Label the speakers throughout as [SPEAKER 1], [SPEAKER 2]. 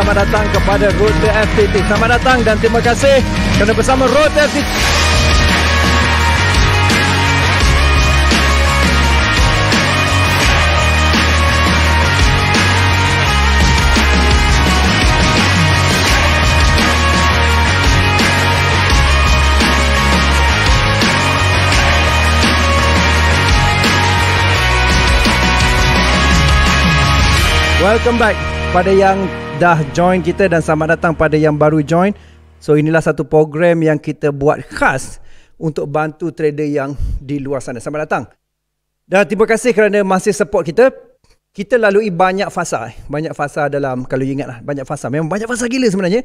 [SPEAKER 1] selamat datang kepada Rota FTT. Selamat datang dan terima kasih kerana bersama Rota FTT. Welcome back pada yang dah join kita dan selamat datang pada yang baru join. So inilah satu program yang kita buat khas untuk bantu trader yang di luar sana. Selamat datang. Dan terima kasih kerana masih support kita. Kita lalui banyak fasa. Eh. Banyak fasa dalam, kalau you ingatlah, banyak fasa. Memang banyak fasa gila sebenarnya.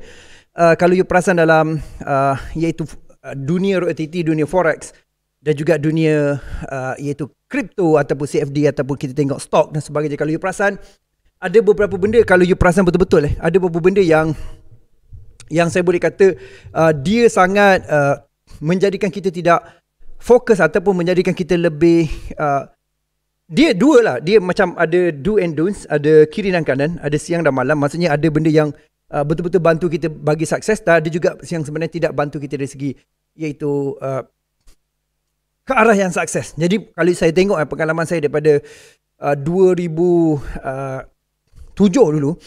[SPEAKER 1] Uh, kalau you perasan dalam, uh, iaitu uh, dunia OTT, dunia Forex dan juga dunia uh, iaitu crypto ataupun CFD ataupun kita tengok stok dan sebagainya. Kalau you perasan, ada beberapa benda kalau you perasan betul-betul eh ada beberapa benda yang yang saya boleh kata uh, dia sangat uh, menjadikan kita tidak fokus ataupun menjadikan kita lebih uh, dia dua lah dia macam ada do and don'ts ada kiri dan kanan ada siang dan malam maksudnya ada benda yang uh, betul-betul bantu kita bagi sukses dan ada juga yang sebenarnya tidak bantu kita dari segi iaitu uh, ke arah yang sukses jadi kalau saya tengok eh, pengalaman saya daripada uh, 2000 uh, tujuh dulu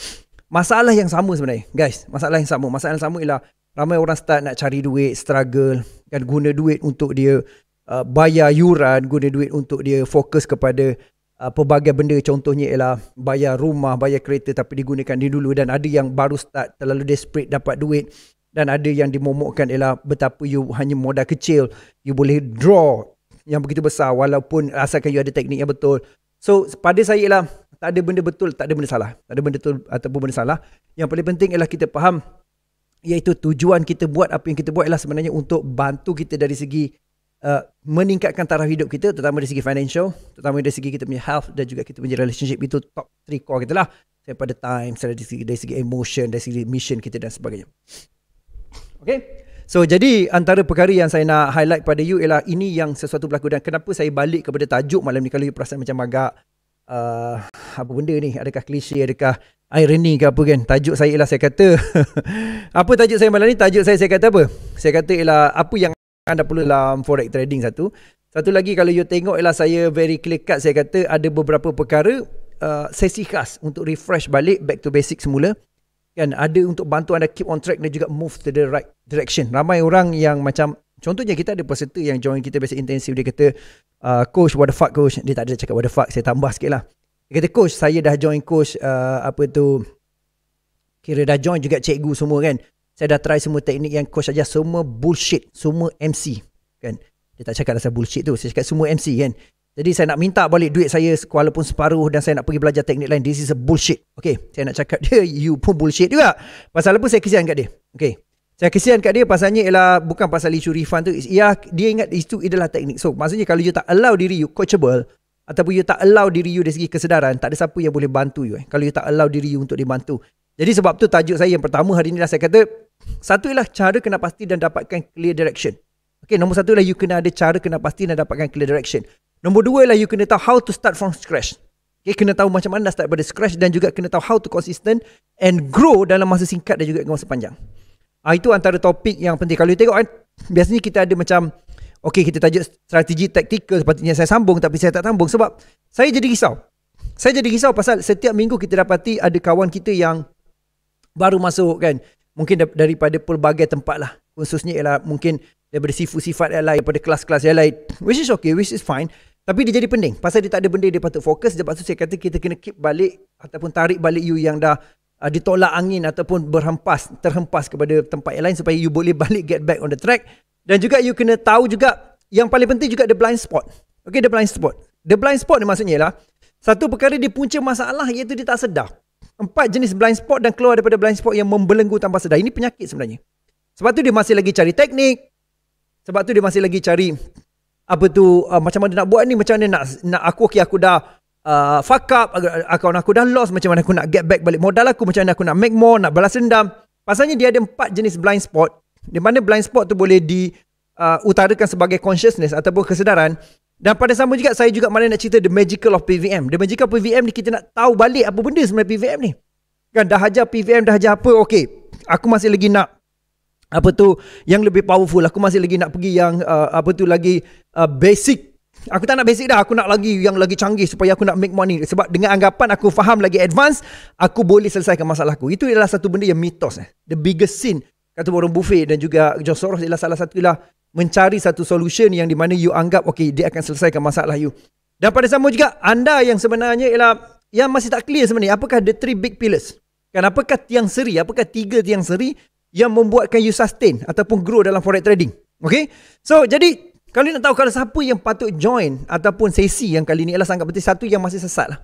[SPEAKER 1] Masalah yang sama sebenarnya Guys Masalah yang sama Masalah yang sama ialah Ramai orang start nak cari duit Struggle Dan guna duit untuk dia uh, Bayar yuran Guna duit untuk dia Fokus kepada uh, Pelbagai benda Contohnya ialah Bayar rumah Bayar kereta Tapi digunakan dia dulu Dan ada yang baru start Terlalu desperate dapat duit Dan ada yang dimomokkan ialah Betapa you hanya modal kecil You boleh draw Yang begitu besar Walaupun Asalkan you ada teknik yang betul So pada saya ialah tak ada benda betul, tak ada benda salah. Tak ada benda betul ataupun benda salah. Yang paling penting ialah kita faham iaitu tujuan kita buat apa yang kita buat ialah sebenarnya untuk bantu kita dari segi uh, meningkatkan taraf hidup kita terutama dari segi financial, terutama dari segi kita punya health dan juga kita punya relationship itu top three core kita lah daripada time, dari segi, dari segi emotion, dari segi mission kita dan sebagainya. Okay? So jadi antara perkara yang saya nak highlight pada you ialah ini yang sesuatu berlaku dan kenapa saya balik kepada tajuk malam ni kalau you perasan macam agak uh, apa benda ni adakah klise adakah irony ke apa kan tajuk saya ialah saya kata apa tajuk saya malam ni tajuk saya saya kata apa saya kata ialah apa yang anda perlu dalam forex trading satu satu lagi kalau you tengok ialah saya very clear cut saya kata ada beberapa perkara uh, sesi khas untuk refresh balik back to basic semula kan ada untuk bantu anda keep on track dan juga move to the right direction ramai orang yang macam Contohnya kita ada peserta yang join kita biasa intensif dia kata uh, coach what the fuck coach dia tak ada cakap what the fuck saya tambah sikit lah. Dia kata coach saya dah join coach uh, apa tu kira dah join juga cikgu semua kan. Saya dah try semua teknik yang coach ajar semua bullshit semua MC kan. Dia tak cakap rasa bullshit tu saya cakap semua MC kan. Jadi saya nak minta balik duit saya walaupun separuh dan saya nak pergi belajar teknik lain. This is a bullshit. Okay, saya nak cakap dia, you pun bullshit juga. Pasal apa saya kesian kat dia. Okay, saya kesian kat dia pasalnya ialah bukan pasal isu refund tu. Ia dia ingat itu adalah teknik. So, maksudnya kalau you tak allow diri you coachable ataupun you tak allow diri you dari segi kesedaran, tak ada siapa yang boleh bantu you. Eh. Kalau you tak allow diri you untuk dibantu. Jadi sebab tu tajuk saya yang pertama hari ni lah saya kata, satu ialah cara kena pasti dan dapatkan clear direction. Okay, nombor satu ialah you kena ada cara kena pasti dan dapatkan clear direction. Nombor dua ialah you kena tahu how to start from scratch. Okay, kena tahu macam mana nak start dari scratch dan juga kena tahu how to consistent and grow dalam masa singkat dan juga dalam masa panjang. Ah itu antara topik yang penting. Kalau you tengok kan biasanya kita ada macam okey kita tajuk strategi taktikal sepatutnya saya sambung tapi saya tak sambung sebab saya jadi risau. Saya jadi risau pasal setiap minggu kita dapati ada kawan kita yang baru masuk kan. Mungkin daripada pelbagai tempat lah. Khususnya ialah mungkin daripada sifu-sifat yang lain, daripada kelas-kelas yang lain. Which is okay, which is fine. Tapi dia jadi pending. Pasal dia tak ada benda dia patut fokus. Sebab tu saya kata kita kena keep balik ataupun tarik balik you yang dah uh, ditolak angin ataupun berhempas terhempas kepada tempat yang lain supaya you boleh balik get back on the track dan juga you kena tahu juga yang paling penting juga the blind spot okay the blind spot the blind spot ni maksudnya ialah satu perkara di punca masalah iaitu dia tak sedar empat jenis blind spot dan keluar daripada blind spot yang membelenggu tanpa sedar ini penyakit sebenarnya sebab tu dia masih lagi cari teknik sebab tu dia masih lagi cari apa tu uh, macam mana nak buat ni macam mana nak nak aku okey aku dah uh, fuck up akaun aku dah lost macam mana aku nak get back balik modal aku macam mana aku nak make more nak balas dendam pasalnya dia ada empat jenis blind spot di mana blind spot tu boleh di uh, utarakan sebagai consciousness ataupun kesedaran dan pada sama juga saya juga malah nak cerita the magical of PVM the magical PVM ni kita nak tahu balik apa benda sebenarnya PVM ni kan dah hajar PVM dah hajar apa okey aku masih lagi nak apa tu yang lebih powerful aku masih lagi nak pergi yang uh, apa tu lagi uh, basic Aku tak nak basic dah Aku nak lagi yang lagi canggih Supaya aku nak make money Sebab dengan anggapan aku faham lagi advance Aku boleh selesaikan masalah aku Itu adalah satu benda yang mitos eh. The biggest sin Kata Warren Buffet dan juga Josh Soros Ialah salah satu ialah Mencari satu solution yang di mana you anggap Okay dia akan selesaikan masalah you Dan pada sama juga Anda yang sebenarnya ialah Yang masih tak clear sebenarnya Apakah the three big pillars Kan apakah tiang seri Apakah tiga tiang seri Yang membuatkan you sustain Ataupun grow dalam forex trading Okay So jadi kalau ni nak tahu kalau siapa yang patut join ataupun sesi yang kali ni ialah sangat penting satu yang masih sesat lah.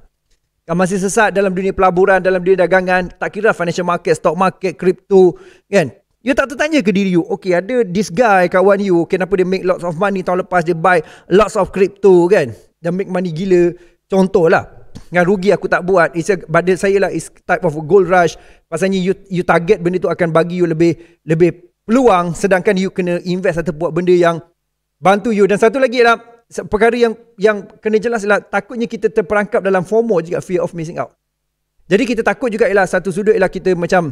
[SPEAKER 1] Yang masih sesat dalam dunia pelaburan, dalam dunia dagangan, tak kira lah financial market, stock market, crypto, kan? You tak tertanya ke diri you, okay ada this guy kawan you, kenapa dia make lots of money tahun lepas dia buy lots of crypto kan? Dia make money gila, Contoh lah, Dengan rugi aku tak buat It's a Badan saya lah is type of gold rush Pasalnya you, you target benda tu Akan bagi you lebih Lebih peluang Sedangkan you kena invest Atau buat benda yang bantu you dan satu lagi adalah perkara yang yang kena jelas ialah takutnya kita terperangkap dalam FOMO juga fear of missing out jadi kita takut juga ialah satu sudut ialah kita macam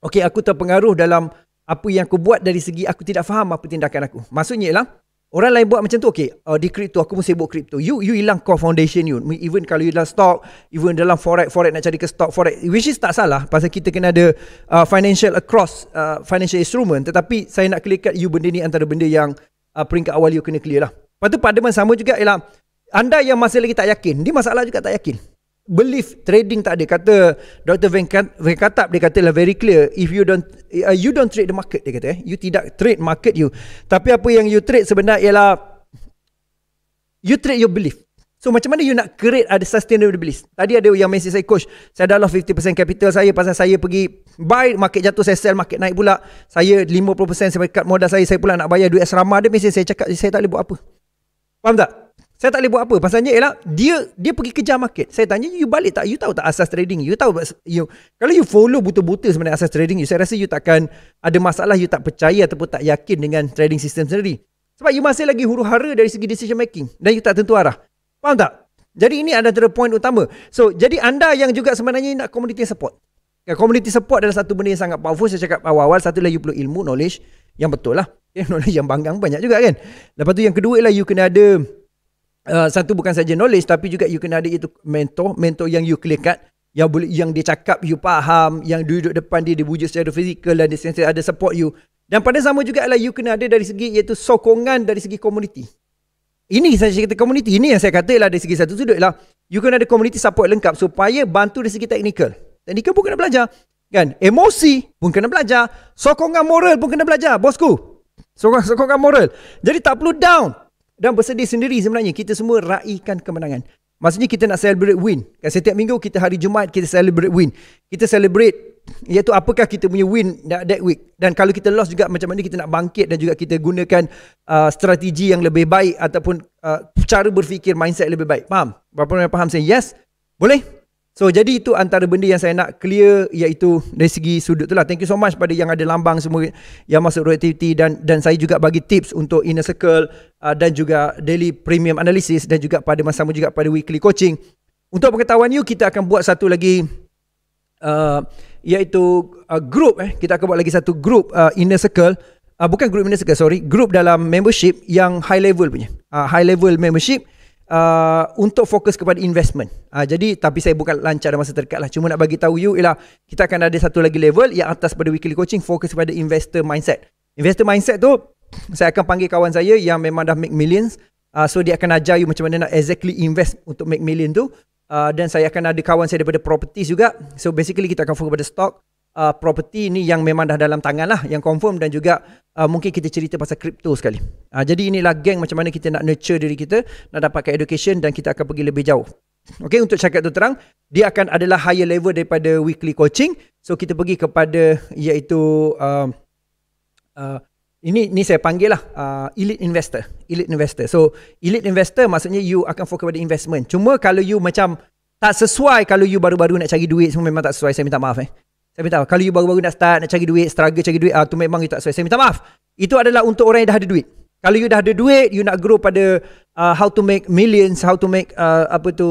[SPEAKER 1] okey aku terpengaruh dalam apa yang aku buat dari segi aku tidak faham apa tindakan aku maksudnya ialah Orang lain buat macam tu okey uh, di kripto aku mesti sibuk kripto you you hilang core foundation you even kalau you dalam stock even dalam forex forex nak cari ke stock forex which is tak salah pasal kita kena ada uh, financial across uh, financial instrument tetapi saya nak klikkan you benda ni antara benda yang uh, peringkat awal you kena clear lah. Lepas tu padaman sama juga ialah anda yang masih lagi tak yakin, dia masalah juga tak yakin. Belief trading tak ada. Kata Dr. Venkatap dia kata lah very clear if you don't uh, you don't trade the market dia kata eh. You tidak trade market you. Tapi apa yang you trade sebenarnya ialah you trade your belief. So macam mana you nak create ada sustainable beliefs? Tadi ada yang message saya coach, saya dah lost 50% capital saya pasal saya pergi buy market jatuh saya sell market naik pula. Saya 50% sebab kad modal saya saya pula nak bayar duit asrama ada message saya cakap saya tak boleh buat apa. Faham tak? Saya tak boleh buat apa pasalnya ialah dia dia pergi kejar market. Saya tanya you balik tak? You tahu tak asas trading? You tahu you kalau you follow buta-buta sebenarnya asas trading you saya rasa you takkan ada masalah you tak percaya ataupun tak yakin dengan trading system sendiri. Sebab you masih lagi huru-hara dari segi decision making dan you tak tentu arah. Faham tak? Jadi ini adalah the point utama. So, jadi anda yang juga sebenarnya nak community support. Ya, community support adalah satu benda yang sangat powerful. Saya cakap awal-awal, satu lah you perlu ilmu, knowledge yang betul lah. Okay, eh, knowledge yang banggang banyak juga kan. Lepas tu yang kedua ialah you kena ada uh, satu bukan saja knowledge tapi juga you kena ada itu mentor. Mentor yang you clear cut. Yang, boleh, yang dia cakap you faham. Yang duduk depan dia, dia wujud secara fizikal dan dia ada support you. Dan pada zaman juga ialah you kena ada dari segi iaitu sokongan dari segi community. Ini saya kata community. Ini yang saya kata ialah dari segi satu sudut lah. You kena ada community support lengkap supaya bantu dari segi technical. Technical pun kena belajar. Kan? Emosi pun kena belajar. Sokongan moral pun kena belajar, bosku. Sokongan, sokongan moral. Jadi tak perlu down. Dan bersedih sendiri sebenarnya. Kita semua raihkan kemenangan. Maksudnya kita nak celebrate win. Kan setiap minggu kita hari Jumaat kita celebrate win. Kita celebrate Iaitu apakah kita punya win that, that week Dan kalau kita lost juga Macam mana kita nak bangkit Dan juga kita gunakan uh, Strategi yang lebih baik Ataupun uh, Cara berfikir Mindset lebih baik Faham? Berapa orang yang faham saya? Yes? Boleh? So jadi itu antara benda yang saya nak clear Iaitu dari segi sudut tu lah. Thank you so much pada yang ada lambang semua Yang masuk royalty Dan dan saya juga bagi tips untuk inner circle uh, Dan juga daily premium analysis Dan juga pada masa sama juga pada weekly coaching Untuk pengetahuan you Kita akan buat satu lagi uh, iaitu uh, group eh kita akan buat lagi satu group uh, inner circle uh, bukan group inner circle sorry group dalam membership yang high level punya uh, high level membership uh, untuk fokus kepada investment uh, jadi tapi saya bukan lancar dalam masa terdekat lah cuma nak bagi tahu you ialah kita akan ada satu lagi level yang atas pada weekly coaching fokus pada investor mindset investor mindset tu saya akan panggil kawan saya yang memang dah make millions uh, so dia akan ajar you macam mana nak exactly invest untuk make million tu Uh, dan saya akan ada kawan saya daripada property juga. So basically kita akan fokus pada stock uh, property ni yang memang dah dalam tangan lah yang confirm dan juga uh, mungkin kita cerita pasal crypto sekali. Uh, jadi inilah geng macam mana kita nak nurture diri kita, nak dapatkan education dan kita akan pergi lebih jauh. Okay untuk cakap tu terang Dia akan adalah higher level daripada weekly coaching So kita pergi kepada iaitu uh, uh ini ni saya panggil lah uh, elite investor. Elite investor. So elite investor maksudnya you akan fokus pada investment. Cuma kalau you macam tak sesuai kalau you baru-baru nak cari duit semua memang tak sesuai. Saya minta maaf eh. Saya minta maaf. Kalau you baru-baru nak start nak cari duit, struggle cari duit, uh, memang you tak sesuai. Saya minta maaf. Itu adalah untuk orang yang dah ada duit. Kalau you dah ada duit, you nak grow pada uh, how to make millions, how to make uh, apa tu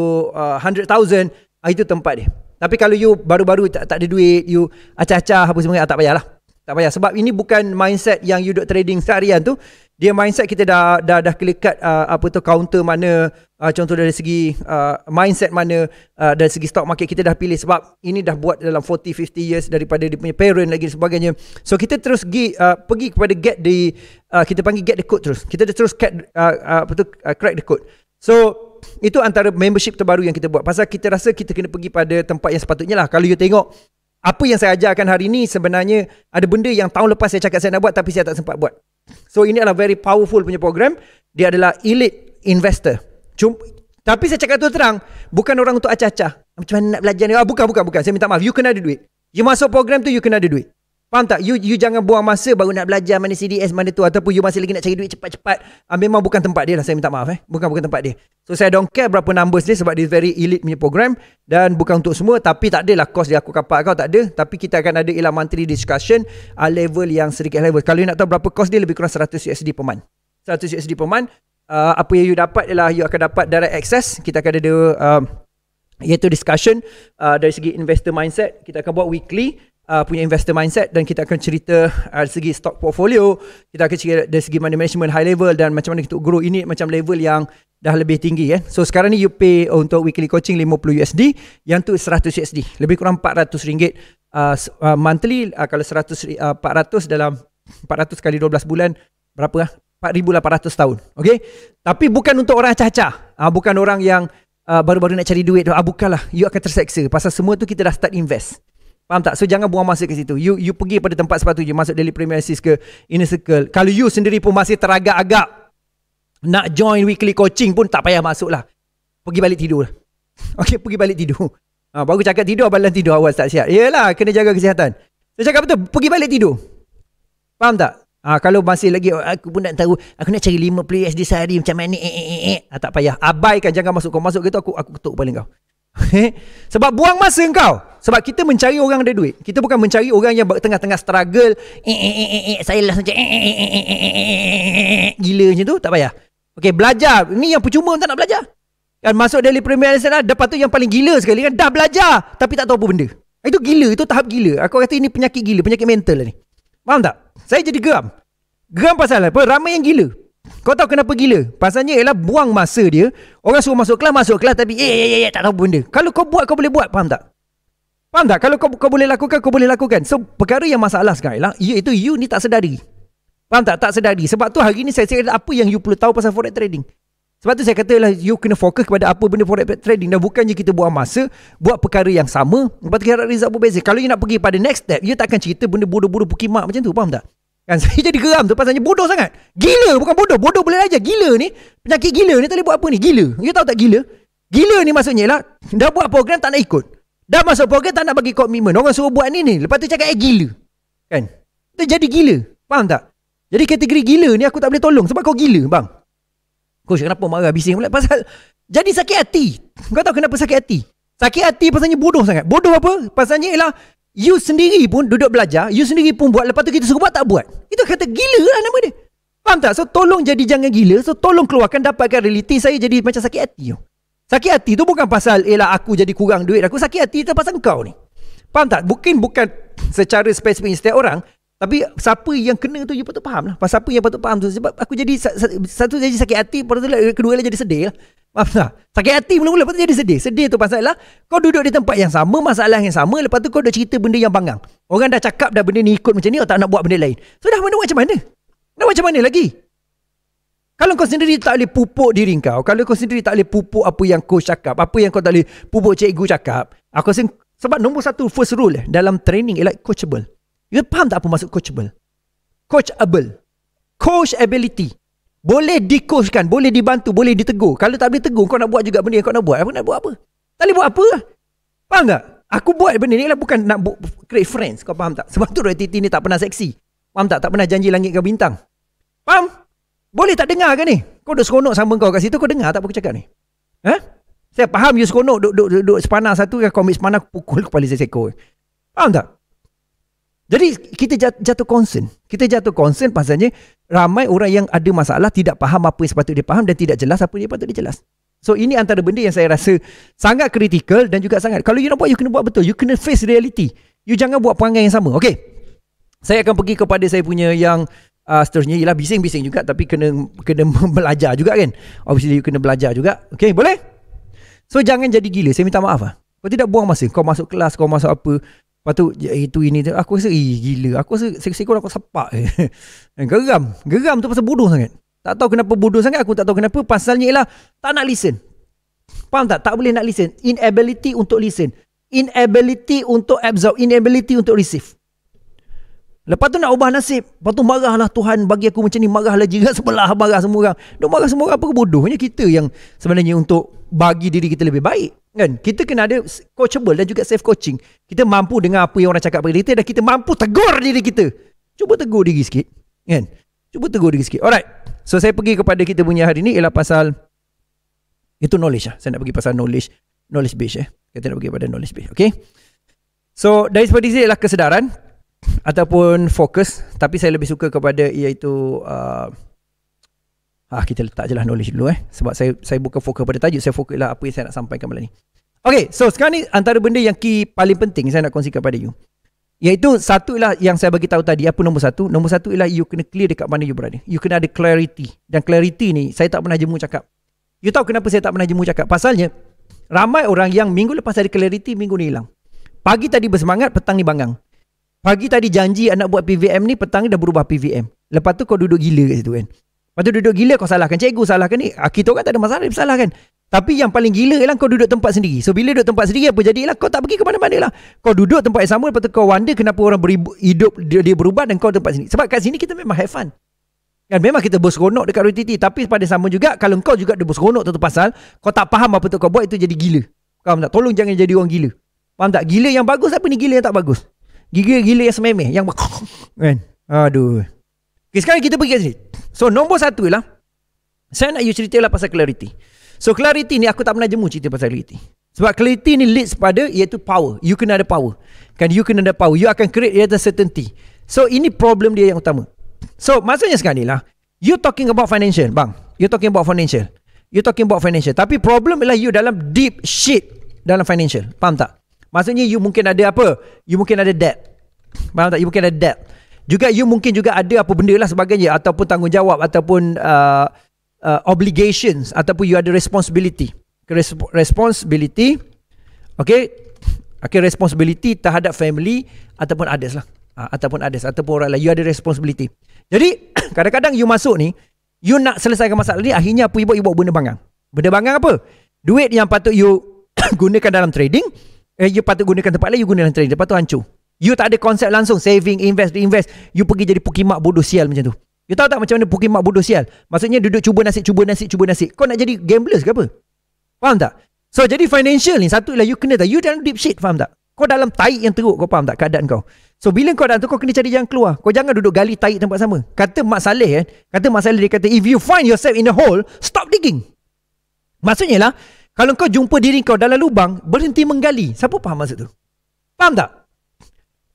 [SPEAKER 1] hundred uh, thousand, itu tempat dia. Tapi kalau you baru-baru tak, tak ada duit, you acah-acah apa semua, tak payahlah. Tak payah sebab ini bukan mindset yang you duk trading seharian tu. Dia mindset kita dah dah dah kelekat uh, apa tu counter mana uh, contoh dari segi uh, mindset mana uh, dari segi stock market kita dah pilih sebab ini dah buat dalam 40 50 years daripada dia punya parent lagi sebagainya. So kita terus pergi uh, pergi kepada get the uh, kita panggil get the code terus. Kita dah terus cat, uh, uh, apa tu uh, crack the code. So itu antara membership terbaru yang kita buat pasal kita rasa kita kena pergi pada tempat yang sepatutnya lah. Kalau you tengok apa yang saya ajarkan hari ini sebenarnya ada benda yang tahun lepas saya cakap saya nak buat tapi saya tak sempat buat. So ini adalah very powerful punya program. Dia adalah elite investor. Cuma, tapi saya cakap tu terang, bukan orang untuk acah-acah. Macam mana nak belajar ni? Ah, bukan, bukan, bukan. Saya minta maaf. You kena ada duit. You masuk program tu, you kena ada duit. Faham tak? You, you jangan buang masa baru nak belajar mana CDS, mana tu. Ataupun you masih lagi nak cari duit cepat-cepat. Uh, memang bukan tempat dia lah. Saya minta maaf eh. Bukan bukan tempat dia. So, saya don't care berapa numbers dia sebab dia very elite punya program. Dan bukan untuk semua. Tapi tak adalah kos dia aku kapal kau. Tak ada. Tapi kita akan ada ilah mantri discussion uh, level yang sedikit level. Kalau you nak tahu berapa kos dia, lebih kurang 100 USD per month. 100 USD per month. Uh, apa yang you dapat ialah you akan dapat direct access. Kita akan ada... Uh, iaitu discussion uh, dari segi investor mindset kita akan buat weekly uh, punya investor mindset dan kita akan cerita uh, dari segi stock portfolio, kita akan cerita dari segi money management high level dan macam mana kita grow ini macam level yang dah lebih tinggi kan. So sekarang ni you pay untuk weekly coaching 50 USD, yang tu 100 USD, lebih kurang 400 ringgit uh, uh, monthly uh, kalau 100 uh, 400 dalam 400 kali 12 bulan berapa lah? 4,800 tahun Okay Tapi bukan untuk orang caca uh, Bukan orang yang uh, Baru-baru nak cari duit uh, Bukanlah You akan terseksa Pasal semua tu kita dah start invest Faham tak? So jangan buang masa ke situ. You you pergi pada tempat sepatu sepatutnya. Masuk daily premier assist ke inner circle. Kalau you sendiri pun masih teragak-agak nak join weekly coaching pun tak payah masuk lah. Pergi balik tidur lah. Okay, pergi balik tidur. Ha, baru cakap tidur, balan tidur awal tak siap. Yelah, kena jaga kesihatan. Saya cakap betul, pergi balik tidur. Faham tak? Ha, kalau masih lagi, aku pun nak tahu, aku nak cari 5 player SD sehari macam mana. Eh, eh, eh. Ha, tak payah. Abaikan, jangan masuk. Kau masuk ke tu, aku, aku ketuk paling kau sebab buang masa kau sebab kita mencari orang ada duit kita bukan mencari orang yang tengah-tengah struggle eh, eh, eh, eh, saya lah macam eh, eh, eh, eh, eh, eh, gila macam tu tak payah Okay belajar ni yang percuma tak nak belajar kan masuk dari premier league lah. dapat tu yang paling gila sekali kan dah belajar tapi tak tahu apa benda itu gila itu tahap gila aku kata ini penyakit gila penyakit mental lah ni faham tak saya jadi geram geram pasal apa ramai yang gila kau tahu kenapa gila? Pasalnya ialah buang masa dia. Orang suruh masuk kelas, masuk kelas tapi eh, eh, eh, eh tak tahu benda. Kalau kau buat, kau boleh buat. Faham tak? Faham tak? Kalau kau, kau boleh lakukan, kau boleh lakukan. So, perkara yang masalah sekarang ialah iaitu you ni tak sedari. Faham tak? Tak sedari. Sebab tu hari ni saya cakap apa yang you perlu tahu pasal forex trading. Sebab tu saya kata ialah you kena fokus kepada apa benda forex trading. Dan bukannya kita buang masa, buat perkara yang sama. Lepas tu kita harap result berbeza. Kalau you nak pergi pada next step, you takkan cerita benda bodoh-bodoh pukimak macam tu. Faham tak? Kan saya jadi geram tu pasalnya bodoh sangat. Gila bukan bodoh. Bodoh boleh aja. Gila ni. Penyakit gila ni tak boleh buat apa ni. Gila. You tahu tak gila? Gila ni maksudnya lah. Dah buat program tak nak ikut. Dah masuk program tak nak bagi komitmen. Orang suruh buat ni ni. Lepas tu cakap eh gila. Kan? Kita jadi gila. Faham tak? Jadi kategori gila ni aku tak boleh tolong. Sebab kau gila bang. Kau Coach kenapa marah bising pula? Pasal jadi sakit hati. Kau tahu kenapa sakit hati? Sakit hati pasalnya bodoh sangat. Bodoh apa? Pasalnya ialah You sendiri pun duduk belajar You sendiri pun buat Lepas tu kita suruh buat tak buat Itu kata gila lah nama dia Faham tak? So tolong jadi jangan gila So tolong keluarkan dapatkan realiti saya Jadi macam sakit hati yo. Sakit hati tu bukan pasal Eh lah aku jadi kurang duit Aku sakit hati tu pasal kau ni Faham tak? Mungkin bukan secara spesifik setiap orang tapi siapa yang kena tu You patut faham lah Pasal apa yang patut faham tu Sebab aku jadi Satu jadi sakit hati Lepas tu kedua lah jadi sedih lah Faham tak? Sakit hati mula-mula Lepas tu jadi sedih Sedih tu pasal lah Kau duduk di tempat yang sama Masalah yang sama Lepas tu kau dah cerita benda yang bangang Orang dah cakap dah benda ni ikut macam ni Kau tak nak buat benda lain So dah mana macam mana? Dah macam mana lagi? Kalau kau sendiri tak boleh pupuk diri kau Kalau kau sendiri tak boleh pupuk apa yang kau cakap Apa yang kau tak boleh pupuk cikgu cakap Aku rasa sebab nombor satu first rule dalam training ialah coachable You faham tak apa maksud coachable? Coachable. Coach ability. Boleh di boleh dibantu, boleh ditegur. Kalau tak boleh tegur, kau nak buat juga benda yang kau nak buat. Apa nak buat apa? Tak boleh buat apa. Faham tak? Aku buat benda ni lah bukan nak create friends. Kau faham tak? Sebab tu reality ni tak pernah seksi. Faham tak? Tak pernah janji langit ke bintang. Faham? Boleh tak dengar ke ni? Kau duduk seronok sama kau kat situ, kau dengar tak apa aku cakap ni? Ha? Saya faham you seronok duduk, duduk, duduk, sepanah satu, kau ambil sepanah, pukul kepala saya sekor. Faham tak? Jadi kita jatuh concern. Kita jatuh concern pasalnya ramai orang yang ada masalah tidak faham apa yang sepatutnya faham dan tidak jelas apa yang patut jelas. So ini antara benda yang saya rasa sangat kritikal dan juga sangat kalau you nak buat you kena buat betul. You kena face reality. You jangan buat perangai yang sama. Okay. Saya akan pergi kepada saya punya yang uh, seterusnya ialah bising-bising juga tapi kena kena belajar juga kan. Obviously you kena belajar juga. Okay boleh? So jangan jadi gila. Saya minta maaf lah. Kau tidak buang masa. Kau masuk kelas, kau masuk apa. Lepas tu ya, itu ini tu aku rasa eh gila. Aku rasa seksiko aku sepak. Eh, geram, geram tu pasal bodoh sangat. Tak tahu kenapa bodoh sangat, aku tak tahu kenapa pasalnya ialah tak nak listen. Faham tak? Tak boleh nak listen. Inability untuk listen. Inability untuk absorb, inability untuk receive. Lepas tu nak ubah nasib. Lepas tu marahlah Tuhan bagi aku macam ni. Marahlah jiran sebelah. Marah semua orang. Dia marah semua orang apa kebodohnya kita yang sebenarnya untuk bagi diri kita lebih baik. Kan? Kita kena ada coachable dan juga safe coaching. Kita mampu dengan apa yang orang cakap pada kita dan kita mampu tegur diri kita. Cuba tegur diri sikit. Kan? Cuba tegur diri sikit. Alright. So saya pergi kepada kita punya hari ni ialah pasal itu knowledge lah. Saya nak pergi pasal knowledge. Knowledge base eh. Kita nak pergi pada knowledge base. Okay. So dari seperti ini ialah kesedaran ataupun fokus tapi saya lebih suka kepada iaitu uh, ah kita letak jelah knowledge dulu eh sebab saya saya bukan fokus pada tajuk saya fokuslah apa yang saya nak sampaikan malam ni Okay, so sekarang ni antara benda yang key paling penting saya nak kongsikan kepada you. Iaitu satu ialah yang saya bagi tahu tadi apa nombor satu. Nombor satu ialah you kena clear dekat mana you berada. You kena ada clarity. Dan clarity ni saya tak pernah jemu cakap. You tahu kenapa saya tak pernah jemu cakap? Pasalnya ramai orang yang minggu lepas ada clarity minggu ni hilang. Pagi tadi bersemangat, petang ni bangang. Pagi tadi janji anak buat PVM ni, petang ni dah berubah PVM. Lepas tu kau duduk gila kat situ kan. Lepas tu duduk gila kau salahkan. Cikgu salahkan ni. Ah, kita orang tak ada masalah, dia salahkan. Tapi yang paling gila ialah kau duduk tempat sendiri. So bila duduk tempat sendiri apa jadilah kau tak pergi ke mana-mana lah. Kau duduk tempat yang sama lepas tu kau wonder kenapa orang beribu, hidup dia, dia berubah dan kau tempat sini. Sebab kat sini kita memang have fun. Kan memang kita berseronok dekat RTT tapi pada sama juga kalau kau juga dia berseronok tu pasal kau tak faham apa tu kau buat itu jadi gila. Kau tak tolong jangan jadi orang gila. Faham tak? Gila yang bagus apa ni gila yang tak bagus? gigi gila yang sememeh yang kan aduh okay, sekarang kita pergi kat sini so nombor satu lah saya nak you cerita lah pasal clarity so clarity ni aku tak pernah jemu cerita pasal clarity sebab clarity ni leads pada iaitu power you kena ada power kan you kena ada power you akan create iaitu certainty so ini problem dia yang utama so maksudnya sekarang ni lah you talking about financial bang you talking about financial you talking about financial tapi problem ialah you dalam deep shit dalam financial faham tak Maksudnya you mungkin ada apa? You mungkin ada debt. Faham tak? You mungkin ada debt. Juga you mungkin juga ada apa benda lah sebagainya ataupun tanggungjawab ataupun uh, uh, obligations ataupun you ada responsibility. Resp- responsibility. Okay. Okay, responsibility terhadap family ataupun others lah. Uh, ataupun others ataupun orang lah. You ada responsibility. Jadi, kadang-kadang you masuk ni, you nak selesaikan masalah ni, akhirnya apa you buat? You buat benda bangang. Benda bangang apa? Duit yang patut you gunakan dalam trading, Eh, you patut gunakan tempat lain, you guna lantai lain. Lepas tu hancur. You tak ada konsep langsung. Saving, invest, reinvest. You pergi jadi pukimak bodoh sial macam tu. You tahu tak macam mana pukimak bodoh sial? Maksudnya duduk cuba nasi, cuba nasi, cuba nasi. Kau nak jadi gambler ke apa? Faham tak? So, jadi financial ni. Satu ialah you kena tak. You dalam deep shit, faham tak? Kau dalam taik yang teruk, kau faham tak keadaan kau? So, bila kau dalam tu, kau kena cari jalan keluar. Kau jangan duduk gali taik tempat sama. Kata Mak Saleh eh. Kata Mak Saleh, dia kata, if you find yourself in a hole, stop digging. Maksudnya lah, kalau kau jumpa diri kau dalam lubang, berhenti menggali. Siapa faham maksud tu? Faham tak?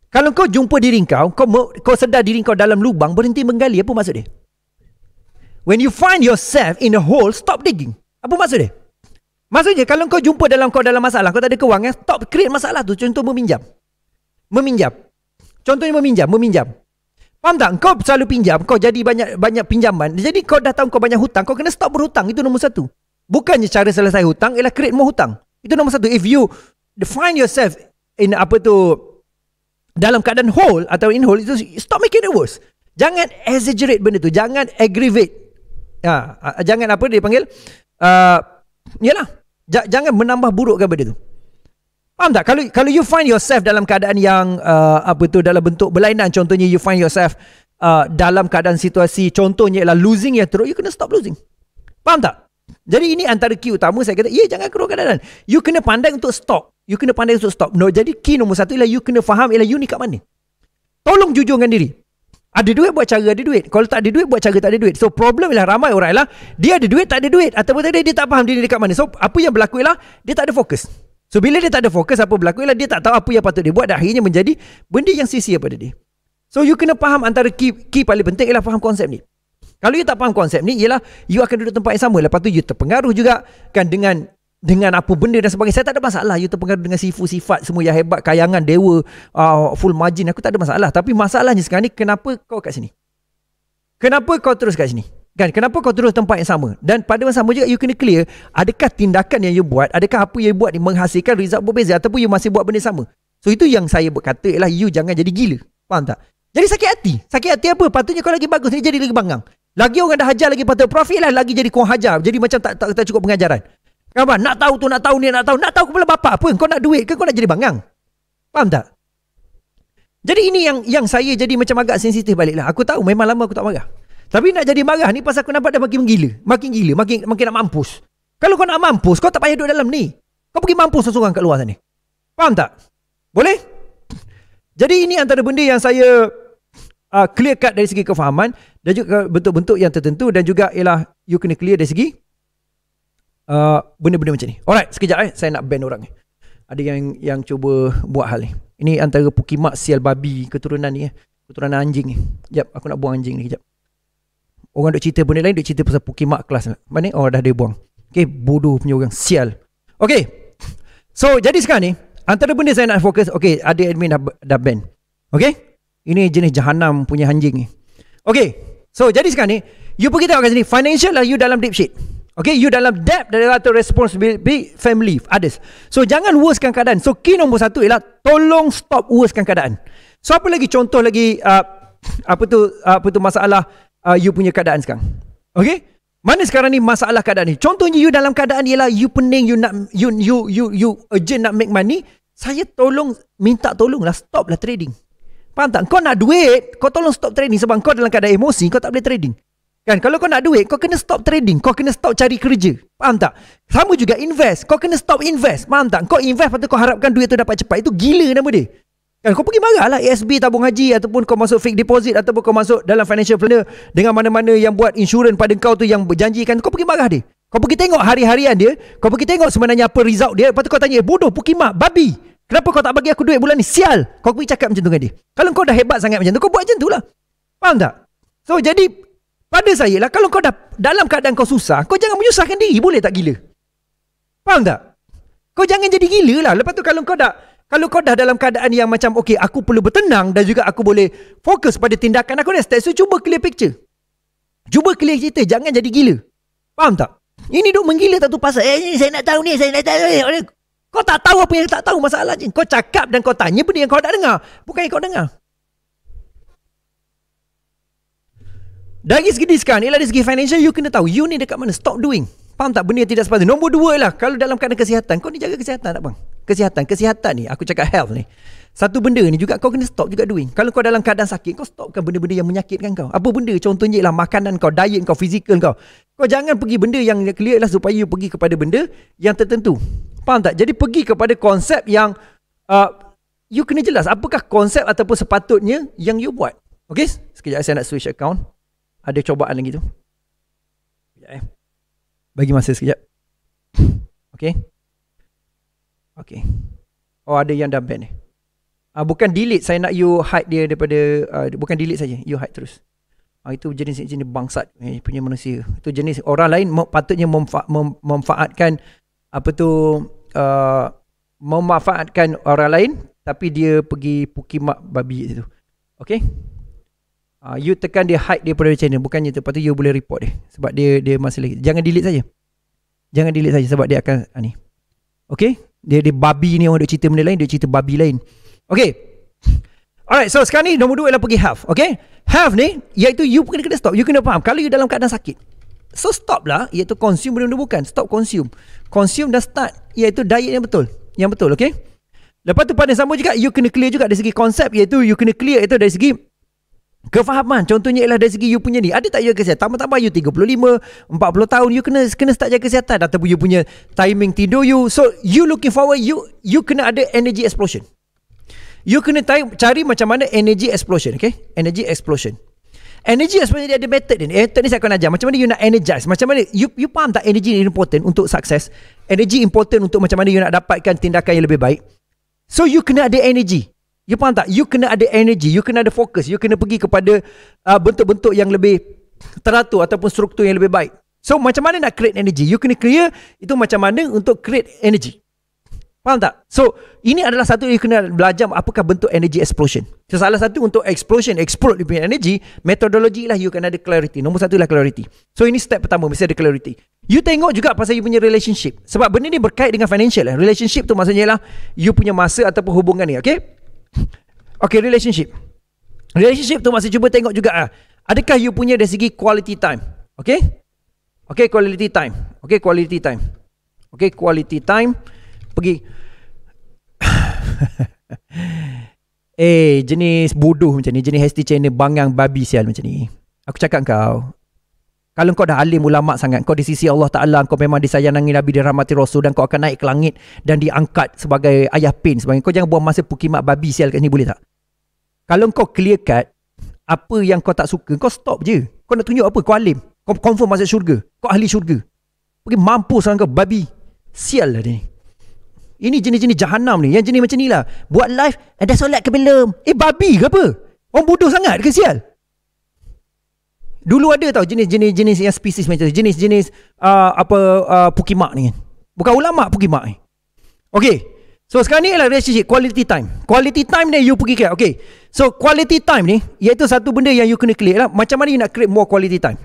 [SPEAKER 1] Kalau kau jumpa diri kau, kau, kau sedar diri kau dalam lubang, berhenti menggali. Apa maksud dia? When you find yourself in a hole, stop digging. Apa maksud dia? Maksudnya, kalau kau jumpa dalam kau dalam masalah, kau tak ada kewangan, stop create masalah tu. Contoh meminjam. Meminjam. Contohnya meminjam, meminjam. Faham tak? Kau selalu pinjam, kau jadi banyak banyak pinjaman. Jadi kau dah tahu kau banyak hutang, kau kena stop berhutang. Itu nombor satu. Bukannya cara selesai hutang ialah create more hutang. Itu nombor satu. If you define yourself in apa tu dalam keadaan whole atau in whole itu stop making it worse. Jangan exaggerate benda tu. Jangan aggravate. Ya, jangan apa dia panggil? Uh, yalah. J- jangan menambah burukkan benda tu. Faham tak? Kalau kalau you find yourself dalam keadaan yang uh, apa tu dalam bentuk berlainan contohnya you find yourself uh, dalam keadaan situasi contohnya ialah losing ya teruk you kena stop losing. Faham tak? Jadi ini antara key utama saya kata, ya jangan keluarkan keadaan. You kena pandai untuk stop. You kena pandai untuk stop. No, jadi key nombor satu ialah you kena faham ialah you ni kat mana. Tolong jujur dengan diri. Ada duit buat cara ada duit. Kalau tak ada duit buat cara tak ada duit. So problem ialah ramai orang ialah dia ada duit tak ada duit. Ataupun tadi dia tak faham diri dekat mana. So apa yang berlaku ialah dia tak ada fokus. So bila dia tak ada fokus apa berlaku ialah dia tak tahu apa yang patut dia buat dan akhirnya menjadi benda yang sisi pada dia. So you kena faham antara key, key paling penting ialah faham konsep ni. Kalau you tak faham konsep ni ialah you akan duduk tempat yang sama lepas tu you terpengaruh juga kan dengan dengan apa benda dan sebagainya saya tak ada masalah you terpengaruh dengan sifu sifat semua yang hebat kayangan dewa uh, full margin aku tak ada masalah tapi masalahnya sekarang ni kenapa kau kat sini kenapa kau terus kat sini kan kenapa kau terus tempat yang sama dan pada masa sama juga you kena clear adakah tindakan yang you buat adakah apa yang you buat ni menghasilkan result berbeza ataupun you masih buat benda sama so itu yang saya berkata ialah you jangan jadi gila faham tak jadi sakit hati sakit hati apa patutnya kau lagi bagus ni jadi lagi bangang lagi orang dah hajar lagi pada profil lah lagi jadi kurang hajar. Jadi macam tak tak, tak cukup pengajaran. Kenapa? Nak tahu tu, nak tahu ni, nak tahu. Nak tahu kepala bapak pun. Kau nak duit ke kau nak jadi bangang? Faham tak? Jadi ini yang yang saya jadi macam agak sensitif balik lah. Aku tahu memang lama aku tak marah. Tapi nak jadi marah ni pasal aku nampak dah makin menggila. Makin gila. Makin, makin nak mampus. Kalau kau nak mampus, kau tak payah duduk dalam ni. Kau pergi mampus seseorang kat luar sana. Faham tak? Boleh? Jadi ini antara benda yang saya uh, clear cut dari segi kefahaman dan juga bentuk-bentuk yang tertentu dan juga ialah you kena clear dari segi uh, benda-benda macam ni. Alright, sekejap eh saya nak ban orang ni. Ada yang yang cuba buat hal ni. Ini antara pukimak sial babi keturunan ni eh. Keturunan anjing ni. Jap, aku nak buang anjing ni kejap. Orang duk cerita benda lain, duk cerita pasal pukimak kelas ni. Mana? Oh, dah dia buang. Okay, bodoh punya orang. Sial. Okay. So, jadi sekarang ni, antara benda saya nak fokus, okay, ada admin dah, dah ban. Okay? Ini jenis jahanam punya anjing ni. Okay. So, jadi sekarang ni, you pergi tengok kat sini. Financial lah you dalam deep shit. Okay, you dalam debt dari ada responsibility family, others. So, jangan worsekan keadaan. So, key nombor satu ialah tolong stop worsekan keadaan. So, apa lagi contoh lagi uh, apa tu uh, apa tu masalah uh, you punya keadaan sekarang? Okay? Mana sekarang ni masalah keadaan ni? Contohnya you dalam keadaan ialah you pening, you nak you, you you you urgent nak make money, saya tolong minta tolong lah stop lah trading. Faham tak? Kau nak duit, kau tolong stop trading sebab kau dalam keadaan emosi, kau tak boleh trading. Kan? Kalau kau nak duit, kau kena stop trading. Kau kena stop cari kerja. Faham tak? Sama juga invest. Kau kena stop invest. Faham tak? Kau invest lepas kau harapkan duit tu dapat cepat. Itu gila nama dia. Kan? Kau pergi marah lah ASB tabung haji ataupun kau masuk fake deposit ataupun kau masuk dalam financial planner dengan mana-mana yang buat insurans pada kau tu yang berjanjikan. Kau pergi marah dia. Kau pergi tengok hari-harian dia. Kau pergi tengok sebenarnya apa result dia. Lepas tu kau tanya, bodoh, pukimak, babi. Kenapa kau tak bagi aku duit bulan ni? Sial! Kau pergi cakap macam tu dengan dia. Kalau kau dah hebat sangat macam tu, kau buat macam tu lah. Faham tak? So, jadi, pada saya lah, kalau kau dah dalam keadaan kau susah, kau jangan menyusahkan diri. Boleh tak gila? Faham tak? Kau jangan jadi gila lah. Lepas tu, kalau kau dah kalau kau dah dalam keadaan yang macam, okay, aku perlu bertenang dan juga aku boleh fokus pada tindakan aku next So, cuba clear picture. Cuba clear cerita. Jangan jadi gila. Faham tak? Ini duk menggila tak tu pasal. Eh, saya nak tahu ni. Saya nak tahu ni. Kau tak tahu apa yang tak tahu masalah masalahnya. Kau cakap dan kau tanya benda yang kau tak dengar. Bukan yang kau dengar. Dari segi diskan, ialah dari segi financial, you kena tahu. You ni dekat mana? Stop doing. Faham tak? Benda yang tidak sepatutnya. Nombor dua lah. Kalau dalam keadaan kesihatan, kau ni jaga kesihatan tak bang? Kesihatan. Kesihatan ni, aku cakap health ni. Satu benda ni juga kau kena stop juga doing. Kalau kau dalam keadaan sakit, kau stopkan benda-benda yang menyakitkan kau. Apa benda? Contohnya ialah makanan kau, diet kau, fizikal kau. Kau jangan pergi benda yang clear lah supaya you pergi kepada benda yang tertentu. Faham tak? Jadi pergi kepada konsep yang uh, you kena jelas apakah konsep ataupun sepatutnya yang you buat. Okay? Sekejap saya nak switch account. Ada cobaan lagi tu. Sekejap eh. Bagi masa sekejap. Okay? Okay. Oh ada yang dah ban eh. Uh, bukan delete. Saya nak you hide dia daripada... Uh, bukan delete saja. You hide terus. Uh, itu jenis-jenis bangsat eh, punya manusia. Itu jenis orang lain patutnya memfa- mem- memfaatkan apa tu uh, memanfaatkan orang lain tapi dia pergi pukimak babi itu. Okey. Uh, you tekan dia hide dia pada channel bukannya tu patu you boleh report dia sebab dia dia masih lagi. Jangan delete saja. Jangan delete saja sebab dia akan uh, ni. Okey. Dia dia babi ni orang nak cerita benda lain, dia cerita babi lain. Okey. Alright, so sekarang ni nombor dua ialah pergi half. Okay? Half ni, iaitu you kena, kena stop. You kena faham. Kalau you dalam keadaan sakit, So stop lah Iaitu consume benda-benda bukan Stop consume Consume dan start Iaitu diet yang betul Yang betul okay Lepas tu pada sambung juga You kena clear juga Dari segi konsep Iaitu you kena clear Iaitu dari segi Kefahaman Contohnya ialah dari segi You punya ni Ada tak jaga kesihatan Tambah-tambah you 35 40 tahun You kena kena start jaga kesihatan Ataupun you punya Timing tidur you So you looking forward You you kena ada Energy explosion You kena tari, cari macam mana Energy explosion okay? Energy explosion Energy lah sebenarnya dia ada method dia. Eh, method ni saya akan ajar. Macam mana you nak energize? Macam mana you, you paham tak energy ni important untuk success? Energy important untuk macam mana you nak dapatkan tindakan yang lebih baik? So you kena ada energy. You paham tak? You kena ada energy. You kena ada fokus. You kena pergi kepada uh, bentuk-bentuk yang lebih teratur ataupun struktur yang lebih baik. So macam mana nak create energy? You kena clear itu macam mana untuk create energy. Faham tak? So, ini adalah satu yang kena belajar apakah bentuk energy explosion. So, salah satu untuk explosion, explode you punya energy, metodologi lah you kena ada clarity. Nombor satu lah clarity. So, ini step pertama mesti ada clarity. You tengok juga pasal you punya relationship. Sebab benda ni berkait dengan financial lah. Relationship tu maksudnya lah you punya masa ataupun hubungan ni. Okay? Okay, relationship. Relationship tu masih cuba tengok juga lah. Adakah you punya dari segi quality time? Okay? Okay, quality time. Okay, quality time. Okay, quality time. Okay, quality time. Pergi Eh jenis bodoh macam ni Jenis hasty channel bangang babi sial macam ni Aku cakap kau kalau kau dah alim ulama sangat Kau di sisi Allah Ta'ala Kau memang disayangi Nabi dirahmati Rasul Dan kau akan naik ke langit Dan diangkat sebagai ayah pin sebagai Kau jangan buang masa pukimak babi sial kat sini boleh tak? Kalau kau clear cut Apa yang kau tak suka Kau stop je Kau nak tunjuk apa? Kau alim Kau confirm masuk syurga Kau ahli syurga Pergi mampu sangat kau babi Sial lah dia ni ini jenis-jenis jahanam ni Yang jenis macam ni lah Buat live ada Dah solat ke belum Eh babi ke apa Orang bodoh sangat ke sial Dulu ada tau jenis-jenis jenis yang spesies macam tu Jenis-jenis uh, Apa uh, Pukimak ni Bukan ulama Pukimak ni Okay So sekarang ni lah relationship Quality time Quality time ni you pergi ke Okay So quality time ni Iaitu satu benda yang you kena create lah Macam mana you nak create more quality time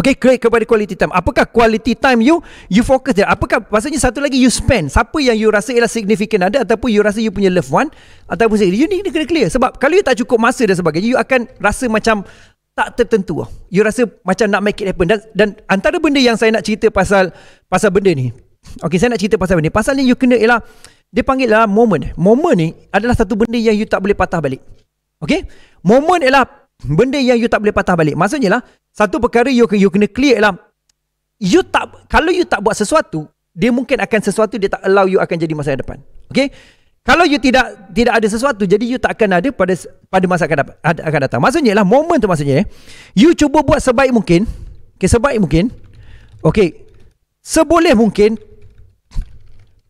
[SPEAKER 1] Okay, great kepada quality time. Apakah quality time you? You focus dia. Apakah, maksudnya satu lagi you spend. Siapa yang you rasa ialah significant ada ataupun you rasa you punya loved one ataupun sendiri. You need to kena clear. Sebab kalau you tak cukup masa dan sebagainya, you akan rasa macam tak tertentu. You rasa macam nak make it happen. Dan, dan antara benda yang saya nak cerita pasal pasal benda ni. Okay, saya nak cerita pasal benda ni. Pasal ni you kena ialah, dia panggil lah moment. Moment ni adalah satu benda yang you tak boleh patah balik. Okay? Moment ialah benda yang you tak boleh patah balik. Maksudnya lah, satu perkara you, you kena clear lah, you tak kalau you tak buat sesuatu, dia mungkin akan sesuatu dia tak allow you akan jadi masa depan. Okay? Kalau you tidak tidak ada sesuatu, jadi you tak akan ada pada pada masa akan, akan datang. Maksudnya lah, moment tu maksudnya. Eh, you cuba buat sebaik mungkin. Okay, sebaik mungkin. Okay. Seboleh mungkin,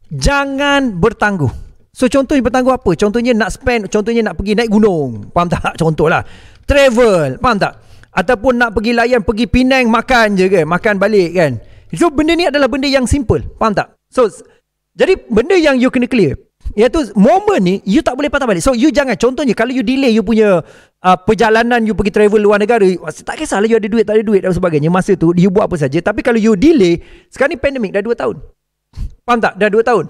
[SPEAKER 1] jangan bertangguh. So contohnya bertangguh apa? Contohnya nak spend, contohnya nak pergi naik gunung. Faham tak? Contoh lah, Travel. Faham tak? ataupun nak pergi layan pergi Penang makan je kan makan balik kan so benda ni adalah benda yang simple faham tak so jadi benda yang you kena clear iaitu moment ni you tak boleh patah balik so you jangan contohnya kalau you delay you punya uh, perjalanan you pergi travel luar negara you, tak kisahlah you ada duit tak ada duit dan sebagainya masa tu you buat apa saja tapi kalau you delay sekarang ni pandemik dah 2 tahun faham tak dah 2 tahun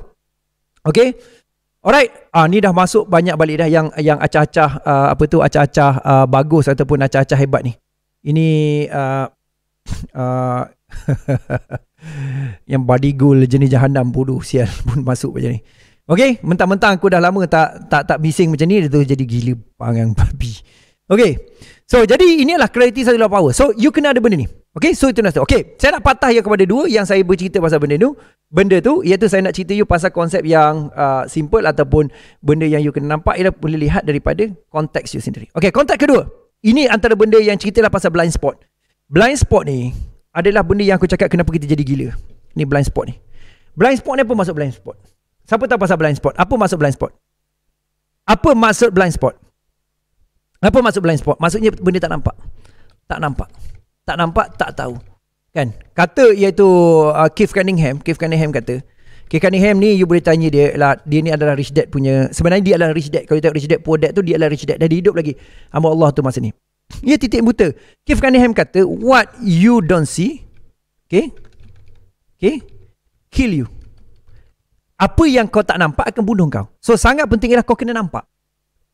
[SPEAKER 1] Okay Alright, ah ni dah masuk banyak balik dah yang yang acah-acah uh, apa tu acah-acah uh, bagus ataupun acah-acah hebat ni ini uh, uh, yang body goal jenis jahanam bodoh sial pun masuk macam ni. Okay, mentang-mentang aku dah lama tak tak tak bising macam ni dia tu jadi gila pangang babi. Okay, So jadi inilah clarity satu power. So you kena ada benda ni. Okay, so itu nasihat. Okay, saya nak patah ya kepada dua yang saya bercerita pasal benda tu. Benda tu iaitu saya nak cerita you pasal konsep yang uh, simple ataupun benda yang you kena nampak ialah boleh lihat daripada konteks you sendiri. Okay, konteks kedua. Ini antara benda yang ceritalah pasal blind spot. Blind spot ni adalah benda yang aku cakap kenapa kita jadi gila. Ni blind spot ni. Blind spot ni apa maksud blind spot? Siapa tahu pasal blind spot? Apa maksud blind spot? Apa maksud blind spot? Apa maksud blind spot? Maksudnya benda tak nampak. Tak nampak. Tak nampak, tak tahu. Kan? Kata iaitu uh, Keith Cunningham. Keith Cunningham kata, Kay Cunningham ni you boleh tanya dia lah dia ni adalah rich dad punya sebenarnya dia adalah rich dad kalau you tengok rich dad poor dad tu dia adalah rich dad dah dia hidup lagi hamba Allah tu masa ni ia titik buta Kif Cunningham kata what you don't see okay okay kill you apa yang kau tak nampak akan bunuh kau so sangat penting ialah kau kena nampak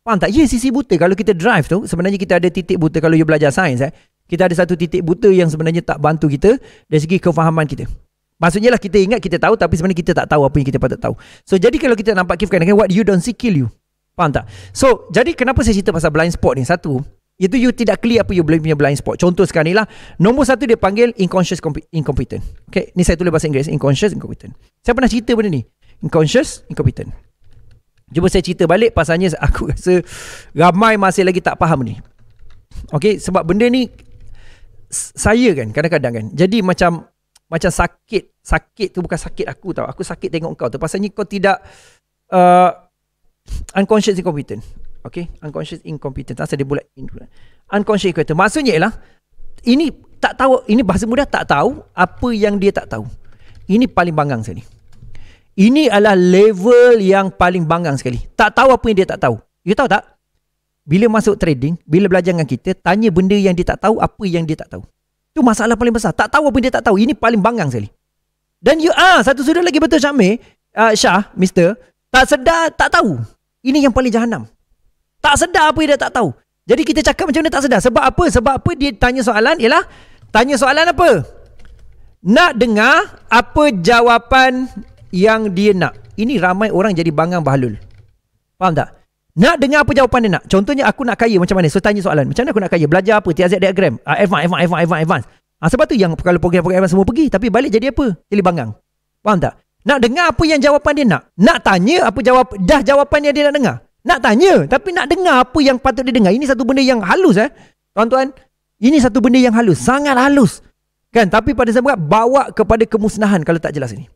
[SPEAKER 1] faham tak ya sisi buta kalau kita drive tu sebenarnya kita ada titik buta kalau you belajar sains eh kita ada satu titik buta yang sebenarnya tak bantu kita dari segi kefahaman kita Maksudnya lah kita ingat kita tahu tapi sebenarnya kita tak tahu apa yang kita patut tahu. So jadi kalau kita nampak kifkan dengan what you don't see kill you. Faham tak? So jadi kenapa saya cerita pasal blind spot ni? Satu, itu you tidak clear apa you punya blind spot. Contoh sekarang ni lah. Nombor satu dia panggil unconscious incompetent. Okay, ni saya tulis bahasa Inggeris. Unconscious incompetent. Saya pernah cerita benda ni. Unconscious incompetent. Cuba saya cerita balik pasalnya aku rasa ramai masih lagi tak faham ni. Okay, sebab benda ni saya kan kadang-kadang kan. Jadi macam macam sakit sakit tu bukan sakit aku tau aku sakit tengok kau tu pasal ni kau tidak uh, unconscious incompetent okay unconscious incompetent asal dia bulat unconscious incompetent maksudnya ialah ini tak tahu ini bahasa mudah tak tahu apa yang dia tak tahu ini paling bangang sekali ini adalah level yang paling bangang sekali tak tahu apa yang dia tak tahu you tahu tak bila masuk trading bila belajar dengan kita tanya benda yang dia tak tahu apa yang dia tak tahu itu masalah paling besar. Tak tahu pun dia tak tahu. Ini paling bangang sekali. Dan you ah satu sudut lagi betul Syamir, uh, ah, Syah, Mister, tak sedar, tak tahu. Ini yang paling jahanam. Tak sedar apa dia tak tahu. Jadi kita cakap macam mana tak sedar. Sebab apa? Sebab apa dia tanya soalan ialah tanya soalan apa? Nak dengar apa jawapan yang dia nak. Ini ramai orang jadi bangang bahalul Faham tak? Nak dengar apa jawapan dia nak? Contohnya aku nak kaya macam mana? So tanya soalan. Macam mana aku nak kaya? Belajar apa? TIZ diagram. Uh, ah, advance, advance, advance, advance, advance. Ha, sebab tu yang kalau pergi pergi advance semua pergi. Tapi balik jadi apa? Jadi bangang. Faham tak? Nak dengar apa yang jawapan dia nak? Nak tanya apa jawab dah jawapan yang dia nak dengar? Nak tanya. Tapi nak dengar apa yang patut dia dengar? Ini satu benda yang halus eh. Tuan-tuan. Ini satu benda yang halus. Sangat halus. Kan? Tapi pada saya bawa kepada kemusnahan kalau tak jelas ini.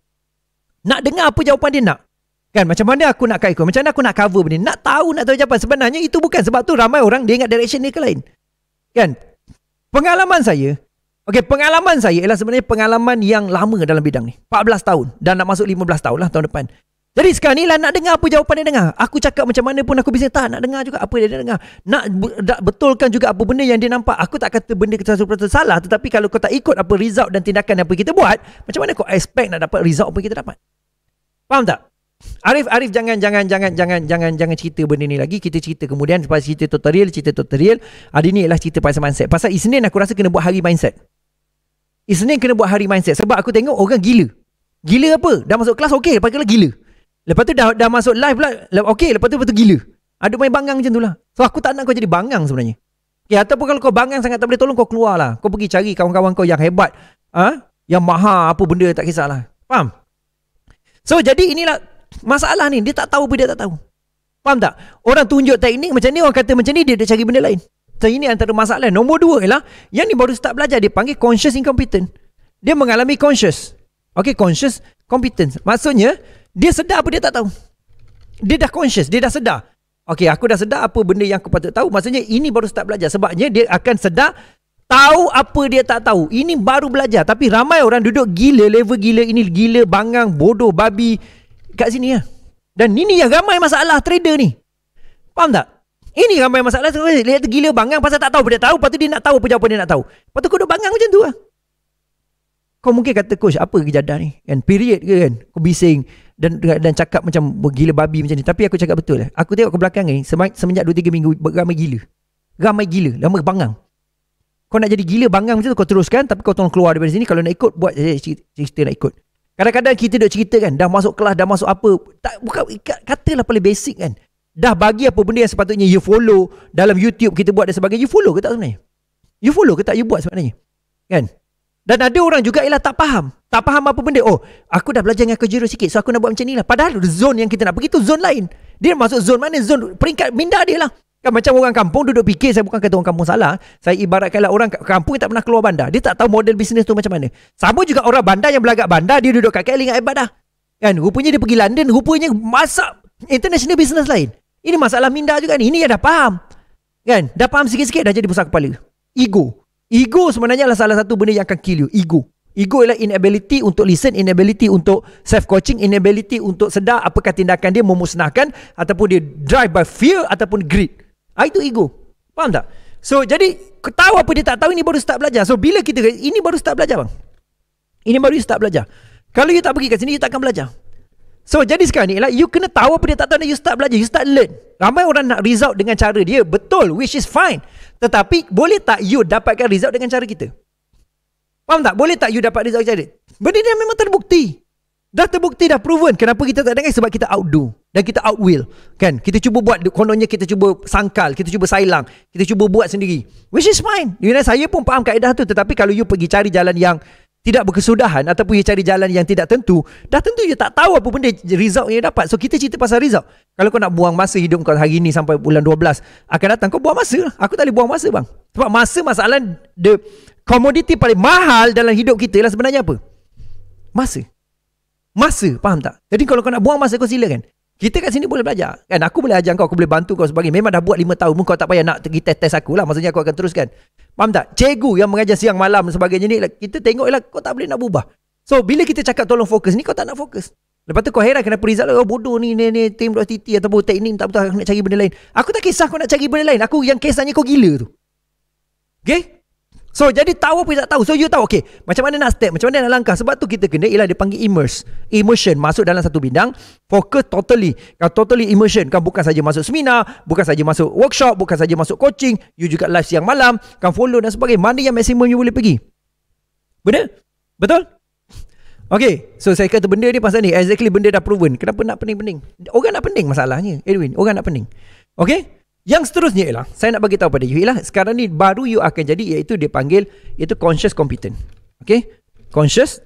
[SPEAKER 1] Nak dengar apa jawapan dia nak? Kan macam mana aku nak kaitkan Macam mana aku nak cover benda ni Nak tahu nak tahu jawapan Sebenarnya itu bukan Sebab tu ramai orang Dia ingat direction ni ke lain Kan Pengalaman saya Okay pengalaman saya Ialah sebenarnya pengalaman Yang lama dalam bidang ni 14 tahun Dan nak masuk 15 tahun lah Tahun depan jadi sekarang ni lah nak dengar apa jawapan dia dengar. Aku cakap macam mana pun aku bising. Tak nak dengar juga apa dia, dia dengar. Nak betulkan juga apa benda yang dia nampak. Aku tak kata benda kita salah. Tetapi kalau kau tak ikut apa result dan tindakan apa kita buat. Macam mana kau expect nak dapat result apa kita dapat. Faham tak? Arif Arif jangan jangan jangan jangan jangan jangan cerita benda ni lagi. Kita cerita kemudian selepas cerita tutorial, cerita tutorial. Hari ni ialah cerita pasal mindset. Pasal Isnin aku rasa kena buat hari mindset. Isnin kena buat hari mindset sebab aku tengok orang gila. Gila apa? Dah masuk kelas okey, lepas kelas gila. Lepas tu dah dah masuk live pula le- okey, lepas tu betul gila. Ada main bangang macam itulah. So aku tak nak kau jadi bangang sebenarnya. Okey, ataupun kalau kau bangang sangat tak boleh tolong kau keluarlah. Kau pergi cari kawan-kawan kau yang hebat. Ha? Yang maha apa benda tak kisahlah. Faham? So jadi inilah Masalah ni dia tak tahu apa dia tak tahu. Faham tak? Orang tunjuk teknik macam ni, orang kata macam ni, dia dah cari benda lain. So ini antara masalah. Nombor dua ialah, yang ni baru start belajar, dia panggil conscious incompetent. Dia mengalami conscious. Okay, conscious competence. Maksudnya, dia sedar apa dia tak tahu. Dia dah conscious, dia dah sedar. Okay, aku dah sedar apa benda yang aku patut tahu. Maksudnya, ini baru start belajar. Sebabnya, dia akan sedar tahu apa dia tak tahu. Ini baru belajar. Tapi ramai orang duduk gila, level gila ini, gila, bangang, bodoh, babi kat sini lah. Dan ini yang ramai masalah trader ni. Faham tak? Ini ramai masalah. Eh, lihat gila bangang pasal tak tahu. Dia tahu. Lepas tu dia nak tahu apa jawapan dia nak tahu. Lepas tu kau duduk bangang macam tu lah. Kau mungkin kata coach apa kejadah ni? And period ke kan? Kau bising dan dan cakap macam gila babi macam ni. Tapi aku cakap betul lah. Aku tengok ke belakang ni semenjak 2-3 minggu ramai gila. Ramai gila. Lama bangang. Kau nak jadi gila bangang macam tu kau teruskan. Tapi kau tolong keluar daripada sini. Kalau nak ikut buat cerita, cerita nak ikut. Kadang-kadang kita duk cerita kan dah masuk kelas dah masuk apa tak bukan katalah paling basic kan dah bagi apa benda yang sepatutnya you follow dalam YouTube kita buat dan sebagainya you follow ke tak sebenarnya you follow ke tak you buat sebenarnya kan dan ada orang juga ialah tak faham tak faham apa benda oh aku dah belajar dengan kejiru sikit so aku nak buat macam ni lah padahal zone yang kita nak pergi tu zone lain dia masuk zone mana zone peringkat minda dia lah Kan macam orang kampung duduk fikir saya bukan kata orang kampung salah. Saya ibaratkanlah orang kampung yang tak pernah keluar bandar. Dia tak tahu model bisnes tu macam mana. Sama juga orang bandar yang belagak bandar dia duduk kat KL ingat hebat dah. Kan rupanya dia pergi London rupanya masak international business lain. Ini masalah minda juga ni. Ini yang dah faham. Kan dah faham sikit-sikit dah jadi besar kepala. Ego. Ego sebenarnya adalah salah satu benda yang akan kill you. Ego. Ego ialah inability untuk listen, inability untuk self-coaching, inability untuk sedar apakah tindakan dia memusnahkan ataupun dia drive by fear ataupun greed. Ah, itu ego. Faham tak? So jadi tahu apa dia tak tahu ini baru start belajar. So bila kita ini baru start belajar bang. Ini baru you start belajar. Kalau you tak pergi kat sini you takkan belajar. So jadi sekarang ni lah you kena tahu apa dia tak tahu dan you start belajar, you start learn. Ramai orang nak result dengan cara dia, betul which is fine. Tetapi boleh tak you dapatkan result dengan cara kita? Faham tak? Boleh tak you dapat result dengan cara dia? Benda ni memang terbukti. Dah terbukti, dah proven. Kenapa kita tak dengar? Sebab kita outdo dan kita outwill kan kita cuba buat kononnya kita cuba sangkal kita cuba sailang kita cuba buat sendiri which is fine you know saya pun faham kaedah tu tetapi kalau you pergi cari jalan yang tidak berkesudahan ataupun you cari jalan yang tidak tentu dah tentu you tak tahu apa benda result yang you dapat so kita cerita pasal result kalau kau nak buang masa hidup kau hari ni sampai bulan 12 akan datang kau buang masa aku tak boleh buang masa bang sebab masa masalah the commodity paling mahal dalam hidup kita lah sebenarnya apa masa masa faham tak jadi kalau kau nak buang masa kau silakan kita kat sini boleh belajar kan aku boleh ajar kau aku boleh bantu kau sebagai. memang dah buat 5 tahun pun kau tak payah nak pergi test-test aku lah maksudnya aku akan teruskan faham tak cegu yang mengajar siang malam dan sebagainya ni kita tengoklah kau tak boleh nak ubah. so bila kita cakap tolong fokus ni kau tak nak fokus lepas tu kau heran kenapa result lah, oh, bodoh ni ni ni team dot tt ataupun teknik tak betul aku nak cari benda lain aku tak kisah kau nak cari benda lain aku yang kisahnya kau gila tu Okay? So jadi tahu pun tak tahu So you tahu okay Macam mana nak step Macam mana nak langkah Sebab tu kita kena Ialah dia panggil immerse Immersion Masuk dalam satu bidang Fokus totally kan, Totally immersion kan Bukan saja masuk seminar Bukan saja masuk workshop Bukan saja masuk coaching You juga live siang malam kan follow dan sebagainya Mana yang maksimum you boleh pergi Benda? Betul? Okay So saya kata benda ni pasal ni Exactly benda dah proven Kenapa nak pening-pening Orang nak pening masalahnya Edwin Orang nak pening Okay yang seterusnya ialah saya nak bagi tahu pada you ialah sekarang ni baru you akan jadi iaitu dipanggil iaitu conscious competent. Okay? Conscious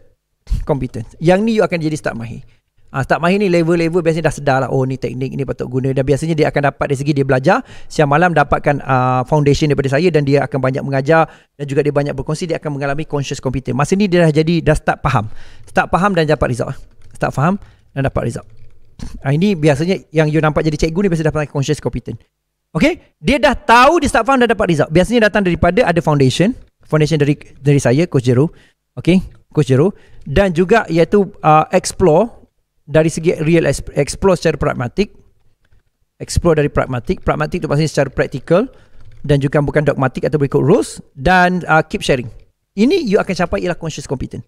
[SPEAKER 1] competent. Yang ni you akan jadi start mahir. Ah ha, start mahir ni level-level biasanya dah sedar lah. oh ni teknik ni patut guna dan biasanya dia akan dapat dari segi dia belajar siang malam dapatkan uh, foundation daripada saya dan dia akan banyak mengajar dan juga dia banyak berkongsi dia akan mengalami conscious competent. Masa ni dia dah jadi dah start faham. Start faham dan dapat result. Lah. Start faham dan dapat result. Ha, ini biasanya yang you nampak jadi cikgu ni biasa dapat conscious competent. Okay? Dia dah tahu dia start farm dah dapat result. Biasanya datang daripada ada foundation. Foundation dari dari saya, Coach Jero. Okay? Coach Jero. Dan juga iaitu uh, explore. Dari segi real explore secara pragmatik. Explore dari pragmatik. Pragmatik tu maksudnya secara praktikal. Dan juga bukan dogmatik atau berikut rules. Dan uh, keep sharing. Ini you akan capai ialah conscious competent.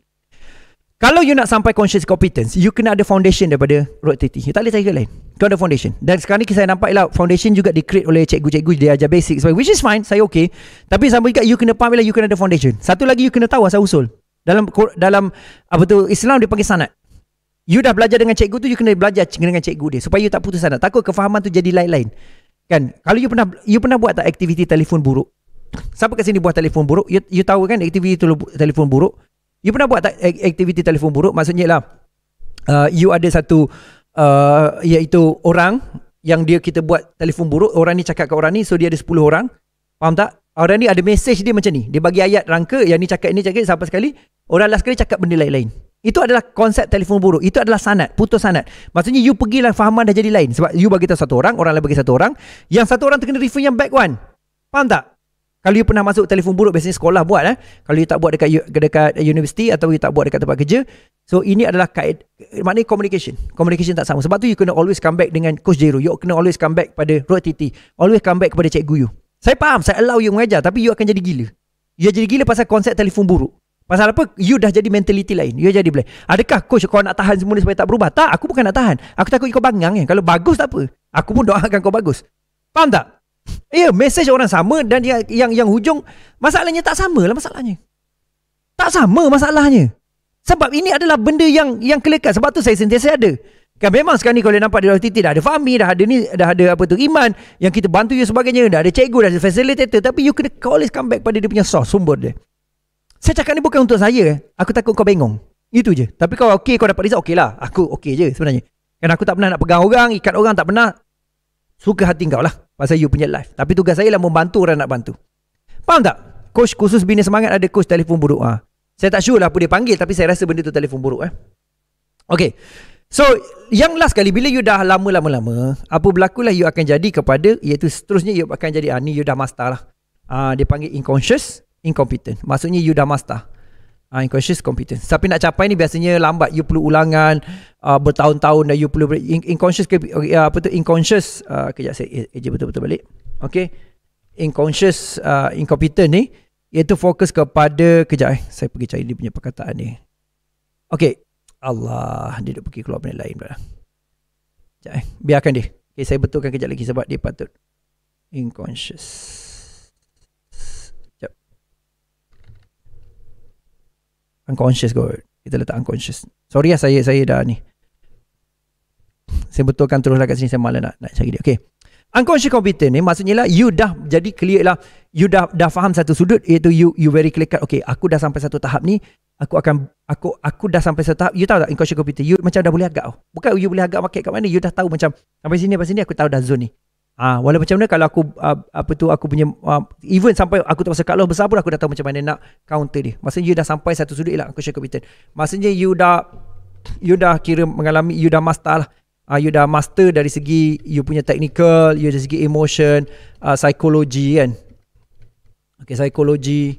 [SPEAKER 1] Kalau you nak sampai conscious competence, you kena ada foundation daripada road TT. You tak boleh cari lain. Kau ada foundation. Dan sekarang ni saya nampak ialah foundation juga di create oleh cikgu-cikgu dia ajar basic. which is fine, saya okay. Tapi sama juga you kena paham ialah you kena ada foundation. Satu lagi you kena tahu asal usul. Dalam dalam apa tu Islam dia panggil sanad. You dah belajar dengan cikgu tu you kena belajar dengan cikgu dia supaya you tak putus sanad. Takut kefahaman tu jadi lain-lain. Kan? Kalau you pernah you pernah buat tak aktiviti telefon buruk? Siapa kat sini buat telefon buruk? You, you tahu kan aktiviti telefon buruk? You pernah buat tak aktiviti telefon buruk? Maksudnya lah uh, you ada satu uh, iaitu orang yang dia kita buat telefon buruk, orang ni cakap ke orang ni, so dia ada 10 orang. Faham tak? Orang ni ada message dia macam ni. Dia bagi ayat rangka, yang ni cakap ni cakap siapa sekali. Orang last sekali cakap benda lain-lain. Itu adalah konsep telefon buruk. Itu adalah sanat, putus sanat. Maksudnya you pergi lah, fahaman dah jadi lain. Sebab you bagi tahu satu orang, orang lain bagi satu orang. Yang satu orang terkena refer yang back one. Faham tak? Kalau you pernah masuk telefon buruk biasanya sekolah buat eh. Kalau you tak buat dekat dekat universiti atau you tak buat dekat tempat kerja. So ini adalah kait maknanya communication. Communication tak sama. Sebab tu you kena always come back dengan coach Jero. You kena always come back pada Road TT. Always come back kepada cikgu you. Saya faham, saya allow you mengajar tapi you akan jadi gila. You jadi gila pasal konsep telefon buruk. Pasal apa? You dah jadi mentaliti lain. You jadi boleh. Adakah coach kau nak tahan semua ni supaya tak berubah? Tak, aku bukan nak tahan. Aku takut kau bangang kan. Kalau bagus tak apa. Aku pun doakan kau bagus. Faham tak? Ya, yeah, message orang sama dan yang, yang yang hujung masalahnya tak sama lah masalahnya. Tak sama masalahnya. Sebab ini adalah benda yang yang kelekat. Sebab tu saya sentiasa ada. Kan memang sekarang ni kalau nampak di RTT dah ada Fahmi, dah ada ni, dah ada apa tu Iman yang kita bantu you sebagainya, dah ada cikgu, dah ada facilitator tapi you kena call his comeback pada dia punya source, sumber dia. Saya cakap ni bukan untuk saya. Aku takut kau bengong. Itu je. Tapi kau okey, kau dapat result okeylah. Aku okey je sebenarnya. Kan aku tak pernah nak pegang orang, ikat orang tak pernah. Suka hati kau lah pasal you punya life. Tapi tugas saya lah membantu orang nak bantu. Faham tak? Coach khusus bina semangat ada coach telefon buruk. Ha. Saya tak sure lah apa dia panggil tapi saya rasa benda tu telefon buruk. Eh. Okay. So, yang last kali bila you dah lama-lama-lama, apa lah you akan jadi kepada, iaitu seterusnya you akan jadi, ah, ni you dah master lah. Ah, dia panggil inconscious, incompetent. Maksudnya you dah master unconscious ah, competence. Tapi nak capai ni biasanya lambat. You perlu ulangan uh, bertahun-tahun dan you perlu ber- inconscious ke uh, ah, apa tu inconscious uh, kejap saya eja eh, eh, betul-betul balik. Okay. Inconscious uh, incompetent ni iaitu fokus kepada kejap eh. Saya pergi cari dia punya perkataan ni. Okay. Allah. Dia duduk pergi keluar benda lain. Sekejap eh. Biarkan dia. Okay, saya betulkan kejap lagi sebab dia patut inconscious. unconscious kot. Kita letak unconscious. Sorry lah saya, saya dah ni. Saya betulkan teruslah kat sini. Saya malah nak, nak cari dia. Okay. Unconscious competent ni maksudnya lah you dah jadi clear lah. You dah dah faham satu sudut iaitu you you very clear cut. Okay, aku dah sampai satu tahap ni. Aku akan, aku aku dah sampai satu tahap. You tahu tak unconscious competent? You macam dah boleh agak. Oh. Bukan you boleh agak market kat mana. You dah tahu macam sampai sini, sampai sini aku tahu dah zone ni. Ah, walaupun macam mana kalau aku uh, apa tu aku punya uh, even sampai aku tak masuk kalau besar pun aku dah tahu macam mana nak counter dia. Maksudnya you dah sampai satu sudut lah aku cakap betul. Maksudnya you dah you dah kira mengalami you dah master lah. Uh, you dah master dari segi you punya technical, you dari segi emotion, uh, psikologi kan. Okay, psikologi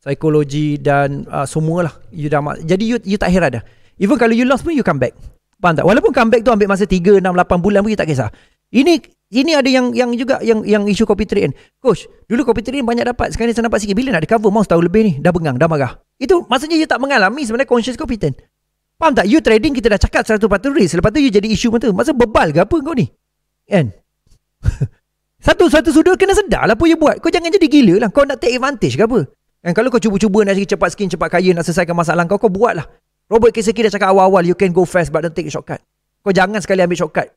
[SPEAKER 1] psikologi dan uh, semualah you dah jadi you, you tak heran dah. Even kalau you lost pun you come back. Faham tak? Walaupun back tu ambil masa 3, 6, 8 bulan pun you tak kisah. Ini ini ada yang yang juga yang yang isu copy train. Kan. Coach, dulu copy train banyak dapat, sekarang ni saya dapat sikit. Bila nak recover mouse tahu lebih ni? Dah bengang, dah marah. Itu maksudnya you tak mengalami sebenarnya conscious copy train. Faham tak? You trading kita dah cakap satu patu risk. Lepas tu you jadi isu macam tu. Masa bebal ke apa kau ni? Kan? satu satu sudut kena sedar lah apa you buat. Kau jangan jadi gila lah. Kau nak take advantage ke apa? Dan kalau kau cuba-cuba nak jadi cepat skin, cepat kaya, nak selesaikan masalah kau, kau buatlah. lah. Robert Kiyosaki dah cakap awal-awal, you can go fast but don't take shortcut. Kau jangan sekali ambil shortcut.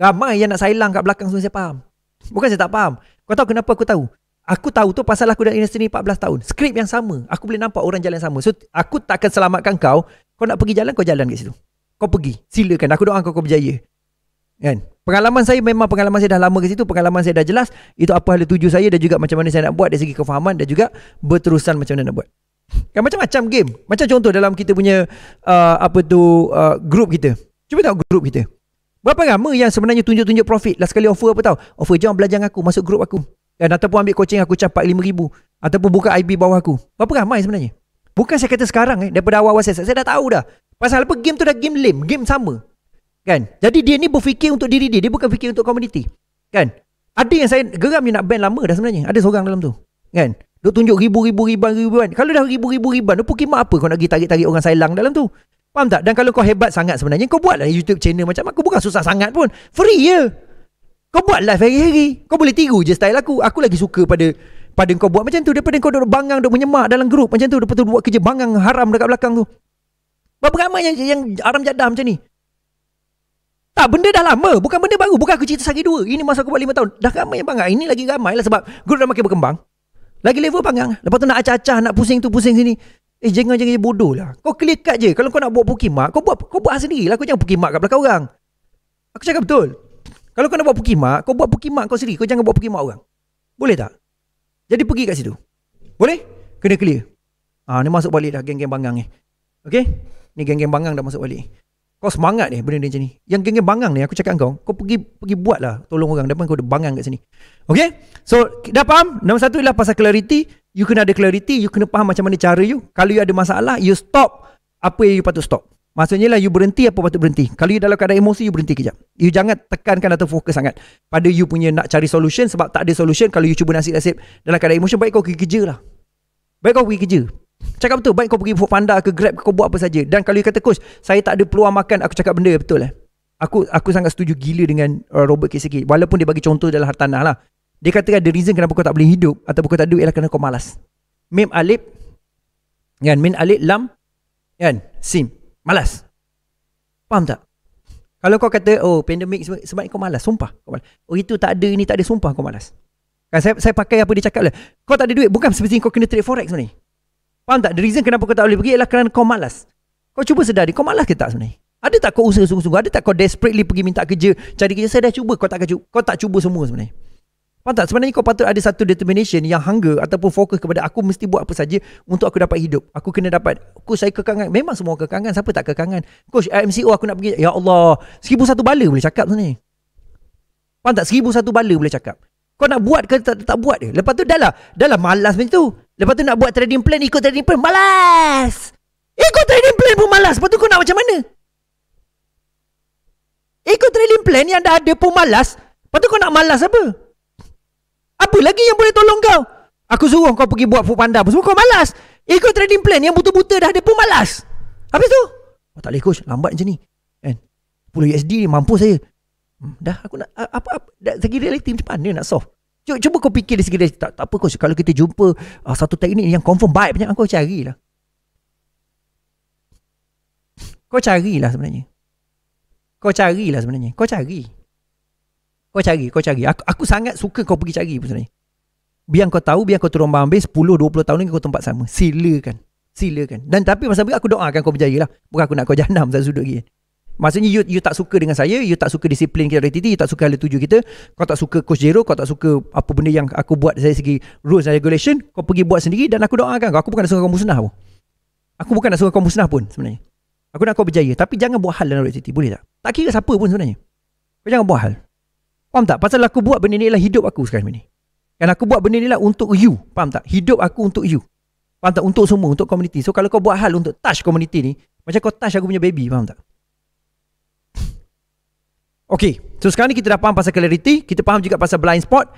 [SPEAKER 1] Ramai yang nak sailang kat belakang semua saya faham. Bukan saya tak faham. Kau tahu kenapa aku tahu? Aku tahu tu pasal aku dah industri ni 14 tahun. Skrip yang sama. Aku boleh nampak orang jalan sama. So aku takkan selamatkan kau. Kau nak pergi jalan, kau jalan kat situ. Kau pergi. Silakan. Aku doakan kau, kau berjaya. Kan? Pengalaman saya memang pengalaman saya dah lama ke situ. Pengalaman saya dah jelas. Itu apa hal tuju saya dan juga macam mana saya nak buat dari segi kefahaman dan juga berterusan macam mana nak buat. Kan macam-macam game. Macam contoh dalam kita punya uh, apa tu uh, group kita. Cuba tengok group kita. Berapa lama yang sebenarnya tunjuk-tunjuk profit? Last kali offer apa tau? Offer jom belajar dengan aku, masuk grup aku. Dan ataupun ambil coaching aku capai RM5,000. Ataupun buka IB bawah aku. Berapa ramai sebenarnya? Bukan saya kata sekarang eh. Daripada awal-awal saya, saya dah tahu dah. Pasal apa game tu dah game lame. Game sama. Kan? Jadi dia ni berfikir untuk diri dia. Dia bukan fikir untuk community. Kan? Ada yang saya geram ni nak ban lama dah sebenarnya. Ada seorang dalam tu. Kan? Dia tunjuk ribu-ribu riban-ribuan. Kalau dah ribu-ribu riban tu Pokemon apa kau nak pergi tarik-tarik orang sailang dalam tu? Faham tak? Dan kalau kau hebat sangat sebenarnya Kau buatlah YouTube channel macam aku Bukan susah sangat pun Free je Kau buat live hari-hari Kau boleh tiru je style aku Aku lagi suka pada Pada kau buat macam tu Daripada kau duduk bangang Duduk menyemak dalam grup macam tu Lepas tu buat kerja bangang haram dekat belakang tu Berapa ramai yang, yang haram jadah macam ni? Tak, benda dah lama Bukan benda baru Bukan aku cerita sehari dua Ini masa aku buat lima tahun Dah ramai yang bangang Ini lagi ramai lah sebab Grup dah makin berkembang Lagi level bangang Lepas tu nak acah-acah Nak pusing tu pusing sini Eh jangan jangan jadi bodoh lah. Kau clear cut je. Kalau kau nak buat pukimak, mark, kau buat kau buat sendiri lah. Kau jangan pukimak mark kat belakang orang. Aku cakap betul. Kalau kau nak buat pukimak, kau buat pukimak kau sendiri. Kau jangan buat pukimak orang. Boleh tak? Jadi pergi kat situ. Boleh? Kena clear. Ah ha, ni masuk balik dah geng-geng bangang ni. Okey? Ni geng-geng bangang dah masuk balik. Kau semangat ni benda macam ni. Yang geng-geng bangang ni aku cakap kau, kau pergi pergi buatlah tolong orang depan kau ada bangang kat sini. Okey? So dah faham? Nombor satu ialah pasal clarity you kena ada clarity, you kena faham macam mana cara you. Kalau you ada masalah, you stop apa yang you patut stop. Maksudnya lah, you berhenti apa patut berhenti. Kalau you dalam keadaan emosi, you berhenti kejap. You jangan tekankan atau fokus sangat pada you punya nak cari solution sebab tak ada solution kalau you cuba nasib-nasib dalam keadaan emosi, baik kau pergi kerja lah. Baik kau pergi kerja. Cakap betul, baik kau pergi food panda ke grab kau buat apa saja. Dan kalau you kata, coach, saya tak ada peluang makan, aku cakap benda betul lah. Eh? Aku aku sangat setuju gila dengan uh, Robert Kiyosaki. Walaupun dia bagi contoh dalam hartanah lah. Dia katakan the reason kenapa kau tak boleh hidup atau kau tak duit ialah kerana kau malas. Mim alif kan min alif lam kan sim malas. Faham tak? Kalau kau kata oh pandemik sebab kau malas, sumpah kau malas. Oh itu tak ada ini tak ada sumpah kau malas. Kan saya saya pakai apa dia cakap lah. Kau tak ada duit bukan seperti kau kena trade forex ni. Faham tak? The reason kenapa kau tak boleh pergi ialah kerana kau malas. Kau cuba sedari kau malas ke tak sebenarnya? Ada tak kau usaha sungguh-sungguh? Ada tak kau desperately pergi minta kerja, cari kerja? Saya dah cuba, kau tak kau tak cuba semua sebenarnya. Faham tak? Sebenarnya kau patut ada satu determination yang hunger ataupun fokus kepada aku mesti buat apa saja untuk aku dapat hidup. Aku kena dapat. Coach, saya kekangan. Memang semua kekangan. Siapa tak kekangan? Coach, eh, MCO aku nak pergi. Ya Allah. Seribu satu bala boleh cakap tu ni. Faham tak? Seribu satu bala boleh cakap. Kau nak buat ke tak, tak buat? Lepas tu dah lah. Dah lah malas macam tu. Lepas tu nak buat trading plan, ikut trading plan. Malas! Ikut trading plan pun malas. Lepas tu kau nak macam mana? Ikut trading plan yang dah ada pun malas. Lepas tu kau nak malas apa? Apa lagi yang boleh tolong kau? Aku suruh kau pergi buat food panda pun semua kau malas. Ikut trading plan yang buta-buta dah ada pun malas. Habis tu? Oh, tak boleh coach, lambat je ni. Kan? 10 USD mampu saya. Hmm, dah aku nak apa apa dah segi reality macam mana nak soft. Cuba, cuba kau fikir di segi reality. Tak, tak apa coach, kalau kita jumpa uh, satu teknik yang confirm baik punya kau carilah. Kau carilah sebenarnya. Kau carilah sebenarnya. Kau cari. Kau cari, kau cari. Aku, aku sangat suka kau pergi cari pun sebenarnya. Biar kau tahu, biar kau turun ambil 10-20 tahun lagi kau tempat sama. Silakan. Silakan. Dan tapi masa aku doakan kau berjaya lah. Bukan aku nak kau jana masa sudut gini. Maksudnya you, you tak suka dengan saya, you tak suka disiplin kita dari titik, you tak suka hal tuju kita, kau tak suka coach Jero, kau tak suka apa benda yang aku buat dari segi rules and regulation, kau pergi buat sendiri dan aku doakan kau. Aku bukan nak suruh kau musnah pun. Aku bukan nak suruh kau musnah pun sebenarnya. Aku nak kau berjaya. Tapi jangan buat hal dalam RTT. Boleh tak? Tak kira siapa pun sebenarnya. Kau jangan buat hal. Faham tak? Pasal aku buat benda ni lah hidup aku sekarang ni. Kan aku buat benda ni lah untuk you. Faham tak? Hidup aku untuk you. Faham tak? Untuk semua. Untuk community. So kalau kau buat hal untuk touch community ni. Macam kau touch aku punya baby. Faham tak? Okay. So sekarang ni kita dah faham pasal clarity. Kita faham juga pasal blind spot.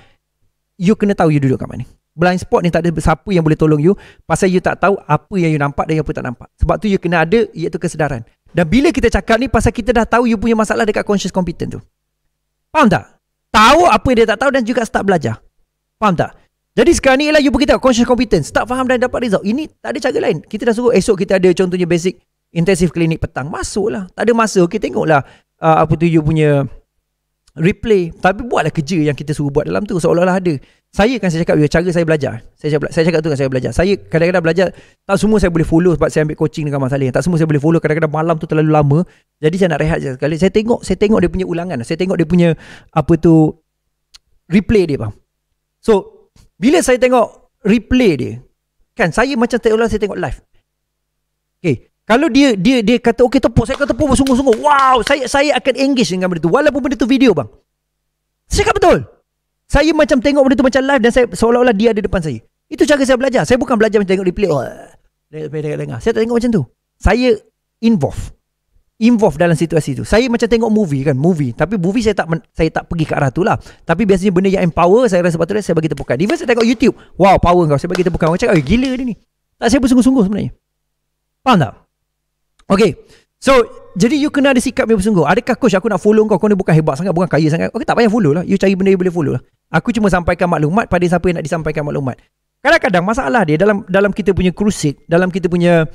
[SPEAKER 1] You kena tahu you duduk kat mana. Blind spot ni tak ada siapa yang boleh tolong you. Pasal you tak tahu apa yang you nampak dan apa yang tak nampak. Sebab tu you kena ada iaitu kesedaran. Dan bila kita cakap ni pasal kita dah tahu you punya masalah dekat conscious competent tu. Faham tak? Tahu apa yang dia tak tahu dan juga start belajar. Faham tak? Jadi sekarang ni ialah you beritahu conscious competence. Tak faham dan dapat result. Ini tak ada cara lain. Kita dah suruh esok kita ada contohnya basic intensive klinik petang. Masuklah. Tak ada masa. Okay tengoklah uh, apa tu you punya replay. Tapi buatlah kerja yang kita suruh buat dalam tu. Seolah-olah ada saya kan saya cakap dia cara saya belajar. Saya cakap saya cakap tu kan saya belajar. Saya kadang-kadang belajar tak semua saya boleh follow sebab saya ambil coaching dengan Mas Tak semua saya boleh follow kadang-kadang malam tu terlalu lama. Jadi saya nak rehat je sekali. Saya tengok saya tengok dia punya ulangan. Saya tengok dia punya apa tu replay dia bang. So bila saya tengok replay dia kan saya macam tak ulang saya tengok live. Okay. Kalau dia dia dia kata okey tepuk, saya kata tepuk bersungguh-sungguh. Wow, saya saya akan engage dengan benda tu walaupun benda tu video bang. Saya cakap betul. Saya macam tengok benda tu macam live dan saya seolah-olah dia ada depan saya. Itu cara saya belajar. Saya bukan belajar macam tengok replay. Oh, dengar, Saya tak tengok macam tu. Saya involve. Involve dalam situasi tu. Saya macam tengok movie kan. Movie. Tapi movie saya tak saya tak pergi ke arah tu lah. Tapi biasanya benda yang empower saya rasa patutnya saya bagi tepukan. Even saya tengok YouTube. Wow power kau. Saya bagi tepukan. Orang cakap eh, gila dia ni. Tak saya bersungguh-sungguh sebenarnya. Faham tak? Okay. So, jadi you kena ada sikap yang bersungguh. Adakah coach aku nak follow kau? Kau ni bukan hebat sangat, bukan kaya sangat. Okay, tak payah follow lah. You cari benda yang boleh follow lah. Aku cuma sampaikan maklumat pada siapa yang nak disampaikan maklumat. Kadang-kadang masalah dia dalam dalam kita punya crusade, dalam kita punya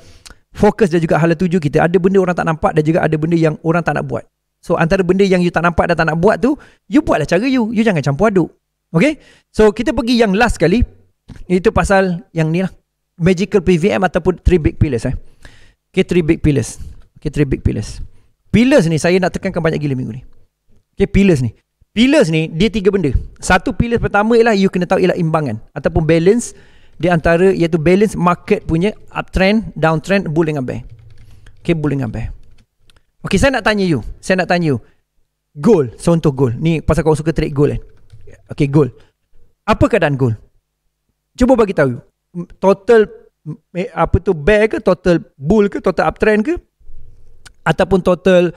[SPEAKER 1] fokus dan juga hala tuju kita, ada benda orang tak nampak dan juga ada benda yang orang tak nak buat. So antara benda yang you tak nampak dan tak nak buat tu, you buatlah cara you. You jangan campur aduk. Okay? So kita pergi yang last sekali. Itu pasal yang ni lah. Magical PVM ataupun three big pillars eh. Okay, three big pillars. Okay, three big pillars. Pillars ni saya nak tekankan banyak gila minggu ni. Okay, pillars ni. Pillars ni dia tiga benda. Satu pillars pertama ialah you kena tahu ialah imbangan ataupun balance di antara iaitu balance market punya uptrend, downtrend, bull dengan bear. Okay, bull dengan bear. Okay, saya nak tanya you. Saya nak tanya you. Goal. So, untuk goal. Ni pasal kau suka trade goal kan? Okay, goal. Apa keadaan goal? Cuba bagi tahu you. Total eh, apa tu bear ke? Total bull ke? Total uptrend ke? Ataupun total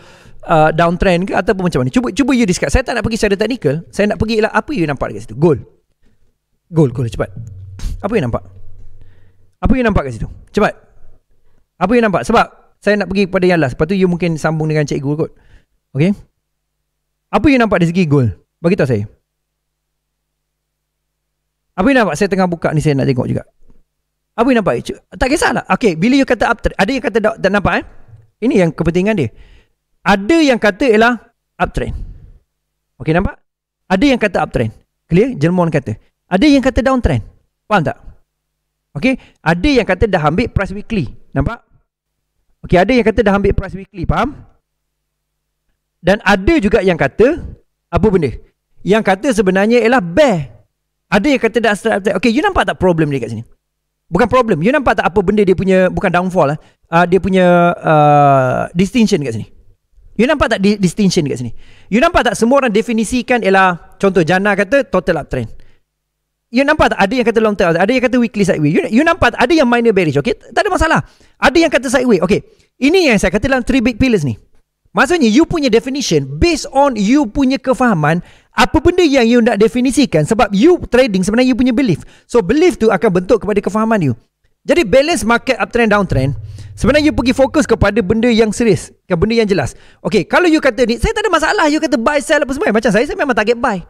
[SPEAKER 1] uh, downtrend ke ataupun macam mana. Cuba cuba you discuss. Saya tak nak pergi secara teknikal. Saya nak pergi lah apa you nampak dekat situ. Goal. Goal, goal cepat. Apa you nampak? Apa you nampak kat situ? Cepat. Apa you nampak? Sebab saya nak pergi kepada yang last. Lepas tu you mungkin sambung dengan cikgu kot. Okay? Apa you nampak dari segi goal? Bagi tahu saya. Apa you nampak? Saya tengah buka ni saya nak tengok juga. Apa you nampak? Tak kisahlah. Okay, bila you kata uptrend, ada yang kata tak nampak eh? Ini yang kepentingan dia. Ada yang kata ialah uptrend. Okey nampak? Ada yang kata uptrend. Clear? Jermon kata. Ada yang kata downtrend. Faham tak? Okey, ada yang kata dah ambil price weekly. Nampak? Okey, ada yang kata dah ambil price weekly, faham? Dan ada juga yang kata apa benda? Yang kata sebenarnya ialah bear. Ada yang kata dah strike uptrend. Okey, you nampak tak problem dia kat sini? Bukan problem. You nampak tak apa benda dia punya bukan downfall lah. Uh, dia punya uh, distinction kat sini. You nampak tak distinction kat sini? You nampak tak semua orang definisikan ialah contoh Jana kata total uptrend. You nampak tak ada yang kata long term, ada yang kata weekly sideways. You, you nampak tak ada yang minor bearish, okay? Tak ada masalah. Ada yang kata sideways, okay. Ini yang saya kata dalam three big pillars ni. Maksudnya you punya definition based on you punya kefahaman apa benda yang you nak definisikan sebab you trading sebenarnya you punya belief. So belief tu akan bentuk kepada kefahaman you. Jadi balance market uptrend downtrend Sebenarnya you pergi fokus kepada benda yang serius ke Benda yang jelas Okay kalau you kata ni Saya tak ada masalah You kata buy sell apa semua Macam saya saya memang target buy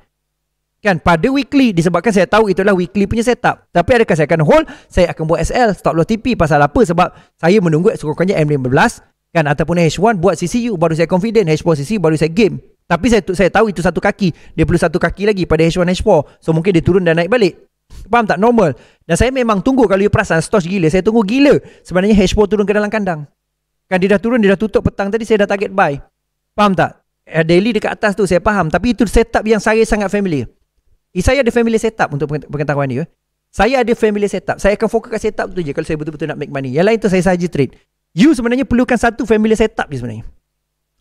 [SPEAKER 1] Kan pada weekly Disebabkan saya tahu itulah weekly punya setup Tapi adakah saya akan hold Saya akan buat SL Stop loss TP Pasal apa sebab Saya menunggu sekurang-kurangnya M15 Kan ataupun H1 buat CCU Baru saya confident H4 CCU baru saya game tapi saya saya tahu itu satu kaki. Dia perlu satu kaki lagi pada H1, H4. So mungkin dia turun dan naik balik. Faham tak? Normal. Dan saya memang tunggu kalau you perasan stos gila. Saya tunggu gila. Sebenarnya H4 turun ke dalam kandang. Kan dia dah turun, dia dah tutup petang tadi. Saya dah target buy. Faham tak? Uh, daily dekat atas tu saya faham. Tapi itu setup yang saya sangat familiar. Eh, saya ada family setup untuk pengetahuan ni. Eh. Saya ada family setup. Saya akan fokus kat setup tu je kalau saya betul-betul nak make money. Yang lain tu saya sahaja trade. You sebenarnya perlukan satu family setup je sebenarnya.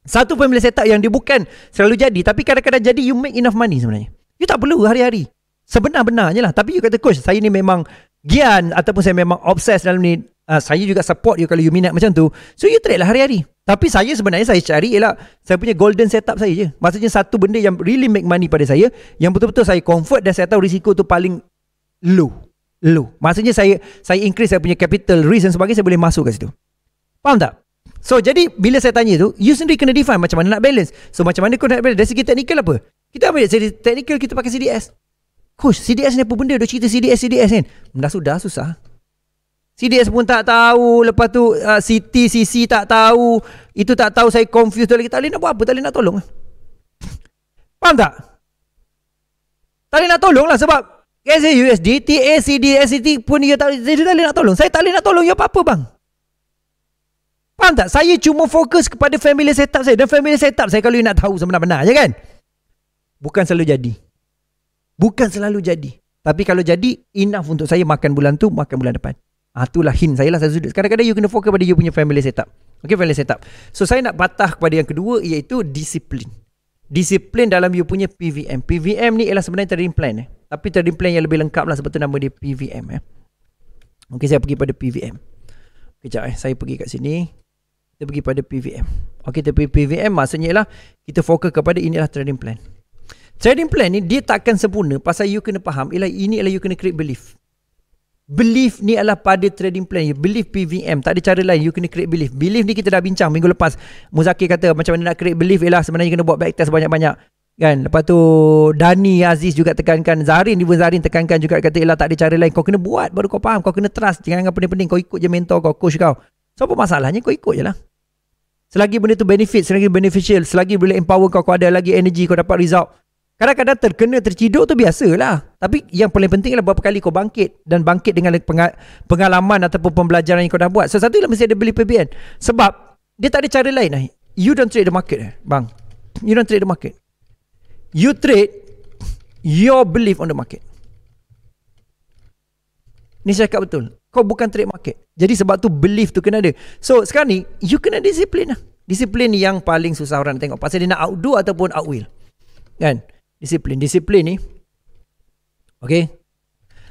[SPEAKER 1] Satu family setup yang dia bukan selalu jadi. Tapi kadang-kadang jadi you make enough money sebenarnya. You tak perlu hari-hari. Sebenar-benarnya lah Tapi you kata coach Saya ni memang Gian Ataupun saya memang obses dalam ni uh, Saya juga support you Kalau you minat macam tu So you trade lah hari-hari Tapi saya sebenarnya Saya cari ialah Saya punya golden setup saya je Maksudnya satu benda Yang really make money pada saya Yang betul-betul saya comfort Dan saya tahu risiko tu paling Low Low Maksudnya saya Saya increase saya punya capital Risk dan sebagainya Saya boleh masuk ke situ Faham tak? So jadi bila saya tanya tu You sendiri kena define Macam mana nak balance So macam mana kau nak balance Dari segi technical apa? Kita ambil dari technical Kita pakai CDS Coach CDS ni apa benda Dia cerita CDS CDS kan Dah sudah susah CDS pun tak tahu Lepas tu uh, ah, CT CC tak tahu Itu tak tahu Saya confused lagi Tak boleh nak buat apa Tak boleh nak tolong Faham tak Tak boleh nak tolong lah Sebab KSUSD TA CDS CT pun dia tak, dia tak boleh nak tolong Saya tak boleh nak tolong You ya, apa-apa bang Faham tak? Saya cuma fokus kepada family setup saya. Dan family setup saya kalau nak tahu sebenar-benar je ya kan? Bukan selalu jadi. Bukan selalu jadi. Tapi kalau jadi, enough untuk saya makan bulan tu, makan bulan depan. Ah, itulah hint saya lah saya sudut. Kadang-kadang you kena fokus kepada you punya family setup. Okay, family setup. So, saya nak batah kepada yang kedua iaitu disiplin. Disiplin dalam you punya PVM. PVM ni ialah sebenarnya trading plan. Eh. Tapi trading plan yang lebih lengkap lah sebab tu nama dia PVM. Eh. Okay, saya pergi pada PVM. Kejap eh, saya pergi kat sini. Kita pergi pada PVM. Okay, tapi PVM maksudnya ialah kita fokus kepada inilah trading plan. Trading plan ni dia takkan sempurna pasal you kena faham ialah ini ialah you kena create belief. Belief ni adalah pada trading plan. You believe PVM. Tak ada cara lain. You kena create belief. Belief ni kita dah bincang minggu lepas. Muzakir kata macam mana nak create belief ialah sebenarnya kena buat backtest banyak-banyak. Kan? Lepas tu Dani Aziz juga tekankan. Zarin, even Zarin tekankan juga kata ialah tak ada cara lain. Kau kena buat baru kau faham. Kau kena trust. Jangan dengan pening-pening. Kau ikut je mentor kau, coach kau. So apa masalahnya? Kau ikut je lah. Selagi benda tu benefit, selagi beneficial, selagi boleh empower kau, kau ada lagi energy, kau dapat result. Kadang-kadang terkena terciduk tu biasalah. Tapi yang paling penting adalah berapa kali kau bangkit dan bangkit dengan pengalaman ataupun pembelajaran yang kau dah buat. So satu lah mesti ada beli PBN. Sebab dia tak ada cara lain. Eh. You don't trade the market eh, bang. You don't trade the market. You trade your belief on the market. Ni saya cakap betul. Kau bukan trade market. Jadi sebab tu belief tu kena ada. So sekarang ni, you kena disiplin lah. Disiplin yang paling susah orang tengok. Pasal dia nak outdo ataupun outwill. Kan? Yeah. Disiplin Disiplin ni Okay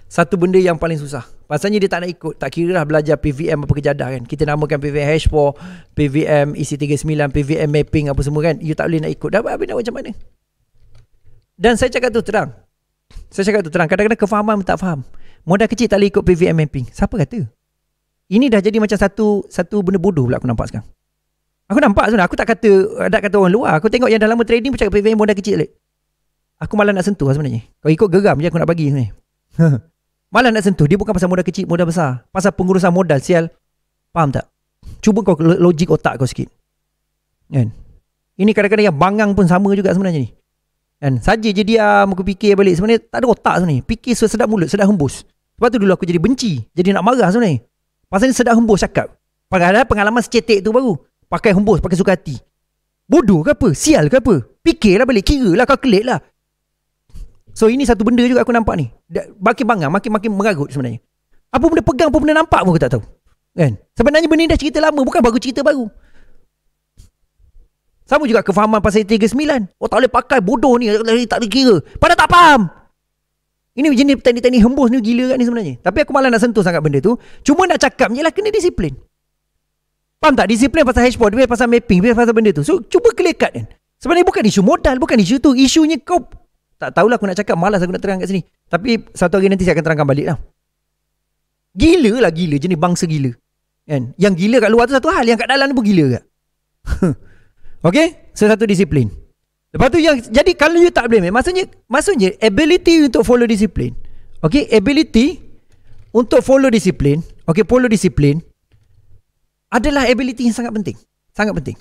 [SPEAKER 1] Satu benda yang paling susah Pasalnya dia tak nak ikut Tak kira lah belajar PVM apa kejadah kan Kita namakan PVM H4 PVM EC39 PVM mapping apa semua kan You tak boleh nak ikut Dah habis nak macam mana Dan saya cakap tu terang Saya cakap tu terang Kadang-kadang kefahaman tak faham Modal kecil tak boleh ikut PVM mapping Siapa kata Ini dah jadi macam satu Satu benda bodoh pula aku nampak sekarang Aku nampak sebenarnya Aku tak kata Tak kata orang luar Aku tengok yang dalam trading Pun cakap PVM modal kecil tak Aku malah nak sentuh lah sebenarnya Kau ikut geram je aku nak bagi sebenarnya Malah nak sentuh Dia bukan pasal modal kecil Modal besar Pasal pengurusan modal Sial Faham tak? Cuba kau logik otak kau sikit Kan Ini kadang-kadang yang bangang pun Sama juga sebenarnya ni Kan Saja je diam um, Aku fikir balik Sebenarnya tak ada otak sebenarnya Fikir sedap mulut Sedap hembus Lepas tu dulu aku jadi benci Jadi nak marah sebenarnya Pasal ni sedap hembus cakap Padahal pengalaman secetek tu baru Pakai hembus Pakai suka hati Bodoh ke apa? Sial ke apa? Fikirlah balik lah, kau kelik lah So ini satu benda juga aku nampak ni. Makin bangang, makin-makin mengagut sebenarnya. Apa benda pegang, apa benda nampak pun aku tak tahu. Kan? Sebenarnya benda ni dah cerita lama, bukan baru cerita baru. Sama juga kefahaman pasal 39. Oh tak boleh pakai, bodoh ni, tak boleh kira. Padahal tak faham. Ini jenis teknik-teknik hembus ni gila kan ni sebenarnya. Tapi aku malah nak sentuh sangat benda tu. Cuma nak cakap je lah kena disiplin. Faham tak? Disiplin pasal hashboard, pasal mapping, pasal benda tu. So cuba clear kan. Sebenarnya bukan isu modal, bukan isu tu. Isunya kau tak tahulah aku nak cakap malas aku nak terang kat sini tapi satu hari nanti saya akan terangkan balik lah gila lah gila jenis bangsa gila kan yang gila kat luar tu satu hal yang kat dalam ni pun gila kat Okay so satu disiplin lepas tu yang jadi kalau you tak blame eh, maksudnya maksudnya ability untuk follow disiplin, Okay ability untuk follow disiplin, Okay follow disiplin adalah ability yang sangat penting sangat penting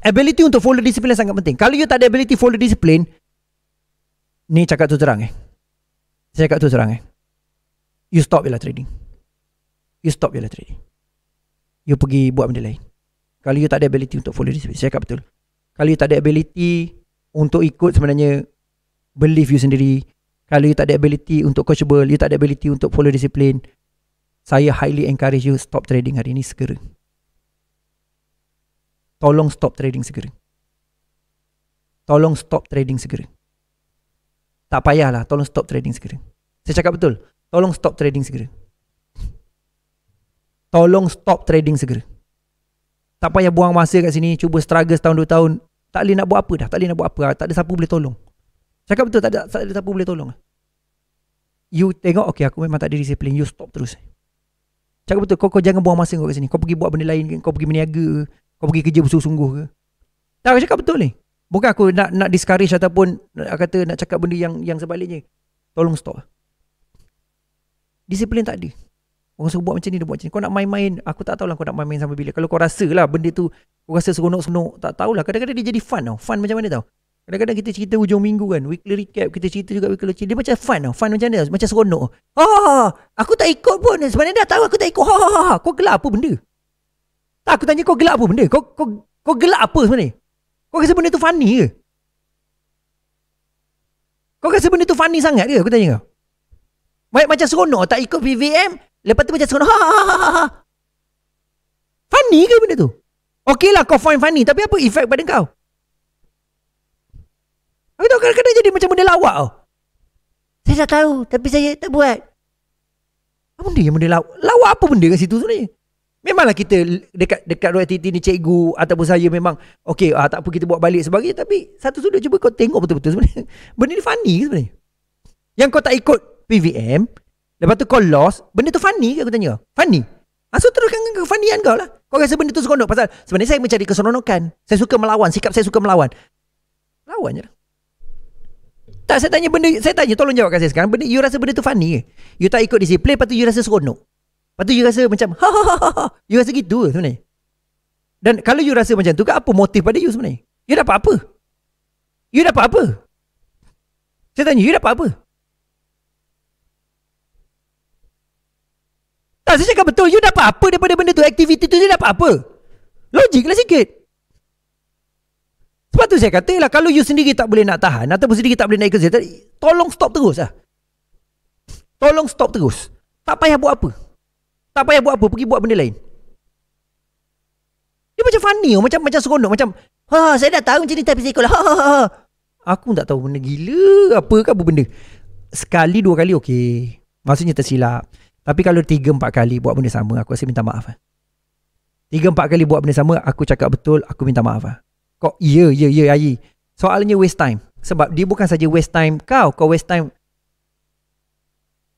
[SPEAKER 1] Ability untuk follow discipline sangat penting Kalau you tak ada ability follow disiplin. Ni cakap tu terang eh. Saya cakap tu terang eh. You stop je trading. You stop je trading. You pergi buat benda lain. Kalau you tak ada ability untuk follow this, saya cakap betul. Kalau you tak ada ability untuk ikut sebenarnya belief you sendiri, kalau you tak ada ability untuk coachable, you tak ada ability untuk follow discipline, saya highly encourage you stop trading hari ini segera. Tolong stop trading segera. Tolong stop trading segera tak payahlah tolong stop trading segera. Saya cakap betul. Tolong stop trading segera. Tolong stop trading segera. Tak payah buang masa kat sini cuba struggle setahun dua tahun. Tak boleh nak buat apa dah. Tak boleh nak buat apa. Ah, tak ada siapa boleh tolong. Cakap betul tak ada, tak ada siapa boleh tolong. Lah. You tengok okay aku memang tak ada disiplin. You stop terus. Cakap betul kau, kau jangan buang masa kau kat sini. Kau pergi buat benda lain. Kau pergi berniaga. Kau pergi kerja bersungguh-sungguh ke. Tak aku cakap betul ni. Bukan aku nak nak discourage ataupun nak kata nak cakap benda yang yang sebaliknya. Tolong stop. Disiplin tak ada. Orang suruh buat macam ni, dia buat macam ni. Kau nak main-main, aku tak tahulah kau nak main-main sampai bila. Kalau kau rasa lah benda tu, kau rasa seronok-senok, tak tahulah. Kadang-kadang dia jadi fun tau. Fun macam mana tau. Kadang-kadang kita cerita hujung minggu kan, weekly recap, kita cerita juga weekly recap. Dia macam fun tau. Fun macam mana tau. Macam seronok. Ha, ha, ha, aku tak ikut pun. Sebenarnya dah tahu aku tak ikut. Ha, ha, ha. ha. Kau gelap apa benda? Tak, aku tanya kau gelap apa benda? Kau, kau, kau gelap apa sebenarnya? Kau rasa benda tu funny ke? Kau rasa benda tu funny sangat ke? Aku tanya kau. Macam, macam seronok tak ikut PVM. Lepas tu macam seronok. Ha, ha, ha, ha, ha. Funny ke benda tu? Okey lah kau find funny. Tapi apa efek pada kau? Aku tahu kadang-kadang jadi macam benda lawak tau. Saya tak tahu. Tapi saya tak buat. Apa benda yang benda lawak? Lawak apa benda kat situ sebenarnya? Memanglah kita dekat dekat titi ni cikgu ataupun saya memang okey ah, tak apa kita buat balik sebagainya tapi satu sudut cuba kau tengok betul-betul sebenarnya. Benda ni funny ke sebenarnya? Yang kau tak ikut PVM lepas tu kau loss, benda tu funny ke aku tanya? Funny. Asal ah, so teruskan dengan kefanian kau lah. Kau rasa benda tu seronok pasal sebenarnya saya mencari keseronokan. Saya suka melawan, sikap saya suka melawan. Lawan je lah. Tak, saya tanya benda, saya tanya, tolong jawab saya sekarang. Benda, you rasa benda tu funny ke? You tak ikut disiplin, lepas tu you rasa seronok. Lepas tu you rasa macam ha ha, ha ha ha. You rasa gitu ke sebenarnya? Dan kalau you rasa macam tu ke apa motif pada you sebenarnya? You dapat apa? You dapat apa? Saya tanya you dapat apa? Tak saya cakap betul You dapat apa daripada benda tu Aktiviti tu you dapat apa? Logik lah sikit Sebab tu saya kata lah Kalau you sendiri tak boleh nak tahan Ataupun sendiri tak boleh nak ikut saya, Tolong stop terus lah Tolong stop terus Tak payah buat apa tak payah buat apa, pergi buat benda lain. Dia macam funny, oh, macam macam seronok, macam ha, ha saya dah tahu macam ni tapi sekolah. Ha, ha, ha, ha. Aku tak tahu benda gila, apa ke apa benda. Sekali dua kali okey. Maksudnya tersilap. Tapi kalau tiga empat kali buat benda sama, aku rasa minta maaf. Eh. Tiga empat kali buat benda sama, aku cakap betul, aku minta maaf. Eh. kok? ya, ya, ya, Ayi. Soalnya waste time. Sebab dia bukan saja waste time kau. Kau waste time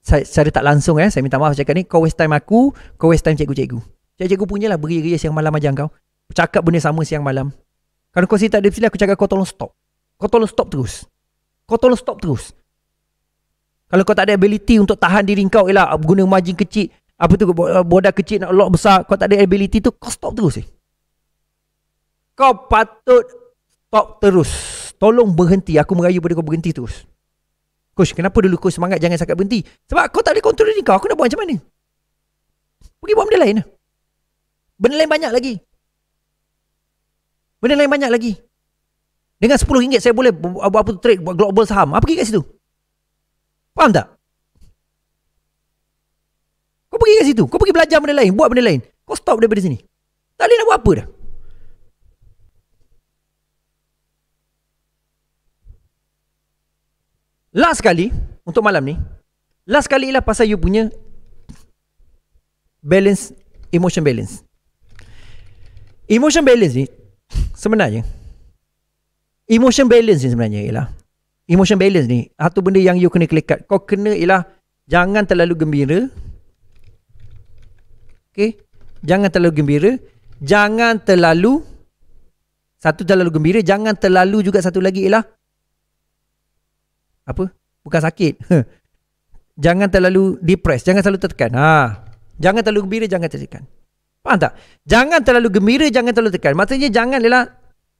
[SPEAKER 1] saya, secara tak langsung eh saya minta maaf cakap ni kau waste time aku kau waste time cikgu-cikgu cikgu-cikgu punyalah beri ria siang malam ajar kau cakap benda sama siang malam kalau kau tak ada silap aku cakap kau tolong stop kau tolong stop terus kau tolong stop terus kalau kau tak ada ability untuk tahan diri kau ialah guna margin kecil apa tu bodoh kecil nak lock besar kau tak ada ability tu kau stop terus eh kau patut stop terus tolong berhenti aku merayu pada kau berhenti terus Coach kenapa dulu coach semangat Jangan sangat berhenti Sebab kau tak boleh kontrol diri kau Aku nak buat macam mana Pergi buat benda lain lah. Benda lain banyak lagi Benda lain banyak lagi Dengan RM10 saya boleh Buat apa trade Buat global saham Apa pergi kat situ Faham tak Kau pergi kat situ Kau pergi belajar benda lain Buat benda lain Kau stop daripada sini Tak boleh nak buat apa dah Last sekali Untuk malam ni Last sekali lah pasal you punya Balance Emotion balance Emotion balance ni Sebenarnya Emotion balance ni sebenarnya ialah Emotion balance ni Satu benda yang you kena kelekat Kau kena ialah Jangan terlalu gembira Okay Jangan terlalu gembira Jangan terlalu Satu terlalu gembira Jangan terlalu juga satu lagi ialah apa? Bukan sakit. jangan terlalu depressed, jangan terlalu tertekan. Ha. Jangan terlalu gembira, jangan tertekan. Faham tak? Jangan terlalu gembira, jangan terlalu tertekan. Maksudnya jangan ialah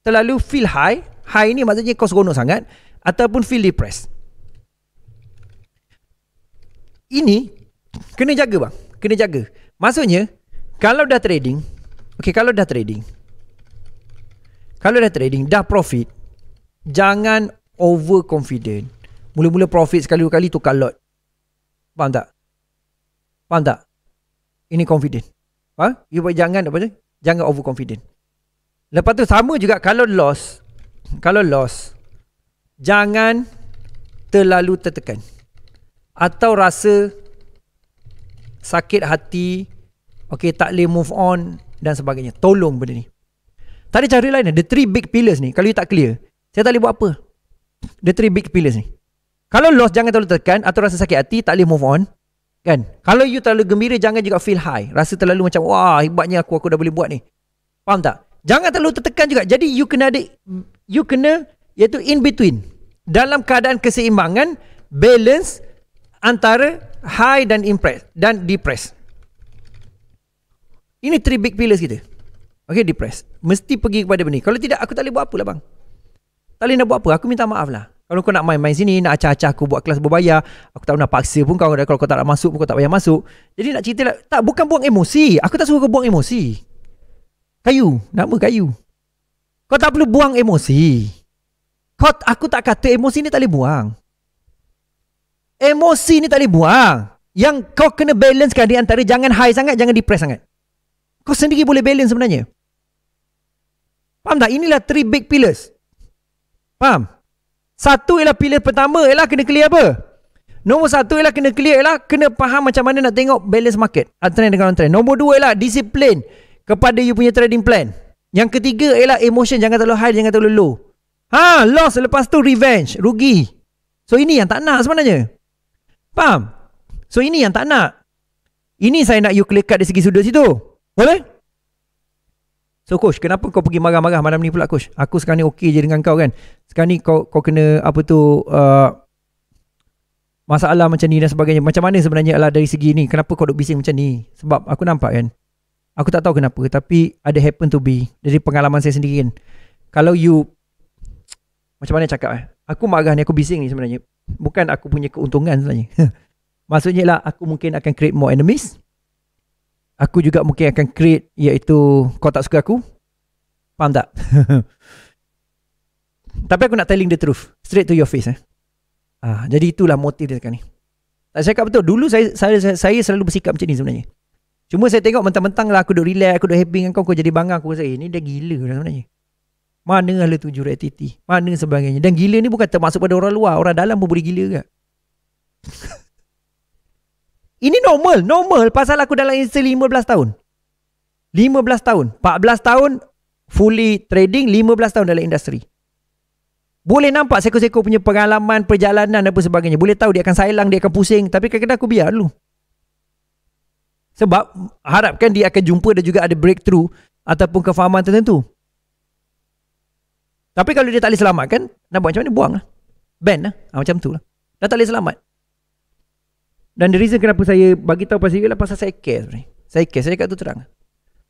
[SPEAKER 1] terlalu feel high. High ni maksudnya kau seronok sangat. Ataupun feel depressed. Ini kena jaga bang. Kena jaga. Maksudnya kalau dah trading. Okay kalau dah trading. Kalau dah trading, dah profit. Jangan overconfident. Mula-mula profit sekali dua kali tukar lot. Faham tak? Faham tak? Ini confident. Ha? You jangan apa tu? Jangan over confident. Lepas tu sama juga kalau loss. Kalau loss. Jangan terlalu tertekan. Atau rasa sakit hati. Okay tak boleh move on dan sebagainya. Tolong benda ni. Tak ada cara lain. The three big pillars ni. Kalau you tak clear. Saya tak boleh buat apa. The three big pillars ni. Kalau loss jangan terlalu tekan atau rasa sakit hati tak boleh move on. Kan? Kalau you terlalu gembira jangan juga feel high. Rasa terlalu macam wah hebatnya aku aku dah boleh buat ni. Faham tak? Jangan terlalu tertekan juga. Jadi you kena ada you kena iaitu in between. Dalam keadaan keseimbangan balance antara high dan impress dan depressed. Ini three big pillars kita. Okay, depressed. Mesti pergi kepada benda ni. Kalau tidak, aku tak boleh buat apa lah bang. Tak boleh nak buat apa. Aku minta maaf lah. Kalau kau nak main-main sini, nak acah-acah aku buat kelas berbayar, aku tak pernah paksa pun kau. Kalau kau tak nak masuk pun kau tak payah masuk. Jadi nak cerita lah. Tak, bukan buang emosi. Aku tak suka kau buang emosi. Kayu. Nama kayu. Kau tak perlu buang emosi. Kau, aku tak kata emosi ni tak boleh buang. Emosi ni tak boleh buang. Yang kau kena balance kan di antara jangan high sangat, jangan depressed sangat. Kau sendiri boleh balance sebenarnya. Faham tak? Inilah three big pillars. Faham? Satu ialah pilihan pertama ialah kena clear apa? Nombor satu ialah kena clear ialah kena faham macam mana nak tengok balance market. Ah, trend dengan on trend. Nombor dua ialah disiplin kepada you punya trading plan. Yang ketiga ialah emotion. Jangan terlalu high, jangan terlalu low. Ha, loss lepas tu revenge. Rugi. So ini yang tak nak sebenarnya. Faham? So ini yang tak nak. Ini saya nak you clear cut dari segi sudut situ. Boleh? Okay? So coach, kenapa kau pergi marah-marah malam ni pula coach? Aku sekarang ni okey je dengan kau kan. Sekarang ni kau kau kena apa tu uh, masalah macam ni dan sebagainya. Macam mana sebenarnya lah dari segi ni? Kenapa kau duk bising macam ni? Sebab aku nampak kan. Aku tak tahu kenapa tapi ada happen to be dari pengalaman saya sendiri kan. Kalau you macam mana cakap eh? Aku marah ni aku bising ni sebenarnya. Bukan aku punya keuntungan sebenarnya. Maksudnya lah aku mungkin akan create more enemies aku juga mungkin akan create iaitu kau tak suka aku. Faham tak? Tapi aku nak telling the truth. Straight to your face. Eh? Ah, jadi itulah motif dia sekarang ni. Tak cakap betul. Dulu saya, saya, saya selalu bersikap macam ni sebenarnya. Cuma saya tengok mentang-mentang lah aku duduk relax, aku duduk happy dengan kau, kau jadi bangang. Aku rasa, eh ni dia gila lah sebenarnya. Mana ada lah tujuh reaktiviti? Mana sebagainya? Dan gila ni bukan termasuk pada orang luar. Orang dalam pun boleh gila kat. Ini normal, normal pasal aku dalam insta 15 tahun. 15 tahun, 14 tahun fully trading, 15 tahun dalam industri. Boleh nampak seko-seko punya pengalaman, perjalanan dan sebagainya. Boleh tahu dia akan sailang, dia akan pusing. Tapi kadang-kadang aku biar dulu. Sebab harapkan dia akan jumpa dan juga ada breakthrough ataupun kefahaman tertentu. Tapi kalau dia tak boleh selamat kan, nak buat macam mana? Buang lah. Ban lah. Ha, macam tu lah. Dah tak boleh selamat. Dan the reason kenapa saya bagi tahu pasal ialah pasal saya care sebenarnya. Saya care, saya kat tu terang.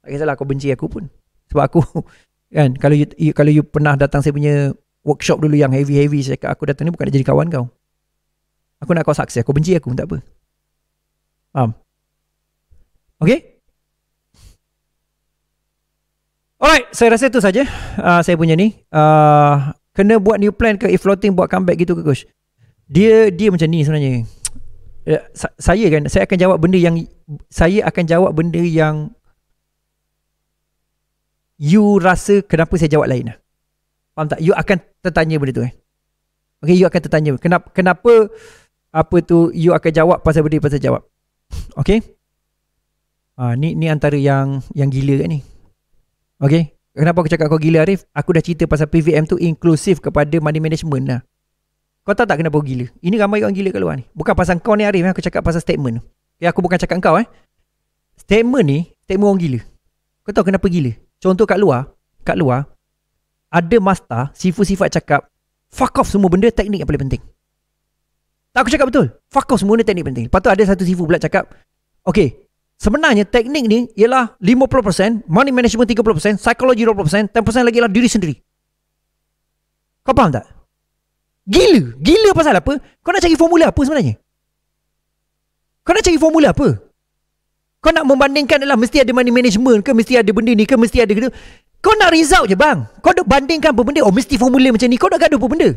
[SPEAKER 1] Tak kisahlah kau benci aku pun. Sebab aku kan kalau you, you, kalau you pernah datang saya punya workshop dulu yang heavy-heavy saya cakap aku datang ni bukan nak jadi kawan kau. Aku nak kau saksi. kau benci aku pun tak apa. Faham? Okay? Alright, saya rasa itu saja uh, saya punya ni. Uh, kena buat new plan ke if floating buat comeback gitu ke coach? Dia dia macam ni sebenarnya. Eh, saya kan saya akan jawab benda yang saya akan jawab benda yang you rasa kenapa saya jawab lain lah. Faham tak? You akan tertanya benda tu eh. Okay, you akan tertanya. Kenapa, kenapa apa tu you akan jawab pasal benda pasal jawab. Okay? Ha, ni, ni antara yang yang gila kat ni. Okay? Kenapa aku cakap kau gila Arif? Aku dah cerita pasal PVM tu inklusif kepada money management lah. Kau tahu tak kenapa aku gila? Ini ramai orang gila kat luar ni. Bukan pasal kau ni Arif, eh. aku cakap pasal statement. Ya, aku bukan cakap kau eh. Statement ni, statement orang gila. Kau tahu kenapa gila? Contoh kat luar, kat luar, ada master sifu-sifat cakap, fuck off semua benda teknik yang paling penting. Tak aku cakap betul. Fuck off semua benda teknik penting. Lepas tu ada satu sifu pula cakap, okay, sebenarnya teknik ni ialah 50%, money management 30%, psikologi 20%, 10% lagi ialah diri sendiri. Kau faham tak? Gila Gila pasal apa Kau nak cari formula apa sebenarnya Kau nak cari formula apa Kau nak membandingkan adalah Mesti ada money management ke Mesti ada benda ni ke Mesti ada gitu Kau nak result je bang Kau nak bandingkan apa benda Oh mesti formula macam ni Kau nak gaduh apa benda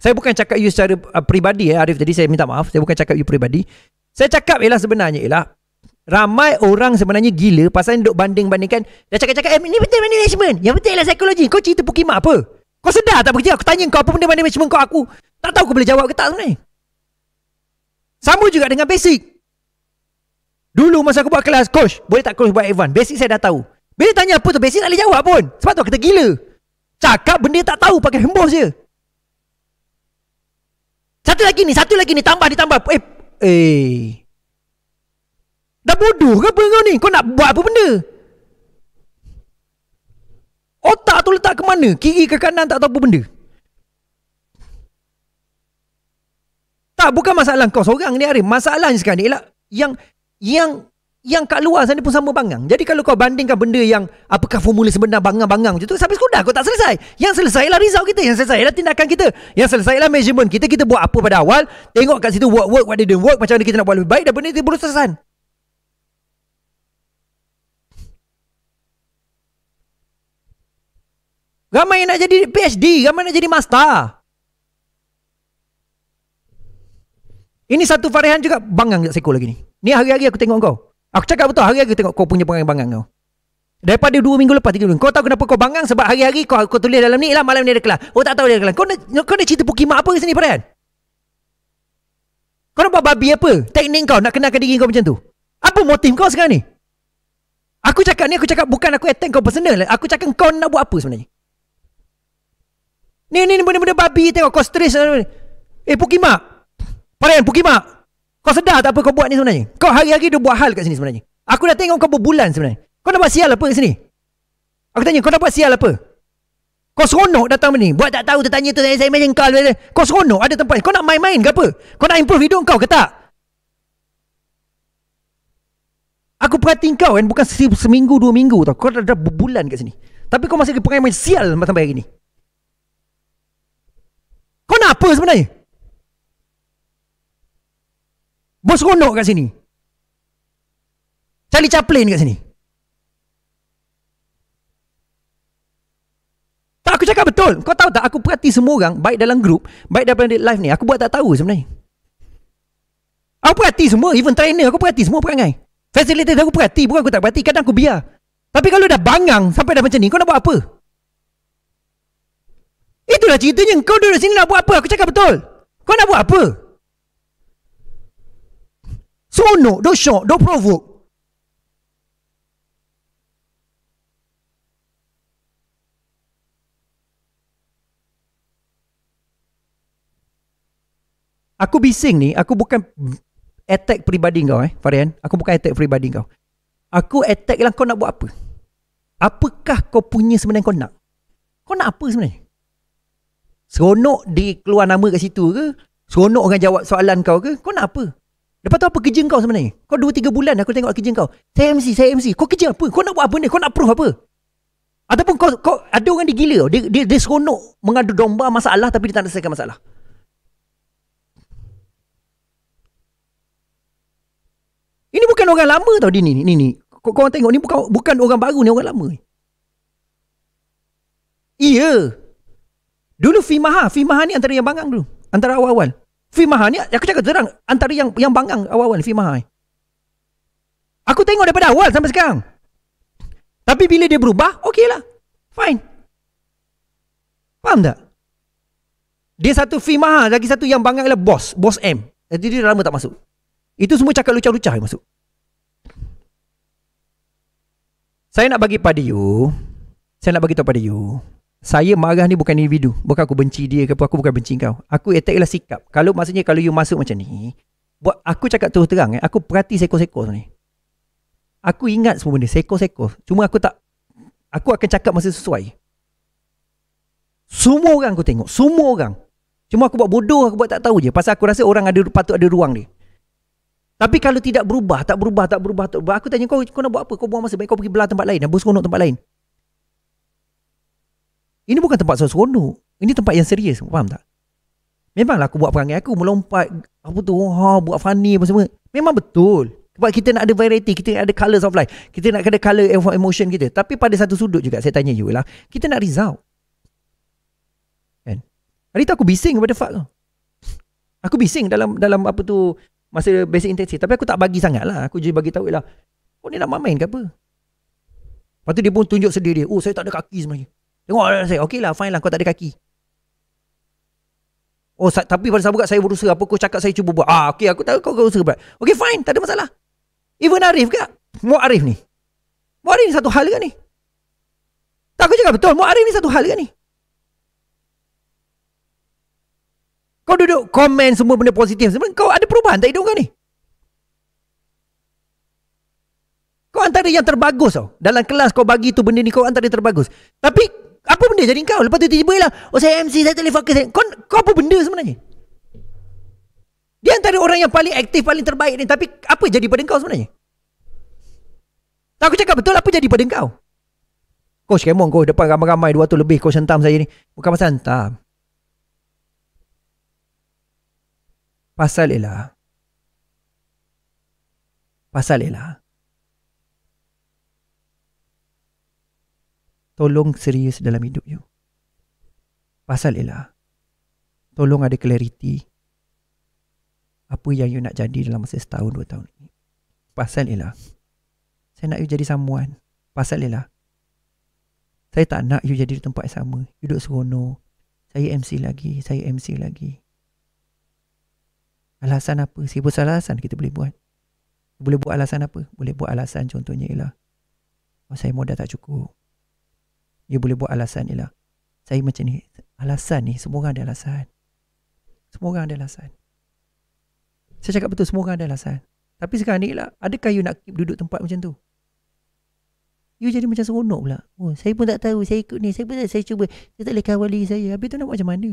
[SPEAKER 1] Saya bukan cakap you secara uh, Peribadi ya eh, Arif Jadi saya minta maaf Saya bukan cakap you peribadi Saya cakap ialah sebenarnya ialah Ramai orang sebenarnya gila Pasal duk banding-bandingkan Dah cakap-cakap Eh ni betul money management Yang penting ialah psikologi Kau cerita Pokemon apa kau sedar tak bekerja? Aku tanya kau apa benda mana macam kau aku. Tak tahu kau boleh jawab ke tak sebenarnya. Sama juga dengan basic. Dulu masa aku buat kelas, coach, boleh tak coach buat Evan? Basic saya dah tahu. Bila tanya apa tu basic tak boleh jawab pun. Sebab tu kita gila. Cakap benda tak tahu pakai hembus je. Satu lagi ni, satu lagi ni tambah ditambah. Eh, eh. Dah bodoh ke apa kau ni? Kau nak buat apa benda? Otak tu letak ke mana? Kiri ke kanan tak tahu apa benda. Tak, bukan masalah kau seorang ni Arif. Masalahnya sekarang ni ialah yang yang yang kat luar sana pun sama bangang. Jadi kalau kau bandingkan benda yang apakah formula sebenar bangang-bangang macam tu, sampai sekudah kau tak selesai. Yang selesai ialah result kita. Yang selesai ialah tindakan kita. Yang selesai ialah measurement kita. Kita buat apa pada awal. Tengok kat situ work-work what didn't work. Macam mana kita nak buat lebih baik dan benda ni berusaha Ramai yang nak jadi PhD, ramai nak jadi master. Ini satu varian juga bangang tak seko lagi ni. Ni hari-hari aku tengok kau. Aku cakap betul hari-hari aku tengok kau punya pengang bangang kau. Daripada dua minggu lepas tiga minggu. Kau tahu kenapa kau bangang sebab hari-hari kau kau tulis dalam ni lah malam ni ada kelas. Oh tak tahu dia ada kelas. Kau nak kau nak cerita pokimak apa sini varian? Kau nak buat babi apa? Teknik kau nak kenalkan diri kau macam tu. Apa motif kau sekarang ni? Aku cakap ni aku cakap bukan aku attack kau personal. Aku cakap kau nak buat apa sebenarnya? Ni ni ni benda-benda babi tengok kau stres lah. Eh Pukima. Parian Pukima. Kau sedar tak apa kau buat ni sebenarnya? Kau hari-hari dia buat hal kat sini sebenarnya. Aku dah tengok kau berbulan sebenarnya. Kau nak buat sial apa kat sini? Aku tanya kau nak buat sial apa? Kau seronok datang sini. Buat tak tahu tertanya tu saya main kau. Kau seronok ada tempat. Kau nak main-main ke apa? Kau nak improve hidup kau ke tak? Aku perhati kau kan bukan seminggu dua minggu tau. Kau dah, dah berbulan kat sini. Tapi kau masih lagi main sial sampai hari ni apa sebenarnya? Bos gondok kat sini. Charlie Chaplin kat sini. Tak aku cakap betul. Kau tahu tak aku perhati semua orang baik dalam grup, baik dalam live ni. Aku buat tak tahu sebenarnya. Aku perhati semua Even trainer aku perhati semua perangai Facilitator aku perhati Bukan aku tak perhati Kadang aku biar Tapi kalau dah bangang Sampai dah macam ni Kau nak buat apa? Itulah ceritanya kau duduk sini nak buat apa? Aku cakap betul. Kau nak buat apa? Seronok, dok syok, dok provoke. Aku bising ni, aku bukan attack peribadi kau eh, Farian. Aku bukan attack peribadi kau. Aku attack ialah kau nak buat apa? Apakah kau punya sebenarnya kau nak? Kau nak apa sebenarnya? Seronok di keluar nama kat situ ke? Seronok orang jawab soalan kau ke? Kau nak apa? Lepas tu apa kerja kau sebenarnya? Kau 2-3 bulan aku tengok kerja kau. Saya MC, saya MC. Kau kerja apa? Kau nak buat apa ni? Kau nak proof apa? Ataupun kau, kau ada orang digila. Dia, dia, dia seronok mengadu domba masalah tapi dia tak selesaikan masalah. Ini bukan orang lama tau dia ni. ni, ni. Kau, orang tengok ni bukan, bukan orang baru ni orang lama ni. Iya. Yeah. Dulu Fimaha, Fimaha ni antara yang bangang dulu. Antara awal-awal. Fimaha ni aku cakap terang antara yang yang bangang awal-awal Fimaha. Ni. Aku tengok daripada awal sampai sekarang. Tapi bila dia berubah, lah, Fine. Faham tak? Dia satu Fimaha, lagi satu yang bangang ialah bos, bos M. Jadi dia lama tak masuk. Itu semua cakap lucah-lucah yang masuk. Saya nak bagi pada you. Saya nak bagi tahu pada you saya marah ni bukan individu. Bukan aku benci dia ke apa. Aku bukan benci kau. Aku attack ialah sikap. Kalau maksudnya kalau you masuk macam ni. Buat aku cakap terus terang. Eh, aku perhati seko-seko ni. Aku ingat semua benda. Seko-seko. Cuma aku tak. Aku akan cakap masa sesuai. Semua orang aku tengok. Semua orang. Cuma aku buat bodoh. Aku buat tak tahu je. Pasal aku rasa orang ada patut ada ruang dia. Tapi kalau tidak berubah, tak berubah, tak berubah, tak berubah. Aku tanya kau, kau nak buat apa? Kau buang masa baik kau pergi belah tempat lain. Dan bos kau nak tempat lain. Ini bukan tempat seronok. Ini tempat yang serius. Faham tak? Memanglah aku buat perangai aku. Melompat. Apa tu? Ha, buat funny apa semua. Memang betul. Sebab kita nak ada variety. Kita nak ada colours of life. Kita nak ada colour emotion kita. Tapi pada satu sudut juga saya tanya you lah. Kita nak result. Kan? Hari tu aku bising kepada Fak Aku bising dalam dalam apa tu masa basic intensif. Tapi aku tak bagi sangat lah. Aku jadi bagi tahu lah. Oh ni nak main ke apa? Lepas tu dia pun tunjuk sendiri. Oh saya tak ada kaki sebenarnya. Tengok anak eh, saya. Okey lah, fine lah. Kau tak ada kaki. Oh, sa- tapi pada sama saya berusaha. Apa kau cakap saya cuba buat? Ah, okey. Aku tahu kau berusaha buat. Okay fine. Tak ada masalah. Even Arif ke? Muak Arif ni. Muak Arif ni satu hal ke ni? Tak, aku cakap betul. Muak Arif ni satu hal ke ni? Kau duduk komen semua benda positif. Sebenarnya kau ada perubahan tak hidup kau ni? Kau antara yang terbagus tau. Dalam kelas kau bagi tu benda ni kau antara yang terbagus. Tapi apa benda jadi kau? Lepas tu tiba-tiba lah. Oh saya MC, saya telefon ke saya. Kau, kau apa benda sebenarnya? Dia antara orang yang paling aktif, paling terbaik ni. Tapi apa jadi pada kau sebenarnya? Tak aku cakap betul, apa jadi pada kau? Coach Kemong, coach depan ramai-ramai dua tu lebih coach hentam saya ni. Bukan pasal hentam. Pasal ialah. Pasal ialah. tolong serius dalam hidup you. Pasal Ella, tolong ada clarity apa yang you nak jadi dalam masa setahun, dua tahun ini. Pasal Ella, saya nak you jadi samuan. Pasal Ella, saya tak nak you jadi di tempat yang sama. You duduk serono. Saya MC lagi, saya MC lagi. Alasan apa? Siapa salah alasan kita boleh buat? Boleh buat alasan apa? Boleh buat alasan contohnya ialah oh, saya modal tak cukup. You boleh buat alasan ni lah. Saya macam ni. Alasan ni, semua orang ada alasan. Semua orang ada alasan. Saya cakap betul, semua orang ada alasan. Tapi sekarang ni lah, adakah you nak keep duduk tempat macam tu? You jadi macam seronok pula. Oh, saya pun tak tahu, saya ikut ni, saya pun tak, saya cuba. Saya tak boleh kawali saya. Habis tu nak buat macam mana?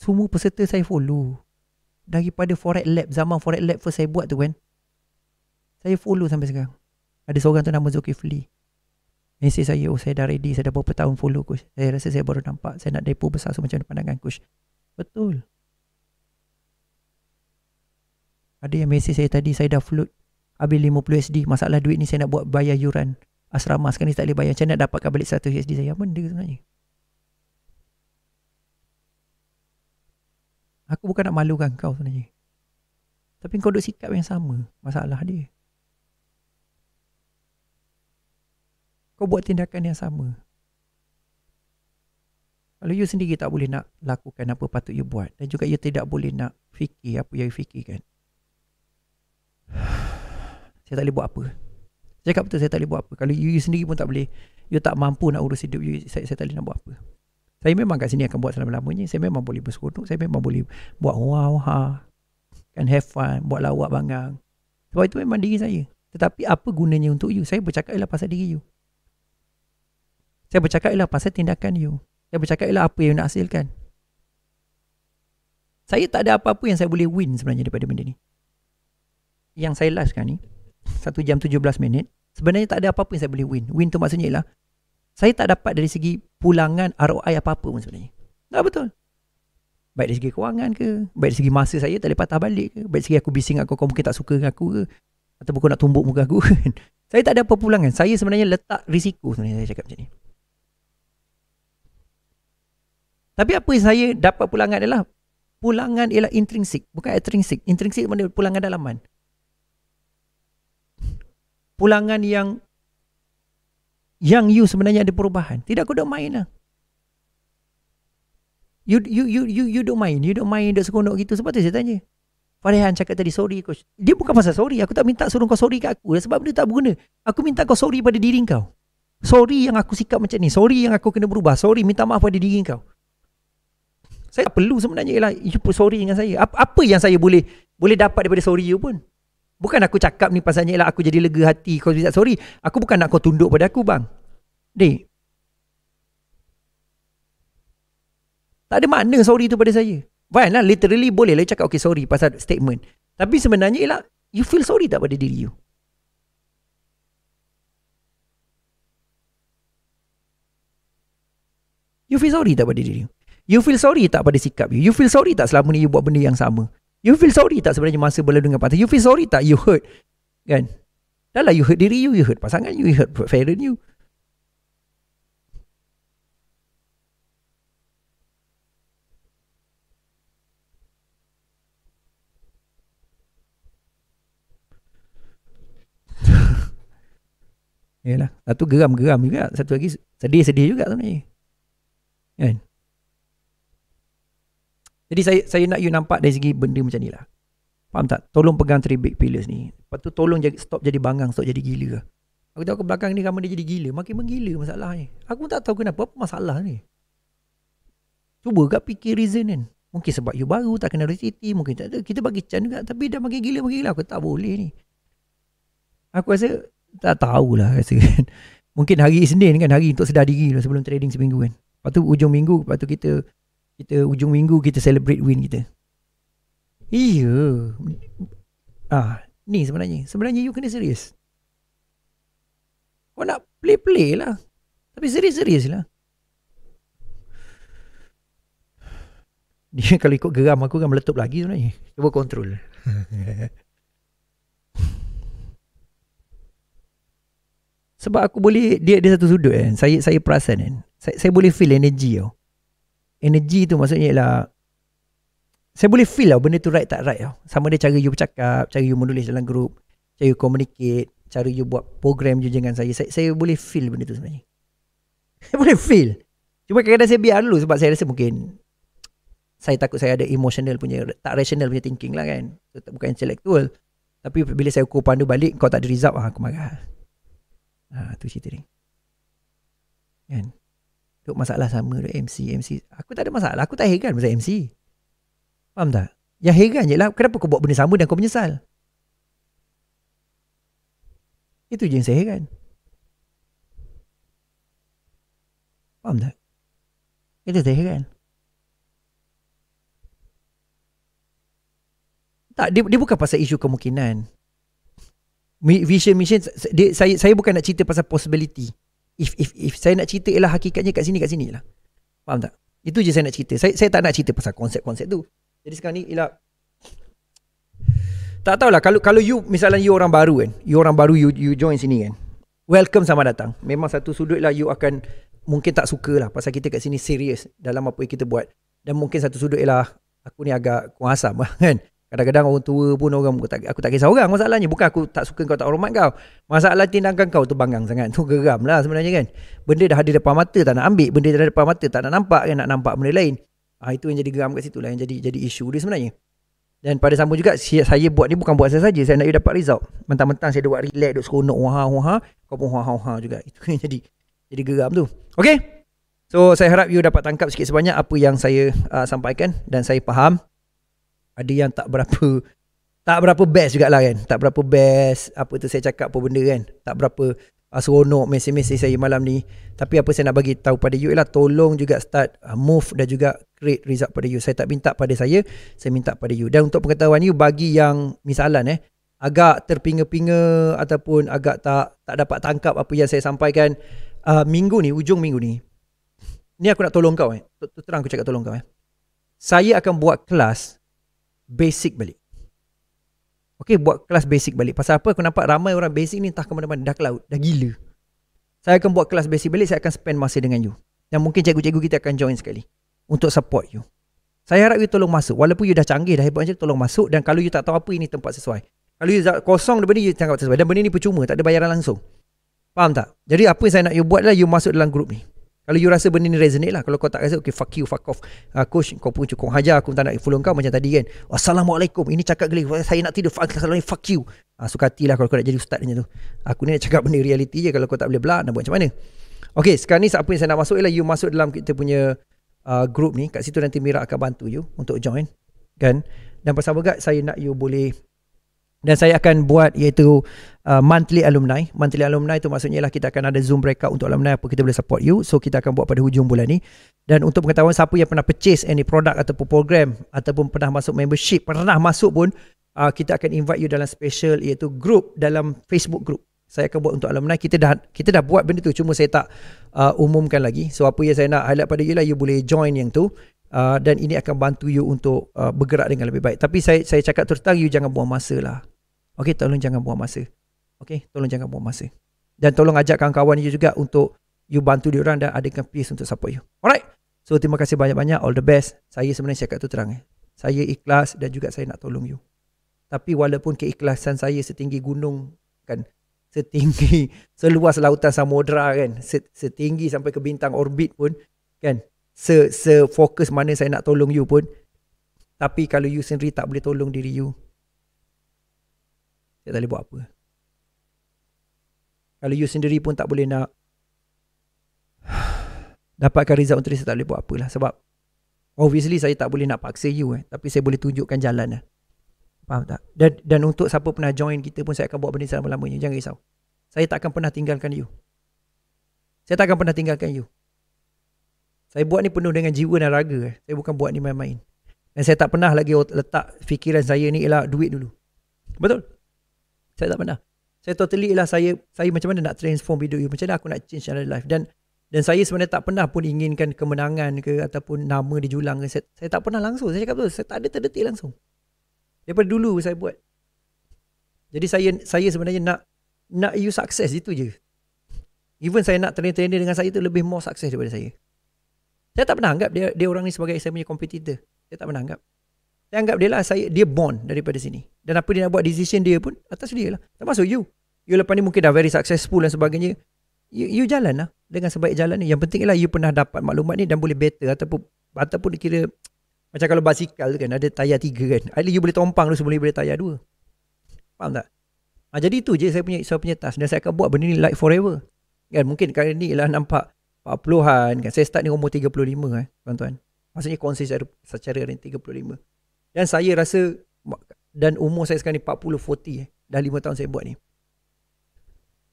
[SPEAKER 1] Semua peserta saya follow. Daripada Forex Lab, zaman Forex Lab first saya buat tu kan. Saya follow sampai sekarang. Ada seorang tu nama Zulkifli. Mesej saya, oh saya dah ready, saya dah berapa tahun follow coach. Saya rasa saya baru nampak, saya nak depo besar so macam pandangan coach. Betul. Ada yang mesej saya tadi, saya dah float. Habis 50 SD, masalah duit ni saya nak buat bayar yuran. Asrama sekarang ni tak boleh bayar. Macam nak dapatkan balik 100 SD saya? Apa benda sebenarnya? Aku bukan nak malukan kau sebenarnya. Tapi kau duduk sikap yang sama. Masalah dia. kau buat tindakan yang sama. Kalau you sendiri tak boleh nak lakukan apa patut you buat dan juga you tidak boleh nak fikir apa yang you fikirkan. saya tak boleh buat apa. Saya cakap betul saya tak boleh buat apa. Kalau you, you sendiri pun tak boleh, you tak mampu nak urus hidup you, saya, saya tak boleh nak buat apa. Saya memang kat sini akan buat selama-lamanya. Saya memang boleh berseronok. Saya memang boleh buat wow ha. Kan have fun. Buat lawak bangang. Sebab itu memang diri saya. Tetapi apa gunanya untuk you? Saya bercakap ialah pasal diri you. Saya bercakap ialah pasal tindakan you. Saya bercakap ialah apa yang nak hasilkan. Saya tak ada apa-apa yang saya boleh win sebenarnya daripada benda ni. Yang saya last sekarang ni, 1 jam 17 minit, sebenarnya tak ada apa-apa yang saya boleh win. Win tu maksudnya ialah, saya tak dapat dari segi pulangan ROI apa-apa pun sebenarnya. Tak betul. Baik dari segi kewangan ke, baik dari segi masa saya tak boleh patah balik ke, baik dari segi aku bising aku, kau mungkin tak suka dengan aku ke, ataupun kau nak tumbuk muka aku kan. saya tak ada apa-apa pulangan. Saya sebenarnya letak risiko sebenarnya saya cakap macam ni. Tapi apa yang saya dapat pulangan adalah pulangan ialah intrinsik, bukan extrinsik. Intrinsik mana pulangan dalaman. Pulangan yang yang you sebenarnya ada perubahan. Tidak kau duk main lah. You you you you you duk main, you duk main duk seronok gitu sebab tu saya tanya. Farihan cakap tadi sorry coach. Dia bukan pasal sorry, aku tak minta suruh kau sorry kat aku sebab dia tak berguna. Aku minta kau sorry pada diri kau. Sorry yang aku sikap macam ni. Sorry yang aku kena berubah. Sorry minta maaf pada diri kau. Saya tak perlu sebenarnya ialah you put sorry dengan saya. Apa, apa yang saya boleh boleh dapat daripada sorry you pun? Bukan aku cakap ni pasalnya ialah aku jadi lega hati kau minta sorry. Aku bukan nak kau tunduk pada aku bang. Dek. Tak ada makna sorry tu pada saya. Fine lah literally boleh lah cakap okay sorry pasal statement. Tapi sebenarnya ialah you feel sorry tak pada diri you? You feel sorry tak pada diri you? You feel sorry tak pada sikap you? You feel sorry tak selama ni you buat benda yang sama? You feel sorry tak sebenarnya masa berlalu dengan pantai? You feel sorry tak you hurt? Kan? Dah lah you hurt diri you, you hurt pasangan you, you hurt parent you. Yalah, satu geram-geram juga, satu lagi sedih-sedih juga sebenarnya. Kan? Yeah. Jadi saya saya nak you nampak dari segi benda macam ni lah. Faham tak? Tolong pegang three big pillars ni. Lepas tu tolong jadi, stop jadi bangang, stop jadi gila. Aku tahu ke belakang ni kamu dia jadi gila. Makin menggila masalah ni. Aku tak tahu kenapa. Apa masalah ni? Cuba kat fikir reason kan. Mungkin sebab you baru tak kenal RCT. Mungkin tak ada. Kita bagi chance juga. Tapi dah makin gila, makin gila. Aku tak boleh ni. Aku rasa tak tahulah rasa kan. Mungkin hari Isnin kan. Hari untuk sedar diri lah sebelum trading seminggu kan. Lepas tu hujung minggu. Lepas tu kita kita ujung minggu kita celebrate win kita. Iya. Ah, ni sebenarnya. Sebenarnya you kena serius. Kau nak play-play lah. Tapi serius-serius lah. Dia kalau ikut geram aku kan meletup lagi sebenarnya. Cuba kontrol. Sebab aku boleh dia ada satu sudut kan. Saya saya perasan kan. Saya, saya boleh feel energy tau energy tu maksudnya ialah saya boleh feel lah benda tu right tak right lah. Sama dia cara you bercakap, cara you menulis dalam group, cara you communicate, cara you buat program je dengan saya. saya. Saya boleh feel benda tu sebenarnya. Saya boleh feel. Cuma kadang-kadang saya biar dulu sebab saya rasa mungkin saya takut saya ada emotional punya, tak rational punya thinking lah kan. So, tak, bukan intellectual. Tapi bila saya ukur pandu balik, kau tak ada result lah aku marah. Ha, tu cerita ni. Kan? Yeah. Duk masalah sama duk MC MC Aku tak ada masalah Aku tak heran pasal MC Faham tak? Yang heran je lah Kenapa kau buat benda sama Dan kau menyesal Itu je yang saya heran Faham tak? Itu saya heran Tak, dia, dia bukan pasal isu kemungkinan. Vision mission, dia, saya, saya bukan nak cerita pasal possibility if if if saya nak cerita ialah hakikatnya kat sini kat sini lah. Faham tak? Itu je saya nak cerita. Saya saya tak nak cerita pasal konsep-konsep tu. Jadi sekarang ni ialah tak tahulah kalau kalau you misalnya you orang baru kan, you orang baru you you join sini kan. Welcome sama datang. Memang satu sudut lah you akan mungkin tak suka lah pasal kita kat sini serius dalam apa yang kita buat. Dan mungkin satu sudut ialah aku ni agak kuasa lah kan. Kadang-kadang orang tua pun orang aku tak, aku tak kisah orang masalahnya. Bukan aku tak suka kau tak hormat kau. Masalah tindakan kau tu bangang sangat. Tu geram lah sebenarnya kan. Benda dah ada depan mata tak nak ambil. Benda dah ada depan mata tak nak nampak kan. Nak nampak benda lain. Ah ha, itu yang jadi geram kat situ lah. Yang jadi jadi isu dia sebenarnya. Dan pada sambung juga saya, buat ni bukan buat saya saja. Saya nak you dapat result. Mentang-mentang saya buat relax. Duk seronok. Wah, wah, ha. Kau pun wah, wah, juga. Itu yang jadi jadi geram tu. Okay. So saya harap you dapat tangkap sikit sebanyak apa yang saya uh, sampaikan dan saya faham. Ada yang tak berapa Tak berapa best juga lah kan Tak berapa best Apa tu saya cakap apa benda kan Tak berapa uh, Seronok mesej-mesej saya malam ni Tapi apa saya nak bagi tahu pada you ialah Tolong juga start uh, Move dan juga Create result pada you Saya tak minta pada saya Saya minta pada you Dan untuk pengetahuan you Bagi yang Misalan eh Agak terpinga-pinga Ataupun agak tak Tak dapat tangkap Apa yang saya sampaikan uh, Minggu ni Ujung minggu ni Ni aku nak tolong kau eh Terang aku cakap tolong kau eh saya akan buat kelas basic balik. Okay, buat kelas basic balik. Pasal apa? Aku nampak ramai orang basic ni entah ke mana-mana. Dah ke laut. Dah gila. Saya akan buat kelas basic balik. Saya akan spend masa dengan you. Dan mungkin cikgu-cikgu kita akan join sekali. Untuk support you. Saya harap you tolong masuk. Walaupun you dah canggih, dah hebat macam Tolong masuk. Dan kalau you tak tahu apa, ini tempat sesuai. Kalau you kosong daripada ni, you tangkap sesuai. Dan benda ni percuma. Tak ada bayaran langsung. Faham tak? Jadi apa yang saya nak you buat adalah you masuk dalam grup ni. Kalau you rasa benda ni resonate lah Kalau kau tak rasa Okay fuck you fuck off uh, Coach kau pun cukup hajar Aku tak nak follow kau Macam tadi kan Assalamualaikum Ini cakap gila Saya nak tidur Fuck, fuck you uh, Suka hati lah Kalau kau nak jadi ustaz macam tu Aku ni nak cakap benda reality je Kalau kau tak boleh belak Nak buat macam mana Okay sekarang ni Apa yang saya nak masuk Ialah you masuk dalam Kita punya uh, group ni Kat situ nanti Mira akan bantu you Untuk join Kan Dan pasal apa Saya nak you boleh dan saya akan buat iaitu uh, monthly alumni monthly alumni itu maksudnya lah kita akan ada zoom breakout untuk alumni apa kita boleh support you so kita akan buat pada hujung bulan ni dan untuk pengetahuan siapa yang pernah purchase any product ataupun program ataupun pernah masuk membership pernah masuk pun uh, kita akan invite you dalam special iaitu group dalam facebook group saya akan buat untuk alumni kita dah kita dah buat benda tu cuma saya tak uh, umumkan lagi so apa yang saya nak highlight pada you lah you boleh join yang tu Uh, dan ini akan bantu you untuk uh, bergerak dengan lebih baik. Tapi saya saya cakap terus you jangan buang masa lah. Okey, tolong jangan buang masa. Okey, tolong jangan buang masa. Dan tolong ajak kawan-kawan you juga untuk you bantu dia orang dan adakan peace untuk support you. Alright. So, terima kasih banyak-banyak. All the best. Saya sebenarnya cakap tu terang. Eh. Saya ikhlas dan juga saya nak tolong you. Tapi walaupun keikhlasan saya setinggi gunung kan, setinggi seluas lautan samudra kan, setinggi sampai ke bintang orbit pun kan, se, se fokus mana saya nak tolong you pun, tapi kalau you sendiri tak boleh tolong diri you, dia tak boleh buat apa. Kalau you sendiri pun tak boleh nak dapatkan result untuk dia, saya tak boleh buat apa lah. Sebab obviously saya tak boleh nak paksa you eh. Tapi saya boleh tunjukkan jalan lah. Faham tak? Dan, dan untuk siapa pernah join kita pun saya akan buat benda selama-lamanya. Jangan risau. Saya tak akan pernah tinggalkan you. Saya tak akan pernah tinggalkan you. Saya buat ni penuh dengan jiwa dan raga. Eh. Saya bukan buat ni main-main. Dan saya tak pernah lagi letak fikiran saya ni ialah duit dulu. Betul? Saya tak pernah. Saya totally ialah saya saya macam mana nak transform hidup you. Macam mana aku nak change another life. Dan dan saya sebenarnya tak pernah pun inginkan kemenangan ke ataupun nama dijulang ke. Saya, saya tak pernah langsung. Saya cakap tu Saya tak ada terdetik langsung. Daripada dulu saya buat. Jadi saya saya sebenarnya nak nak you success itu je. Even saya nak trainer-trainer dengan saya tu lebih more success daripada saya. Saya tak pernah anggap dia dia orang ni sebagai saya punya competitor. Saya tak pernah anggap. Saya anggap dia lah saya, dia born daripada sini. Dan apa dia nak buat decision dia pun atas dia lah. Termasuk you. You lepas ni mungkin dah very successful dan sebagainya. You, you jalan lah dengan sebaik jalan ni. Yang penting ialah you pernah dapat maklumat ni dan boleh better ataupun ataupun kira macam kalau basikal kan ada tayar tiga kan. At you boleh tompang tu sebelum you boleh tayar dua. Faham tak? Ha, jadi itu je saya punya saya punya task dan saya akan buat benda ni like forever. Kan mungkin kali ni lah nampak 40-an kan. Saya start ni umur 35 eh tuan-tuan. Maksudnya konsis secara, secara 35. Dan saya rasa dan umur saya sekarang ni 40 40 eh. Dah 5 tahun saya buat ni.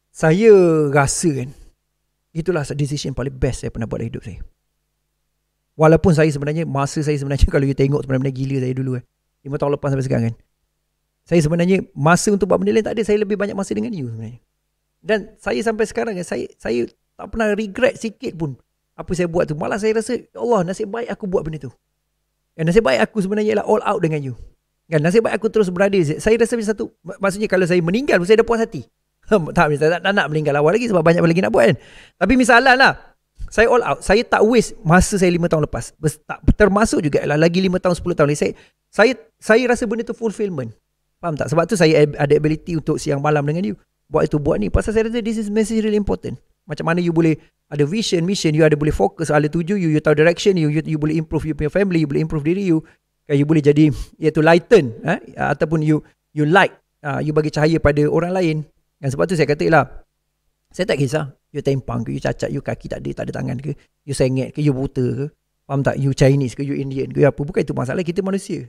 [SPEAKER 1] Saya rasa kan itulah decision paling best saya pernah buat dalam hidup saya. Walaupun saya sebenarnya masa saya sebenarnya kalau you tengok sebenarnya gila saya dulu eh. 5 tahun lepas sampai sekarang kan. Saya sebenarnya masa untuk buat benda lain tak ada. Saya lebih banyak masa dengan you sebenarnya. Dan saya sampai sekarang kan saya saya tak pernah regret sikit pun apa saya buat tu. Malah saya rasa ya Allah nasib baik aku buat benda tu. And nasib baik aku sebenarnya ialah all out dengan you. Kan nasib baik aku terus berada. Saya rasa macam satu. Maksudnya kalau saya meninggal saya dah puas hati. tak, tak, tak, tak nak meninggal awal lagi sebab banyak lagi nak buat kan. Tapi misalnya lah. Saya all out. Saya tak waste masa saya lima tahun lepas. Tak, termasuk juga lah lagi lima tahun, sepuluh tahun lagi. Saya, saya, saya rasa benda tu fulfillment. Faham tak? Sebab tu saya ada ability untuk siang malam dengan you. Buat itu, buat ni. Pasal saya rasa this is message really important. Macam mana you boleh ada vision, mission, you ada boleh fokus, ada tuju you, you tahu direction you, you, you boleh improve you punya family, you boleh improve diri you, you boleh jadi, iaitu lighten, eh? ataupun you you light, uh, ah, you bagi cahaya pada orang lain. Dan sebab tu saya kata lah, saya tak kisah, you tempang ke, you cacat, you kaki tak ada, tak ada tangan ke, you sengit ke, you buta ke, faham tak, you Chinese ke, you Indian ke, apa, bukan itu masalah, kita manusia.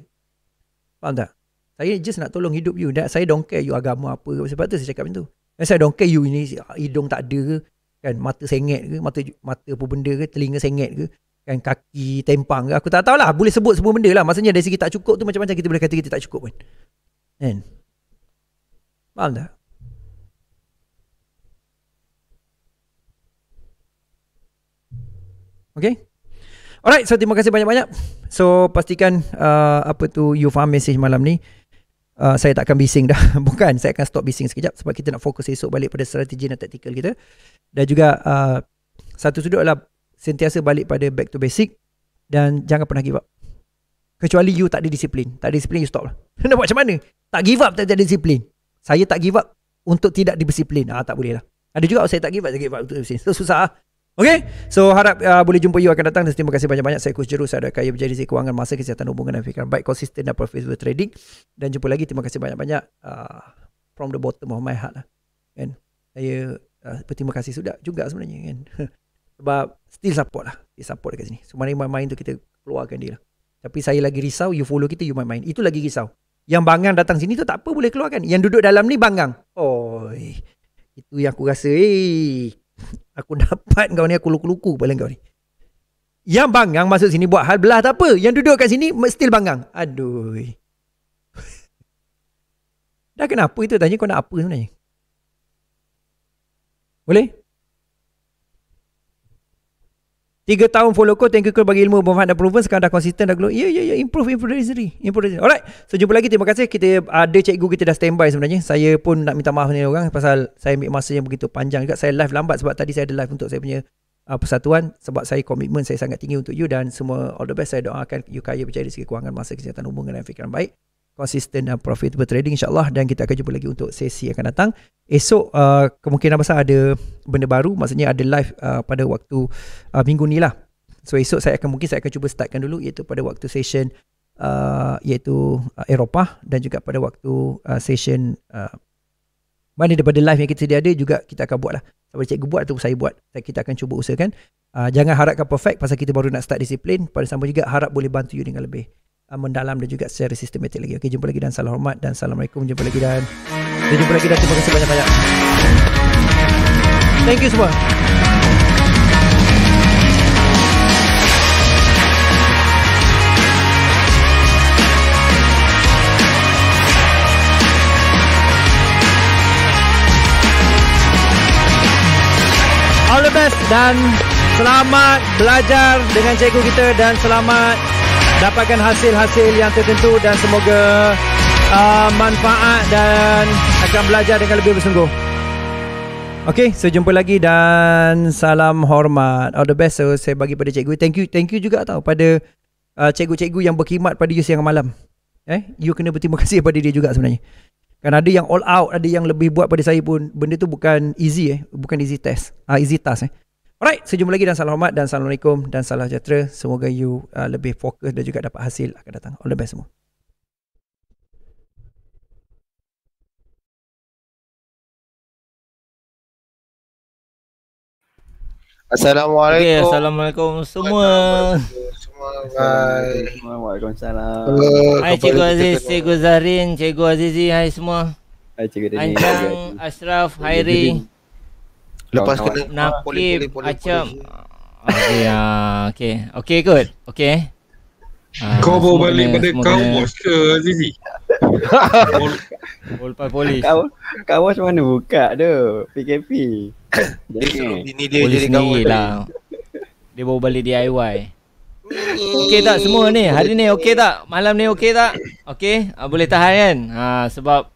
[SPEAKER 1] Faham tak? Saya just nak tolong hidup you, saya don't care you agama apa, sebab tu saya cakap macam tu. saya don't care you ini, hidung tak ada ke, kan mata sengit ke mata mata apa benda ke telinga sengit ke kan kaki tempang ke aku tak tahulah boleh sebut semua benda lah maksudnya dari segi tak cukup tu macam-macam kita boleh kata kita tak cukup pun kan faham tak Okay Alright so terima kasih banyak-banyak So pastikan uh, Apa tu You faham message malam ni uh, saya takkan bising dah. Bukan, saya akan stop bising sekejap sebab kita nak fokus esok balik pada strategi dan tactical kita. Dan juga uh, satu sudut adalah sentiasa balik pada back to basic dan jangan pernah give up. Kecuali you tak ada disiplin. Tak ada disiplin, you stop lah. nak buat macam mana? Tak give up, tak ada disiplin. Saya tak give up untuk tidak disiplin. Ah, tak boleh lah. Ada juga oh, saya tak give up, saya give up untuk disiplin. So, susah lah. Okay So harap uh, boleh jumpa you akan datang Dan terima kasih banyak-banyak Saya Kus Jeru Saya ada kaya berjaya rezeki kewangan Masa kesihatan hubungan dan fikiran Baik konsisten dan profitable trading Dan jumpa lagi Terima kasih banyak-banyak uh, From the bottom of my heart lah. Kan Saya uh, berterima kasih sudah juga sebenarnya kan Sebab still support lah Still support dekat sini So mana main-main tu kita keluarkan dia lah Tapi saya lagi risau You follow kita you main-main Itu lagi risau Yang bangang datang sini tu tak apa boleh keluarkan Yang duduk dalam ni bangang Oh Itu yang aku rasa Eh Aku dapat kau ni Aku luku-luku kepala kau ni Yang bangang masuk sini Buat hal belah tak apa Yang duduk kat sini Still bangang Aduh Dah kenapa itu Tanya kau nak apa sebenarnya Boleh? Tiga tahun follow kau Thank you kau bagi ilmu Bermanfaat dan proven Sekarang dah konsisten dah glow Ya ya ya Improve improve dari sendiri Improve dari sendiri Alright So jumpa lagi Terima kasih Kita ada uh, cikgu kita dah standby sebenarnya Saya pun nak minta maaf dengan orang Pasal saya ambil masa yang begitu panjang juga Saya live lambat Sebab tadi saya ada live untuk saya punya uh, Persatuan Sebab saya komitmen saya sangat tinggi untuk you Dan semua all the best Saya doakan you kaya percaya Dari segi kewangan masa Kesihatan hubungan dan fikiran baik konsisten dan uh, profitable trading insyaAllah dan kita akan jumpa lagi untuk sesi yang akan datang esok uh, kemungkinan besar ada benda baru maksudnya ada live uh, pada waktu uh, minggu ni lah so esok saya akan mungkin saya akan cuba startkan dulu iaitu pada waktu session uh, iaitu uh, Eropah dan juga pada waktu uh, session uh, mana daripada live yang kita dia ada juga kita akan buat lah sama cikgu buat atau saya buat kita akan cuba usahakan uh, jangan harapkan perfect pasal kita baru nak start disiplin pada sama juga harap boleh bantu you dengan lebih uh, mendalam dan juga secara sistematik lagi. Okey, jumpa lagi dan salam hormat dan assalamualaikum. Jumpa lagi dan kita jumpa lagi dan terima kasih banyak-banyak. Thank you semua. All dan selamat belajar dengan cikgu kita dan selamat dapatkan hasil-hasil yang tertentu dan semoga uh, manfaat dan akan belajar dengan lebih bersungguh. Okay, sejumpa so lagi dan salam hormat. All the best so saya bagi pada cikgu. Thank you, thank you juga tau pada uh, cikgu-cikgu yang berkhidmat pada you siang malam. Eh, you kena berterima kasih kepada dia juga sebenarnya. Kan ada yang all out, ada yang lebih buat pada saya pun. Benda tu bukan easy eh, bukan easy test. Ah uh, easy task eh. Alright, sejumpa lagi dan salam hormat dan assalamualaikum dan salam sejahtera. Semoga you uh, lebih fokus dan juga dapat hasil
[SPEAKER 2] akan datang. All the best semua. Assalamualaikum. Okay, assalamualaikum semua. Assalamualaikum semua.
[SPEAKER 3] Waalaikumsalam. Hai Cikgu Aziz, Cikgu Zarin, Cikgu Azizi, hai semua. Hai Cikgu Dini. Anjang, Ashraf, Hairi. Lepas kena nak poli ah, poli macam. Ah, okey ah okey. Okey good. Okey. Ah, kau
[SPEAKER 4] bawa balik pada kau bos
[SPEAKER 2] ke Azizi?
[SPEAKER 4] Bol pai polis. Kau kau bos mana buka tu? PKP. Jadi ini dia jadi kau lah. Dia bawa balik DIY. Okey tak semua ni? Hari ni
[SPEAKER 3] okey tak? Malam ni okey tak? Okey, uh, boleh tahan kan? Ha, sebab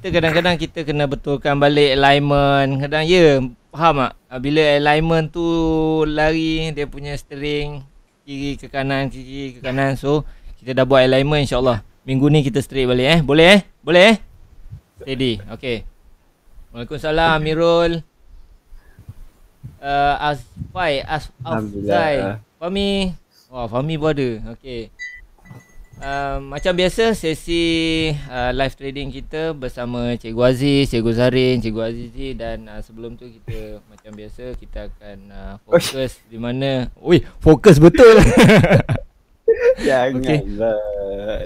[SPEAKER 3] kita kadang-kadang kita kena betulkan balik alignment. Kadang ya, yeah, faham tak? Ah, bila alignment tu lari dia punya string kiri ke kanan kiri ke kanan so kita dah buat alignment insyaallah. Minggu ni kita straight balik eh. Boleh eh? Boleh eh? ready Okay. Waalaikumsalam Amirul. Uh, Asfai, Asfai. Fahmi. Wah, Fahmi pun ada. Okay. Ah, macam biasa sesi uh, live trading kita bersama Cikgu Aziz, Cikgu Zarin, Cikgu Azizi dan uh, sebelum tu kita macam biasa kita akan uh, fokus Oish. di mana. Oi, fokus betul. ya, okay.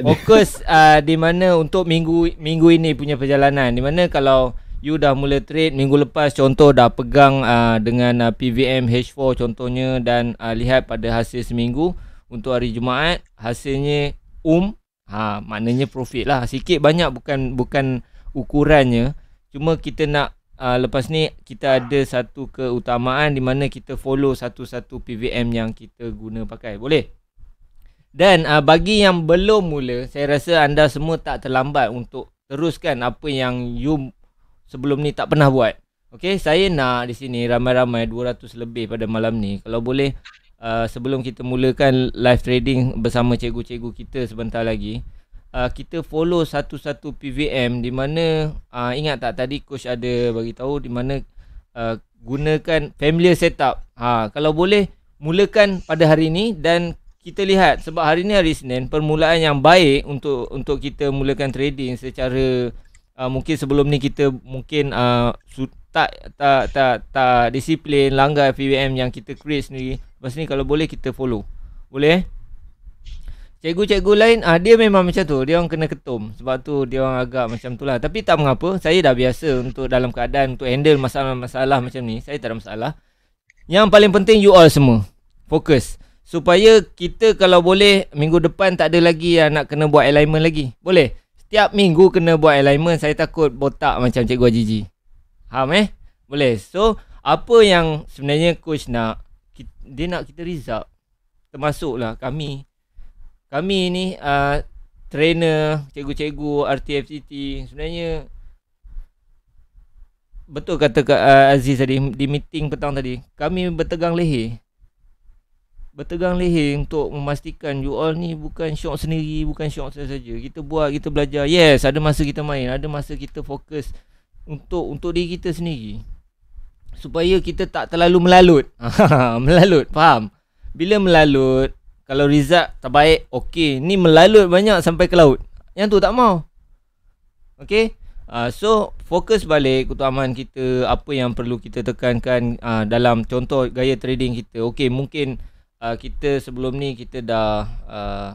[SPEAKER 3] Fokus uh, di mana untuk minggu minggu ini punya perjalanan. Di mana kalau you dah mula trade minggu lepas contoh dah pegang uh, dengan uh, PVM H4 contohnya dan uh, lihat pada hasil seminggu untuk hari Jumaat hasilnya um ha maknanya profit lah sikit banyak bukan bukan ukurannya cuma kita nak uh, lepas ni kita ada satu keutamaan di mana kita follow satu-satu PVM yang kita guna pakai boleh dan uh, bagi yang belum mula saya rasa anda semua tak terlambat untuk teruskan apa yang you sebelum ni tak pernah buat okey saya nak di sini ramai-ramai 200 lebih pada malam ni kalau boleh uh, sebelum kita mulakan live trading bersama cikgu-cikgu kita sebentar lagi uh, kita follow satu-satu PVM di mana uh, ingat tak tadi coach ada bagi tahu di mana uh, gunakan familiar setup ha kalau boleh mulakan pada hari ini dan kita lihat sebab hari ini hari Senin permulaan yang baik untuk untuk kita mulakan trading secara uh, mungkin sebelum ni kita mungkin uh, tak tak tak tak disiplin langgar PVM yang kita create sendiri Lepas ni kalau boleh kita follow. Boleh eh? Cikgu-cikgu lain ah dia memang macam tu. Dia orang kena ketum. Sebab tu dia orang agak macam tu lah. Tapi tak mengapa. Saya dah biasa untuk dalam keadaan untuk handle masalah-masalah macam ni. Saya tak ada masalah. Yang paling penting you all semua. Fokus. Supaya kita kalau boleh minggu depan tak ada lagi yang nak kena buat alignment lagi. Boleh? Setiap minggu kena buat alignment saya takut botak macam cikgu Ajiji. Faham eh? Boleh. So apa yang sebenarnya coach nak dia nak kita result termasuklah kami kami ni uh, trainer cikgu-cikgu RTFCT sebenarnya betul kata Kak uh, Aziz tadi di meeting petang tadi kami bertegang leher bertegang leher untuk memastikan you all ni bukan syok sendiri bukan syok saya saja kita buat kita belajar yes ada masa kita main ada masa kita fokus untuk untuk diri kita sendiri supaya kita tak terlalu melalut. melalut, faham? Bila melalut, kalau result baik, okey. Ni melalut banyak sampai ke laut. Yang tu tak mau. Okey? Uh, so fokus balik keutamaan kita apa yang perlu kita tekankan uh, dalam contoh gaya trading kita. Okey, mungkin uh, kita sebelum ni kita dah uh,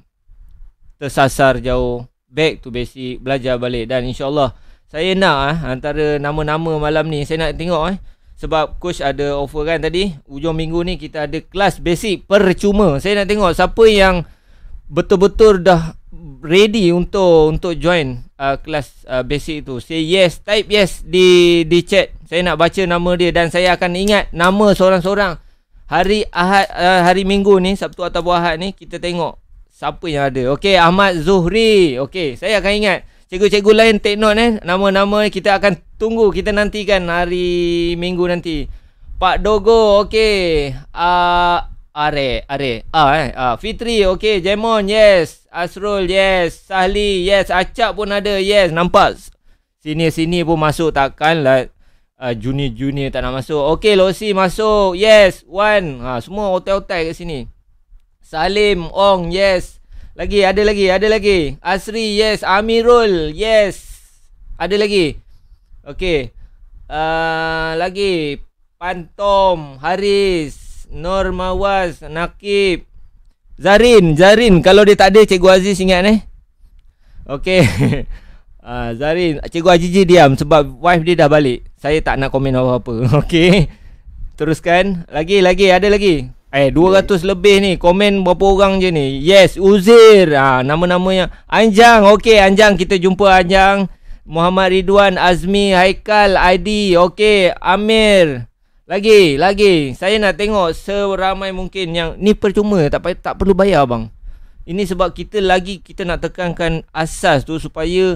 [SPEAKER 3] tersasar jauh back to basic belajar balik dan insyaallah saya nak uh, antara nama-nama malam ni saya nak tengok eh uh, sebab coach ada offer kan tadi Ujung minggu ni kita ada kelas basic percuma Saya nak tengok siapa yang Betul-betul dah ready untuk untuk join uh, kelas uh, basic tu Say yes, type yes di di chat Saya nak baca nama dia dan saya akan ingat nama seorang-seorang Hari Ahad, uh, hari Minggu ni, Sabtu atau Ahad ni Kita tengok siapa yang ada Okay, Ahmad Zuhri Okay, saya akan ingat cikgu-cikgu lain take note eh nama-nama kita akan tunggu kita nantikan hari minggu nanti Pak Dogo okey uh, Are Are ah eh uh, Fitri okey Jemon yes Asrul yes Sahli yes Acap pun ada yes nampak sini-sini pun masuk takkanlah uh, junior-junior tak nak masuk okey Losi masuk yes one. ha semua hotel-hotel kat sini Salim Ong yes lagi, ada lagi, ada lagi. Asri, yes. Amirul, yes. Ada lagi. Okay. Uh, lagi. Pantom, Haris, Nur Mawaz, Nakib. Zarin, Zarin. Kalau dia tak ada, Cikgu Aziz ingat ni. Eh? Okay. uh, Zarin, Cikgu Ajiji diam sebab wife dia dah balik. Saya tak nak komen apa-apa. Okay. Teruskan. Lagi, lagi. Ada Lagi. Eh 200 yeah. lebih ni komen berapa orang je ni. Yes Uzir. Ha nama-namanya Anjang. Okey Anjang kita jumpa Anjang. Muhammad Ridwan, Azmi, Haikal, ID. Okey Amir. Lagi, lagi. Saya nak tengok seramai mungkin yang ni percuma tak payah tak perlu bayar bang. Ini sebab kita lagi kita nak tekankan asas tu supaya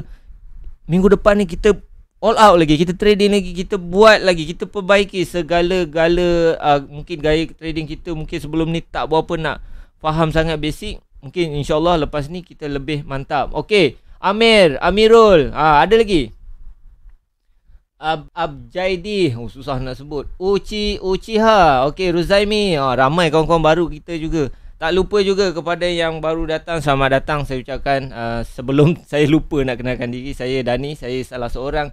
[SPEAKER 3] minggu depan ni kita all out lagi kita trading lagi kita buat lagi kita perbaiki segala-gala uh, mungkin gaya trading kita mungkin sebelum ni tak berapa nak faham sangat basic mungkin insyaallah lepas ni kita lebih mantap Okay Amir Amirul uh, ada lagi Ab Abjaidi oh, susah nak sebut Uci Uciha okay Ruzaimi uh, ramai kawan-kawan baru kita juga tak lupa juga kepada yang baru datang Selamat datang saya ucapkan uh, Sebelum saya lupa nak kenalkan diri Saya Dani Saya salah seorang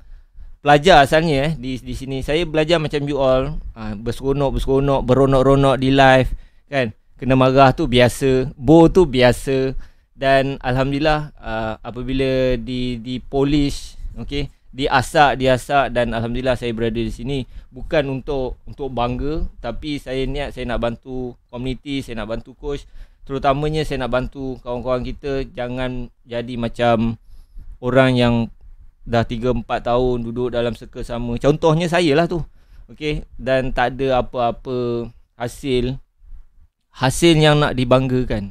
[SPEAKER 3] pelajar asalnya eh di di sini saya belajar macam you all uh, berseronok berseronok beronok-ronok di live kan kena marah tu biasa bo tu biasa dan alhamdulillah uh, apabila di di polish okey diasak diasak dan alhamdulillah saya berada di sini bukan untuk untuk bangga tapi saya niat saya nak bantu komuniti saya nak bantu coach terutamanya saya nak bantu kawan-kawan kita jangan jadi macam orang yang dah 3-4 tahun duduk dalam circle sama contohnya saya lah tu okay? dan tak ada apa-apa hasil hasil yang nak dibanggakan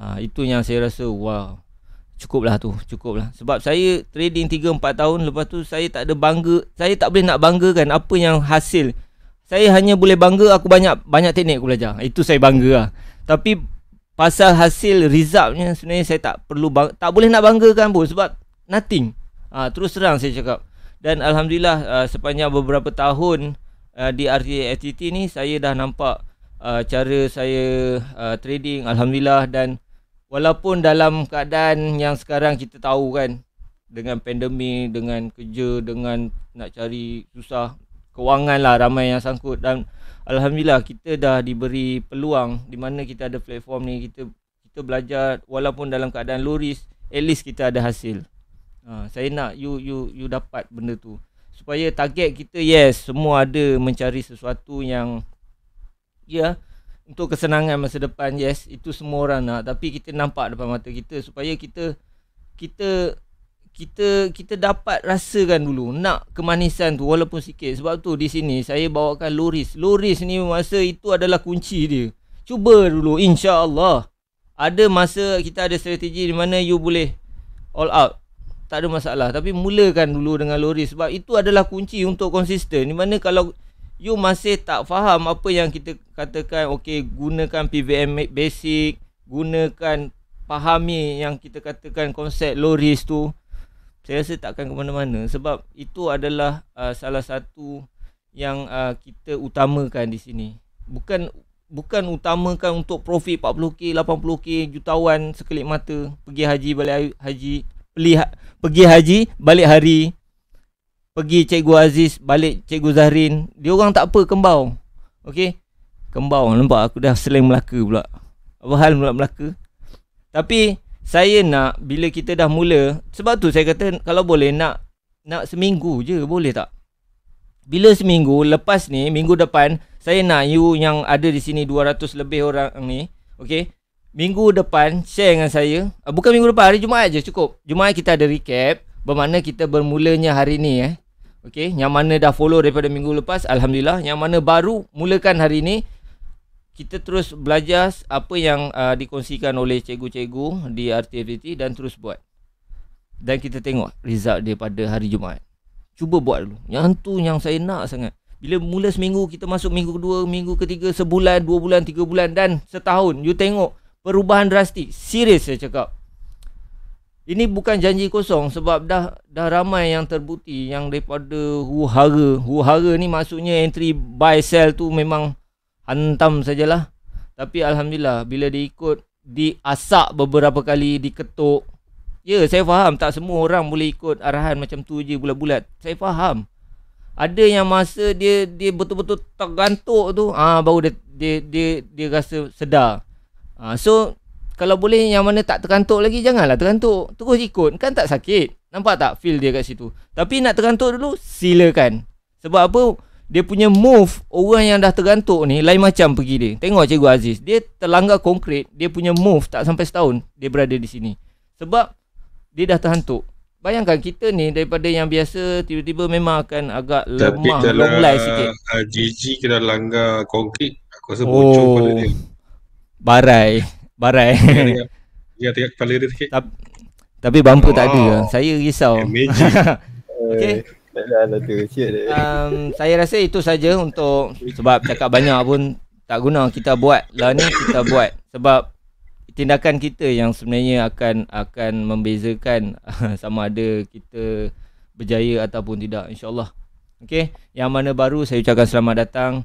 [SPEAKER 3] ha, itu yang saya rasa wow cukuplah tu cukuplah. sebab saya trading 3-4 tahun lepas tu saya tak ada bangga saya tak boleh nak banggakan apa yang hasil saya hanya boleh bangga aku banyak banyak teknik aku belajar itu saya bangga lah tapi pasal hasil resultnya sebenarnya saya tak perlu bang, tak boleh nak banggakan pun sebab nothing Uh, terus terang saya cakap. Dan alhamdulillah uh, sepanjang beberapa tahun uh, di RTT ni saya dah nampak uh, cara saya uh, trading alhamdulillah dan walaupun dalam keadaan yang sekarang kita tahu kan dengan pandemi dengan kerja, dengan nak cari susah kewangan lah ramai yang sangkut dan alhamdulillah kita dah diberi peluang di mana kita ada platform ni kita kita belajar walaupun dalam keadaan low risk at least kita ada hasil. Ha, saya nak you you you dapat benda tu. Supaya target kita yes, semua ada mencari sesuatu yang ya yeah, untuk kesenangan masa depan yes, itu semua orang nak tapi kita nampak depan mata kita supaya kita kita kita kita dapat rasakan dulu nak kemanisan tu walaupun sikit sebab tu di sini saya bawakan loris loris ni masa itu adalah kunci dia cuba dulu insyaallah ada masa kita ada strategi di mana you boleh all out tak ada masalah tapi mulakan dulu dengan lori sebab itu adalah kunci untuk konsisten di mana kalau you masih tak faham apa yang kita katakan okey gunakan PVM basic gunakan fahami yang kita katakan konsep loris tu saya rasa takkan ke mana-mana sebab itu adalah uh, salah satu yang uh, kita utamakan di sini bukan bukan utamakan untuk profit 40k 80k jutawan sekelip mata pergi haji balik haji pergi ha-, pergi haji balik hari pergi cikgu Aziz balik cikgu Zahrin dia orang tak apa kembau okey kembau nampak aku dah seling Melaka pula apa hal pula Melaka tapi saya nak bila kita dah mula sebab tu saya kata kalau boleh nak nak seminggu je boleh tak bila seminggu lepas ni minggu depan saya nak you yang ada di sini 200 lebih orang ni okey minggu depan share dengan saya. Uh, bukan minggu depan, hari Jumaat je cukup. Jumaat kita ada recap bermakna kita bermulanya hari ni eh. okay yang mana dah follow daripada minggu lepas, alhamdulillah. Yang mana baru mulakan hari ni kita terus belajar apa yang uh, dikongsikan oleh cikgu-cikgu di RTFT dan terus buat. Dan kita tengok result dia pada hari Jumaat. Cuba buat dulu. Yang tu yang saya nak sangat. Bila mula seminggu, kita masuk minggu kedua, minggu ketiga, sebulan, dua bulan, tiga bulan dan setahun. You tengok perubahan drastik serius saya cakap ini bukan janji kosong sebab dah dah ramai yang terbukti yang daripada huhara huhara ni maksudnya entry buy sell tu memang hantam sajalah tapi alhamdulillah bila diikut diasak beberapa kali diketuk ya saya faham tak semua orang boleh ikut arahan macam tu je bulat-bulat saya faham ada yang masa dia dia betul-betul tergantuk tu ah baru dia dia dia, dia rasa sedar Ha, so, kalau boleh yang mana tak terkantuk lagi, janganlah terkantuk. Terus ikut. Kan tak sakit. Nampak tak feel dia kat situ? Tapi nak terkantuk dulu, silakan. Sebab apa? Dia punya move orang yang dah terkantuk ni lain macam pergi dia. Tengok Cikgu Aziz. Dia terlanggar konkret. Dia punya move tak sampai setahun dia berada di sini. Sebab dia dah terhantuk. Bayangkan kita ni daripada yang biasa tiba-tiba memang
[SPEAKER 5] akan agak lemah, longlai sikit. Tapi kalau GG kena langgar konkret, aku rasa oh. bocor pada
[SPEAKER 3] dia. Barai Barai
[SPEAKER 5] Ya tengok kepala dia sikit
[SPEAKER 3] Tapi bumper wow. tak ada Saya risau
[SPEAKER 5] Okay lah
[SPEAKER 3] um, Saya rasa itu saja untuk Sebab cakap banyak pun Tak guna kita buat lah ni kita buat Sebab tindakan kita yang sebenarnya akan akan membezakan sama ada kita berjaya ataupun tidak insyaallah okey yang mana baru saya ucapkan selamat datang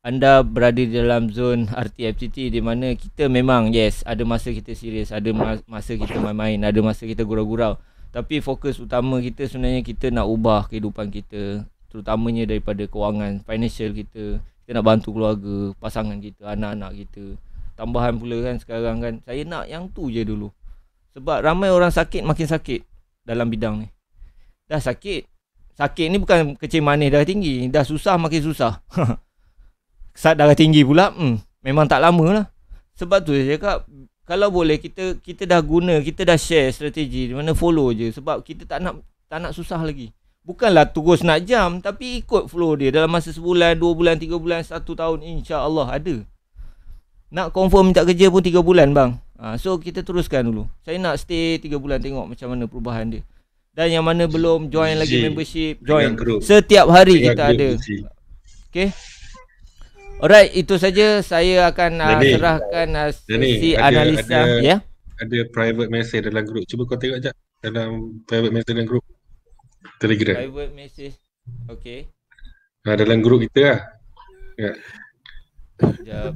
[SPEAKER 3] anda berada di dalam zon RTFTT di mana kita memang yes ada masa kita serius ada masa kita main-main ada masa kita gurau-gurau tapi fokus utama kita sebenarnya kita nak ubah kehidupan kita terutamanya daripada kewangan financial kita kita nak bantu keluarga pasangan kita anak-anak kita tambahan pula kan sekarang kan saya nak yang tu je dulu sebab ramai orang sakit makin sakit dalam bidang ni dah sakit sakit ni bukan kecil manis dah tinggi dah susah makin susah Sat darah tinggi pula hmm, Memang tak lama lah Sebab tu saya cakap Kalau boleh kita kita dah guna Kita dah share strategi Di mana follow je Sebab kita tak nak tak nak susah lagi Bukanlah terus nak jam Tapi ikut follow dia Dalam masa sebulan, dua bulan, tiga bulan, satu tahun insya Allah ada Nak confirm minta kerja pun tiga bulan bang ha, So kita teruskan dulu Saya nak stay tiga bulan tengok macam mana perubahan dia Dan yang mana belum join lagi membership Join Setiap hari kita ada Okay Alright, itu saja
[SPEAKER 2] saya akan uh, serahkan uh, Dhani, si ada, analisa ada, ya.
[SPEAKER 5] Ada private message dalam grup. Cuba kau tengok jap dalam private message dalam grup Telegram.
[SPEAKER 3] Private message. Okey.
[SPEAKER 5] Ha, ah, dalam grup kita lah. Ya.
[SPEAKER 2] Jap.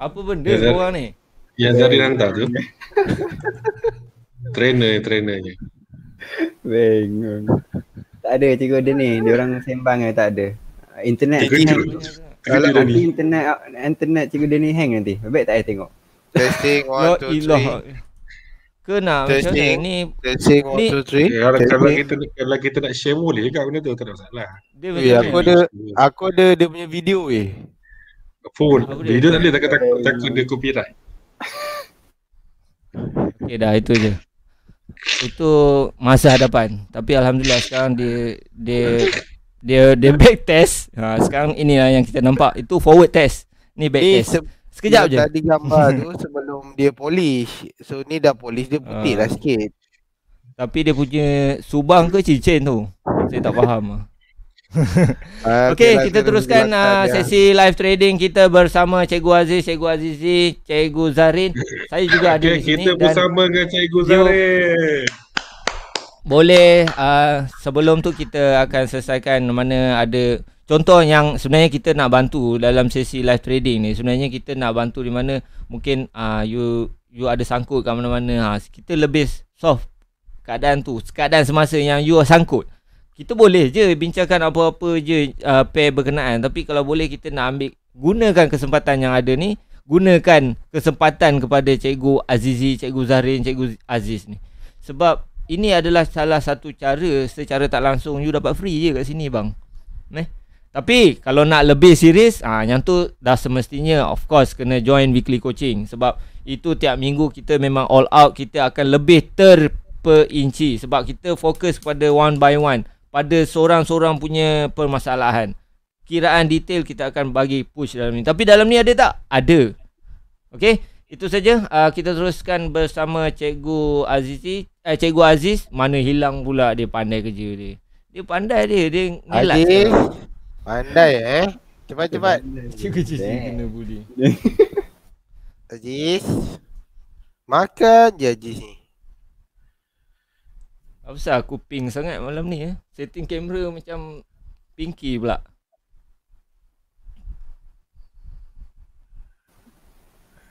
[SPEAKER 3] Apa benda ya, korang ni?
[SPEAKER 5] Yang Zari hantar tu. trainer trainernya.
[SPEAKER 4] Bengong. Tak ada cikgu ada ni. Dia orang sembang ke tak ada. Internet. Cikgu, cikgu. cikgu. Kalau dia dia
[SPEAKER 5] internet internet
[SPEAKER 4] cikgu dia ni hang nanti. Baik tak saya tengok.
[SPEAKER 5] Testing 1 2 3. Kena testing, ni Testing 1, 2, 3 Kalau kita, kalau kita nak share boleh juga benda tu tak ada
[SPEAKER 2] masalah dia eh, aku, ada,
[SPEAKER 6] aku ada dia punya video eh
[SPEAKER 3] Full Video dia tak boleh takut, takut, takut dia copyright Okay dah itu je Itu masa hadapan Tapi Alhamdulillah sekarang dia Dia dia dia back test. Ha, sekarang inilah yang kita nampak itu forward test. Ni back eh, test. Sekejap je. Tadi gambar tu sebelum dia polish. So ni dah polish dia putih uh, lah sikit. Tapi dia punya subang ke cincin tu? Saya tak faham.
[SPEAKER 6] uh,
[SPEAKER 2] okay, okay lah, ah, kita teruskan uh, sesi
[SPEAKER 3] live trading kita bersama Cikgu Aziz, Cikgu Azizi, Cikgu Zarin. Saya juga okay, ada di sini. Kita bersama dan dengan Cikgu Zarin. Dia, boleh uh, sebelum tu kita akan selesaikan mana ada contoh yang sebenarnya kita nak bantu dalam sesi live trading ni sebenarnya kita nak bantu di mana mungkin uh, you you ada sangkut kat mana-mana ha kita lebih soft keadaan tu keadaan semasa yang you sangkut kita boleh je bincangkan apa-apa je uh, pair berkenaan tapi kalau boleh kita nak ambil gunakan kesempatan yang ada ni gunakan kesempatan kepada cikgu Azizi cikgu Zahrin cikgu Aziz ni sebab ini adalah salah satu cara secara tak langsung you dapat free je kat sini bang. Eh? Tapi kalau nak lebih serius, ah yang tu dah semestinya of course kena join weekly coaching sebab itu tiap minggu kita memang all out kita akan lebih ter sebab kita fokus pada one by one pada seorang-seorang punya permasalahan. Kiraan detail kita akan bagi push dalam ni. Tapi dalam ni ada tak? Ada. Okey, itu saja. Uh, kita teruskan bersama Cikgu Azizi eh cikgu Aziz mana hilang pula dia pandai kerja dia. Dia pandai dia, dia ngelak. Aziz.
[SPEAKER 6] Pandai eh. Cepat cepat. Cikgu Aziz eh. kena budi. Aziz. Makan je Aziz ni.
[SPEAKER 3] Apa sah aku ping sangat malam ni eh. Setting kamera macam pinky pula.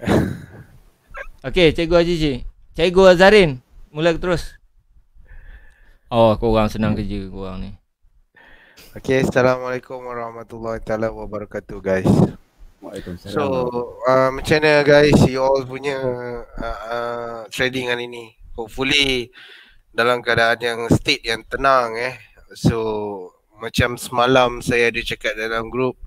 [SPEAKER 3] Okey, cikgu Aziz. Cikgu Azarin
[SPEAKER 6] mula terus.
[SPEAKER 3] Oh, kau orang senang kerja kau orang ni.
[SPEAKER 6] Okay, Assalamualaikum warahmatullahi taala wabarakatuh guys. So, uh, macam mana guys, you all punya uh, uh, trading hari ni? Hopefully dalam keadaan yang state yang tenang eh. So, macam semalam saya ada cakap dalam group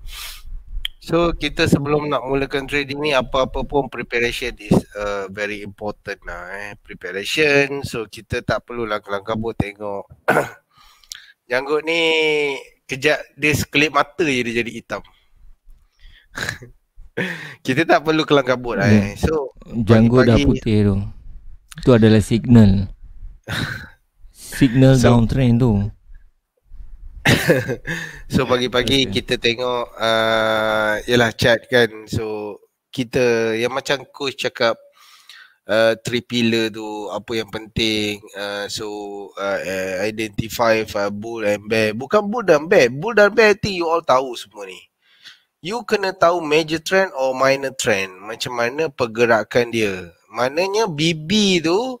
[SPEAKER 6] So kita sebelum nak mulakan trading ni apa-apa pun preparation is uh, very important lah eh preparation so kita tak perlu langkah kabur tengok janggut ni kejap dia sekelip mata je dia jadi hitam kita tak perlu kelang kabut lah eh so janggut dah
[SPEAKER 3] putih tu tu adalah signal signal so, downtrend tu
[SPEAKER 6] so pagi-pagi okay. kita tengok uh, Yalah chat kan So kita yang macam coach cakap uh, Three pillar tu apa yang penting uh, So uh, uh identify uh, bull and bear Bukan bull dan bear Bull dan bear I you all tahu semua ni You kena tahu major trend or minor trend Macam mana pergerakan dia Mananya BB tu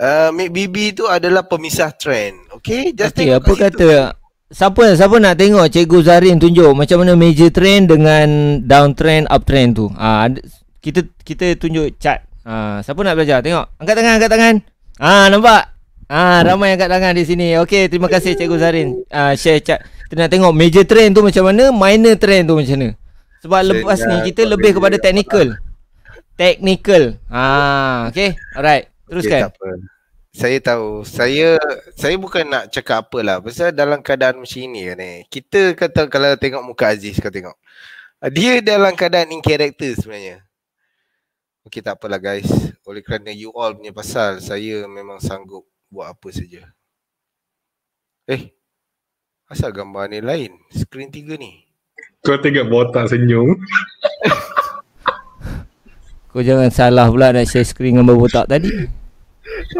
[SPEAKER 6] Uh, Make BB tu adalah pemisah trend Okay, just okay, apa kata, siapa
[SPEAKER 3] siapa nak tengok cikgu Zarin tunjuk macam mana major trend dengan downtrend uptrend tu. Ha, kita kita tunjuk chart. Ha, siapa nak belajar tengok. Angkat tangan angkat tangan. Ah ha, nampak. Ah ha, ramai angkat tangan di sini. Okey terima kasih cikgu Zarin. Ah ha, share chart. Kita nak tengok major trend tu macam mana, minor trend tu macam mana.
[SPEAKER 2] Sebab Cik lepas ni ya, kita lebih ya, kepada
[SPEAKER 3] ya, technical. Technical. Ah ha, okey. Alright. Teruskan.
[SPEAKER 6] Okay, saya tahu. Saya saya bukan nak cakap apa lah. Pasal dalam keadaan macam ini ni. Kita kata kalau tengok muka Aziz kau tengok. Dia dalam keadaan in character sebenarnya. Okey tak apalah guys. Oleh kerana you all punya pasal saya memang sanggup buat apa saja. Eh. Asal gambar ni lain. Screen tiga ni.
[SPEAKER 5] Kau tengok botak senyum.
[SPEAKER 3] kau jangan salah pula nak share screen gambar botak tadi.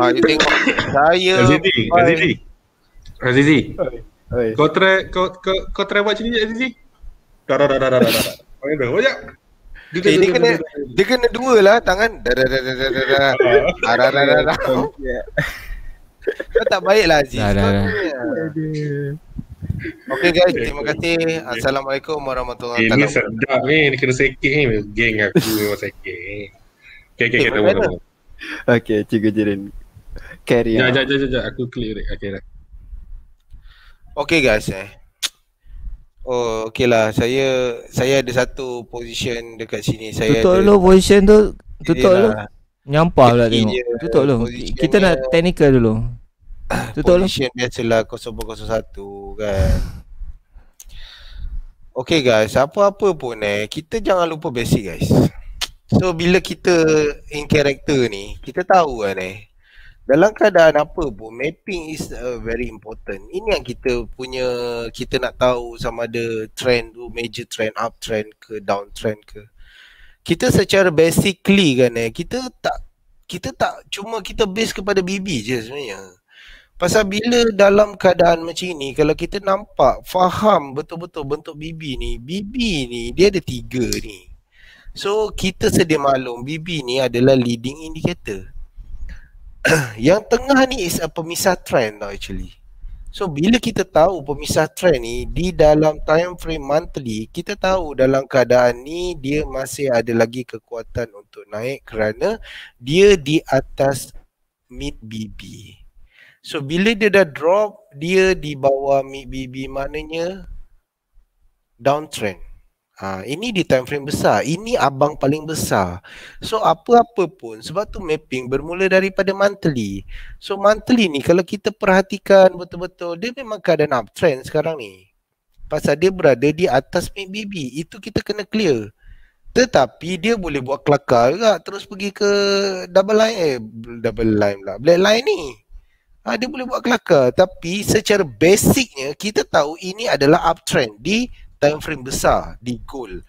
[SPEAKER 5] Ha, dia tengok saya Azizi, Azizi. Azizi. Kau try kau kau, kau try buat sini Azizi. Dah dah dah dah dah. Panggil dah. Wajak. Dia, dia,
[SPEAKER 6] kena dia kena dua lah tangan. Da, da, da, da, da, Ah dah dah dah dah. Kau tak baik Aziz. Dah dah.
[SPEAKER 5] Okay guys, terima kasih. Assalamualaikum warahmatullahi wabarakatuh. Ini sedap ni, ni kena sakit ni. Geng aku memang sakit ni. Okay, kita tunggu.
[SPEAKER 4] Okay, cikgu Jiren. Carry on. Jangan,
[SPEAKER 5] jangan, jangan. Aku clear. Okay, dah. Okay, guys. Eh.
[SPEAKER 6] Oh, okay lah. Saya saya ada satu position dekat sini. Saya tutup
[SPEAKER 3] dulu position tu. Tutup dulu. Nyampah pula tengok. Tutup dulu. Kita nak technical dulu.
[SPEAKER 6] Tutup dulu. Position biasalah 0.01 kan. Okay guys, apa-apa pun eh, kita jangan lupa basic guys. So bila kita in character ni, kita tahu kan eh dalam keadaan apa pun mapping is uh, very important. Ini yang kita punya kita nak tahu sama ada trend tu major trend uptrend ke downtrend ke. Kita secara basically kan eh kita tak kita tak cuma kita base kepada BB je sebenarnya. Pasal bila dalam keadaan macam ni kalau kita nampak faham betul-betul bentuk BB ni, BB ni dia ada tiga ni. So kita sedia maklum BB ni adalah leading indicator Yang tengah ni is a pemisah trend tau actually So bila kita tahu pemisah trend ni di dalam time frame monthly kita tahu dalam keadaan ni dia masih ada lagi kekuatan untuk naik kerana dia di atas mid BB. So bila dia dah drop dia di bawah mid BB maknanya downtrend. Ha, ini di time frame besar. Ini abang paling besar. So apa-apa pun sebab tu mapping bermula daripada monthly. So monthly ni kalau kita perhatikan betul-betul dia memang keadaan uptrend sekarang ni. Pasal dia berada di atas MACD. Itu kita kena clear. Tetapi dia boleh buat kelakar juga terus pergi ke double line eh double line lah. Black line ni. Ha, dia boleh buat kelakar tapi secara basicnya kita tahu ini adalah uptrend di time frame besar di goal.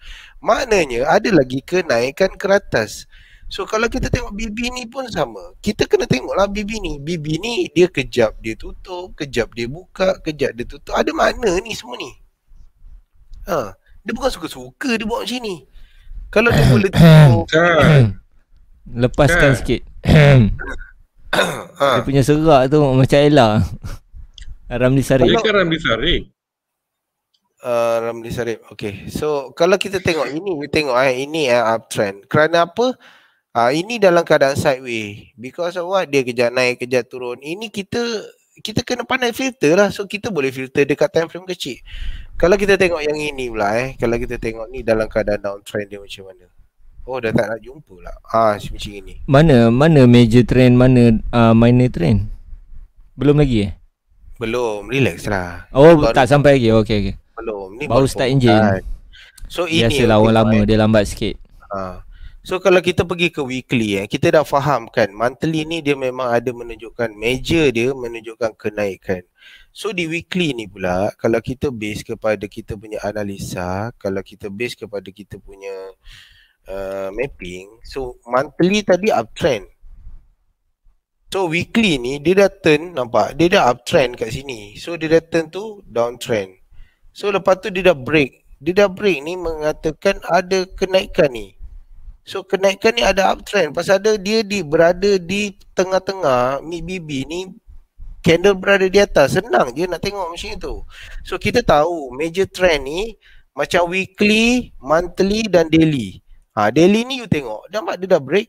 [SPEAKER 6] Maknanya ada lagi kenaikan ke atas. So kalau kita tengok BB ni pun sama. Kita kena tengoklah BB ni. BB ni dia kejap dia tutup, kejap dia buka, kejap dia tutup. Ada mana ni semua ni? Ha, dia bukan suka-suka dia buat macam ni. Kalau dia boleh
[SPEAKER 3] kan. tutup. Kan. Lepaskan kan. sikit. Ha. Ha. Dia punya serak tu macam Ella. Ramli Sarik. Kalau...
[SPEAKER 5] Ramli Sarik.
[SPEAKER 6] Uh, Ramli Sarip. Okay. So kalau kita tengok ini, kita tengok eh, ini eh, uptrend. Kerana apa? Uh, ini dalam keadaan sideways. Because of what? Dia kejap naik, kejap turun. Ini kita kita kena pandai filter lah. So kita boleh filter dekat time frame kecil. Kalau kita tengok yang ini pula eh. Kalau kita tengok ni dalam keadaan downtrend dia macam mana. Oh dah tak nak jumpa lah. Ah, ha, macam ini.
[SPEAKER 3] Mana mana major trend, mana uh, minor trend?
[SPEAKER 6] Belum lagi eh? Belum. Relax lah. Oh Kalau tak sampai lagi.
[SPEAKER 3] Okay okay belum ni baru start engine
[SPEAKER 6] so ini biasalah orang
[SPEAKER 3] lama dia lambat sikit
[SPEAKER 6] ha so kalau kita pergi ke weekly eh kita dah faham kan monthly ni dia memang ada menunjukkan major dia menunjukkan kenaikan so di weekly ni pula kalau kita base kepada kita punya analisa kalau kita base kepada kita punya uh, mapping so monthly tadi uptrend So weekly ni dia dah turn nampak dia dah uptrend kat sini. So dia dah turn tu downtrend. So lepas tu dia dah break. Dia dah break ni mengatakan ada kenaikan ni. So kenaikan ni ada uptrend. Pasal ada dia di berada di tengah-tengah mi BB ni candle berada di atas. Senang je nak tengok macam tu. So kita tahu major trend ni macam weekly, monthly dan daily. Ha, daily ni you tengok. Nampak dia dah break.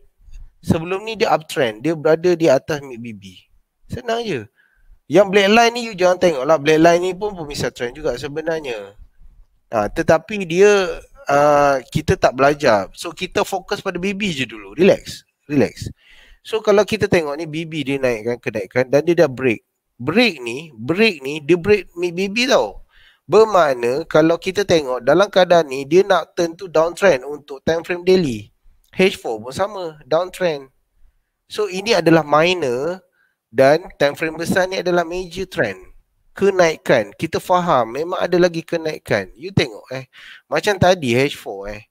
[SPEAKER 6] Sebelum ni dia uptrend. Dia berada di atas mi BB. Senang je. Yang black line ni you jangan tengok lah Black line ni pun pemisah trend juga sebenarnya ha, Tetapi dia uh, Kita tak belajar So kita fokus pada BB je dulu Relax Relax So kalau kita tengok ni BB dia naikkan kenaikan Dan dia dah break Break ni Break ni dia break BB tau Bermakna kalau kita tengok dalam keadaan ni Dia nak turn to downtrend untuk time frame daily H4 pun sama downtrend So ini adalah minor dan time frame besar ni adalah major trend kenaikan kita faham memang ada lagi kenaikan you tengok eh macam tadi H4 eh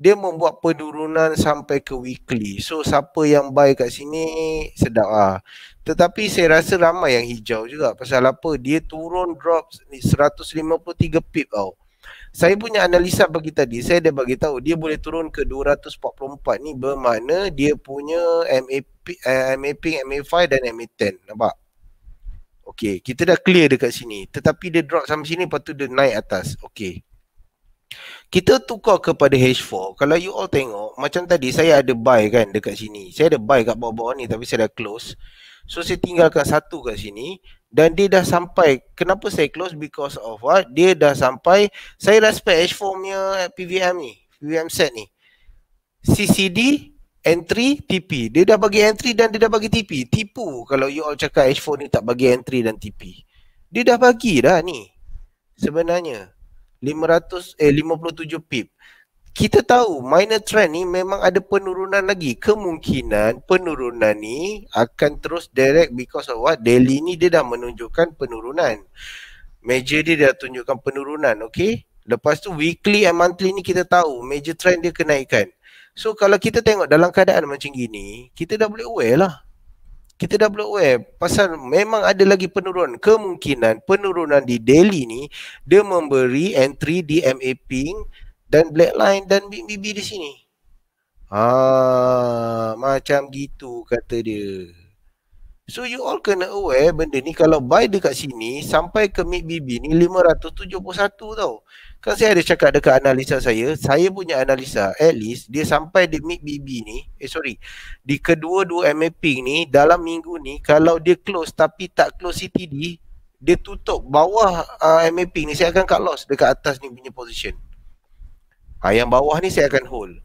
[SPEAKER 6] dia membuat penurunan sampai ke weekly so siapa yang buy kat sini sedap ah tetapi saya rasa ramai yang hijau juga pasal apa dia turun drop 153 pip tau saya punya analisa bagi tadi saya dah bagi tahu dia boleh turun ke 244 ni bermakna dia punya MAP MAP, uh, MA5 dan MA10. Nampak? Okay, kita dah clear dekat sini. Tetapi dia drop sampai sini, lepas tu dia naik atas. Okay. Kita tukar kepada H4. Kalau you all tengok, macam tadi saya ada buy kan dekat sini. Saya ada buy kat bawah-bawah ni tapi saya dah close. So, saya tinggalkan satu kat sini. Dan dia dah sampai. Kenapa saya close? Because of what? Dia dah sampai. Saya respect H4 punya PVM ni. PVM set ni. CCD entry TP. Dia dah bagi entry dan dia dah bagi TP. Tipu kalau you all cakap H4 ni tak bagi entry dan TP. Dia dah bagi dah ni. Sebenarnya 500 eh 57 pip. Kita tahu minor trend ni memang ada penurunan lagi. Kemungkinan penurunan ni akan terus direct because of what? daily ni dia dah menunjukkan penurunan. Major dia dah tunjukkan penurunan, okay? Lepas tu weekly and monthly ni kita tahu major trend dia kenaikan. So kalau kita tengok dalam keadaan macam gini, kita dah boleh aware lah. Kita dah boleh aware pasal memang ada lagi penurunan. Kemungkinan penurunan di daily ni, dia memberi entry di MA Pink dan Black Line dan BBB di sini. Ah, macam gitu kata dia. So you all kena aware benda ni kalau buy dekat sini sampai ke mid BB ni 571 tau. Kan saya ada cakap dekat analisa saya, saya punya analisa at least dia sampai di mid BB ni, eh sorry, di kedua-dua MAP ni dalam minggu ni kalau dia close tapi tak close CTD, dia tutup bawah uh, ah, MAP ni saya akan cut loss dekat atas ni punya position. Ha, yang bawah ni saya akan hold.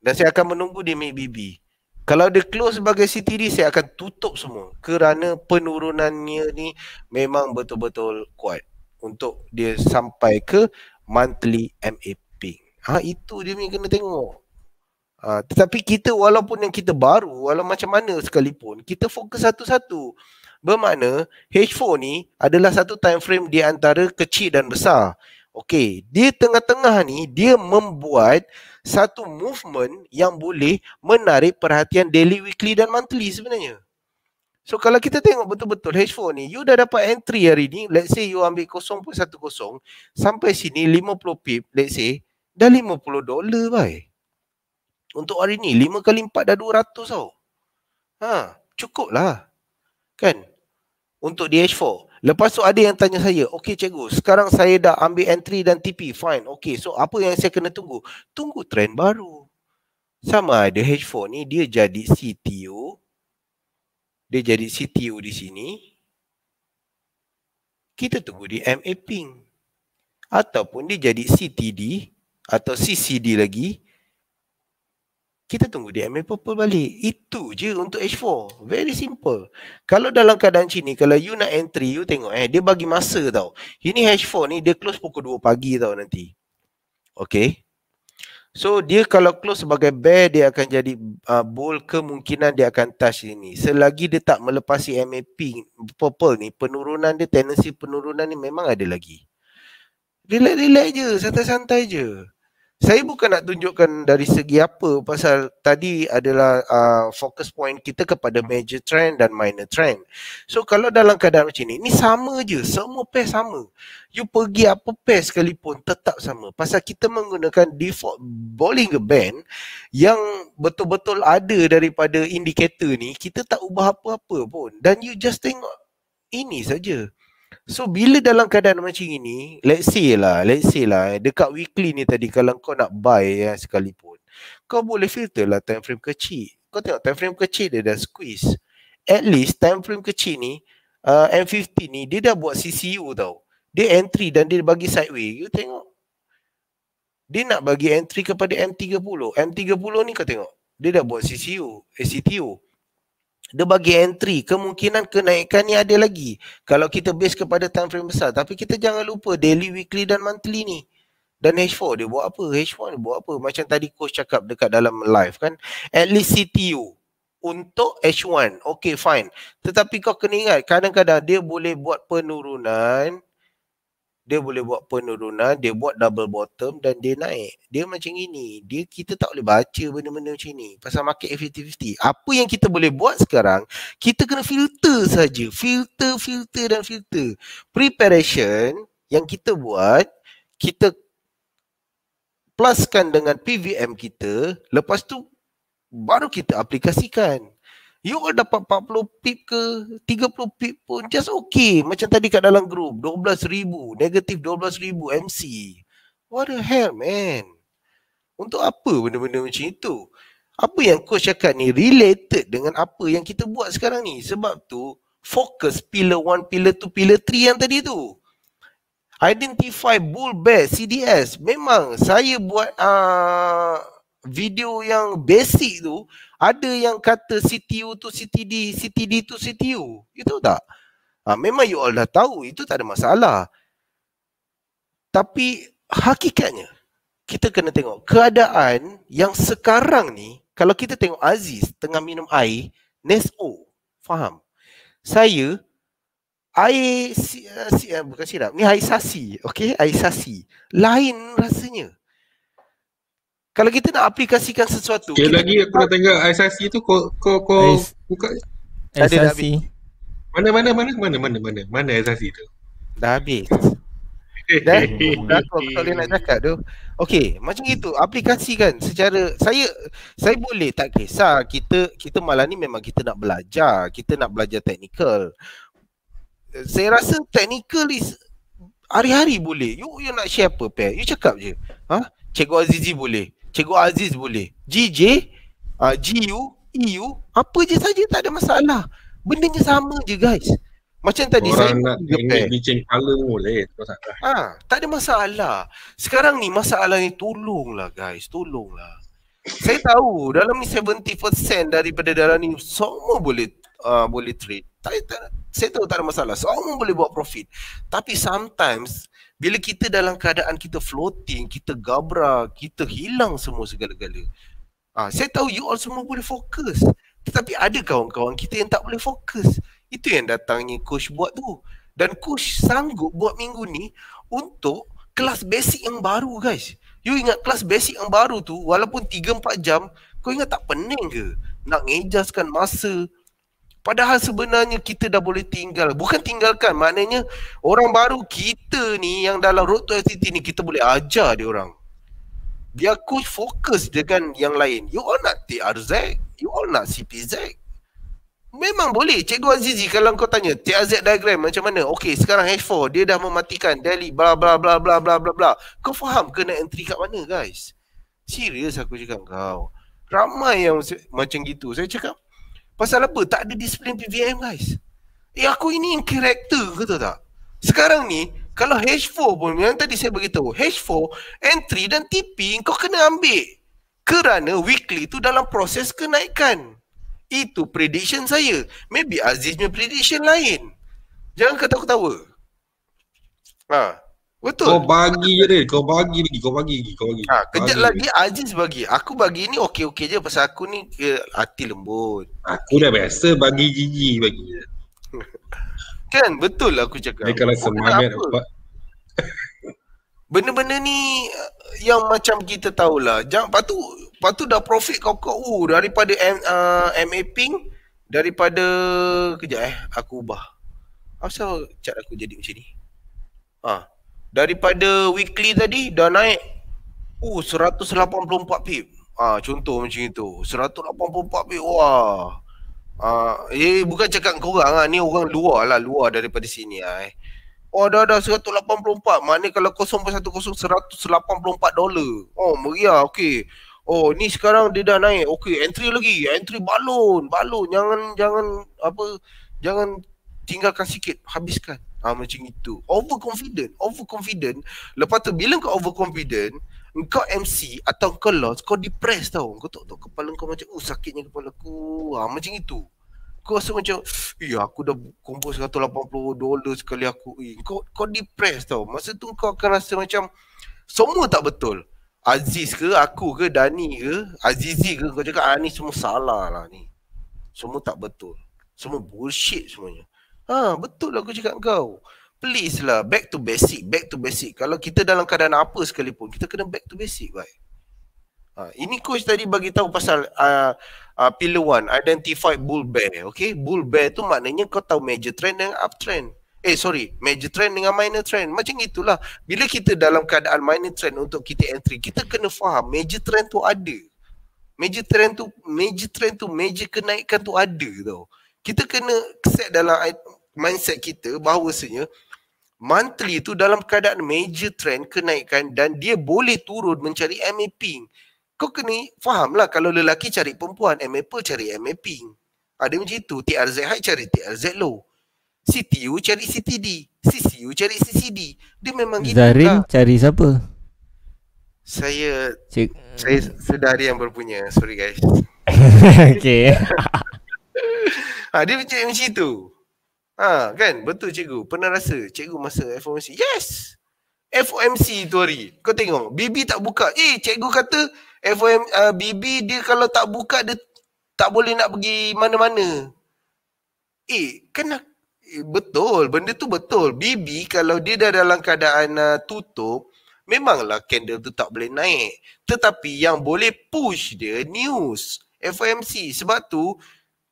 [SPEAKER 6] Dan saya akan menunggu di mid BB. Kalau dia close sebagai CTD, saya akan tutup semua kerana penurunannya ni memang betul-betul kuat untuk dia sampai ke monthly MAP. Ha, itu dia ni kena tengok. Ha, tetapi kita walaupun yang kita baru, walaupun macam mana sekalipun, kita fokus satu-satu. Bermakna H4 ni adalah satu time frame di antara kecil dan besar. Okey, dia tengah-tengah ni dia membuat satu movement yang boleh menarik perhatian daily, weekly dan monthly sebenarnya. So kalau kita tengok betul-betul H4 ni, you dah dapat entry hari ni, let's say you ambil 0.10 sampai sini 50 pip, let's say dah 50 dolar bhai. Untuk hari ni 5 kali 4 dah 200 tau. Ha, cukup lah. Kan? Untuk di H4. Lepas tu ada yang tanya saya, okay cikgu, sekarang saya dah ambil entry dan TP, fine. Okay, so apa yang saya kena tunggu? Tunggu trend baru. Sama ada H4 ni, dia jadi CTO, dia jadi CTO di sini, kita tunggu di MA Ping. Ataupun dia jadi CTD atau CCD lagi, kita tunggu di ambil purple balik. Itu je untuk H4. Very simple. Kalau dalam keadaan sini, kalau you nak entry, you tengok eh, dia bagi masa tau. Ini H4 ni, dia close pukul 2 pagi tau nanti. Okay. So dia kalau close sebagai bear dia akan jadi uh, bull kemungkinan dia akan touch ini. Selagi dia tak melepasi MAP purple ni penurunan dia tendensi penurunan ni memang ada lagi. Relax-relax je, santai-santai je saya bukan nak tunjukkan dari segi apa pasal tadi adalah uh, focus point kita kepada major trend dan minor trend. So kalau dalam keadaan macam ni, ni sama je. Semua pair sama. You pergi apa pair sekalipun tetap sama. Pasal kita menggunakan default Bollinger Band yang betul-betul ada daripada indikator ni, kita tak ubah apa-apa pun. Dan you just tengok ini saja. So bila dalam keadaan macam ini, let's say lah, let's say lah eh, dekat weekly ni tadi kalau kau nak buy ya sekalipun, kau boleh filter lah time frame kecil. Kau tengok time frame kecil dia dah squeeze. At least time frame kecil ni uh, M50 ni dia dah buat CCU tau. Dia entry dan dia bagi sideways. You tengok. Dia nak bagi entry kepada M30. M30 ni kau tengok. Dia dah buat CCU, ACTU. Eh, dia bagi entry kemungkinan kenaikan ni ada lagi kalau kita base kepada time frame besar tapi kita jangan lupa daily weekly dan monthly ni dan H4 dia buat apa H1 dia buat apa macam tadi coach cakap dekat dalam live kan at least CTU untuk H1 okay fine tetapi kau kena ingat kadang-kadang dia boleh buat penurunan dia boleh buat penurunan, dia buat double bottom dan dia naik. Dia macam ini. Dia kita tak boleh baca benda-benda macam ni pasal market 50 Apa yang kita boleh buat sekarang, kita kena filter saja. Filter, filter dan filter. Preparation yang kita buat, kita pluskan dengan PVM kita, lepas tu baru kita aplikasikan. You all dapat 40 pip ke 30 pip pun just okay. Macam tadi kat dalam group 12 ribu negatif 12 ribu MC. What the hell man? Untuk apa benda-benda macam itu? Apa yang coach cakap ni related dengan apa yang kita buat sekarang ni? Sebab tu focus pillar 1, pillar 2, pillar 3 yang tadi tu. Identify bull bear CDS. Memang saya buat uh, video yang basic tu ada yang kata CTU tu CTD, CTD tu CTU. You tak? Ha, memang you all dah tahu. Itu tak ada masalah. Tapi hakikatnya, kita kena tengok keadaan yang sekarang ni, kalau kita tengok Aziz tengah minum air, Nesco, Faham? Saya, air, si, uh, si, uh, bukan sirap, ni air sasi. Okay, air sasi. Lain rasanya. Kalau kita nak aplikasikan sesuatu. Okay, kita lagi aku nak
[SPEAKER 5] tengok SRC tu kau kau kau buka
[SPEAKER 6] SRC.
[SPEAKER 5] mana mana mana mana mana mana mana SRC tu. Dah habis.
[SPEAKER 6] Dah, aku, aku tak boleh nak cakap tu Okey macam itu Aplikasikan secara Saya saya boleh tak kisah Kita kita malam ni memang kita nak belajar Kita nak belajar teknikal Saya rasa teknikal is Hari-hari boleh You, you nak share apa, Pat? You cakap je ha? Cikgu Azizi boleh Cikgu Aziz boleh. GJ, uh, ah, GU, EU, apa je saja tak ada masalah. Benda Bendanya sama je guys. Macam tadi Orang saya nak tengok
[SPEAKER 5] bincang kala boleh.
[SPEAKER 6] Ha, tak ada masalah. Sekarang ni masalah ni tolonglah guys, tolonglah. saya tahu dalam ni 70% daripada darah ni semua boleh uh, boleh trade. Tak, tak, saya tahu tak ada masalah. Semua boleh buat profit. Tapi sometimes bila kita dalam keadaan kita floating, kita gabra, kita hilang semua segala-gala. Ah, saya tahu you all semua boleh fokus. Tetapi ada kawan-kawan kita yang tak boleh fokus. Itu yang datangnya coach buat tu. Dan coach sanggup buat minggu ni untuk kelas basic yang baru guys. You ingat kelas basic yang baru tu walaupun 3-4 jam, kau ingat tak pening ke? Nak ngejaskan masa, Padahal sebenarnya kita dah boleh tinggal. Bukan tinggalkan, maknanya orang baru kita ni yang dalam road to FTT ni kita boleh ajar dia orang. Biar coach fokus dengan yang lain. You all nak TRZ? You all nak CPZ? Memang boleh. Cikgu Azizi kalau kau tanya TRZ diagram macam mana? Okay sekarang H4 dia dah mematikan Delhi bla bla bla bla bla bla bla. Kau faham ke nak entry kat mana guys? Serius aku cakap kau. Ramai yang macam gitu. Saya cakap Pasal apa? Tak ada disiplin PVM guys. Eh aku ini in character ke tahu tak? Sekarang ni, kalau H4 pun, yang tadi saya beritahu, H4, entry dan TP kau kena ambil. Kerana weekly tu dalam proses kenaikan. Itu prediction saya. Maybe Aziz punya prediction lain. Jangan kata ketawa
[SPEAKER 5] Haa. Betul. Kau bagi je dia. Kau bagi lagi. Kau bagi lagi. Kau bagi. Ha, kejap bagi lagi
[SPEAKER 6] Aziz bagi. Aku bagi ni okey-okey je pasal aku ni
[SPEAKER 5] ke hati lembut. Aku dah biasa bagi gigi bagi.
[SPEAKER 6] kan betul lah aku
[SPEAKER 5] cakap. Dia kalau semangat apa?
[SPEAKER 6] Benda-benda ni eh, yang macam kita tahulah. Jangan, lepas tu, lepas tu dah profit kau kau uh, daripada M, uh, MA Pink daripada kejap eh aku ubah. Apa cat aku jadi macam ni? Ah daripada weekly tadi dah naik uh 184 pip. Ah ha, contoh macam itu. 184 pip. Wah. ha, eh bukan cakap kau orang ah, ni orang luar lah luar daripada sini ah, Eh, Oh dah dah 184. Mana kalau kosong 0.10 184 dolar. Oh meriah okey. Oh ni sekarang dia dah naik. Okey entry lagi. Entry balon. Balon jangan jangan apa jangan tinggalkan sikit habiskan ha, macam itu overconfident overconfident lepas tu bila kau overconfident kau MC atau kau loss kau depressed tau kau tak tahu kepala kau macam oh sakitnya kepala aku ha, macam itu kau rasa macam ya aku dah kumpul 180 dolar sekali aku eh, kau kau depressed tau masa tu kau akan rasa macam semua tak betul Aziz ke aku ke Dani ke Azizi ke kau cakap ah, ni semua salah lah ni semua tak betul semua bullshit semuanya Ha, betul lah aku cakap kau. Please lah, back to basic, back to basic. Kalau kita dalam keadaan apa sekalipun, kita kena back to basic, baik. Ha, ini coach tadi bagi tahu pasal uh, uh, pillar one, identify bull bear. Okay, bull bear tu maknanya kau tahu major trend dan uptrend. Eh sorry, major trend dengan minor trend. Macam itulah. Bila kita dalam keadaan minor trend untuk kita entry, kita kena faham major trend tu ada. Major trend tu, major trend tu, major kenaikan tu ada tau. Kita kena set dalam mindset kita bahawasanya monthly tu dalam keadaan major trend kenaikan dan dia boleh turun mencari MAP. Kau kena fahamlah kalau lelaki cari perempuan, MAP cari MAP. Ada ah, macam itu. TRZ high cari TRZ low. CTU cari CTD. CCU cari CCD. Dia memang gitu. Zarin
[SPEAKER 3] kita. cari siapa?
[SPEAKER 6] Saya Cik. saya sedari yang berpunya. Sorry guys.
[SPEAKER 2] okay.
[SPEAKER 6] ha, dia macam, macam itu. Ha, kan? Betul cikgu. Pernah rasa cikgu masa FOMC? Yes! FOMC tu hari. Kau tengok. BB tak buka. Eh, cikgu kata FOM, uh, BB dia kalau tak buka dia tak boleh nak pergi mana-mana. Eh, kena eh, betul. Benda tu betul. BB kalau dia dah dalam keadaan uh, tutup, memanglah candle tu tak boleh naik. Tetapi yang boleh push dia news. FOMC. Sebab tu,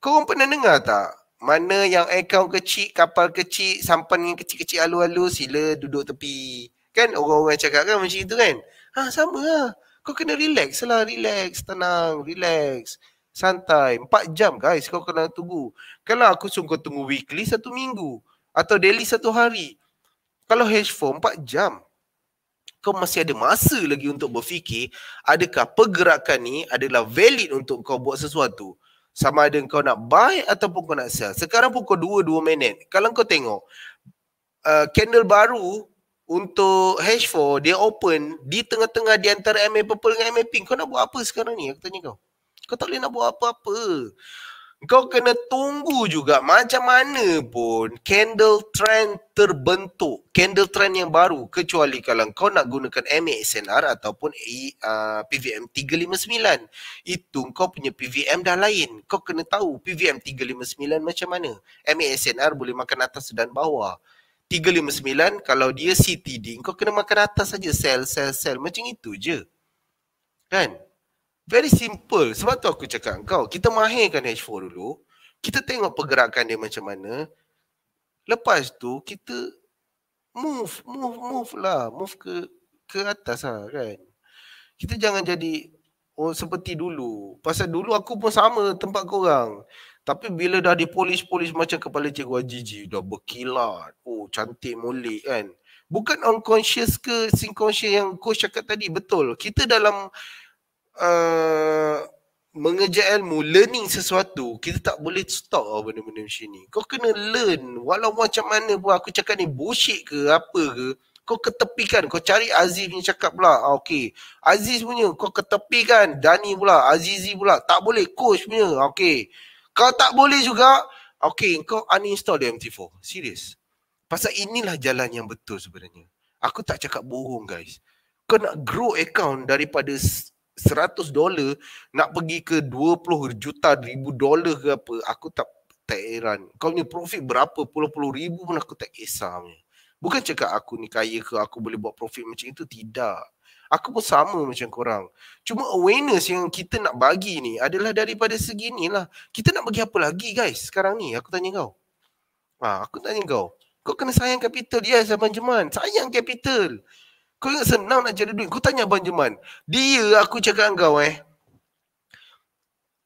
[SPEAKER 6] korang pernah dengar tak? mana yang account kecil, kapal kecil, sampan yang kecil-kecil alu-alu, sila duduk tepi. Kan orang-orang cakap kan macam itu kan? Ha sama lah. Kau kena relax lah, relax, tenang, relax. Santai, empat jam guys kau kena tunggu. Kalau aku sungguh tunggu weekly satu minggu. Atau daily satu hari. Kalau hedge fund empat jam. Kau masih ada masa lagi untuk berfikir adakah pergerakan ni adalah valid untuk kau buat sesuatu sama ada kau nak buy ataupun kau nak sell. Sekarang pukul 2 2 minit. Kalau kau tengok uh, candle baru untuk H4 dia open di tengah-tengah di antara MA purple dengan MA pink. Kau nak buat apa sekarang ni? Aku tanya kau. Kau tak boleh nak buat apa-apa. Kau kena tunggu juga macam mana pun candle trend terbentuk. Candle trend yang baru kecuali kalau kau nak gunakan MAXNR ataupun uh, PVM359. Itu kau punya PVM dah lain. Kau kena tahu PVM359 macam mana. MAXNR boleh makan atas dan bawah. 359 kalau dia CTD kau kena makan atas saja sel sel sel macam itu je. Kan? Very simple. Sebab tu aku cakap kau, kita mahirkan H4 dulu. Kita tengok pergerakan dia macam mana. Lepas tu kita move, move, move lah. Move ke ke atas lah kan. Kita jangan jadi oh, seperti dulu. Pasal dulu aku pun sama tempat korang. Tapi bila dah di polis polis macam kepala cikgu Ajiji dah berkilat. Oh cantik molek kan. Bukan unconscious ke synconscious yang coach cakap tadi. Betul. Kita dalam Uh, mengejar ilmu, learning sesuatu, kita tak boleh stop oh, benda-benda macam ni. Kau kena learn, walau macam mana pun aku cakap ni bullshit ke apa ke, kau ketepikan, kau cari Aziz punya cakap pula. Ah, okay. Aziz punya, kau ketepikan. Dani pula, Azizi pula. Tak boleh, coach punya. Okay. Kau tak boleh juga. Okay, kau uninstall MT4. Serius. Pasal inilah jalan yang betul sebenarnya. Aku tak cakap bohong guys. Kau nak grow account daripada 100 dolar nak pergi ke 20 juta ribu dolar ke apa aku tak tak heran kau punya profit berapa puluh-puluh ribu pun aku tak kisah punya. bukan cakap aku ni kaya ke aku boleh buat profit macam itu tidak aku pun sama macam korang cuma awareness yang kita nak bagi ni adalah daripada segi lah kita nak bagi apa lagi guys sekarang ni aku tanya kau ha, aku tanya kau kau kena sayang capital yes Abang Jeman sayang capital kau ingat senang nak cari duit? Kau tanya Abang Jeman. Dia aku cakap dengan kau eh.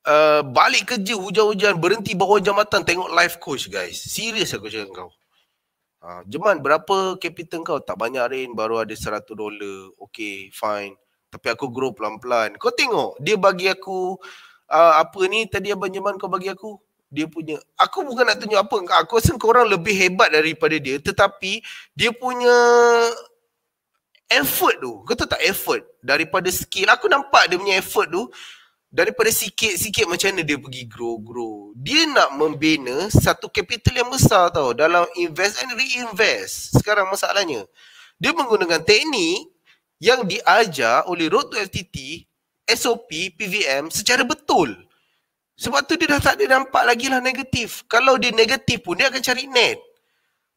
[SPEAKER 6] Uh, balik kerja hujan-hujan berhenti bawa jambatan tengok live coach guys serius aku cakap kau uh, ah, Jeman berapa capital kau tak banyak rain baru ada 100 dolar okay fine tapi aku grow pelan-pelan kau tengok dia bagi aku uh, apa ni tadi Abang Jeman kau bagi aku dia punya aku bukan nak tunjuk apa aku rasa orang lebih hebat daripada dia tetapi dia punya effort tu kau tahu tak effort daripada skill aku nampak dia punya effort tu daripada sikit-sikit macam mana dia pergi grow grow dia nak membina satu capital yang besar tau dalam invest and reinvest sekarang masalahnya dia menggunakan teknik yang diajar oleh road to FTT SOP PVM secara betul sebab tu dia dah tak ada nampak lagi lah negatif kalau dia negatif pun dia akan cari net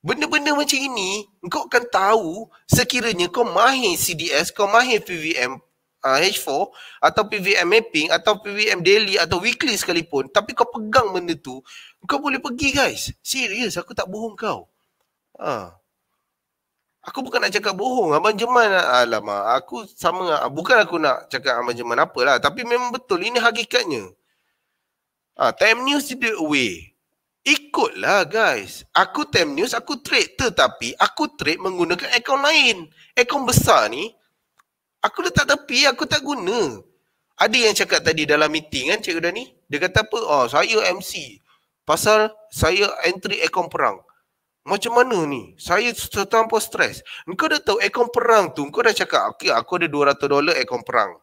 [SPEAKER 6] Benda-benda macam ini, kau akan tahu sekiranya kau mahir CDS, kau mahir PVM uh, ah, H4 atau PVM mapping atau PVM daily atau weekly sekalipun. Tapi kau pegang benda tu, kau boleh pergi guys. Serius, aku tak bohong kau. Ha. Aku bukan nak cakap bohong. Abang Jeman, alamak. Aku sama, bukan aku nak cakap Abang Jeman apalah. Tapi memang betul, ini hakikatnya. Ha, time news is the way ikutlah guys. Aku Temp News, aku trade tetapi aku trade menggunakan akaun lain. Akaun besar ni, aku letak tepi, aku tak guna. Ada yang cakap tadi dalam meeting kan Cikgu Dani? Dia kata apa? Oh, saya MC. Pasal saya entry akaun perang. Macam mana ni? Saya terlampau stres. Engkau dah tahu akaun perang tu. Engkau dah cakap, okay, aku ada 200 dolar akaun perang.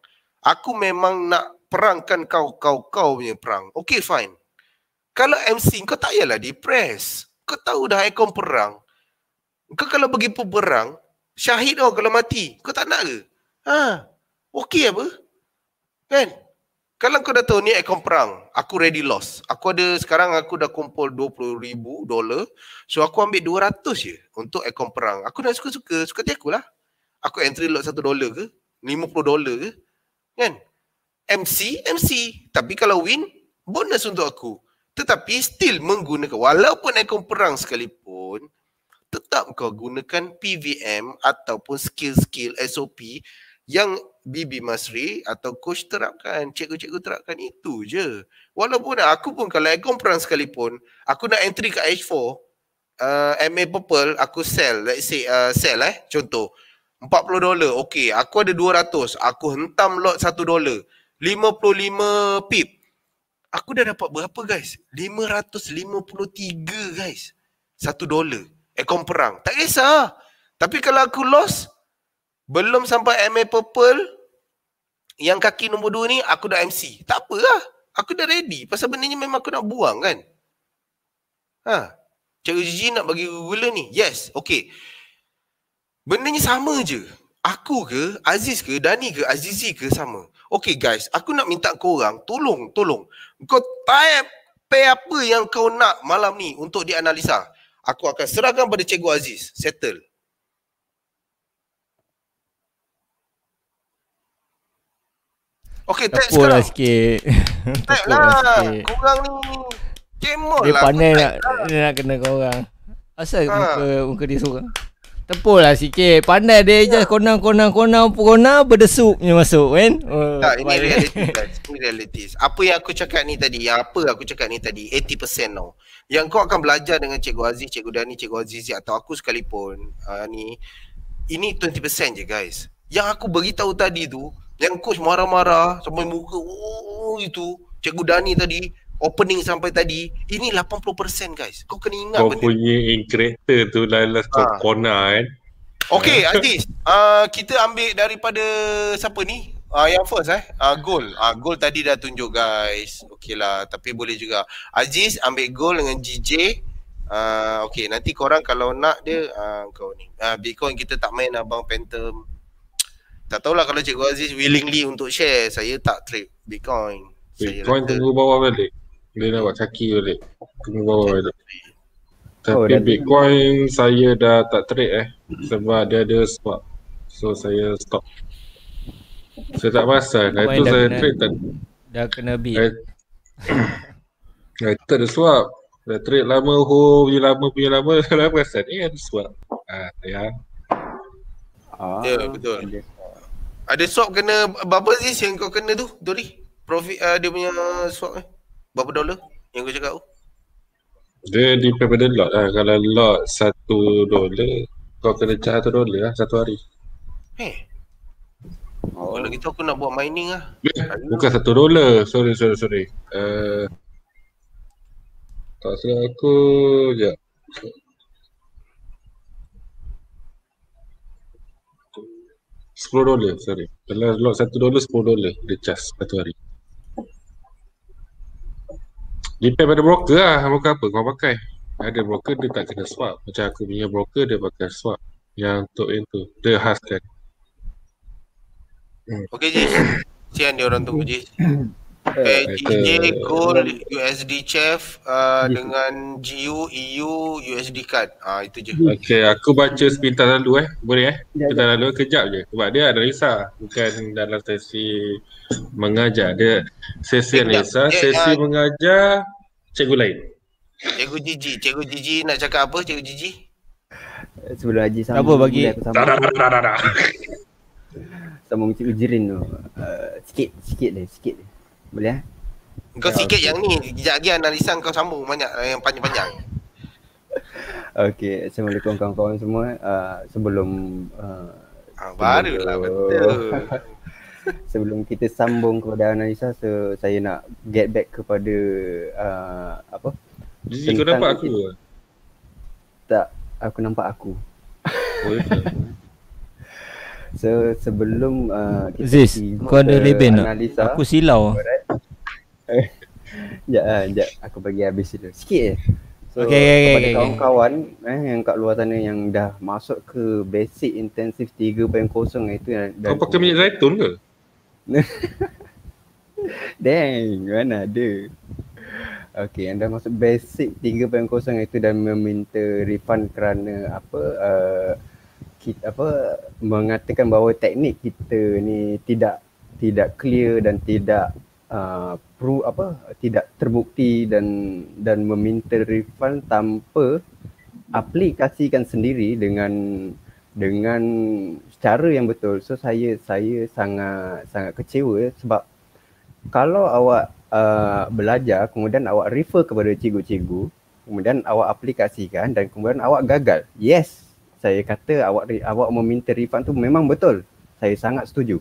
[SPEAKER 6] Aku memang nak perangkan kau-kau-kau punya perang. Okay, fine kalau MC kau tak yalah depress. Kau tahu dah ikon perang. Kau kalau pergi perang, syahid kau kalau mati. Kau tak nak ke? Ha. Okey apa? Kan? Kalau kau dah tahu ni ikon perang, aku ready loss. Aku ada sekarang aku dah kumpul 20,000 dolar. So aku ambil 200 je untuk ikon perang. Aku dah suka-suka, suka hati aku lah. Aku entry lot 1 dolar ke? 50 dolar ke? Kan? MC, MC. Tapi kalau win, bonus untuk aku tetapi still menggunakan walaupun aircon perang sekalipun tetap kau gunakan PVM ataupun skill-skill SOP yang Bibi Masri atau coach terapkan, cikgu-cikgu terapkan itu je. Walaupun aku pun kalau aircon perang sekalipun, aku nak entry ke H4, uh, MA Purple, aku sell, let's say uh, sell eh, contoh. 40 dolar, okay. Aku ada 200, aku hentam lot 1 dolar. 55 pip, Aku dah dapat berapa guys? 553 guys. Satu dolar. Ekon perang. Tak kisah. Tapi kalau aku lost, belum sampai MA Purple, yang kaki nombor dua ni, aku dah MC. Tak apalah. Aku dah ready. Pasal benda ni memang aku nak buang kan. Ha. Cikgu Gigi nak bagi gula ni. Yes. Okay. Benda ni sama je. Aku ke, Aziz ke, Dani ke, Azizi ke sama. Okay guys, aku nak minta korang tolong, tolong. Kau type pay apa yang kau nak malam ni untuk dianalisa. Aku akan serahkan pada Cikgu Aziz. Settle. Okay, tap lah sekarang. Lah, lah
[SPEAKER 3] sikit. Tap lah.
[SPEAKER 6] Korang ni kemol lah. Dia pandai nak,
[SPEAKER 3] nak kena korang.
[SPEAKER 6] Asal ha. muka,
[SPEAKER 3] muka dia seorang. Tepul lah sikit Pandai dia yeah. just konang konang konang konang Berdesup punya masuk kan oh, Tak ini kan?
[SPEAKER 6] ini realities. Apa yang aku cakap ni tadi Yang apa aku cakap ni tadi 80% tau Yang kau akan belajar dengan Cikgu Aziz Cikgu Dani Cikgu Azizi Atau aku sekalipun uh, ni Ini 20% je guys Yang aku beritahu tadi tu Yang coach marah-marah Sampai muka oh, Itu Cikgu Dani tadi opening sampai tadi ini 80% guys kau kena ingat kau benda lah,
[SPEAKER 5] ha. kau punya creator tu last kau ha. kan
[SPEAKER 6] Okay, Aziz. Uh, kita ambil daripada siapa ni? Uh, yang first eh. Uh, goal. Uh, goal tadi dah tunjuk guys. Okay lah. Tapi boleh juga. Aziz ambil goal dengan GJ. Uh, okay, nanti korang kalau nak dia, uh, kau ni. Uh, Bitcoin kita tak main Abang Phantom. Tak tahulah kalau Cikgu Aziz willingly untuk share. Saya tak trade Bitcoin.
[SPEAKER 5] Bitcoin tunggu bawah balik. Dia nak buat caki balik Kena bawa balik Tapi oh, Bitcoin dah... saya dah tak trade eh Sebab dia ada swap So saya stop Saya tak pasal Lepas itu saya kena, trade tak Dah kena beat Saya tak ada swap Dah trade lama ho punya lama punya lama Dah rasa ni ada swap ah, Ya ah, Ya yeah,
[SPEAKER 6] betul ada. ada swap kena berapa sih yang kau kena tu Dori Profit uh, dia punya swap eh Berapa dolar yang kau cakap tu?
[SPEAKER 5] Dia depend pada lot lah. Kalau lot satu dolar, kau kena cari satu dolar lah satu hari. Eh? Hey. Kalau gitu
[SPEAKER 6] aku nak buat mining lah. Eh, bukan satu
[SPEAKER 5] dolar. Sorry, sorry, sorry. Uh, tak silap aku, sekejap. $10 sorry. Kalau lot $1 $10 dia charge satu hari. Hmm. Depend pada broker lah. Broker apa kau pakai. Ada broker dia tak kena swap. Macam aku punya broker dia pakai swap. Yang untuk yang tu. Dia khas kan. Hmm. Okay Jis. Sian dia orang tunggu Jis.
[SPEAKER 6] Okay, GJ, Gold, USD Chef uh, dengan GU, EU, USD Card. uh, itu
[SPEAKER 5] je. Okay, aku baca sepintas lalu eh. Boleh eh? Ya, ya. Sepintas lalu kejap je. Sebab dia ada Lisa. Bukan dalam sesi mengajar. Dia sesi Lisa, eh, sesi eh. mengajar cikgu lain.
[SPEAKER 6] Cikgu Jiji, cikgu Jiji nak cakap apa cikgu Jiji?
[SPEAKER 5] Sebelum Haji sama. Apa bagi? Tak tak tak tak tak.
[SPEAKER 4] Sama cikgu Jirin tu. Uh, sikit sikit deh, sikit. Boleh eh? Kau ya, sikit yang
[SPEAKER 6] ni, kejap lagi analisa kau sambung banyak eh, yang panjang-panjang.
[SPEAKER 4] Okey, assalamualaikum kawan-kawan semua. Uh, sebelum uh, ah, barulah betul. sebelum kita sambung kepada analisa so saya nak get back kepada uh, apa Jadi kau nampak aku ke? tak aku nampak aku so sebelum uh, kita Ziz, kau ada Ray-Ban analisa aku silau ya ya aku bagi habis dulu sikit je. So, okay, kepada okay, okay, kawan-kawan eh, yang kat luar sana yang dah masuk ke basic intensive 3.0 itu yang Kau pakai
[SPEAKER 5] minyak zaitun ke?
[SPEAKER 4] Dang, mana ada. Okay, anda masuk basic 3.0 itu dan meminta refund kerana apa uh, kita, apa mengatakan bahawa teknik kita ni tidak tidak clear dan tidak uh, pro apa tidak terbukti dan dan meminta refund tanpa aplikasikan sendiri dengan dengan cara yang betul. So saya saya sangat sangat kecewa sebab kalau awak uh, belajar kemudian awak refer kepada cikgu-cikgu, kemudian awak aplikasikan dan kemudian awak gagal. Yes, saya kata awak awak meminta refund tu memang betul. Saya sangat setuju.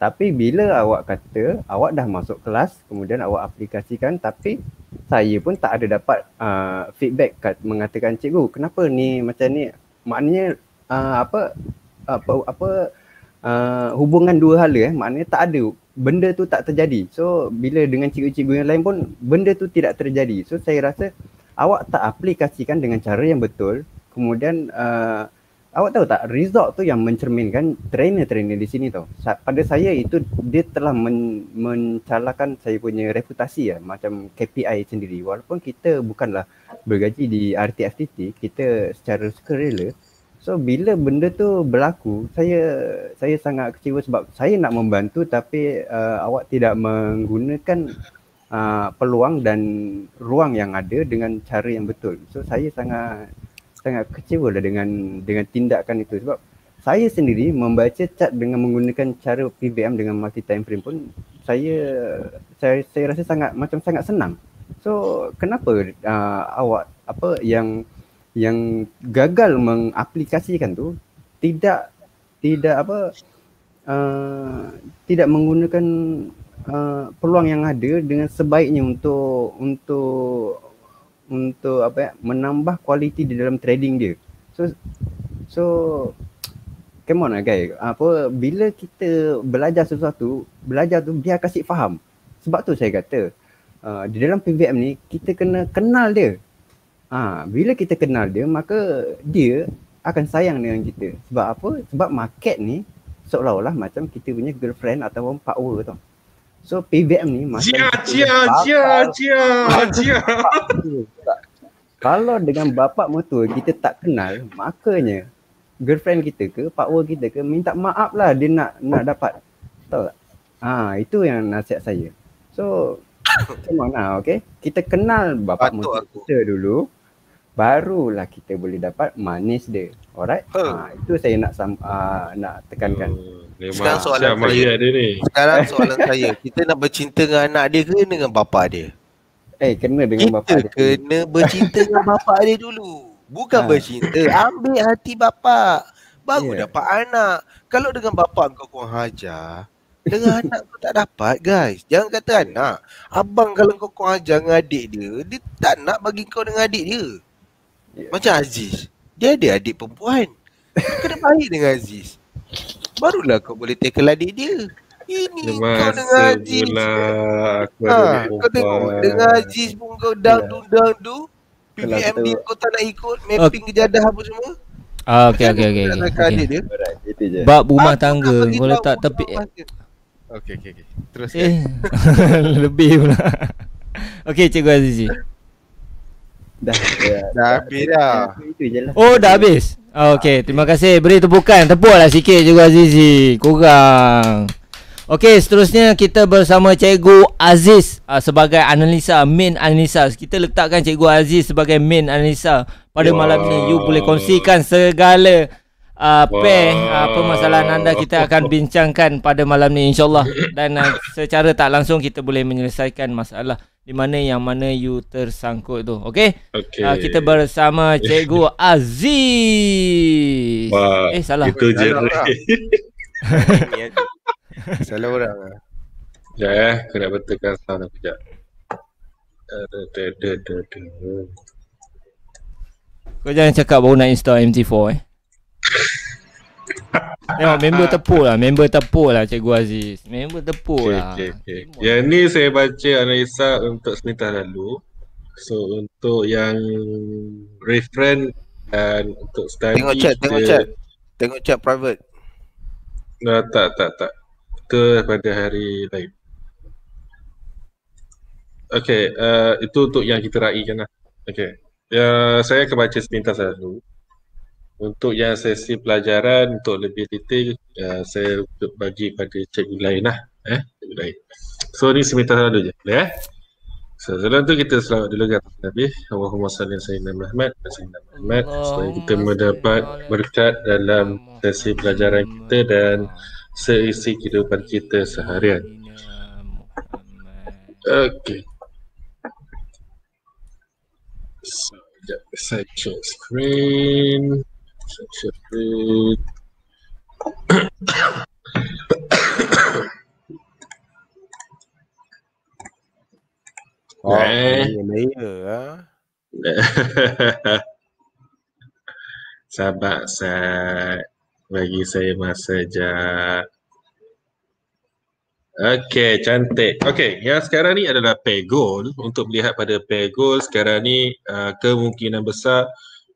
[SPEAKER 4] Tapi bila awak kata awak dah masuk kelas, kemudian awak aplikasikan tapi saya pun tak ada dapat uh, feedback kat, mengatakan cikgu, kenapa ni macam ni? Maknanya uh, apa apa apa uh, hubungan dua hala eh maknanya tak ada benda tu tak terjadi so bila dengan cikgu-cikgu yang lain pun benda tu tidak terjadi so saya rasa awak tak aplikasikan dengan cara yang betul kemudian uh, awak tahu tak result tu yang mencerminkan trainer-trainer di sini tau Sa- pada saya itu dia telah men- mencalakan saya punya reputasi ya macam KPI sendiri walaupun kita bukanlah bergaji di RTFTT kita secara sukarela uh, So bila benda tu berlaku, saya saya sangat kecewa sebab saya nak membantu tapi uh, awak tidak menggunakan uh, peluang dan ruang yang ada dengan cara yang betul. So saya sangat sangat kecewa lah dengan dengan tindakan itu sebab saya sendiri membaca cat dengan menggunakan cara PBM dengan multi time frame pun saya saya saya rasa sangat macam sangat senang. So kenapa uh, awak apa yang yang gagal mengaplikasikan tu tidak tidak apa uh, tidak menggunakan uh, peluang yang ada dengan sebaiknya untuk untuk untuk apa ya menambah kualiti di dalam trading dia so so come on lah, guys apa bila kita belajar sesuatu belajar tu biar kasih faham sebab tu saya kata uh, di dalam PVM ni kita kena kenal dia Ah, ha, bila kita kenal dia, maka dia akan sayang dengan kita. Sebab apa? Sebab market ni seolah-olah macam kita punya girlfriend ataupun power tau. So PBM ni macam Cia, cia, cia,
[SPEAKER 2] cia, cia.
[SPEAKER 4] Kalau dengan bapak mertua kita tak kenal, makanya girlfriend kita ke, power kita ke minta maaf lah dia nak nak dapat. Tahu tak? Ha, itu yang nasihat saya. So, come on lah, okay? Kita kenal bapak mertua kita dulu barulah kita boleh dapat manis dia. Alright? Ha. ha itu saya nak sam- uh, nak tekankan.
[SPEAKER 2] Uh, Sekarang soalan saya. Dia ni. Sekarang soalan saya,
[SPEAKER 4] kita nak bercinta dengan anak dia ke
[SPEAKER 6] dengan bapa dia? Eh, kena dengan kita bapa dia. Kena bercinta dengan bapa dia dulu. Bukan ha. bercinta, ambil hati bapa. Baru yeah. dapat anak. Kalau dengan bapa kau kurang hajar, dengan anak kau tak dapat guys Jangan kata anak Abang kalau kau kau ajar dengan adik dia Dia tak nak bagi kau dengan adik dia Yeah. Macam Aziz. Dia ada adik perempuan. Kena baik dengan Aziz. Barulah kau boleh tackle adik dia. Ini Demasa kau dengan Aziz. ha, kau tengok dengan Aziz pun kau dangdu-dangdu. Yeah. PPMD kita... kau tak nak ikut. Mapping okay. kejadah apa semua.
[SPEAKER 3] Ah, okay, okay, okay, okay. okay. Dia. Bab rumah ah, tangga Kau letak
[SPEAKER 6] tepi
[SPEAKER 2] Okay, okay, okay Teruskan eh. Lebih pula
[SPEAKER 3] Okay, Cikgu Aziz dah, dah, dah, habis dah. dah. Lah. Oh, dah habis. Oh, okay, terima kasih. Beri tepukan. Tepuklah sikit juga Azizi. Kurang. Okay, seterusnya kita bersama Cikgu Aziz uh, sebagai analisa, main analisa. Kita letakkan Cikgu Aziz sebagai main analisa pada wow. malam ni. You boleh kongsikan segala uh, pair uh, permasalahan anda kita akan bincangkan pada malam ni insyaallah dan uh, secara tak langsung kita boleh menyelesaikan masalah di mana yang mana you tersangkut tu okay? okay. uh, kita bersama
[SPEAKER 2] cikgu Aziz
[SPEAKER 5] Wah, eh salah itu je
[SPEAKER 6] salah orang ah.
[SPEAKER 5] ya eh kena betulkan sound kejap ada ada ada
[SPEAKER 3] kau jangan cakap baru nak install MT4 eh Tengok member tepuk lah Member tepuk lah Cikgu Aziz
[SPEAKER 5] Member tepuk okay, lah okay, okay. Yang ni saya baca analisa untuk sementara lalu So untuk yang Referent Dan untuk study Tengok chat dia... Tengok chat Tengok chat private nah, Tak tak tak Itu pada hari lain Okay uh, eh, Itu untuk yang kita raikan lah Okay uh, ya, Saya akan baca sementara lalu untuk yang sesi pelajaran untuk lebih detail uh, saya bagi pada cikgu lain lah eh cikgu lain. So ni semita dulu je boleh eh. So sebelum tu kita selamat dulu kepada Nabi Allahumma salli wa sallim Muhammad wa sallim Muhammad supaya kita mendapat berkat dalam sesi pelajaran kita dan seisi kehidupan kita seharian.
[SPEAKER 2] Okey. So, yeah, side show screen. Oh, eh.
[SPEAKER 5] Sabar saya bagi saya masa je. Okey, cantik. Okey, yang sekarang ni adalah pegol Untuk melihat pada pegol sekarang ni uh, kemungkinan besar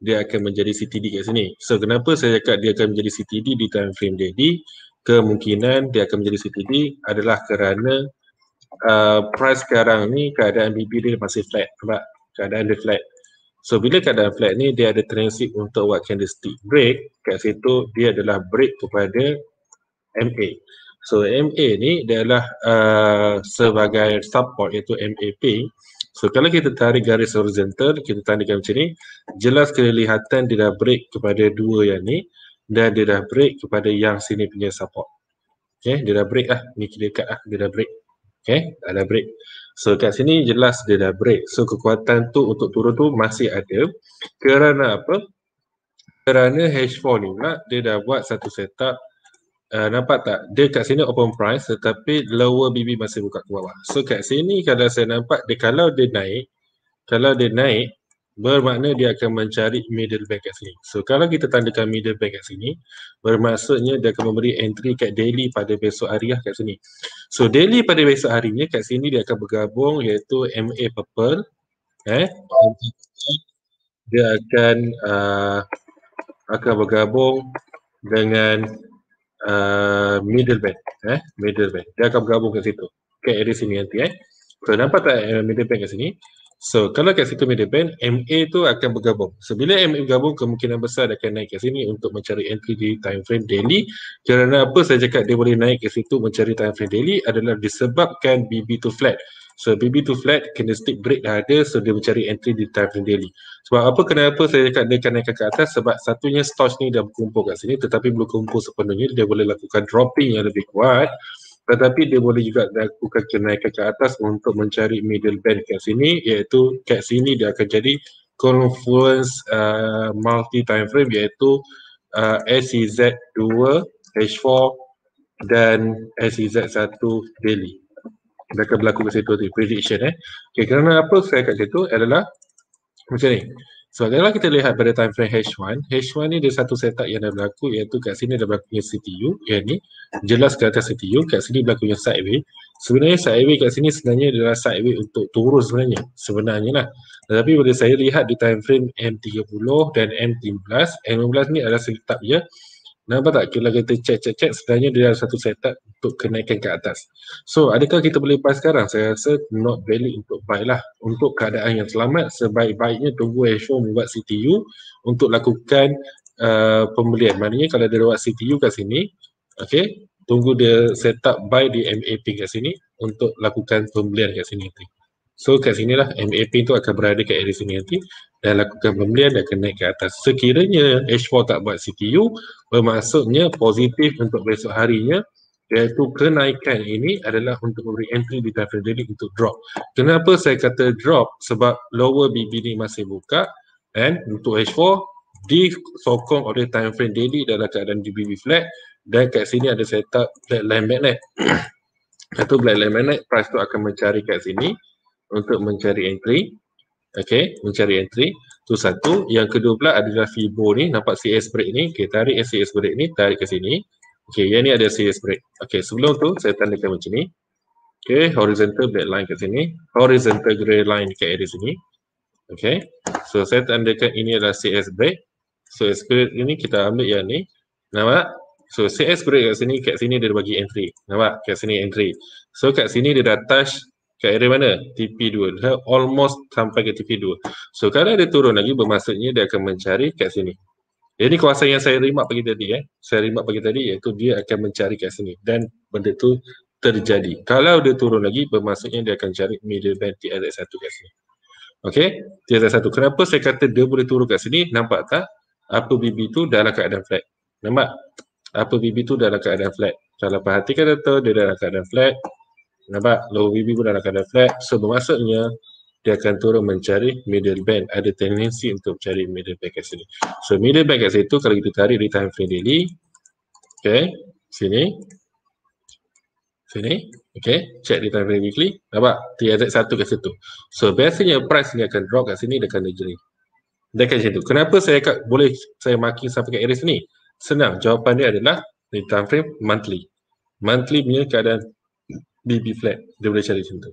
[SPEAKER 5] dia akan menjadi CTD kat sini. So kenapa saya cakap dia akan menjadi CTD di time frame dia kemungkinan dia akan menjadi CTD adalah kerana uh, price sekarang ni keadaan BB dia masih flat. Nampak? Keadaan dia flat. So bila keadaan flat ni dia ada transit untuk buat candlestick break kat situ dia adalah break kepada MA. So MA ni dia adalah uh, sebagai support iaitu MAP. So kalau kita tarik garis horizontal, kita tandakan macam ni, jelas kelihatan dia dah break kepada dua yang ni dan dia dah break kepada yang sini punya support. Okay, dia dah break lah. Ni kira dekat lah. Dia dah break. Okay, dah, dah break. So kat sini jelas dia dah break. So kekuatan tu untuk turun tu masih ada. Kerana apa? Kerana H4 ni pula, dia dah buat satu setup uh, nampak tak dia kat sini open price tetapi lower BB masih buka ke bawah. So kat sini kalau saya nampak dia kalau dia naik, kalau dia naik bermakna dia akan mencari middle band kat sini. So kalau kita tandakan middle band kat sini, bermaksudnya dia akan memberi entry kat daily pada besok hari lah kat sini. So daily pada besok harinya kat sini dia akan bergabung iaitu MA purple eh dia akan uh, akan bergabung dengan Uh, middle band eh middle band dia akan bergabung kat situ okey area sini nanti eh so nampak tak uh, middle band kat sini so kalau kat situ middle band MA tu akan bergabung so bila MA bergabung kemungkinan besar dia akan naik kat sini untuk mencari entry di time frame daily kerana apa saya cakap dia boleh naik ke situ mencari time frame daily adalah disebabkan BB tu flat So BB2 flat candlestick break dah ada so dia mencari entry di time frame daily. Sebab apa kenapa saya cakap dia kena ke atas sebab satunya stocks ni dah berkumpul kat sini tetapi belum kumpul sepenuhnya dia boleh lakukan dropping yang lebih kuat tetapi dia boleh juga lakukan kenaikan ke atas untuk mencari middle band kat sini iaitu kat sini dia akan jadi confluence uh, multi time frame iaitu uh, SEZ2, H4 dan SEZ1 daily dia akan berlaku kat situ tu prediction eh okey kerana apa saya kat situ adalah macam ni so kalau kita lihat pada time frame H1 H1 ni dia satu setup yang dah berlaku iaitu kat sini dah berlaku yang CTU yang ni jelas ke atas CTU kat sini berlaku yang sideway sebenarnya sideway kat sini sebenarnya adalah sideway untuk turun sebenarnya sebenarnya lah tetapi bila saya lihat di time frame M30 dan M15 M15 ni adalah setup dia ya, Nampak tak kalau kita check check check sebenarnya dia ada satu setup untuk kenaikan ke atas. So adakah kita boleh buy sekarang? Saya rasa not valid untuk buy lah. Untuk keadaan yang selamat sebaik-baiknya tunggu Ashore membuat CTU untuk lakukan uh, pembelian. Maknanya kalau dia buat CTU kat sini, okay, tunggu dia setup buy di MAP kat sini untuk lakukan pembelian kat sini. Okay. So kat sini lah MAP tu akan berada kat area sini nanti dan lakukan pembelian dan akan naik ke atas. Sekiranya H4 tak buat CTU, bermaksudnya positif untuk besok harinya iaitu kenaikan ini adalah untuk memberi entry di time frame daily untuk drop. Kenapa saya kata drop? Sebab lower BB ni masih buka and untuk H4 disokong oleh time frame daily dalam keadaan di BB flat dan kat sini ada setup flat line magnet. Satu black line magnet, price tu akan mencari kat sini untuk mencari entry okay, mencari entry tu satu yang kedua pula adalah fibo ni nampak CS break ni okey tarik CS break ni tarik ke sini okey yang ni ada CS break Okay, sebelum tu saya tandakan macam ni okey horizontal black line kat sini horizontal grey line kat area sini okey so saya tandakan ini adalah CS break so CS break ni kita ambil yang ni nampak So CS break kat sini, kat sini dia bagi entry. Nampak? Kat sini entry. So kat sini dia dah touch kat area mana? TP2. Ha? Almost sampai ke TP2. So kalau dia turun lagi bermaksudnya dia akan mencari kat sini. Ini kuasa yang saya remark pagi tadi eh. Saya remark pagi tadi iaitu dia akan mencari kat sini dan benda tu terjadi. Kalau dia turun lagi bermaksudnya dia akan cari middle band TRX1 kat sini. Okay, TRX1. Kenapa saya kata dia boleh turun kat sini? Nampak tak? Apa BB tu dalam keadaan flat. Nampak? Apa BB tu dalam keadaan flat. Kalau perhatikan data, dia dalam keadaan flat. Nampak? Low VB pun dalam keadaan flat. So bermaksudnya dia akan turun mencari middle band. Ada tendensi untuk cari middle band kat sini. So middle band kat situ kalau kita tarik di time frame daily. Okay. Sini. Sini. Okay. Check di time frame weekly. Nampak? TZ1 kat situ. So biasanya price ni akan drop kat sini dekat negeri. Dekat situ. Kenapa saya kat, boleh saya marking sampai kat area sini? Senang. Jawapan dia adalah di time frame monthly. Monthly punya keadaan B, B flat. Dia boleh cari macam tu.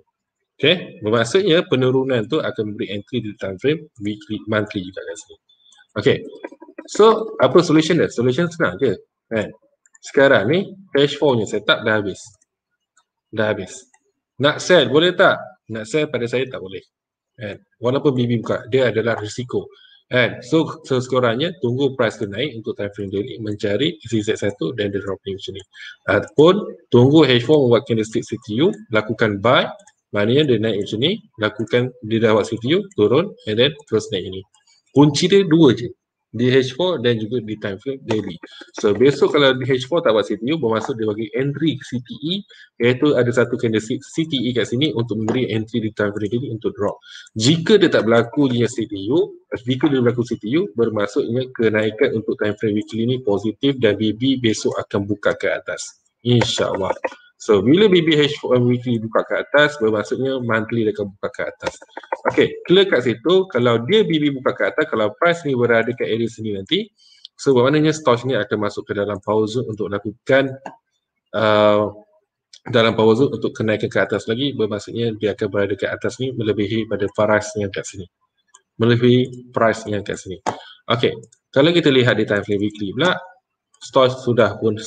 [SPEAKER 5] Okay. Bermaksudnya penurunan tu akan beri entry di time frame weekly, monthly juga kat sini. Okay. So, apa solution dia? Solution senang je. Kan? Sekarang ni, cash flow nya setup dah habis. Dah habis. Nak sell boleh tak? Nak sell pada saya tak boleh. Kan? Walaupun BB buka, dia adalah risiko. And so, so sekurangnya tunggu price tu naik untuk time frame daily mencari ZZ1 dan the dropping macam ni. Ataupun tunggu H4 membuat candlestick CTU, lakukan buy, maknanya dia naik macam ni, lakukan dia dah buat CTU, turun and then terus naik macam ni. Kunci dia dua je di H4 dan juga di time frame daily. So besok kalau di H4 tak buat CTU bermaksud dia bagi entry CTE e, iaitu ada satu candlestick CTE e kat sini untuk memberi entry di time frame daily untuk drop. Jika dia tak berlaku dia CTU, jika dia berlaku CTU bermaksudnya kenaikan untuk time frame weekly ni positif dan BB besok akan buka ke atas. InsyaAllah. So bila BBH weekly buka ke atas bermaksudnya monthly dia akan buka ke atas. Okay clear kat situ kalau dia BB buka ke atas kalau price ni berada kat area sini nanti so maknanya stock ni akan masuk ke dalam power zone untuk lakukan uh, dalam power zone untuk kenaikan ke atas lagi bermaksudnya dia akan berada ke atas ni melebihi pada price yang kat sini. Melebihi price yang kat sini. Okay kalau kita lihat di time frame weekly pula stock sudah pun uh,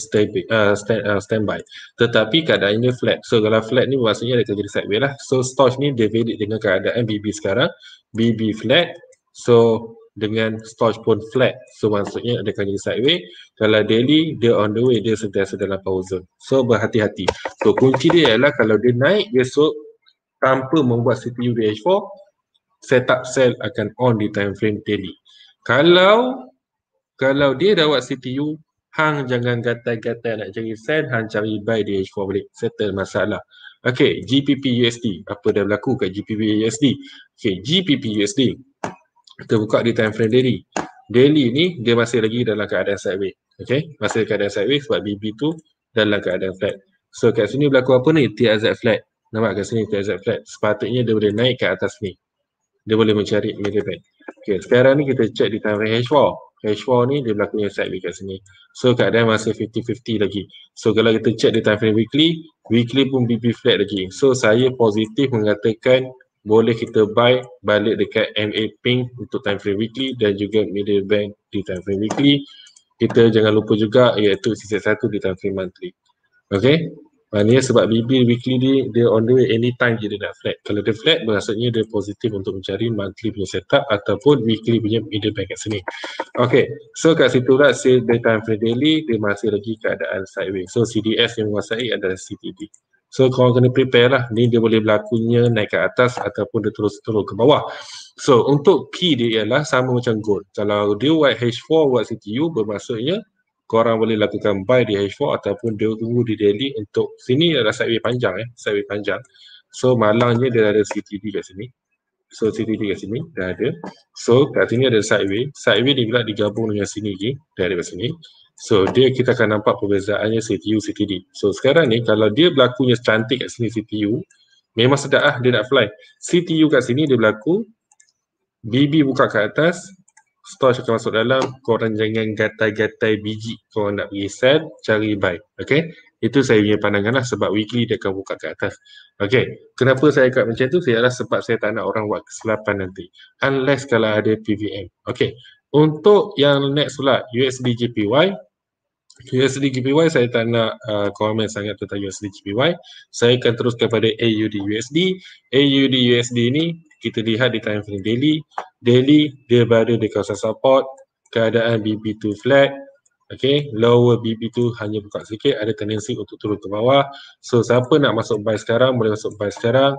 [SPEAKER 5] stand, uh, standby tetapi keadaannya flat so kalau flat ni maksudnya dia terjadi sideway lah so stock ni dia valid dengan keadaan BB sekarang BB flat so dengan stock pun flat so maksudnya dia akan jadi sideway kalau daily dia on the way dia sentiasa dalam power zone so berhati-hati so kunci dia ialah kalau dia naik besok tanpa membuat CPU di H4 setup sell akan on di time frame daily kalau kalau dia dah buat CPU Hang jangan gata gata nak cari send, hang cari buy di H4 balik. Settle masalah. Okay, GPP USD. Apa dah berlaku kat GPP USD? Okay, GPP USD. Kita buka di time frame daily. Daily ni dia masih lagi dalam keadaan sideways. Okay, masih dalam keadaan sideways sebab BB tu dalam keadaan flat. So kat sini berlaku apa ni? TRZ flat. Nampak kat sini TRZ flat. Sepatutnya dia boleh naik ke atas ni. Dia boleh mencari middle band. Okay, sekarang ni kita check di time frame H4. H4 ni dia berlaku yang sideways kat sini. So keadaan masih 50-50 lagi. So kalau kita check di time frame weekly, weekly pun BB flat lagi. So saya positif mengatakan boleh kita buy balik dekat MA Pink untuk time frame weekly dan juga middle band di time frame weekly. Kita jangan lupa juga iaitu sisi satu di time frame monthly. Okay. Maknanya sebab BB weekly ni dia on the way anytime je dia nak flat. Kalau dia flat maksudnya dia positif untuk mencari monthly punya setup ataupun weekly punya middle bank kat sini. Okay, so kat situ lah sale day time frame daily dia masih lagi keadaan sideways. So CDS yang menguasai adalah CTD. So korang kena prepare lah. Ni dia boleh berlakunya naik ke atas ataupun dia terus terus ke bawah. So untuk key dia ialah sama macam gold. Kalau dia white H4 buat CTU bermaksudnya korang boleh lakukan buy di H4 ataupun dia tunggu di Daily untuk sini adalah sideway panjang eh, sideway panjang. So malangnya dia ada CTD kat sini. So CTD kat sini dah ada. So kat sini ada sideway. Sideway ni pula digabung dengan sini lagi dari sini. So dia kita akan nampak perbezaannya CTU CTD. So sekarang ni kalau dia berlakunya cantik kat sini CTU memang sedap lah dia nak fly. CTU kat sini dia berlaku BB buka ke atas, store akan masuk dalam korang jangan gatai-gatai biji korang nak pergi sell cari buy okay itu saya punya pandangan lah sebab weekly dia akan buka ke atas okay kenapa saya kata macam tu saya adalah sebab saya tak nak orang buat kesilapan nanti unless kalau ada PVM okay untuk yang next pula USD GPY USD GPY saya tak nak uh, komen sangat tentang USD GPY saya akan teruskan pada AUD USD AUD USD ni kita lihat di time frame daily daily dia berada di kawasan support keadaan BB2 flat okay lower BB2 hanya buka sikit ada tendensi untuk turun ke bawah so siapa nak masuk buy sekarang boleh masuk buy sekarang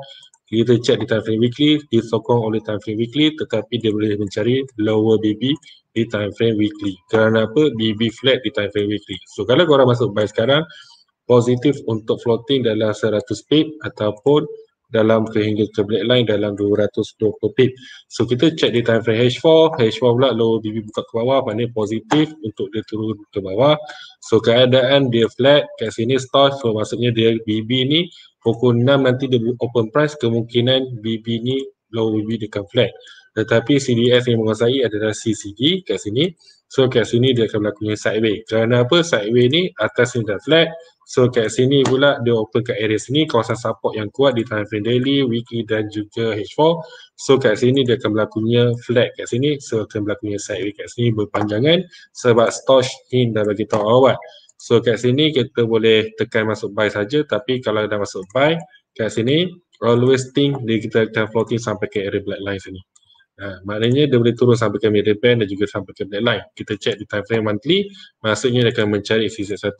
[SPEAKER 5] kita check di time frame weekly disokong oleh time frame weekly tetapi dia boleh mencari lower BB di time frame weekly kerana apa BB flat di time frame weekly so kalau korang masuk buy sekarang positif untuk floating dalam 100 pip ataupun dalam sehingga ke black line dalam 220 pip. So kita check di time frame H4, H4 pula low BB buka ke bawah maknanya positif untuk dia turun ke bawah. So keadaan dia flat kat sini stop so maksudnya dia BB ni pukul 6 nanti dia open price kemungkinan BB ni low BB dia akan flat. Tetapi CDS yang menguasai adalah CCG kat sini. So kat sini dia akan berlakunya sideway. Kerana apa? Sideway ni atas ni dah flat, So kat sini pula dia open kat area sini kawasan support yang kuat di time frame daily, weekly dan juga H4. So kat sini dia akan berlakunya flat kat sini. So akan berlakunya sideway kat sini berpanjangan sebab stosh in dah bagi tahu awal. So kat sini kita boleh tekan masuk buy saja tapi kalau dah masuk buy kat sini always think dia kita akan floating sampai ke area black line sini. Ya, maknanya dia boleh turun sampai ke middle band dan juga sampai ke deadline. Kita check di time frame monthly, maksudnya dia akan mencari XZ1.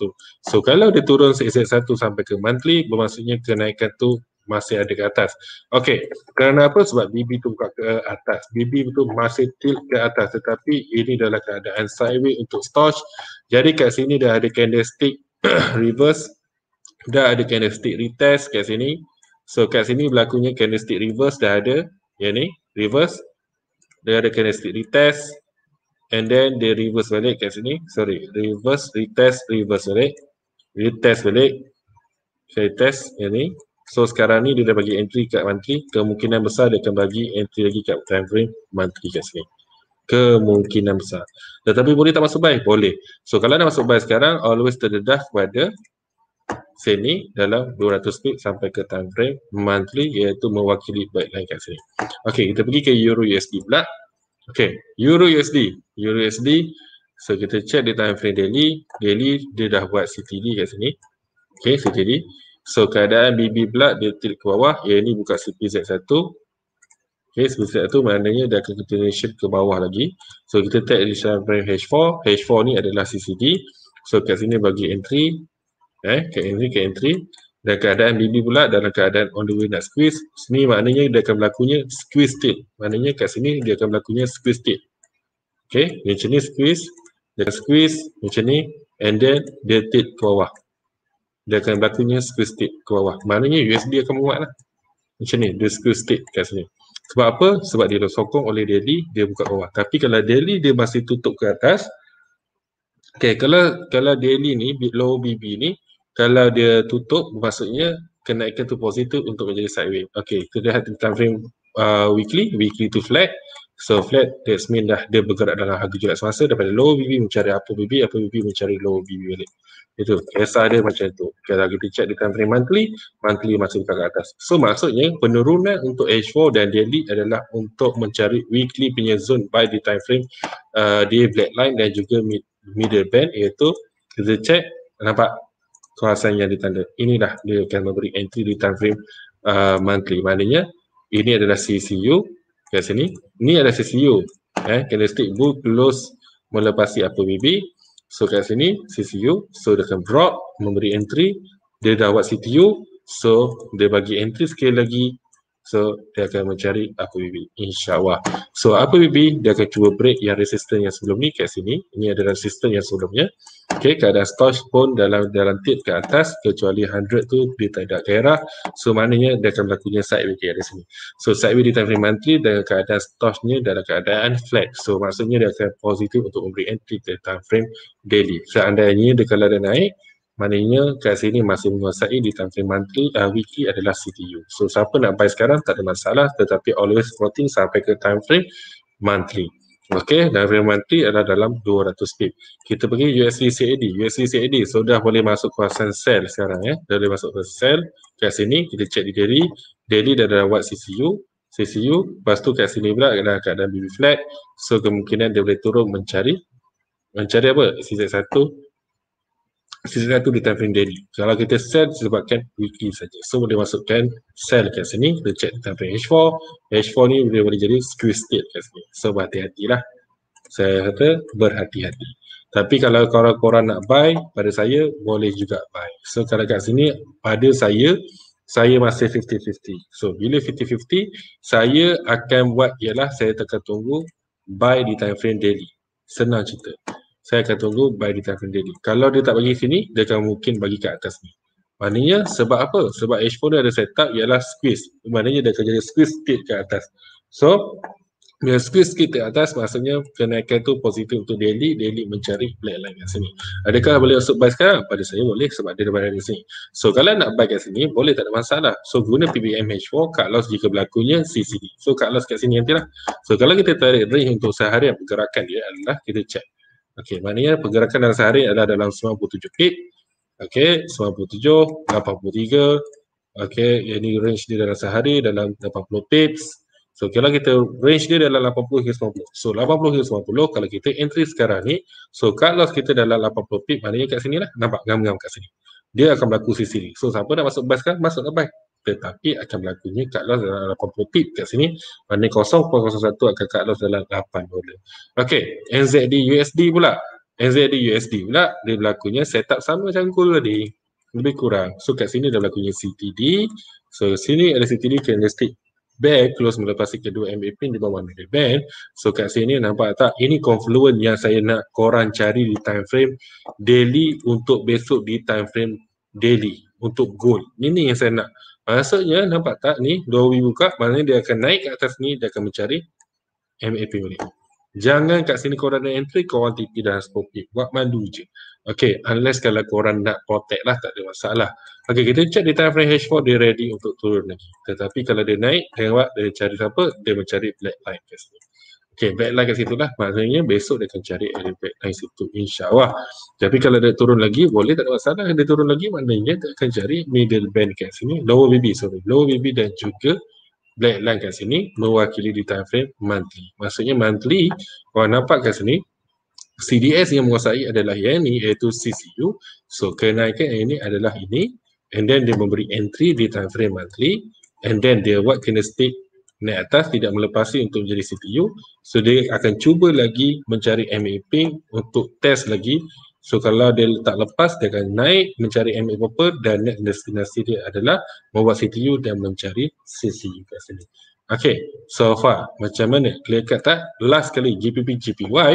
[SPEAKER 5] So kalau dia turun XZ1 sampai ke monthly, bermaksudnya kenaikan tu masih ada ke atas. okay kerana apa? Sebab BB tu buka ke atas. BB tu masih tilt ke atas tetapi ini adalah keadaan sideways untuk stoch. Jadi kat sini dah ada candlestick reverse, dah ada candlestick retest kat sini. So kat sini berlakunya candlestick reverse dah ada. Yang ni, reverse dia ada candlestick retest and then dia reverse balik kat sini sorry reverse retest reverse balik retest balik retest ini so sekarang ni dia dah bagi entry kat monthly kemungkinan besar dia akan bagi entry lagi kat time frame monthly kat sini kemungkinan besar tetapi boleh tak masuk buy? boleh so kalau nak masuk buy sekarang always terdedah pada sini dalam 200 pip sampai ke time frame monthly iaitu mewakili baik lain kat sini. Okey, kita pergi ke Euro USD pula. Okey, Euro USD, Euro USD. So kita check di time frame daily, daily dia dah buat CTD kat sini. Okey, CTD. So keadaan BB pula dia tilt ke bawah, ya ini buka CPZ1. Okay, CPZ1 tu maknanya dia akan continue ke bawah lagi. So kita take di time frame H4, H4 ni adalah CCD. So kat sini bagi entry, eh ke entry ke entry dan keadaan BB pula dalam keadaan on the way nak squeeze sini maknanya dia akan berlakunya squeeze state maknanya kat sini dia akan berlakunya squeeze state okey macam ni squeeze dia akan squeeze macam ni and then dia tilt ke bawah dia akan berlakunya squeeze state ke bawah maknanya USD akan menguat lah macam ni dia squeeze state kat sini sebab apa? Sebab dia dah sokong oleh daily, dia buka bawah. Tapi kalau daily dia masih tutup ke atas, Okay, kalau kalau daily ni, low BB ni, kalau dia tutup maksudnya kenaikan tu positif untuk menjadi sideways. Okay, kita lihat di time frame uh, weekly, weekly to flat. So flat, that's mean dah dia bergerak dalam harga jelas semasa daripada low BB mencari apa BB, apa BB mencari low BB balik. Itu, SR dia macam tu. Kalau kita check di time frame monthly, monthly masih dekat ke atas. So maksudnya penurunan untuk H4 dan daily adalah untuk mencari weekly punya zone by the time frame uh, di black line dan juga mid middle band iaitu kita check nampak kawasan yang ditanda. Inilah dia akan memberi entry di time frame uh, monthly. Maknanya ini adalah CCU kat sini. Ini adalah CCU. Eh, candlestick bull close melepasi apa BB. So kat sini CCU. So dia akan drop memberi entry. Dia dah buat CTU. So dia bagi entry sekali lagi So dia akan mencari aku bibi insyaallah. So apa bibi dia akan cuba break yang resistance yang sebelum ni kat sini. Ini adalah resistance yang sebelumnya. Okay, keadaan stock pun dalam dalam tip ke atas kecuali 100 tu dia tak ada daerah. So maknanya dia akan melakukan berlakunya sideway kat sini. So sideway di time frame monthly dan keadaan stocknya dalam keadaan flat. So maksudnya dia akan positif untuk memberi entry di time frame daily. Seandainya dia kalau dia naik Maknanya kat sini masih menguasai di tangkai monthly. uh, wiki adalah CTU. So siapa nak buy sekarang tak ada masalah tetapi always floating sampai ke time frame monthly. Okay, time frame monthly adalah dalam 200 pip. Kita pergi USDCAD. USDCAD sudah so boleh masuk kawasan sell sekarang eh. Dah boleh masuk ke sell. Kat sini kita check di daily. Daily dah ada buat CCU. CCU. Lepas tu kat sini pula dah keadaan BB flat. So kemungkinan dia boleh turun mencari mencari apa? CZ1 sesuai tu dia frame daily. So, kalau kita sell disebabkan weekly saja. So boleh masukkan sell kat sini, kita check di time frame H4. H4 ni boleh, boleh jadi skew state kat sini. So berhati-hatilah. Saya kata berhati-hati. Tapi kalau korang-korang nak buy, pada saya boleh juga buy. So kalau kat sini pada saya, saya masih 50-50. So bila 50-50, saya akan buat ialah saya tekan tunggu buy di time frame daily. Senang cerita saya akan tunggu by return sendiri. Kalau dia tak bagi sini, dia akan mungkin bagi kat atas ni. Maknanya sebab apa? Sebab H4 dia ada setup ialah squeeze. Maknanya dia akan jadi squeeze sikit kat atas. So, bila squeeze sikit kat atas, maksudnya kenaikan tu positif untuk daily, daily mencari black line kat sini. Adakah boleh masuk buy sekarang? Pada saya boleh sebab dia berada di sini. So, kalau nak buy kat sini, boleh tak ada masalah. So, guna PBM H4, cut loss jika berlakunya CCD. So, cut loss kat sini nantilah. So, kalau kita tarik range untuk seharian pergerakan dia adalah kita check Okey, maknanya pergerakan dalam sehari adalah dalam 97 feet. Okey, 97, 83. Okey, ini range dia dalam sehari dalam 80 pips. So, kalau kita range dia dalam 80 hingga 90. So, 80 hingga 90 kalau kita entry sekarang ni. So, cut loss kita dalam 80 pips, maknanya kat sini lah. Nampak gam-gam kat sini. Dia akan berlaku sisi ni. So, siapa nak masuk bas kan? Masuklah bas tetapi akan berlakunya cut loss dalam 80 pip kat sini mana 0.01 akan cut loss dalam 8 dolar Okey, NZD USD pula NZD USD pula dia berlakunya setup sama macam cool tadi lebih kurang so kat sini dah berlakunya CTD so sini ada CTD candlestick band close melepasi kedua MA pin di bawah media band so kat sini nampak tak ini confluent yang saya nak korang cari di time frame daily untuk besok di time frame daily untuk gold ini yang saya nak Maksudnya nampak tak ni dua 2000 buka maknanya dia akan naik ke atas ni dia akan mencari MAP balik. Jangan kat sini korang nak entry korang tipi dan scope Buat madu je. Okay unless kalau korang nak protect lah tak ada masalah. Okay kita check di time frame H4 dia ready untuk turun lagi. Tetapi kalau dia naik dia, dia cari apa? Dia mencari black line kat sini. Okay, backline kat situ lah. Maksudnya besok dia akan cari elevate line situ. InsyaAllah. Tapi kalau dia turun lagi, boleh tak ada masalah. Dia turun lagi, maknanya dia akan cari middle band kat sini. Lower BB, sorry. Lower BB dan juga black line kat sini mewakili di time frame monthly. Maksudnya monthly, orang nampak kat sini, CDS yang menguasai adalah yang ini, iaitu CCU. So, kenaikan yang ini adalah ini. And then dia memberi entry di time frame monthly. And then dia buat candlestick naik atas tidak melepasi untuk menjadi CTU so dia akan cuba lagi mencari MAP untuk test lagi so kalau dia tak lepas dia akan naik mencari MAP apa dan next destinasi dia adalah membuat CTU dan mencari CCU kat sini Okay, so far macam mana? Clear cut tak? Last kali GPP GPY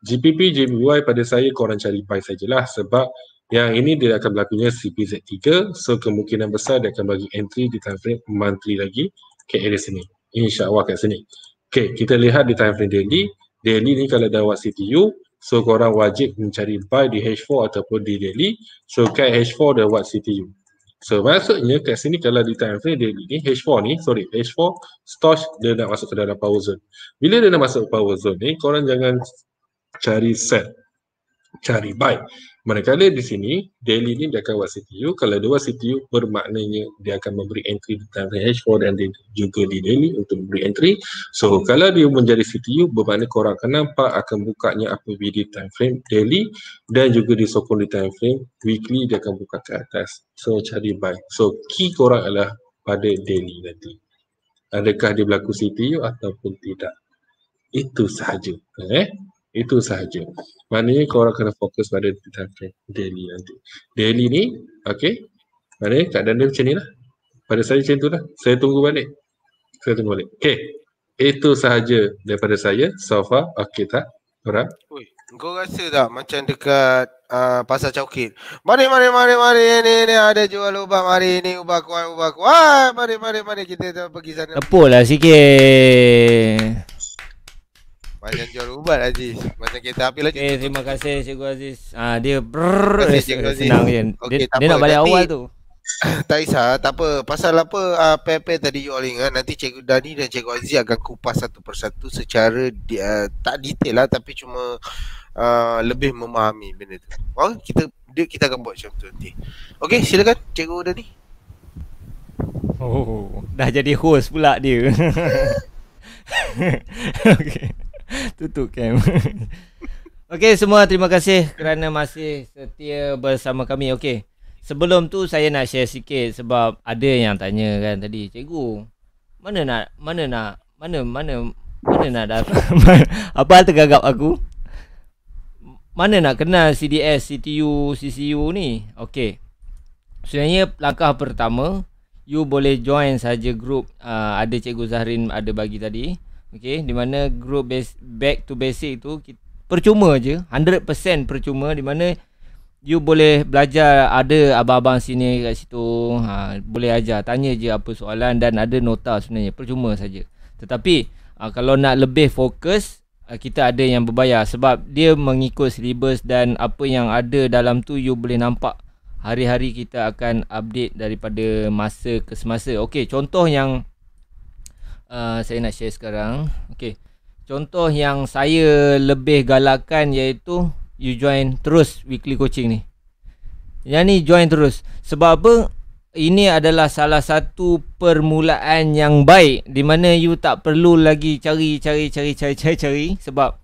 [SPEAKER 5] GPP GPY pada saya korang cari pie sajalah sebab yang ini dia akan berlakunya CPZ3 so kemungkinan besar dia akan bagi entry di time mantri lagi ke area sini insyaAllah kat sini. Okay, kita lihat di time frame daily. Daily ni kalau dah buat CTU, so korang wajib mencari buy di H4 ataupun di daily. So kat H4 dah buat CTU. So maksudnya kat sini kalau di time frame daily ni, H4 ni, sorry, H4, stosh dia nak masuk ke dalam power zone. Bila dia nak masuk power zone ni, korang jangan cari sell. Cari buy. Manakala di sini, daily ni dia akan buat CTU. Kalau dia buat CTU, bermaknanya dia akan memberi entry di tentang hash for dan juga di daily untuk memberi entry. So, kalau dia menjadi CTU, bermakna korang akan nampak akan bukanya di time frame daily dan juga di disokong di time frame weekly dia akan buka ke atas. So, cari buy. So, key korang adalah pada daily nanti. Adakah dia berlaku CTU ataupun tidak. Itu sahaja. Eh? Itu sahaja. Maknanya korang kena fokus pada daily nanti. Daily ni, okay. Maknanya keadaan dia macam ni lah. Pada saya macam tu lah. Saya tunggu balik. Saya tunggu balik. Okay. Itu sahaja daripada saya. So far, okay tak? Korang? Ui,
[SPEAKER 6] kau rasa tak macam dekat uh, pasar cokit? Mari, mari, mari, mari. Ini, ini ada jual ubah. Mari, ini ubah kuat, ubah kuat. Ah, mari, mari, mari. Kita pergi sana. Tepuklah
[SPEAKER 3] sikit.
[SPEAKER 6] Macam jual ubat Aziz Macam kereta
[SPEAKER 3] api lah okay, Terima kasih
[SPEAKER 2] Cikgu
[SPEAKER 6] Aziz
[SPEAKER 3] ah, Dia brrrr Terima kasih Cikgu Aziz Senang je okay, Dia, nak balik nanti, awal tu
[SPEAKER 6] Tak kisah Tak apa Pasal apa uh, ah, Pair-pair tadi you all ingat Nanti Cikgu Dani dan Cikgu Aziz Akan kupas satu persatu Secara di, uh, Tak detail lah Tapi cuma uh, Lebih memahami benda tu oh, Kita dia, kita akan buat macam tu nanti Okay silakan Cikgu Dani
[SPEAKER 3] Oh, dah jadi host pula dia. okay. Tutup cam Okay semua terima kasih kerana masih setia bersama kami Okay Sebelum tu saya nak share sikit sebab ada yang tanya kan tadi Cikgu Mana nak Mana nak Mana mana Mana nak datang Apa hal tergagap aku Mana nak kenal CDS, CTU, CCU ni Okay Sebenarnya langkah pertama You boleh join saja grup uh, Ada Cikgu Zahrin ada bagi tadi Okay, di mana grow back to basic tu percuma je, 100% percuma di mana you boleh belajar ada abang-abang sini kat situ, ha, boleh ajar, tanya je apa soalan dan ada nota sebenarnya, percuma saja. Tetapi ha, kalau nak lebih fokus ha, kita ada yang berbayar sebab dia mengikut syllabus dan apa yang ada dalam tu you boleh nampak hari-hari kita akan update daripada masa ke semasa. Okay, contoh yang uh, saya nak share sekarang. Okey. Contoh yang saya lebih galakkan iaitu you join terus weekly coaching ni. Yang ni join terus. Sebab apa? Ini adalah salah satu permulaan yang baik di mana you tak perlu lagi cari cari cari cari cari, cari sebab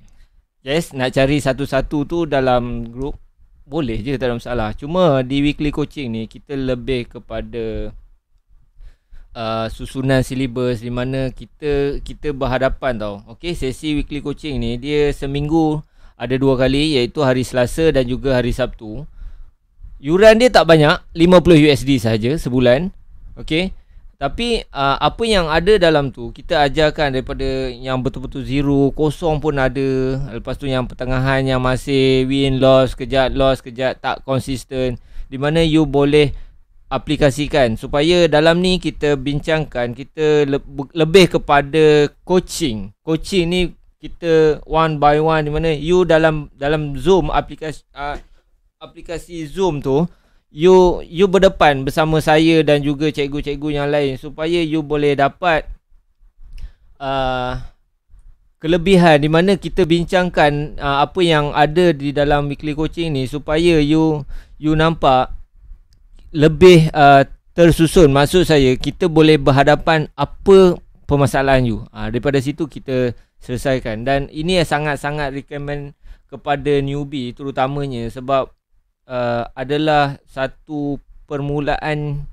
[SPEAKER 3] yes nak cari satu-satu tu dalam group boleh je tak ada masalah. Cuma di weekly coaching ni kita lebih kepada uh, susunan silibus di mana kita kita berhadapan tau. Okey, sesi weekly coaching ni dia seminggu ada dua kali iaitu hari Selasa dan juga hari Sabtu. Yuran dia tak banyak, 50 USD sahaja sebulan. Okey. Tapi uh, apa yang ada dalam tu kita ajarkan daripada yang betul-betul zero, kosong pun ada. Lepas tu yang pertengahan yang masih win loss, kejat loss, kejat tak konsisten di mana you boleh aplikasikan supaya dalam ni kita bincangkan kita le- lebih kepada coaching coaching ni kita one by one di mana you dalam dalam zoom aplikasi uh, aplikasi zoom tu you you berdepan bersama saya dan juga cikgu-cikgu yang lain supaya you boleh dapat uh, kelebihan di mana kita bincangkan uh, apa yang ada di dalam weekly coaching ni supaya you you nampak lebih uh, tersusun maksud saya kita boleh berhadapan apa permasalahan you ha, daripada situ kita selesaikan dan ini yang sangat-sangat recommend kepada newbie terutamanya sebab uh, adalah satu permulaan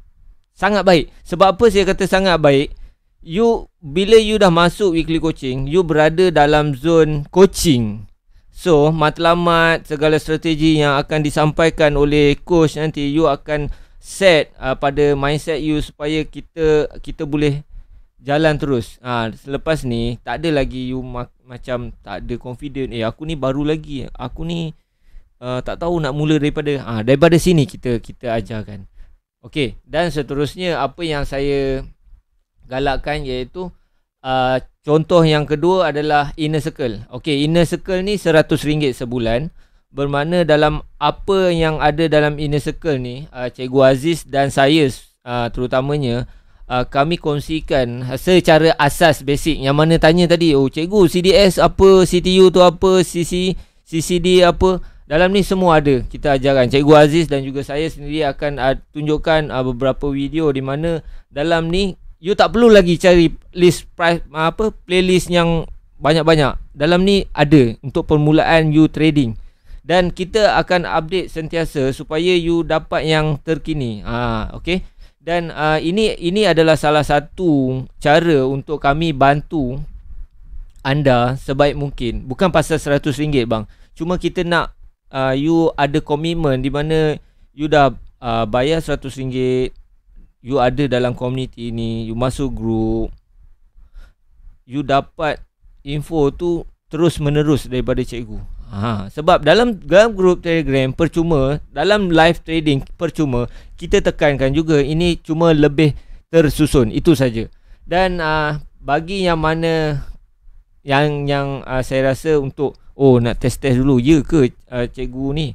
[SPEAKER 3] sangat baik sebab apa saya kata sangat baik you bila you dah masuk weekly coaching you berada dalam zone coaching so matlamat segala strategi yang akan disampaikan oleh coach nanti you akan set uh, pada mindset you supaya kita kita boleh jalan terus. Ha selepas ni tak ada lagi you ma- macam tak ada confident. Eh aku ni baru lagi. Aku ni uh, tak tahu nak mula daripada ha daripada sini kita kita ajarkan. Okey, dan seterusnya apa yang saya galakkan iaitu uh, contoh yang kedua adalah inner circle. Okey, inner circle ni RM100 sebulan bermakna dalam apa yang ada dalam inner circle ni uh, cikgu Aziz dan saya uh, terutamanya uh, kami kongsikan secara asas basic yang mana tanya tadi oh cikgu CDS apa CTU tu apa CC CCD apa dalam ni semua ada kita ajarkan cikgu Aziz dan juga saya sendiri akan uh, tunjukkan uh, beberapa video di mana dalam ni you tak perlu lagi cari list price uh, apa playlist yang banyak-banyak dalam ni ada untuk permulaan you trading dan kita akan update sentiasa supaya you dapat yang terkini. Ha, okay. Dan uh, ini ini adalah salah satu cara untuk kami bantu anda sebaik mungkin. Bukan pasal RM100 bang. Cuma kita nak uh, you ada komitmen di mana you dah uh, bayar RM100. You ada dalam komuniti ini, You masuk group. You dapat info tu terus menerus daripada cikgu. Ha, sebab dalam dalam grup Telegram percuma, dalam live trading percuma, kita tekankan juga ini cuma lebih tersusun. Itu saja. Dan uh, bagi yang mana yang yang uh, saya rasa untuk oh nak test-test dulu, ya ke uh, cikgu ni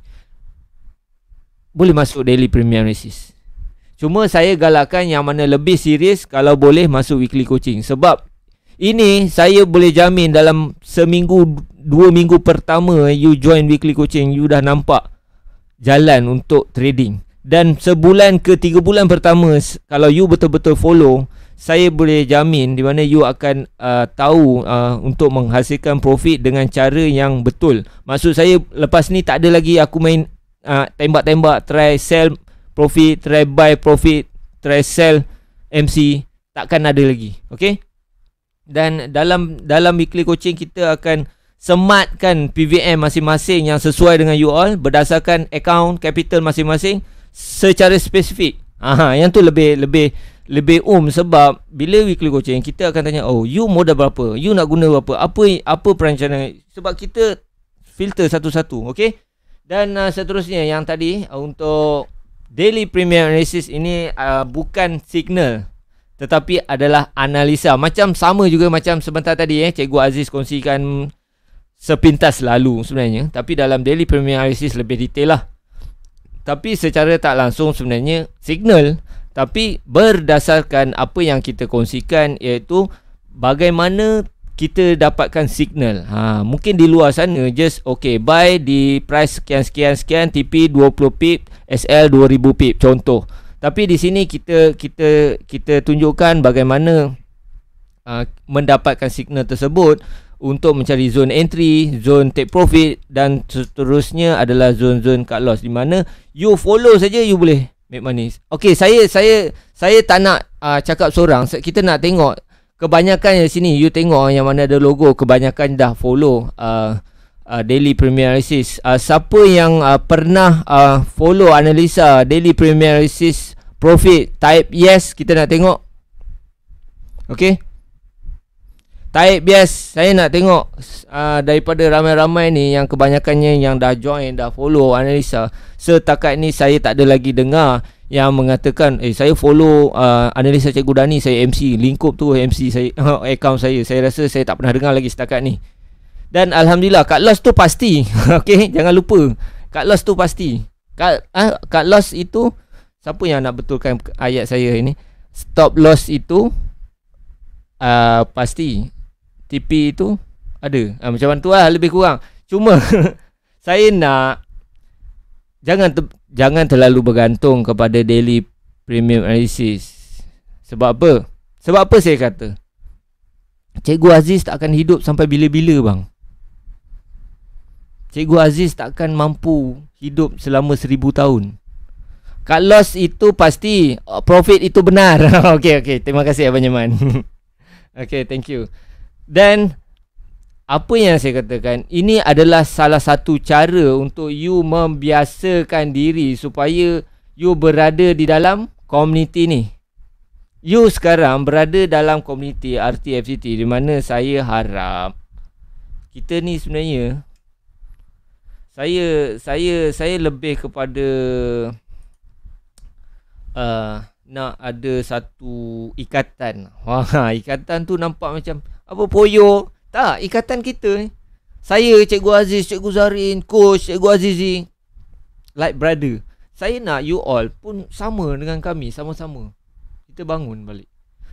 [SPEAKER 3] boleh masuk daily premium analysis. Cuma saya galakkan yang mana lebih serius kalau boleh masuk weekly coaching sebab ini saya boleh jamin dalam seminggu dua minggu pertama you join weekly coaching you dah nampak jalan untuk trading dan sebulan ke tiga bulan pertama kalau you betul-betul follow saya boleh jamin di mana you akan uh, tahu uh, untuk menghasilkan profit dengan cara yang betul maksud saya lepas ni tak ada lagi aku main uh, tembak-tembak try sell profit try buy profit try sell MC takkan ada lagi Okay dan dalam dalam weekly coaching kita akan sematkan PVM masing-masing yang sesuai dengan you all berdasarkan account capital masing-masing secara spesifik. Aha, yang tu lebih lebih lebih um sebab bila weekly coaching kita akan tanya oh you modal berapa? You nak guna berapa? Apa apa perancangan? Sebab kita filter satu-satu, okey? Dan uh, seterusnya yang tadi uh, untuk daily premium analysis ini uh, bukan signal tetapi adalah analisa macam sama juga macam sebentar tadi eh cikgu Aziz kongsikan sepintas lalu sebenarnya tapi dalam daily premium analysis lebih detail lah tapi secara tak langsung sebenarnya signal tapi berdasarkan apa yang kita kongsikan iaitu bagaimana kita dapatkan signal ha, mungkin di luar sana just ok buy di price sekian sekian sekian TP 20 pip SL 2000 pip contoh tapi di sini kita kita kita tunjukkan bagaimana uh, mendapatkan signal tersebut untuk mencari zone entry, zone take profit dan seterusnya adalah zone-zone cut loss di mana you follow saja you boleh make money. Okey, saya saya saya tak nak uh, cakap seorang. Kita nak tengok kebanyakan di sini you tengok yang mana ada logo kebanyakan dah follow uh, uh, Daily Premier Analysis. Uh, siapa yang uh, pernah uh, follow analisa Daily Premier Analysis profit type yes kita nak tengok. Okay. Type yes saya nak tengok uh, daripada ramai-ramai ni yang kebanyakannya yang dah join dah follow analisa setakat ni saya tak ada lagi dengar yang mengatakan eh saya follow uh, analisa cikgu Dani saya MC lingkup tu MC saya account saya saya rasa saya tak pernah dengar lagi setakat ni dan Alhamdulillah Cut loss tu pasti Okay Jangan lupa Cut loss tu pasti Cut, ah, cut loss itu Siapa yang nak betulkan Ayat saya ini Stop loss itu uh, Pasti TP itu Ada ah, Macam tu lah Lebih kurang Cuma Saya nak Jangan te- Jangan terlalu bergantung Kepada daily Premium analysis Sebab apa Sebab apa saya kata Cikgu Aziz tak akan hidup sampai bila-bila bang. Cikgu Aziz takkan mampu hidup selama seribu tahun. Kalos itu pasti uh, profit itu benar. okay, okay. Terima kasih Abang Jaman. okay, thank you. Dan apa yang saya katakan, ini adalah salah satu cara untuk you membiasakan diri supaya you berada di dalam komuniti ni. You sekarang berada dalam komuniti RTFCT di mana saya harap kita ni sebenarnya saya saya saya lebih kepada uh, nak ada satu ikatan. Wah, ikatan tu nampak macam apa poyo? Tak, ikatan kita ni. Saya, Cikgu Aziz, Cikgu Zarin, Coach, Cikgu Azizi. Like brother. Saya nak you all pun sama dengan kami, sama-sama. Kita bangun balik.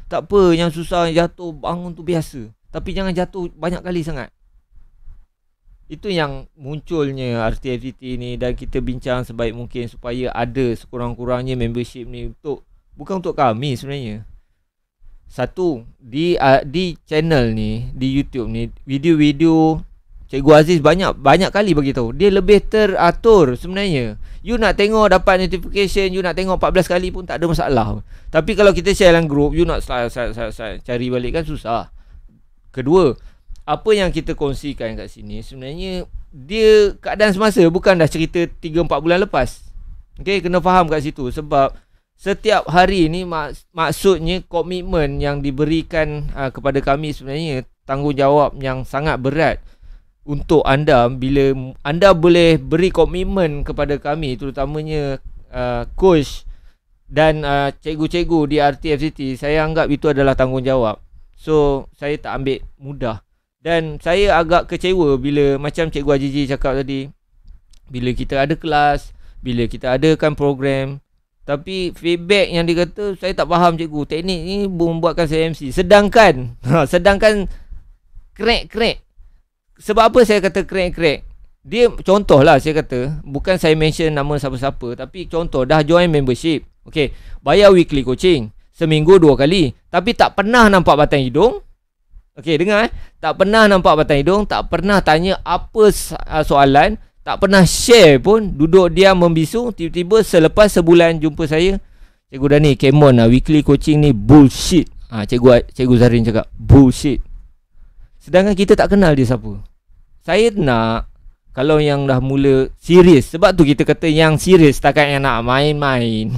[SPEAKER 3] Tak apa, yang susah jatuh bangun tu biasa. Tapi jangan jatuh banyak kali sangat. Itu yang munculnya RTFT ni dan kita bincang sebaik mungkin supaya ada sekurang-kurangnya membership ni untuk bukan untuk kami sebenarnya. Satu di uh, di channel ni di YouTube ni video-video Cikgu Aziz banyak banyak kali bagi tahu dia lebih teratur sebenarnya. You nak tengok dapat notification, you nak tengok 14 kali pun tak ada masalah. Tapi kalau kita share dalam group, you nak cari balik kan susah. Kedua, apa yang kita kongsikan kat sini sebenarnya dia keadaan semasa bukan dah cerita 3 4 bulan lepas. okay kena faham kat situ sebab setiap hari ni mak, maksudnya komitmen yang diberikan uh, kepada kami sebenarnya tanggungjawab yang sangat berat untuk anda bila anda boleh beri komitmen kepada kami terutamanya uh, coach dan uh, cikgu-cikgu di RTFCT saya anggap itu adalah tanggungjawab. So saya tak ambil mudah dan saya agak kecewa bila macam Cikgu Ajiji cakap tadi Bila kita ada kelas Bila kita adakan program Tapi feedback yang dia kata Saya tak faham Cikgu Teknik ni membuatkan saya MC Sedangkan ha, Sedangkan Krek-krek Sebab apa saya kata krek-krek Dia contohlah saya kata Bukan saya mention nama siapa-siapa Tapi contoh dah join membership Okay Bayar weekly coaching Seminggu dua kali Tapi tak pernah nampak batang hidung Okey, dengar eh. Tak pernah nampak batang hidung, tak pernah tanya apa ah, soalan, tak pernah share pun, duduk dia membisu, tiba-tiba selepas sebulan jumpa saya, Cikgu Dani, come on lah, weekly coaching ni bullshit. Ha, cikgu, cikgu Zarin cakap, bullshit. Sedangkan kita tak kenal dia siapa. Saya nak, kalau yang dah mula serius, sebab tu kita kata yang serius, takkan yang nak main-main.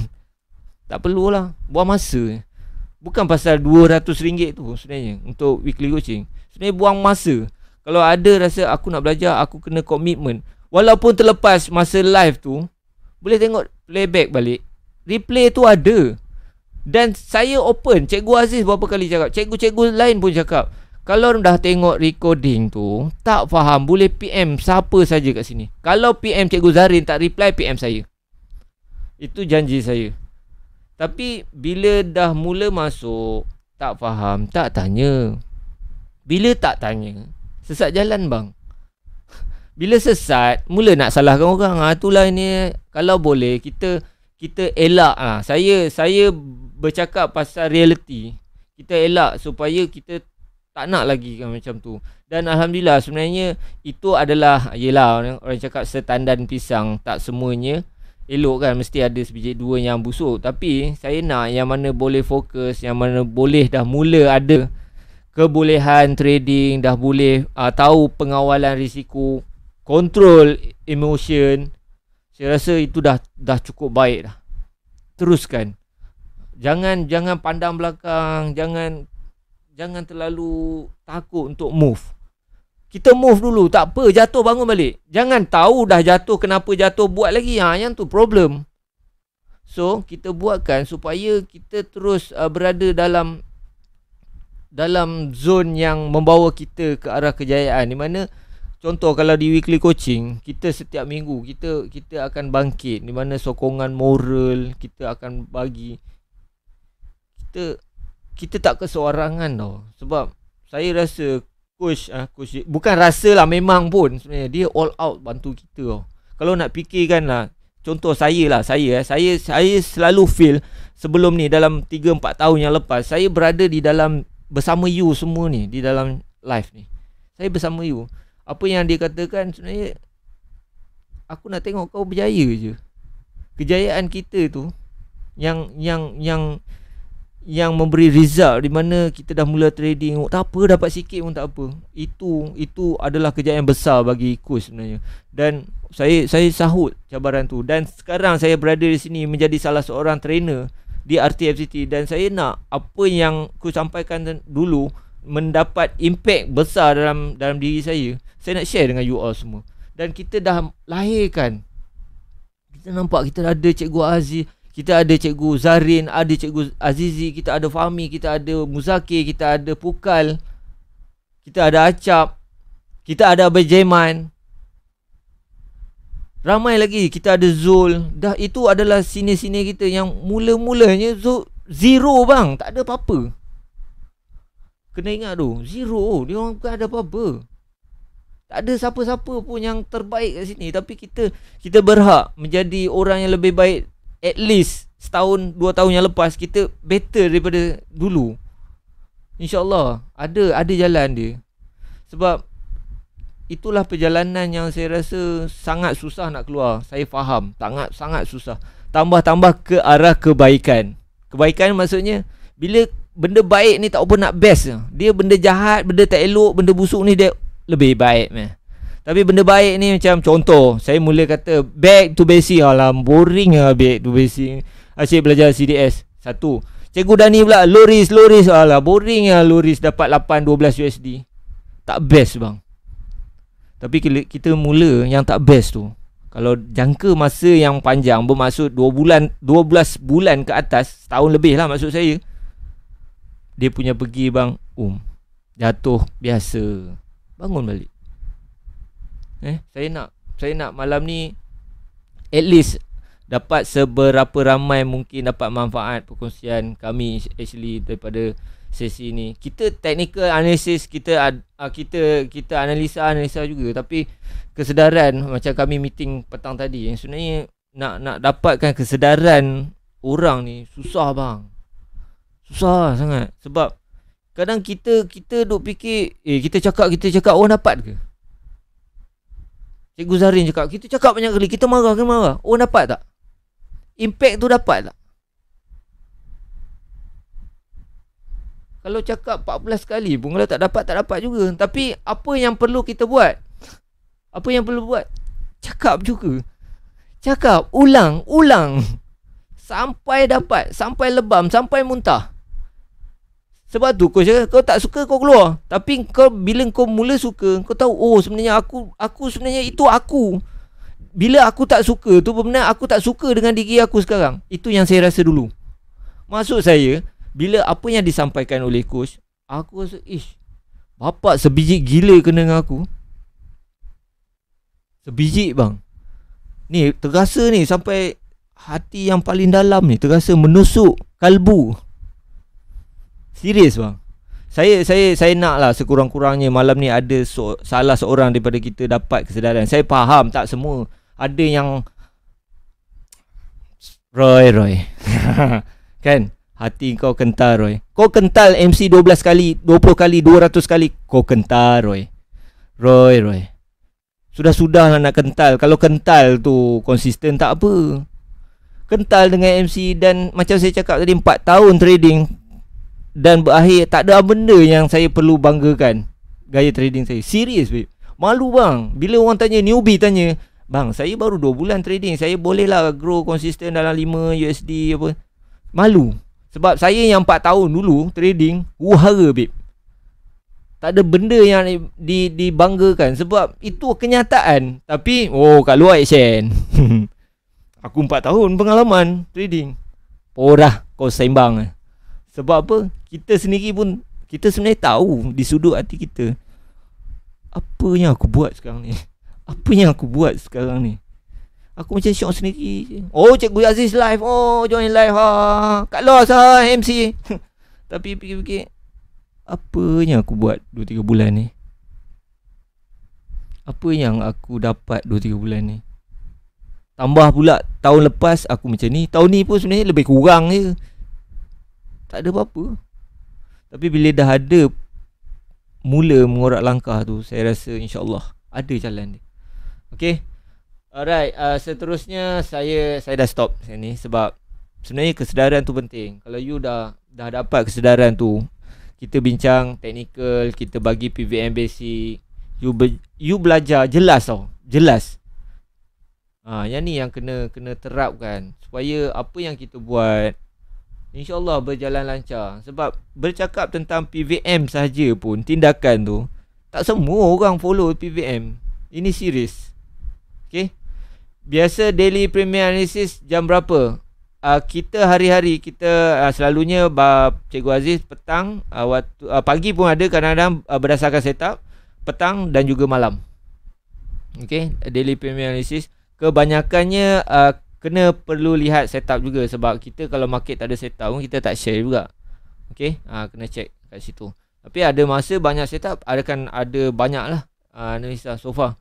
[SPEAKER 3] Tak perlulah, buang masa. Eh. Bukan pasal RM200 tu sebenarnya Untuk weekly coaching Sebenarnya buang masa Kalau ada rasa aku nak belajar Aku kena komitmen Walaupun terlepas masa live tu Boleh tengok playback balik Replay tu ada Dan saya open Cikgu Aziz berapa kali cakap Cikgu-cikgu lain pun cakap Kalau dah tengok recording tu Tak faham Boleh PM siapa saja kat sini Kalau PM Cikgu Zarin tak reply PM saya Itu janji saya tapi bila dah mula masuk Tak faham Tak tanya Bila tak tanya Sesat jalan bang Bila sesat Mula nak salahkan orang ha, Itulah ini Kalau boleh Kita Kita elak ha. Saya Saya Bercakap pasal reality Kita elak Supaya kita Tak nak lagi kan, Macam tu Dan Alhamdulillah Sebenarnya Itu adalah Yelah Orang cakap Setandan pisang Tak semuanya Elok kan mesti ada sebiji dua yang busuk Tapi saya nak yang mana boleh fokus Yang mana boleh dah mula ada Kebolehan trading Dah boleh uh, tahu pengawalan risiko Control emotion Saya rasa itu dah dah cukup baik dah Teruskan Jangan jangan pandang belakang Jangan jangan terlalu takut untuk move kita move dulu tak apa jatuh bangun balik jangan tahu dah jatuh kenapa jatuh buat lagi ha yang tu problem so kita buatkan supaya kita terus uh, berada dalam dalam zone yang membawa kita ke arah kejayaan di mana contoh kalau di weekly coaching kita setiap minggu kita kita akan bangkit di mana sokongan moral kita akan bagi kita kita tak keseorangan tau sebab saya rasa coach ah uh, coach bukan rasa lah memang pun sebenarnya dia all out bantu kita oh. kalau nak fikirkan lah contoh saya lah saya eh, saya saya selalu feel sebelum ni dalam 3 4 tahun yang lepas saya berada di dalam bersama you semua ni di dalam live ni saya bersama you apa yang dia katakan sebenarnya aku nak tengok kau berjaya je kejayaan kita tu yang yang, yang yang memberi result di mana kita dah mula trading oh, tak apa dapat sikit pun tak apa itu itu adalah kerja yang besar bagi kus sebenarnya dan saya saya sahut cabaran tu dan sekarang saya berada di sini menjadi salah seorang trainer di RTFCT dan saya nak apa yang ku sampaikan dulu mendapat impact besar dalam dalam diri saya saya nak share dengan you all semua dan kita dah lahirkan kita nampak kita ada cikgu Aziz kita ada cikgu Zarin, ada cikgu Azizi, kita ada Fahmi, kita ada Muzakir, kita ada Pukal, kita ada Acap, kita ada Abang Ramai lagi, kita ada Zul. Dah itu adalah sini-sini kita yang mula-mulanya Zul zero bang, tak ada apa-apa. Kena ingat tu, zero. Dia orang bukan ada apa-apa. Tak ada siapa-siapa pun yang terbaik kat sini tapi kita kita berhak menjadi orang yang lebih baik at least setahun dua tahun yang lepas kita better daripada dulu insyaallah ada ada jalan dia sebab itulah perjalanan yang saya rasa sangat susah nak keluar saya faham sangat sangat susah tambah-tambah ke arah kebaikan kebaikan maksudnya bila benda baik ni tak apa nak best dia benda jahat benda tak elok benda busuk ni dia lebih baik meh tapi benda baik ni macam contoh Saya mula kata back to basic alam boring lah back to basic Asyik belajar CDS Satu Cikgu Dani pula Loris, Loris alam boring lah Loris dapat 8-12 USD Tak best bang Tapi kita mula yang tak best tu Kalau jangka masa yang panjang Bermaksud 2 bulan 12 bulan ke atas Setahun lebih lah maksud saya Dia punya pergi bang Um Jatuh biasa Bangun balik eh saya nak saya nak malam ni at least dapat seberapa ramai mungkin dapat manfaat perkongsian kami actually daripada sesi ni kita technical analysis kita uh, kita kita analisa analisa juga tapi kesedaran macam kami meeting petang tadi yang sebenarnya nak nak dapatkan kesedaran orang ni susah bang susah sangat sebab kadang kita kita duk fikir eh kita cakap kita cakap orang dapat ke Cikgu Zarin cakap Kita cakap banyak kali Kita marah kan marah Orang oh, dapat tak? Impact tu dapat tak? Kalau cakap 14 kali pun Kalau tak dapat Tak dapat juga Tapi apa yang perlu kita buat? Apa yang perlu buat? Cakap juga Cakap Ulang Ulang Sampai dapat Sampai lebam Sampai muntah sebab tu coach cakap kau tak suka kau keluar Tapi kau bila kau mula suka Kau tahu oh sebenarnya aku Aku sebenarnya itu aku Bila aku tak suka tu benar aku tak suka dengan diri aku sekarang Itu yang saya rasa dulu Maksud saya Bila apa yang disampaikan oleh coach Aku rasa ish Bapak sebiji gila kena dengan aku Sebiji bang Ni terasa ni sampai Hati yang paling dalam ni Terasa menusuk kalbu Serius bang. Saya saya saya nak lah sekurang-kurangnya malam ni ada so, salah seorang daripada kita dapat kesedaran. Saya faham tak semua ada yang Roy Roy. kan? Hati kau kental Roy. Kau kental MC 12 kali, 20 kali, 200 kali kau kental Roy. Roy Roy. Sudah-sudahlah nak kental. Kalau kental tu konsisten tak apa. Kental dengan MC dan macam saya cakap tadi 4 tahun trading dan berakhir tak ada benda yang saya perlu banggakan gaya trading saya serius babe malu bang bila orang tanya newbie tanya bang saya baru 2 bulan trading saya boleh lah grow konsisten dalam 5 USD apa malu sebab saya yang 4 tahun dulu trading huara babe tak ada benda yang di, dibanggakan sebab itu kenyataan tapi oh kat luar action aku 4 tahun pengalaman trading porah kau sembang eh sebab apa? Kita sendiri pun kita sebenarnya tahu di sudut hati kita apa yang aku buat sekarang ni? Apa yang aku buat sekarang ni? Aku macam syok sendiri. Oh, Cikgu Aziz live. Oh, join live. Ha. Kak Los ha, MC. Tapi fikir-fikir apa yang aku buat 2 3 bulan ni? Apa yang aku dapat 2 3 bulan ni? Tambah pula tahun lepas aku macam ni, tahun ni pun sebenarnya lebih kurang je. Tak ada apa-apa Tapi bila dah ada Mula mengorak langkah tu Saya rasa insyaAllah Ada jalan dia Okay Alright uh, Seterusnya Saya saya dah stop sini Sebab Sebenarnya kesedaran tu penting Kalau you dah Dah dapat kesedaran tu Kita bincang Teknikal Kita bagi PVM basic You, be, you belajar jelas tau Jelas ha, Yang ni yang kena kena terapkan Supaya apa yang kita buat InsyaAllah berjalan lancar Sebab bercakap tentang PVM saja pun Tindakan tu Tak semua orang follow PVM Ini serius Okay Biasa daily premium analysis jam berapa? Uh, kita hari-hari kita uh, selalunya bab Cikgu Aziz petang uh, waktu, uh, pagi pun ada kadang-kadang uh, berdasarkan setup petang dan juga malam. Okay daily premium analysis kebanyakannya uh, kena perlu lihat setup juga sebab kita kalau market tak ada setup pun kita tak share juga. Okey, ha, kena check kat situ. Tapi ada masa banyak setup, ada kan ada banyak lah ha, analisa so far.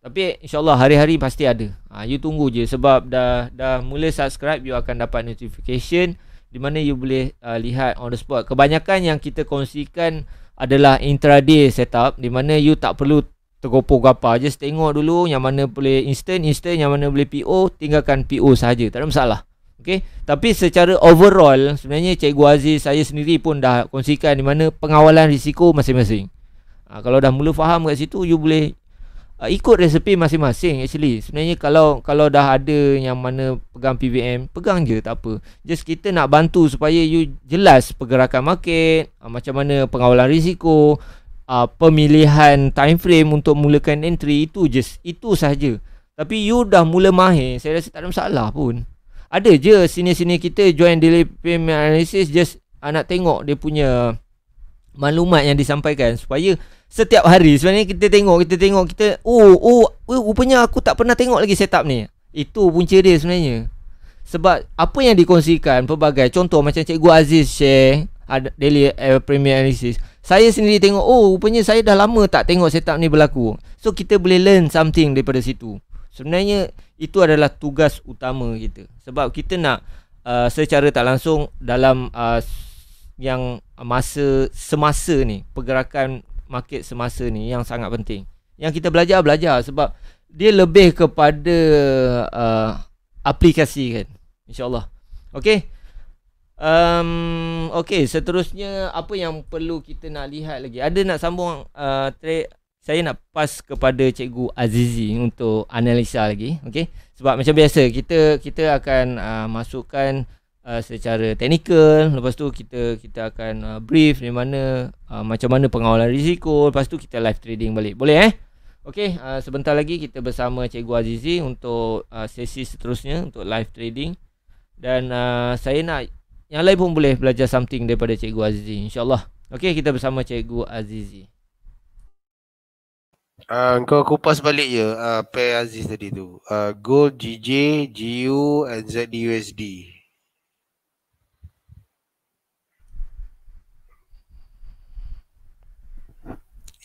[SPEAKER 3] Tapi insyaAllah hari-hari pasti ada. Ha, you tunggu je sebab dah dah mula subscribe, you akan dapat notification di mana you boleh uh, lihat on the spot. Kebanyakan yang kita kongsikan adalah intraday setup di mana you tak perlu tergopoh gapar Just tengok dulu yang mana boleh instant Instant yang mana boleh PO Tinggalkan PO saja Tak ada masalah Okay Tapi secara overall Sebenarnya Cikgu Aziz saya sendiri pun dah kongsikan Di mana pengawalan risiko masing-masing ha, Kalau dah mula faham kat situ You boleh uh, ikut resepi masing-masing actually Sebenarnya kalau kalau dah ada yang mana pegang PVM Pegang je tak apa Just kita nak bantu supaya you jelas pergerakan market uh, Macam mana pengawalan risiko uh, pemilihan time frame untuk mulakan entry itu je itu saja tapi you dah mula mahir saya rasa tak ada masalah pun ada je sini-sini kita join daily premium analysis just uh, nak tengok dia punya maklumat yang disampaikan supaya setiap hari sebenarnya kita tengok kita tengok kita oh, oh oh rupanya aku tak pernah tengok lagi setup ni itu punca dia sebenarnya sebab apa yang dikongsikan pelbagai contoh macam cikgu Aziz share uh, daily uh, eh, premium analysis saya sendiri tengok oh rupanya saya dah lama tak tengok setup ni berlaku so kita boleh learn something daripada situ sebenarnya itu adalah tugas utama kita sebab kita nak uh, secara tak langsung dalam uh, yang masa semasa ni pergerakan market semasa ni yang sangat penting yang kita belajar belajar sebab dia lebih kepada uh, aplikasi kan insyaallah Okay. Um, okay, seterusnya apa yang perlu kita nak lihat lagi? Ada nak sambung uh, tra- saya nak pas kepada Cikgu Azizi untuk analisa lagi. Okay, sebab macam biasa kita kita akan uh, masukkan uh, secara teknikal. Lepas tu kita kita akan uh, brief di mana uh, macam mana pengawalan risiko. Lepas tu kita live trading balik. Boleh eh? Okay, uh, sebentar lagi kita bersama Cikgu Azizi untuk uh, sesi seterusnya untuk live trading. Dan uh, saya nak yang lain pun boleh belajar something daripada Cikgu Azizi InsyaAllah Okay kita bersama Cikgu Azizi
[SPEAKER 6] uh, Kau kupas balik je uh, Pair Aziz tadi tu uh, Gold, GJ, GU and ZDUSD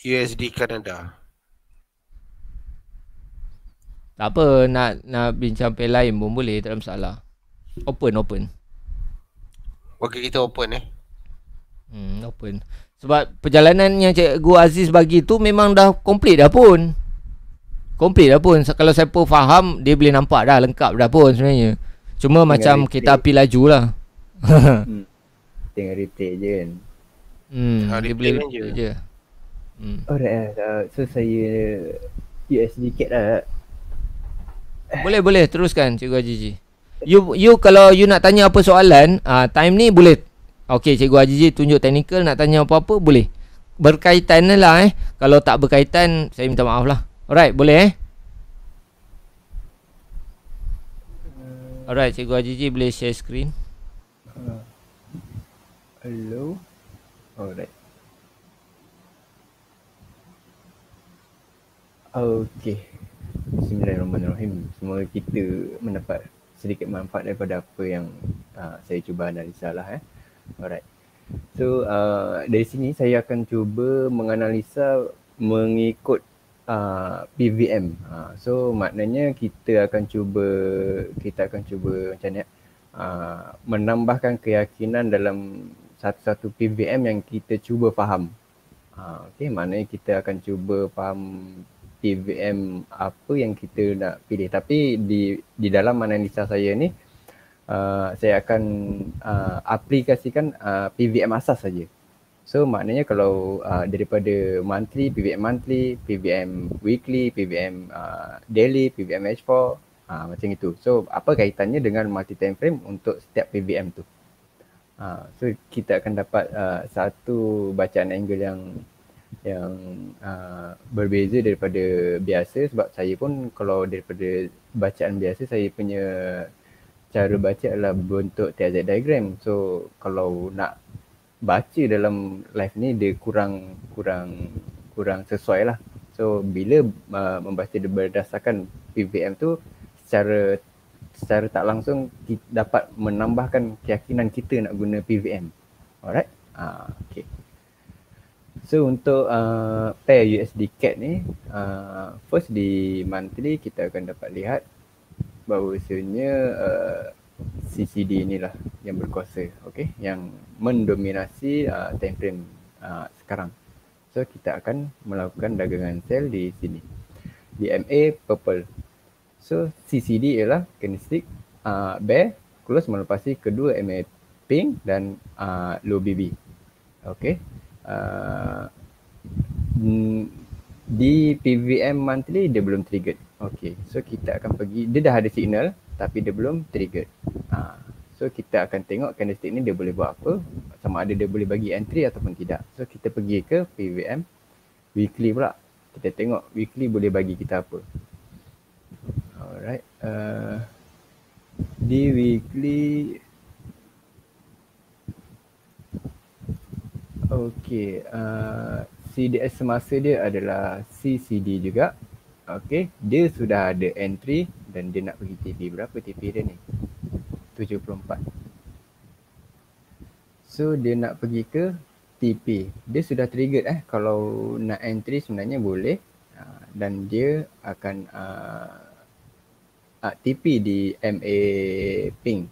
[SPEAKER 6] USD Kanada
[SPEAKER 3] Tak apa nak nak bincang pair lain pun boleh tak ada masalah Open open
[SPEAKER 6] Okey kita open eh.
[SPEAKER 3] Hmm open. Sebab perjalanan yang Cikgu Aziz bagi tu memang dah complete dah pun. Complete dah pun. Kalau siapa faham dia boleh nampak dah lengkap dah pun sebenarnya. Cuma Tengah macam retake. kita api laju lah.
[SPEAKER 4] hmm. Tengah retake je kan.
[SPEAKER 2] Hmm, Tengah dia boleh kan je. je.
[SPEAKER 4] Hmm. Alright lah. So saya USD cat lah. Uh,
[SPEAKER 3] boleh boleh teruskan Cikgu Aziz you you kalau you nak tanya apa soalan, uh, time ni boleh. Okay, cikgu Ajiji tunjuk technical nak tanya apa-apa boleh. Berkaitan lah eh. Kalau tak berkaitan, saya minta maaf lah. Alright, boleh eh. Alright, cikgu Ajiji boleh share screen. Uh,
[SPEAKER 4] hello. Alright. Okey. Bismillahirrahmanirrahim. Semoga kita mendapat sedikit manfaat daripada apa yang uh, saya cuba analisa lah eh. Alright. So uh, dari sini saya akan cuba menganalisa mengikut uh, PVM. Uh, so maknanya kita akan cuba kita akan cuba macam ni uh, menambahkan keyakinan dalam satu-satu PVM yang kita cuba faham. Uh, okay, maknanya kita akan cuba faham TVM apa yang kita nak pilih tapi di di dalam analisa saya ni uh, saya akan uh, aplikasikan uh, PVM asas saja so maknanya kalau uh, daripada monthly PVM monthly PVM weekly PVM uh, daily PVM H4 uh, macam itu so apa kaitannya dengan multi time frame untuk setiap PVM tu uh, so kita akan dapat uh, satu bacaan angle yang yang uh, berbeza daripada biasa sebab saya pun kalau daripada bacaan biasa saya punya cara baca adalah bentuk TZ diagram. So kalau nak baca dalam live ni dia kurang kurang kurang sesuai lah. So bila uh, membaca berdasarkan PVM tu secara secara tak langsung kita dapat menambahkan keyakinan kita nak guna PVM. Alright? Ah, uh, okay. So untuk uh, pair USD CAD ni, uh, first di monthly kita akan dapat lihat bahawasanya uh, CCD inilah yang berkuasa, okay? yang mendominasi uh, time frame uh, sekarang. So kita akan melakukan dagangan sell di sini. Di MA purple. So CCD ialah candlestick uh, bear close melepasi kedua MA pink dan uh, low BB. Okay. Uh, di PVM monthly dia belum triggered. Okay, so kita akan pergi. Dia dah ada signal tapi dia belum triggered. Ha. So kita akan tengok candlestick ni dia boleh buat apa. Sama ada dia boleh bagi entry ataupun tidak. So kita pergi ke PVM weekly pula. Kita tengok weekly boleh bagi kita apa. Alright. Uh, di weekly Okey, uh, CDS semasa dia adalah CCD juga. Okey, dia sudah ada entry dan dia nak pergi TV berapa TV dia ni? 74. So dia nak pergi ke TP. Dia sudah triggered eh kalau nak entry sebenarnya boleh uh, dan dia akan uh, ah, uh, ah, TP di MA ping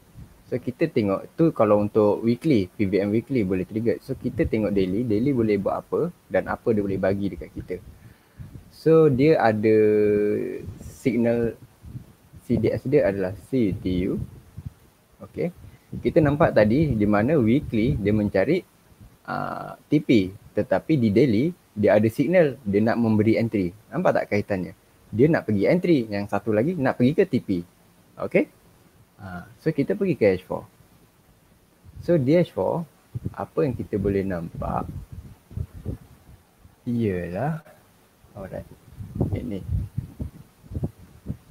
[SPEAKER 4] So kita tengok tu kalau untuk weekly, PBM weekly boleh trigger. So kita tengok daily, daily boleh buat apa dan apa dia boleh bagi dekat kita. So dia ada signal CDS dia adalah CTU. Okay. Kita nampak tadi di mana weekly dia mencari uh, ah, TP. Tetapi di daily dia ada signal dia nak memberi entry. Nampak tak kaitannya? Dia nak pergi entry. Yang satu lagi nak pergi ke TP. Okay. Ha, so kita pergi ke H4. So di H4, apa yang kita boleh nampak ialah alright. Ini.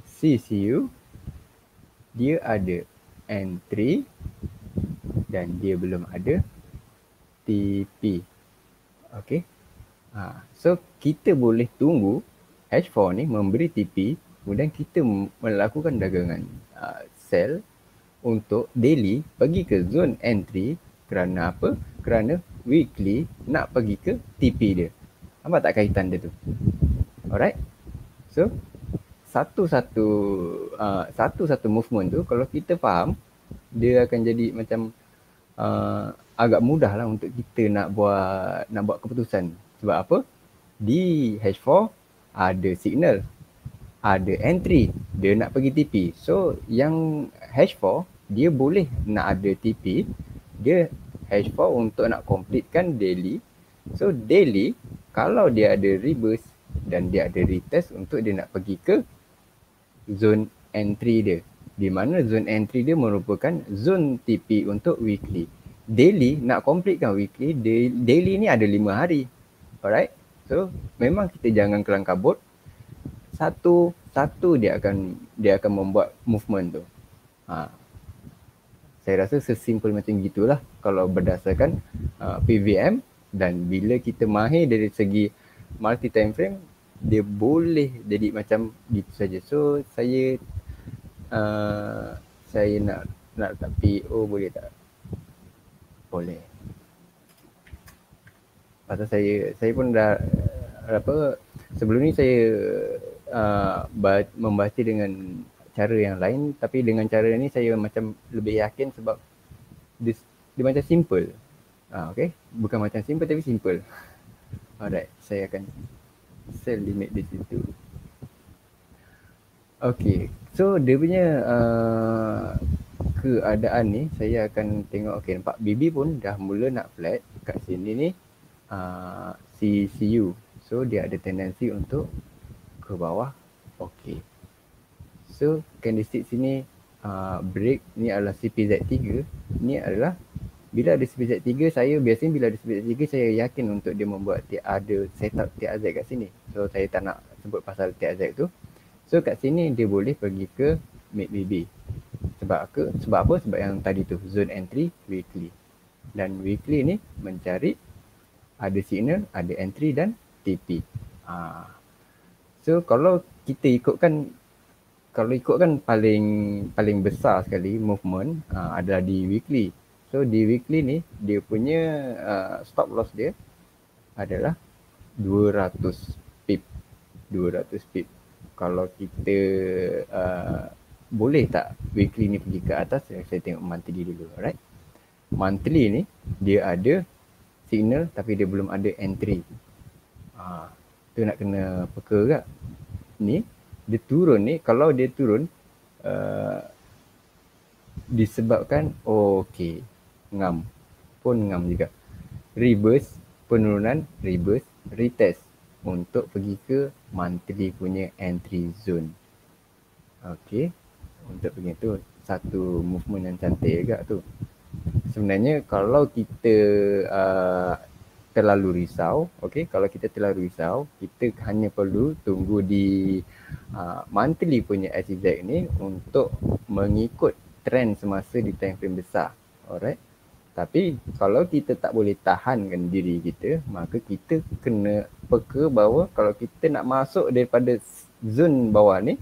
[SPEAKER 4] CCU dia ada entry dan dia belum ada TP. Okay. Ha, so kita boleh tunggu H4 ni memberi TP kemudian kita melakukan dagangan. Ha, sell untuk daily pergi ke zone entry kerana apa? Kerana weekly nak pergi ke TP dia. Apa tak kaitan dia tu? Alright? So, satu-satu uh, satu-satu movement tu kalau kita faham dia akan jadi macam uh, agak mudah lah untuk kita nak buat nak buat keputusan sebab apa di h 4 ada signal ada entry dia nak pergi TP so yang H4 dia boleh nak ada TP dia H4 untuk nak completekan daily so daily kalau dia ada reverse dan dia ada retest untuk dia nak pergi ke zone entry dia di mana zone entry dia merupakan zone TP untuk weekly daily nak completekan weekly daily ni ada 5 hari alright so memang kita jangan kelam kabut satu satu dia akan dia akan membuat movement tu. Ha. Saya rasa sesimpel macam gitulah kalau berdasarkan uh, ha, PVM dan bila kita mahir dari segi multi time frame dia boleh jadi macam gitu saja. So saya uh, saya nak nak letak PO oh, boleh tak? Boleh. Pasal saya saya pun dah apa sebelum ni saya uh, membaca dengan cara yang lain tapi dengan cara ni saya macam lebih yakin sebab dia, dia macam simple. Ah uh, bukan macam simple tapi simple. Alright, saya akan sell limit di situ. Okay, So dia punya uh, keadaan ni saya akan tengok Okay, nampak BB pun dah mula nak flat kat sini ni uh, ah, CCU so dia ada tendensi untuk ke bawah okey so candlestick sini uh, break ni adalah CPZ3 ni adalah bila ada CPZ3 saya biasanya bila ada CPZ3 saya yakin untuk dia membuat tiada ada setup TRZ kat sini so saya tak nak sebut pasal TRZ tu so kat sini dia boleh pergi ke make BB sebab ke sebab apa sebab yang tadi tu zone entry weekly dan weekly ni mencari ada signal ada entry dan TP ah So kalau kita ikutkan kalau ikut kan paling paling besar sekali movement uh, ah, adalah di weekly. So di weekly ni dia punya uh, stop loss dia adalah 200 pip. 200 pip. Kalau kita uh, boleh tak weekly ni pergi ke atas saya tengok monthly dulu alright. Monthly ni dia ada signal tapi dia belum ada entry. uh, tu nak kena peka kan ni dia turun ni kalau dia turun uh, disebabkan oh, okey ngam pun ngam juga reverse penurunan reverse retest untuk pergi ke monthly punya entry zone Okay, untuk pergi tu satu movement yang cantik juga tu sebenarnya kalau kita uh, terlalu risau okey kalau kita terlalu risau kita hanya perlu tunggu di uh, monthly punya SZ ni untuk mengikut trend semasa di time frame besar alright tapi kalau kita tak boleh tahankan diri kita maka kita kena peka bahawa kalau kita nak masuk daripada zone bawah ni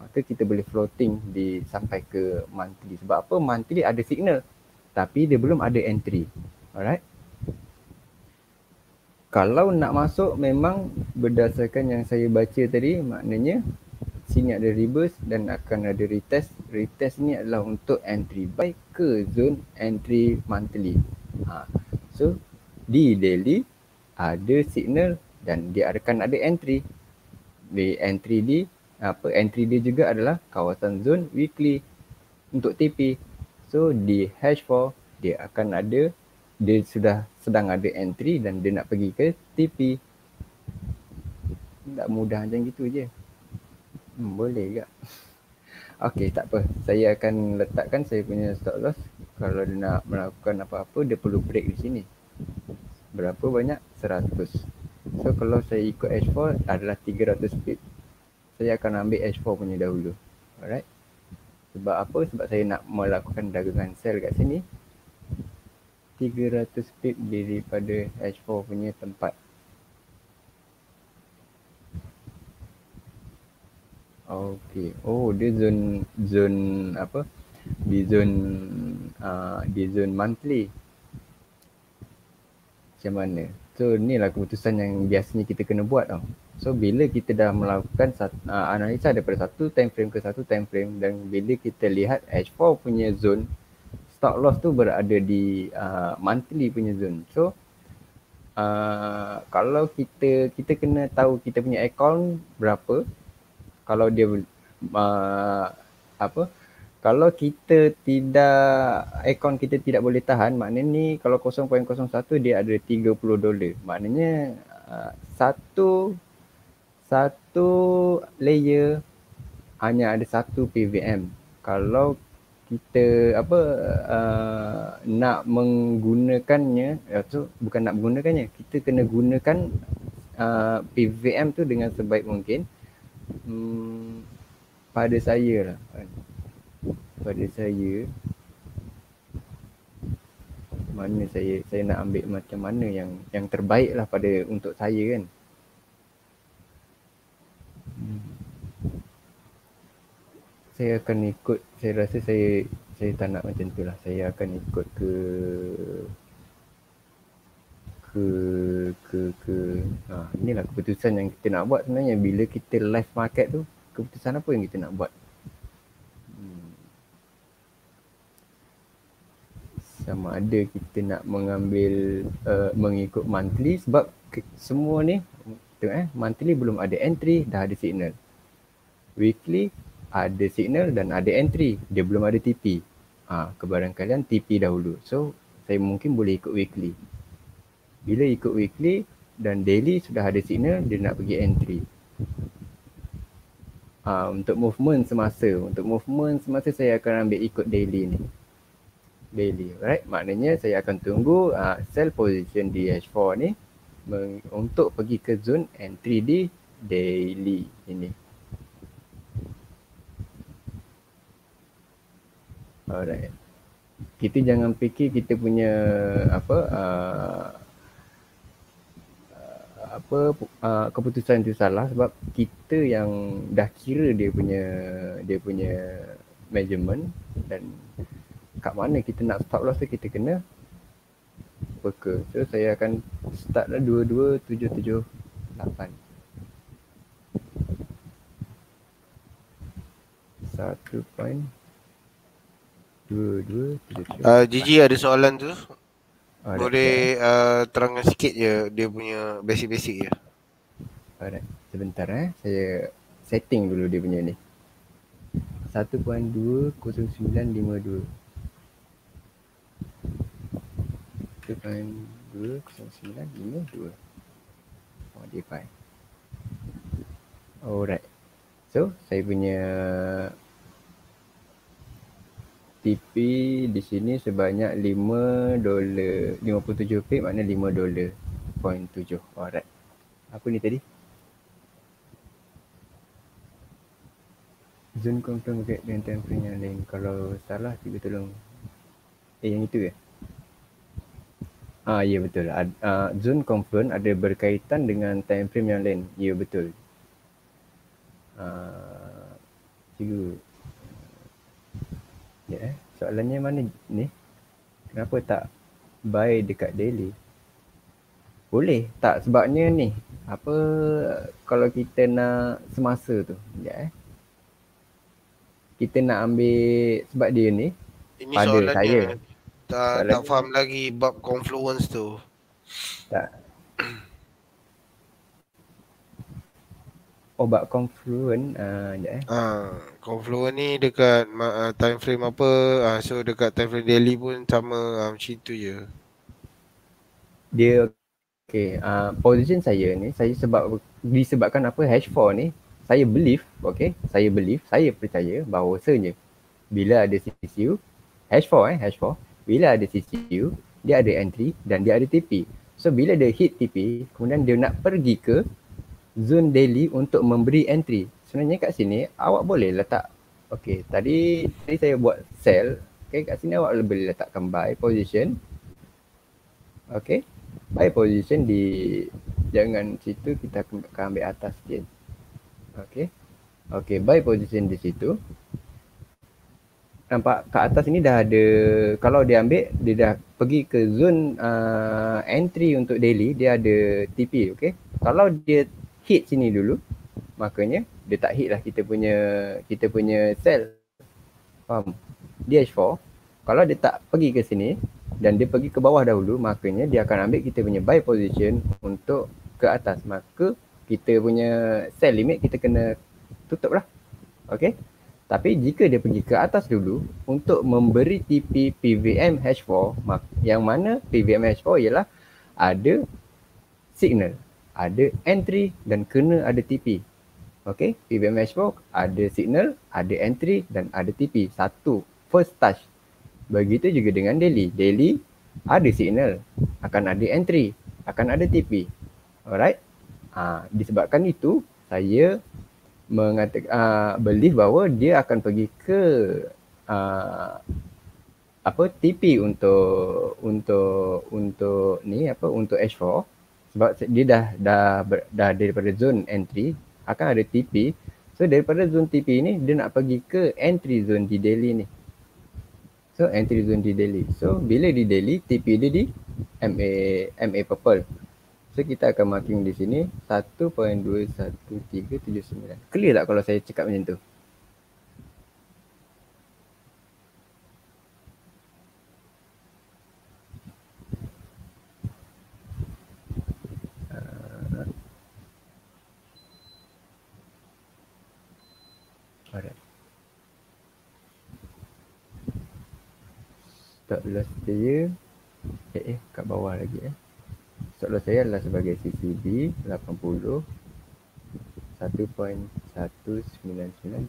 [SPEAKER 4] maka kita boleh floating di sampai ke monthly sebab apa monthly ada signal tapi dia belum ada entry alright kalau nak masuk memang berdasarkan yang saya baca tadi maknanya sini ada reverse dan akan ada retest retest ni adalah untuk entry buy ke zone entry monthly ha. so di daily ada signal dan dia akan ada entry di entry di apa entry dia juga adalah kawasan zone weekly untuk TP so di h 4 dia akan ada dia sudah sedang ada entry dan dia nak pergi ke TP. Tak mudah macam gitu je. Hmm, boleh juga. Okey, tak apa. Saya akan letakkan saya punya stop loss. Kalau dia nak melakukan apa-apa, dia perlu break di sini. Berapa banyak? 100. So, kalau saya ikut H4 adalah 300 speed. Saya akan ambil H4 punya dahulu. Alright. Sebab apa? Sebab saya nak melakukan dagangan sell kat sini. 300 pip daripada H4 punya tempat. Okey. Oh, dia zone zone apa? Di zone uh, di zone monthly. Macam mana? So, ni lah keputusan yang biasanya kita kena buat tau. So, bila kita dah melakukan satu, uh, ah, analisa daripada satu time frame ke satu time frame dan bila kita lihat H4 punya zone stock loss tu berada di uh, monthly punya zone. So uh, kalau kita kita kena tahu kita punya account berapa kalau dia uh, apa kalau kita tidak account kita tidak boleh tahan maknanya ni kalau 0.01 dia ada 30 dolar. Maknanya uh, satu satu layer hanya ada satu PVM. Kalau kita apa uh, nak menggunakannya atau eh, bukan nak menggunakannya kita kena gunakan uh, PVM tu dengan sebaik mungkin hmm, pada saya lah pada saya mana saya saya nak ambil macam mana yang yang terbaik lah pada untuk saya kan hmm saya akan ikut saya rasa saya saya tak nak macam tu lah saya akan ikut ke ke ke ke ha, inilah keputusan yang kita nak buat sebenarnya bila kita live market tu keputusan apa yang kita nak buat hmm. sama ada kita nak mengambil uh, mengikut monthly sebab semua ni tengok eh monthly belum ada entry dah ada signal weekly ada signal dan ada entry. Dia belum ada TP. Ha, kebaran TP dahulu. So, saya mungkin boleh ikut weekly. Bila ikut weekly dan daily sudah ada signal, dia nak pergi entry. Ha, untuk movement semasa. Untuk movement semasa, saya akan ambil ikut daily ni. Daily, right? Maknanya saya akan tunggu uh, sell position di H4 ni untuk pergi ke zone entry di daily ini. Alright. Kita jangan fikir kita punya apa uh, apa uh, keputusan itu salah sebab kita yang dah kira dia punya dia punya measurement dan kat mana kita nak stop loss tu kita kena peka. So saya akan start lah 22778. Satu point Dua, dua, Uh, Gigi ada soalan tu. Oh, Boleh
[SPEAKER 6] okay. uh, eh, terangkan sikit je dia punya basic-basic je.
[SPEAKER 4] Alright, sebentar eh. Saya setting dulu dia punya ni. 1.20952. 1.20952. Oh, dia fine. Alright. So, saya punya OTP di sini sebanyak 5 dolar 57 pip maknanya 5 dolar point tujuh alright apa ni tadi Zoom confirm get dan time yang lain kalau salah cuba tolong eh yang itu ke ya? Ah ya betul. Ah zone confirm ada berkaitan dengan time frame yang lain. Ya betul. Ah uh, Ya, yeah. soalannya mana ni? Kenapa tak buy dekat daily? Boleh, tak sebabnya ni. Apa kalau kita nak semasa tu? Ya. Yeah. Kita nak ambil sebab dia ni. Ini pada soalannya. Saya.
[SPEAKER 6] Tak, tak faham lagi bab confluence tu.
[SPEAKER 4] Tak, obat confluent ah uh, eh. ha,
[SPEAKER 6] confluent ni dekat uh, time frame apa uh, so dekat time frame daily pun sama uh, macam tu je
[SPEAKER 4] dia okay. uh, position saya ni saya sebab disebabkan apa hash 4 ni saya believe okay? saya believe saya percaya bahawasanya bila ada CCU hash 4 eh hash 4 bila ada CCU dia ada entry dan dia ada TP so bila dia hit TP kemudian dia nak pergi ke zone daily untuk memberi entry. Sebenarnya kat sini awak boleh letak okey tadi tadi saya buat sell okey kat sini awak boleh letakkan buy position. Okey. Buy position di jangan situ kita akan ambil atas dia. Okey. Okey, buy position di situ. Nampak kat atas ni dah ada kalau dia ambil dia dah pergi ke zone uh, entry untuk daily dia ada TP okey. Kalau dia hit sini dulu makanya dia tak hit lah kita punya kita punya sel faham DH4 kalau dia tak pergi ke sini dan dia pergi ke bawah dahulu makanya dia akan ambil kita punya buy position untuk ke atas maka kita punya sell limit kita kena tutup lah okay tapi jika dia pergi ke atas dulu untuk memberi TP PVM H4 yang mana PVM H4 ialah ada signal ada entry dan kena ada TP. Okay, PBM Matchbox ada signal, ada entry dan ada TP. Satu, first touch. Begitu juga dengan daily. Daily ada signal, akan ada entry, akan ada TP. Alright? Ha, disebabkan itu, saya mengatakan ha, uh, belief bahawa dia akan pergi ke uh, apa TP untuk untuk untuk ni apa untuk H4 sebab dia dah dah ber, dah daripada zone entry akan ada TP so daripada zone TP ni dia nak pergi ke entry zone di Delhi ni so entry zone di Delhi so bila di Delhi TP dia di MA MA purple so kita akan marking di sini 1.21379 clear tak kalau saya cakap macam tu stopless saya eh, eh kat bawah lagi eh stopless saya adalah sebagai CCB 80 1.19936 1.19936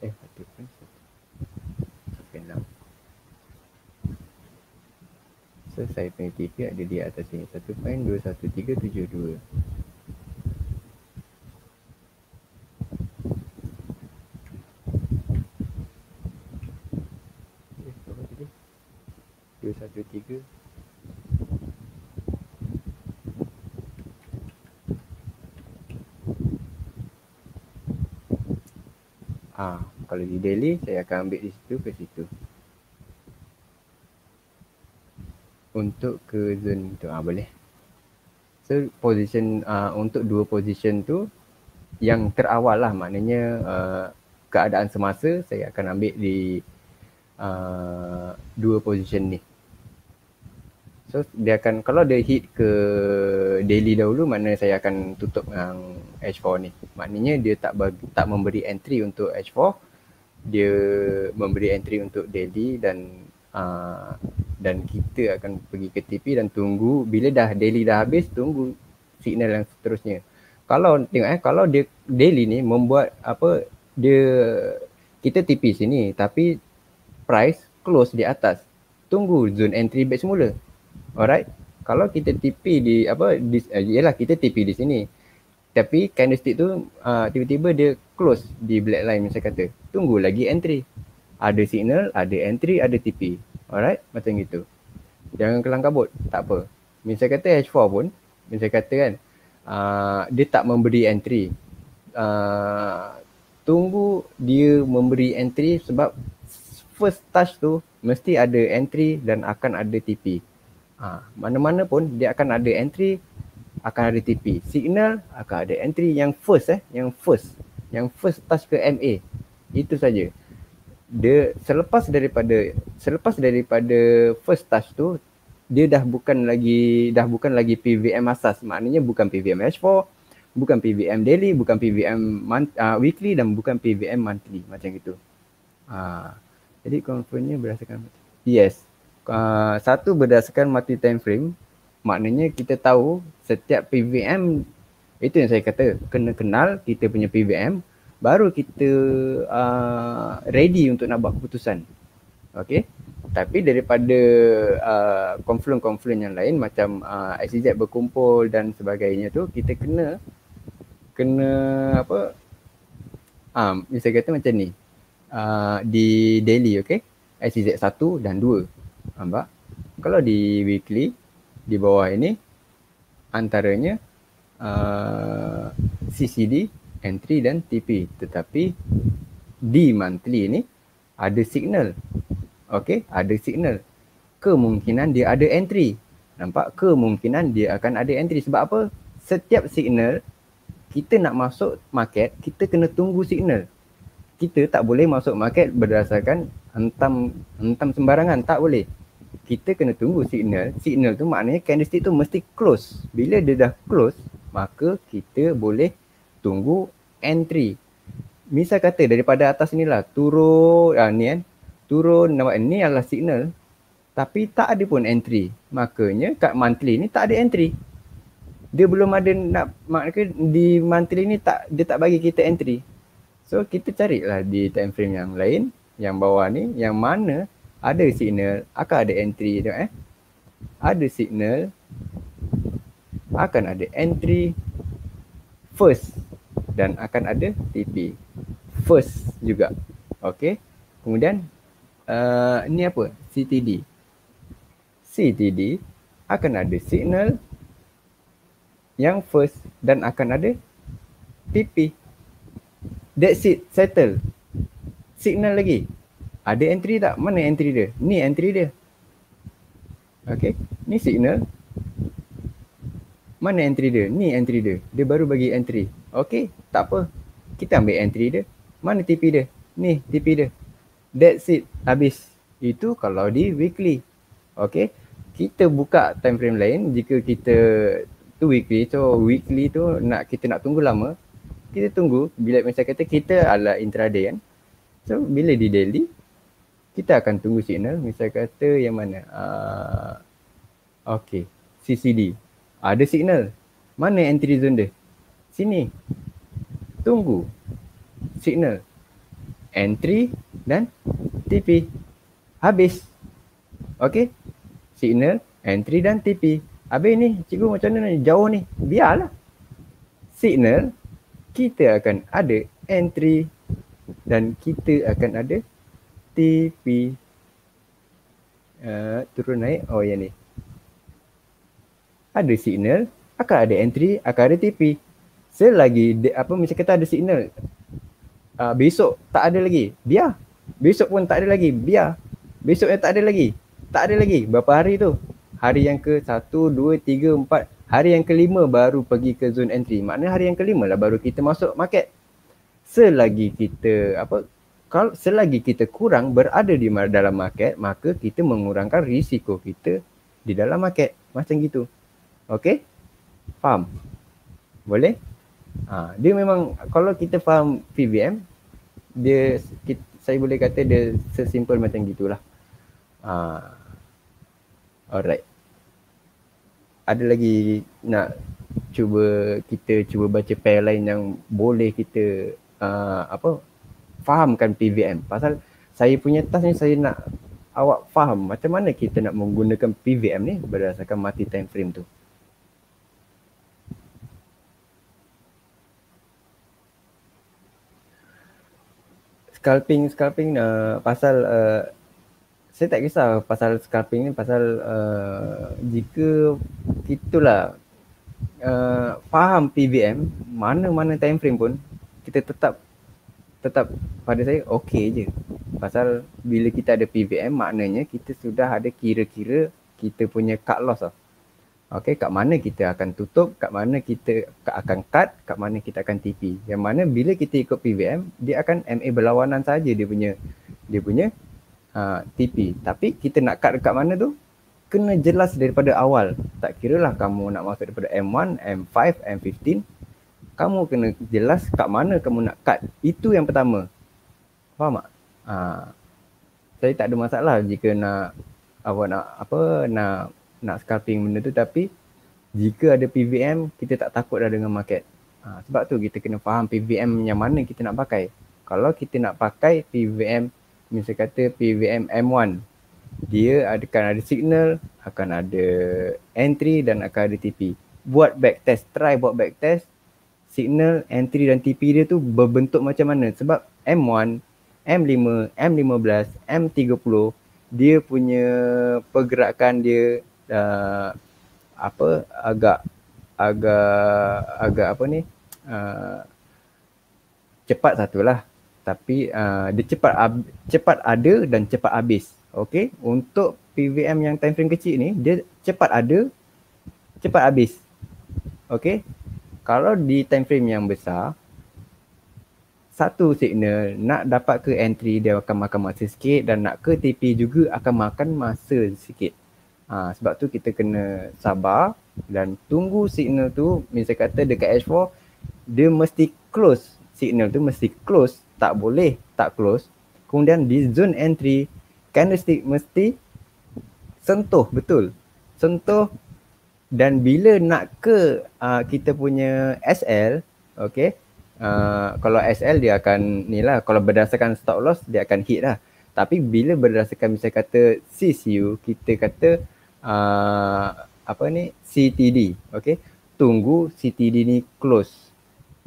[SPEAKER 4] eh 1.19936 so saya punya TP ada di atas sini 1.21372 2, 1, 3 Ha, kalau di daily saya akan ambil di situ ke situ untuk ke zone tu ha, boleh so position uh, untuk dua position tu yang terawal lah maknanya uh, keadaan semasa saya akan ambil di uh, dua position ni So dia akan kalau dia hit ke daily dahulu mana saya akan tutup yang H4 ni. Maknanya dia tak bagi, tak memberi entry untuk H4. Dia memberi entry untuk daily dan uh, dan kita akan pergi ke TP dan tunggu bila dah daily dah habis tunggu signal yang seterusnya. Kalau tengok eh kalau dia daily ni membuat apa dia kita TP sini tapi price close di atas. Tunggu zone entry back semula. Alright. Kalau kita TP di apa di ialah eh, kita TP di sini. Tapi candlestick tu uh, tiba-tiba dia close di black line saya kata. Tunggu lagi entry. Ada signal, ada entry, ada TP. Alright, macam gitu. Jangan kelang kabut. Tak apa. Misal kata H4 pun, misal kata kan, uh, dia tak memberi entry. Uh, tunggu dia memberi entry sebab first touch tu mesti ada entry dan akan ada TP. Ha, mana-mana pun dia akan ada entry akan ada TP. Signal akan ada entry yang first eh, yang first. Yang first touch ke MA. Itu saja. Dia selepas daripada selepas daripada first touch tu dia dah bukan lagi dah bukan lagi PVM asas. Maknanya bukan PVM H4, bukan PVM daily, bukan PVM month, ah, uh, weekly dan bukan PVM monthly macam itu. Ha. Ah, jadi confirmnya berdasarkan yes uh, satu berdasarkan multi time frame maknanya kita tahu setiap PVM itu yang saya kata kena kenal kita punya PVM baru kita uh, ready untuk nak buat keputusan okey tapi daripada konflik-konflik ah, uh, yang lain macam uh, SCZ berkumpul dan sebagainya tu kita kena kena apa ah uh, saya kata macam ni uh, di daily okey SCZ 1 dan nampak kalau di weekly di bawah ini antaranya uh, CCD entry dan TP tetapi di monthly ini ada signal okey ada signal kemungkinan dia ada entry nampak kemungkinan dia akan ada entry sebab apa setiap signal kita nak masuk market kita kena tunggu signal kita tak boleh masuk market berdasarkan hentam hentam sembarangan tak boleh kita kena tunggu signal. Signal tu maknanya candlestick tu mesti close. Bila dia dah close, maka kita boleh tunggu entry. Misal kata daripada atas ni lah, turun, ah, ni kan, turun, nampak, ni adalah signal. Tapi tak ada pun entry. Makanya kat monthly ni tak ada entry. Dia belum ada nak, maknanya di monthly ni tak, dia tak bagi kita entry. So kita carilah di time frame yang lain, yang bawah ni, yang mana ada signal akan ada entry tengok eh ada signal akan ada entry first dan akan ada TP first juga okey kemudian uh, ni apa CTD CTD akan ada signal yang first dan akan ada TP that's it settle signal lagi ada entry tak? Mana entry dia? Ni entry dia. Okay. Ni signal. Mana entry dia? Ni entry dia. Dia baru bagi entry. Okay. Tak apa. Kita ambil entry dia. Mana TP dia? Ni TP dia. That's it. Habis. Itu kalau di weekly. Okay. Kita buka time frame lain. Jika kita tu weekly. So weekly tu nak kita nak tunggu lama. Kita tunggu. Bila macam kata kita ala intraday kan. So bila di daily, kita akan tunggu signal misal kata yang mana uh, okey CCD ada signal mana entry zone dia sini tunggu signal entry dan TP habis okey signal entry dan TP habis ni cikgu macam mana ni jauh ni biarlah signal kita akan ada entry dan kita akan ada TV uh, eh, turun naik oh yang ni ada signal akan ada entry akan ada TV selagi de, apa macam kata ada signal uh, besok tak ada lagi biar besok pun tak ada lagi biar besok yang tak ada lagi tak ada lagi berapa hari tu hari yang ke satu dua tiga empat hari yang kelima baru pergi ke zone entry maknanya hari yang kelima lah baru kita masuk market selagi kita apa kalau selagi kita kurang berada di dalam market maka kita mengurangkan risiko kita di dalam market macam gitu okey faham boleh ha, dia memang kalau kita faham PVM dia kita, saya boleh kata dia sesimpel macam gitulah ha, alright ada lagi nak cuba kita cuba baca pair lain yang boleh kita uh, apa fahamkan PVM pasal saya punya task ni saya nak awak faham macam mana kita nak menggunakan PVM ni berdasarkan mati time frame tu scalping scalping uh, pasal uh, saya tak kisah pasal scalping ni pasal uh, jika itulah uh, faham PVM mana-mana time frame pun kita tetap tetap pada saya okey je. Pasal bila kita ada PVM maknanya kita sudah ada kira-kira kita punya cut loss lah. Okey, kat mana kita akan tutup, kat mana kita akan cut, kat mana kita akan TP. Yang mana bila kita ikut PVM, dia akan MA berlawanan saja dia punya dia punya uh, ha, TP. Tapi kita nak cut dekat mana tu? Kena jelas daripada awal. Tak kira lah kamu nak masuk daripada M1, M5, M15, kamu kena jelas kat mana kamu nak cut. Itu yang pertama. Faham tak? Ha. Saya tak ada masalah jika nak apa nak apa nak nak scalping benda tu tapi jika ada PVM kita tak takut dah dengan market. Ha. sebab tu kita kena faham PVM yang mana kita nak pakai. Kalau kita nak pakai PVM misalnya kata PVM M1 dia akan ada signal, akan ada entry dan akan ada TP. Buat back test, try buat back test signal entry dan TP dia tu berbentuk macam mana sebab M1, M5, M15, M30 dia punya pergerakan dia uh, apa agak agak agak apa ni uh, cepat satulah tapi uh, dia cepat ab, cepat ada dan cepat habis okey untuk PVM yang time frame kecil ni dia cepat ada cepat habis okey kalau di time frame yang besar satu signal nak dapat ke entry dia akan makan masa sikit dan nak ke TP juga akan makan masa sikit. Ha, sebab tu kita kena sabar dan tunggu signal tu misalnya kata dekat H4 dia mesti close signal tu mesti close tak boleh tak close kemudian di zone entry candlestick mesti sentuh betul sentuh dan bila nak ke uh, kita punya SL okey uh, kalau SL dia akan ni lah kalau berdasarkan stop loss dia akan hit lah tapi bila berdasarkan misalnya kata CCU kita kata uh, apa ni CTD okey tunggu CTD ni close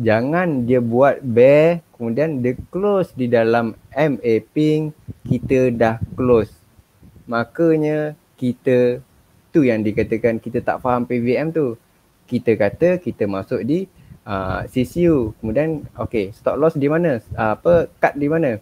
[SPEAKER 4] jangan dia buat bear kemudian dia close di dalam MA ping kita dah close makanya kita itu yang dikatakan kita tak faham PVM tu kita kata kita masuk di uh, CCU kemudian okay stop loss di mana uh, apa cut di mana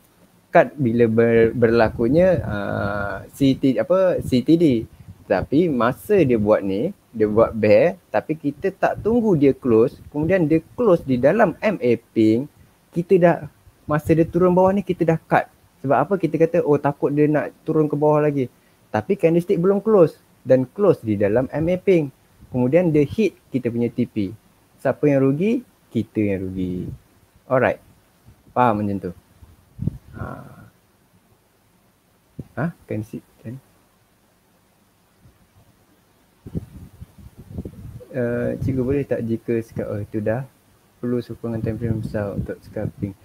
[SPEAKER 4] cut bila ber, berlakunya uh, CT apa CTD tapi masa dia buat ni dia buat bear tapi kita tak tunggu dia close kemudian dia close di dalam MA ping kita dah masa dia turun bawah ni kita dah cut sebab apa kita kata oh takut dia nak turun ke bawah lagi tapi candlestick belum close dan close di dalam mapping kemudian dia hit kita punya TP siapa yang rugi kita yang rugi alright faham macam tu ha ah ha? can see kan uh, cikgu boleh tak jika sekarang oh, itu dah perlu sokongan template besar untuk scalping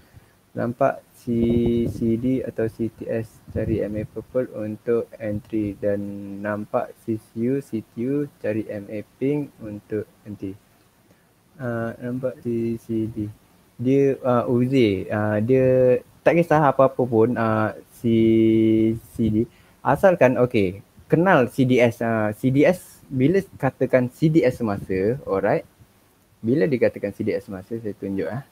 [SPEAKER 4] nampak si CD atau CTS cari MA Purple untuk entry dan nampak si CCU, CTU cari MA Pink untuk entry. Uh, nampak CD Dia uh, ah, Uzi, uh, ah, dia tak kisah apa-apa pun uh, CD Asalkan okay, kenal CDS. Uh, CDS, bila katakan CDS semasa, alright. Bila dikatakan CDS semasa, saya tunjuk. Uh.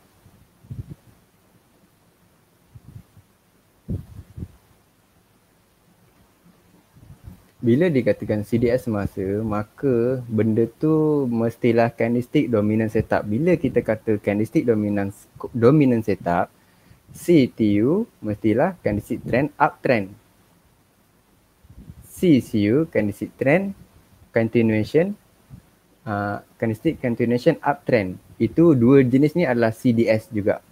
[SPEAKER 4] bila dikatakan CDS masa, maka benda tu mestilah candlestick dominant setup bila kita kata candlestick dominant dominant setup CTU mestilah candlestick trend uptrend CCU candlestick trend continuation uh, candlestick continuation uptrend itu dua jenis ni adalah CDS juga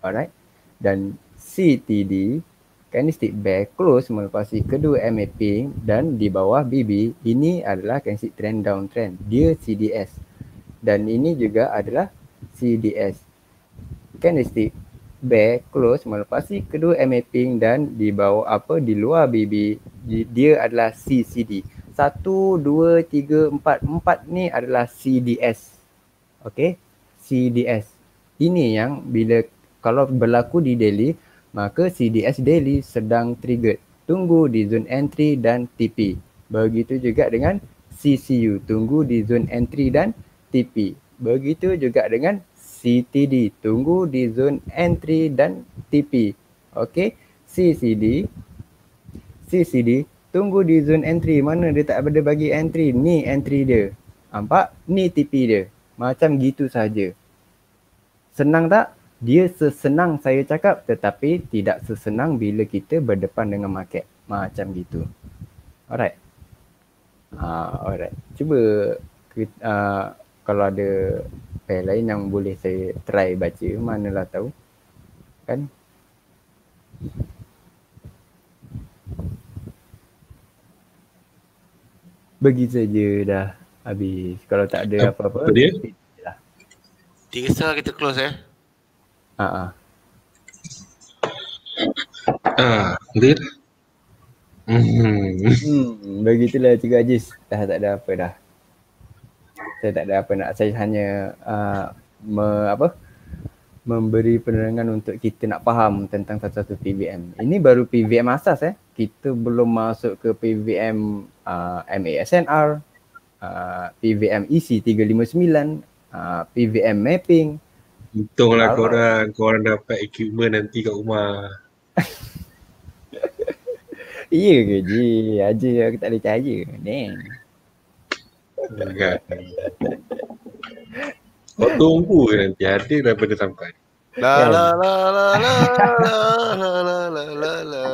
[SPEAKER 4] alright dan CTD kinestik bear close melepasi kedua MA dan di bawah BB ini adalah kinestik trend downtrend dia CDS dan ini juga adalah CDS kinestik bear close melepasi kedua MA dan di bawah apa di luar BB dia adalah CCD 1 2 3 4 4 ni adalah CDS okey CDS ini yang bila kalau berlaku di daily maka CDS daily sedang triggered. Tunggu di zone entry dan TP. Begitu juga dengan CCU. Tunggu di zone entry dan TP. Begitu juga dengan CTD. Tunggu di zone entry dan TP. Okey. CCD. CCD. Tunggu di zone entry. Mana dia tak ada bagi entry. Ni entry dia. Nampak? Ni TP dia. Macam gitu saja. Senang tak? dia sesenang saya cakap tetapi tidak sesenang bila kita berdepan dengan market macam gitu alright uh, alright cuba uh, kalau ada pair lain yang boleh saya try baca manalah tahu kan bagi saja dah habis kalau tak ada eh, apa-apa dia
[SPEAKER 6] dia kita close eh
[SPEAKER 2] Ah. Ah, clear. Ah, hmm.
[SPEAKER 4] hmm. Begitulah Cikgu Ajis. Dah tak ada apa dah. Saya tak ada apa nak. Saya hanya uh, me, apa? memberi penerangan untuk kita nak faham tentang satu-satu PVM. Ini baru PVM asas eh. Kita belum masuk ke PVM uh, ah, MASNR, uh, PVM EC 359, uh, PVM mapping, Untunglah Alah. korang,
[SPEAKER 5] korang dapat equipment nanti kat rumah.
[SPEAKER 4] Iya ke Ji? Aja aku tak boleh percaya. Ni.
[SPEAKER 5] Kau tunggu ke nanti ada daripada sampai. La ya. la
[SPEAKER 6] la la la la la la la la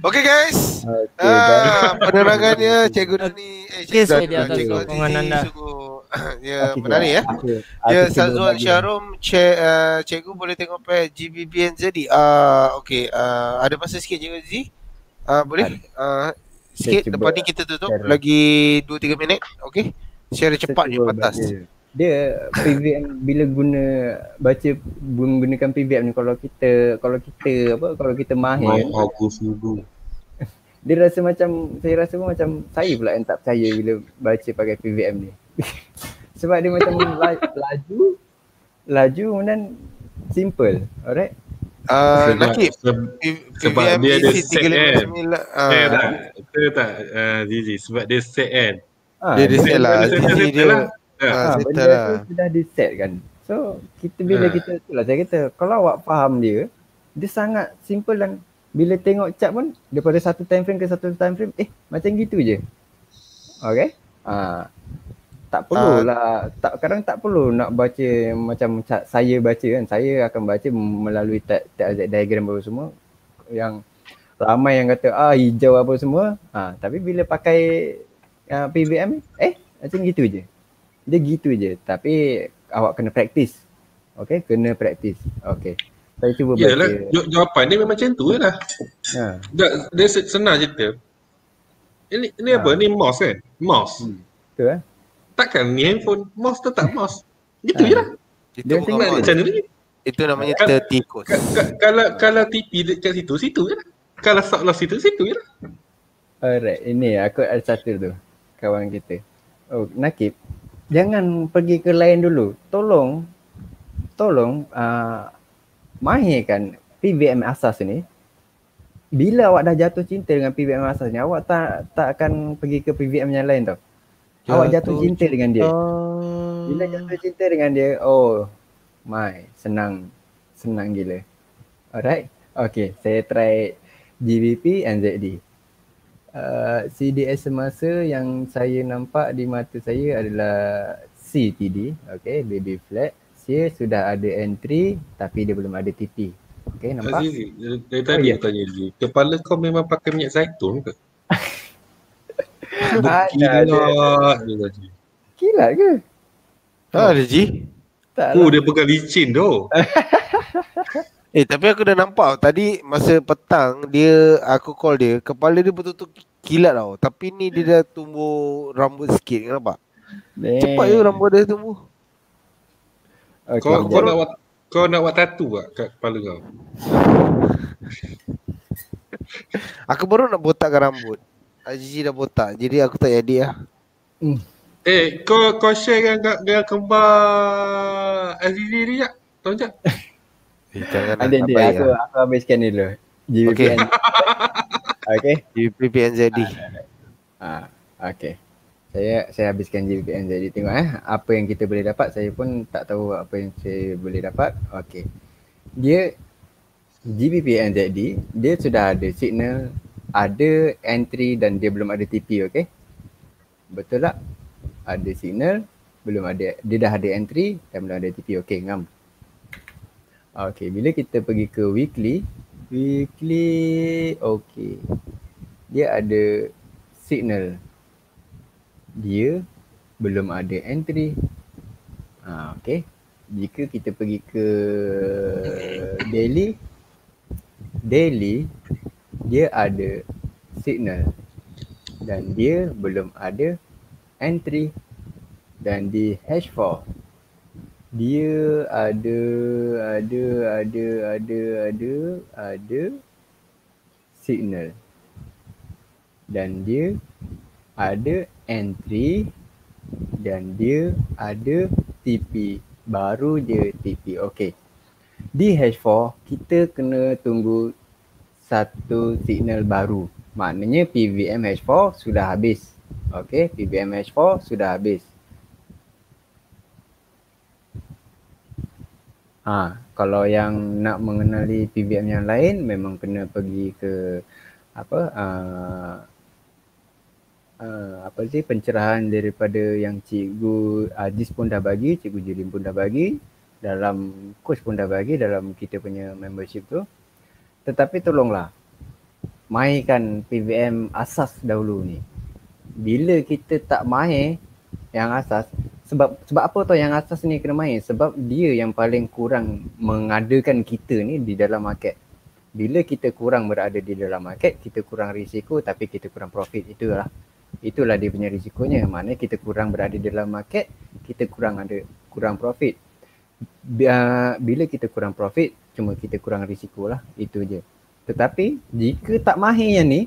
[SPEAKER 6] Okay guys. Okay, ah, penerangannya cikgu ni eh cikgu ni atas sokongan anda. Sungguh ya okay, menarik ya. Okay. Ya Sazwan Syarum cik, uh, cikgu boleh tengok pay GBBN jadi. Ah uh, okey uh, ada masa sikit cikgu Z. Uh, ah, boleh? Uh, sikit lepas ni kita tutup share. lagi 2 3 minit. Okey. Share cepat ni pantas.
[SPEAKER 4] Dia PVM bila guna baca menggunakan PVM ni kalau kita kalau kita apa kalau kita mahir. aku dia rasa macam saya rasa pun macam saya pula yang tak percaya bila baca pakai PVM ni. sebab dia macam
[SPEAKER 2] laju
[SPEAKER 4] laju kemudian simple alright
[SPEAKER 2] uh, Nakib sebab, sebab dia ada set kan uh, eh, tak tak
[SPEAKER 5] uh, sebab dia set kan ha, dia, dia, dia set lah Zizi dia, dia, dia, dia, dia,
[SPEAKER 4] dia, dia, dia, So kita bila ha. kita itulah saya kata kalau awak faham dia dia sangat simple dan bila tengok cap pun daripada satu time frame ke satu time frame eh macam gitu je. Okay. Ah, tak oh, perlu uh, tak kadang tak perlu nak baca macam saya baca kan saya akan baca melalui tak tag diagram baru semua yang ramai yang kata ah hijau apa semua ah ha, tapi bila pakai uh, ha, PVM eh macam gitu je dia gitu je tapi awak kena praktis okey kena praktis okey saya cuba baca Yalah,
[SPEAKER 5] jawapan dia memang macam tulah ha tak dia senang cerita ini ini ha. apa ni mouse kan mouse hmm. betul eh Takkan ni handphone, mouse tetap mouse. Gitu ha. Itu dia tengok macam mana dia. Itu namanya tertikus. kalau kalau tipi dekat situ, situ je lah. Kalau stop loss situ, situ je lah.
[SPEAKER 4] Alright, ini aku ada satu tu. Kawan kita. Oh, Nakib. Jangan pergi ke lain dulu. Tolong, tolong uh, mahirkan PVM asas ni bila awak dah jatuh cinta dengan PVM asas ni, awak tak tak akan pergi ke PVM yang lain tau jatuh awak jatuh cinta juga. dengan dia. Oh. Bila jatuh cinta dengan dia, oh my, senang. Senang gila. Alright. Okay, saya try GBP and ZD. Uh, CDS semasa yang saya nampak di mata saya adalah CTD. Okay, baby flat. Saya sudah ada entry tapi dia belum ada TP. Okay,
[SPEAKER 5] nampak? Tak, ah, Zizi. Dari oh, tadi oh, ya. yeah. tanya Zizi. Kepala kau memang pakai minyak zaitun ke?
[SPEAKER 2] Berkilat dia Tak Kilat ke? Tak oh lah.
[SPEAKER 5] dia pegang licin tu. eh tapi aku
[SPEAKER 6] dah nampak tadi masa petang dia aku call dia kepala dia betul-betul kilat tau. Tapi ni dia dah tumbuh rambut sikit nampak. Damn. Cepat je rambut dia tumbuh.
[SPEAKER 5] Okay, kau, kau, nak buat, kau nak buat tatu tak kat kepala kau?
[SPEAKER 6] aku baru nak botakkan rambut. Azizi dah botak jadi aku tak jadi lah
[SPEAKER 5] hmm. Eh kau kau share dengan, dengan kembar Azizi ni tonton. Tolong jap
[SPEAKER 4] Eh, ada dia aku lah. aku habiskan dulu. GVPN. Okey. okay. GVPN ZD. Ah, ah okey. Saya saya habiskan GVPN ZD tengok eh apa yang kita boleh dapat. Saya pun tak tahu apa yang saya boleh dapat. Okey. Dia GVPN ZD dia sudah ada signal ada entry dan dia belum ada TP okey betul tak ada signal belum ada dia dah ada entry dan belum ada TP okey ngam okey bila kita pergi ke weekly weekly okey dia ada signal dia belum ada entry ha, okey jika kita pergi ke daily daily dia ada signal dan dia belum ada entry dan di hash 4 dia ada ada ada ada ada ada signal dan dia ada entry dan dia ada TP baru dia TP okey di hash 4 kita kena tunggu satu signal baru. Maknanya PVM H4 sudah habis. Okey, PVM H4 sudah habis. Ha, kalau yang nak mengenali PVM yang lain memang kena pergi ke apa uh, uh, apa sih pencerahan daripada yang cikgu Ajis ah, uh, pun dah bagi, cikgu Jirim pun dah bagi dalam kos pun dah bagi dalam kita punya membership tu tetapi tolonglah mainkan PVM asas dahulu ni bila kita tak main yang asas sebab sebab apa tau yang asas ni kena main sebab dia yang paling kurang mengadakan kita ni di dalam market bila kita kurang berada di dalam market kita kurang risiko tapi kita kurang profit itulah itulah dia punya risikonya mana kita kurang berada di dalam market kita kurang ada kurang profit Ah, bila kita kurang profit cuma kita kurang risiko lah itu je tetapi jika tak mahir yang ni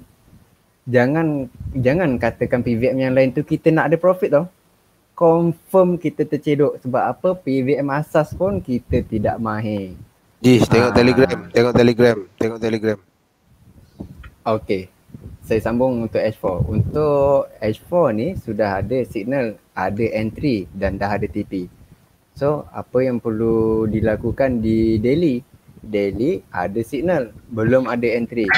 [SPEAKER 4] jangan jangan katakan PVM yang lain tu kita nak ada profit tau confirm kita tercedok sebab apa PVM asas pun kita tidak mahir Jis tengok Aa. Ah. telegram tengok telegram tengok telegram Okay saya sambung untuk H4 untuk H4 ni sudah ada signal ada entry dan dah ada TP So apa yang perlu dilakukan di daily? Daily ada signal, belum ada entry.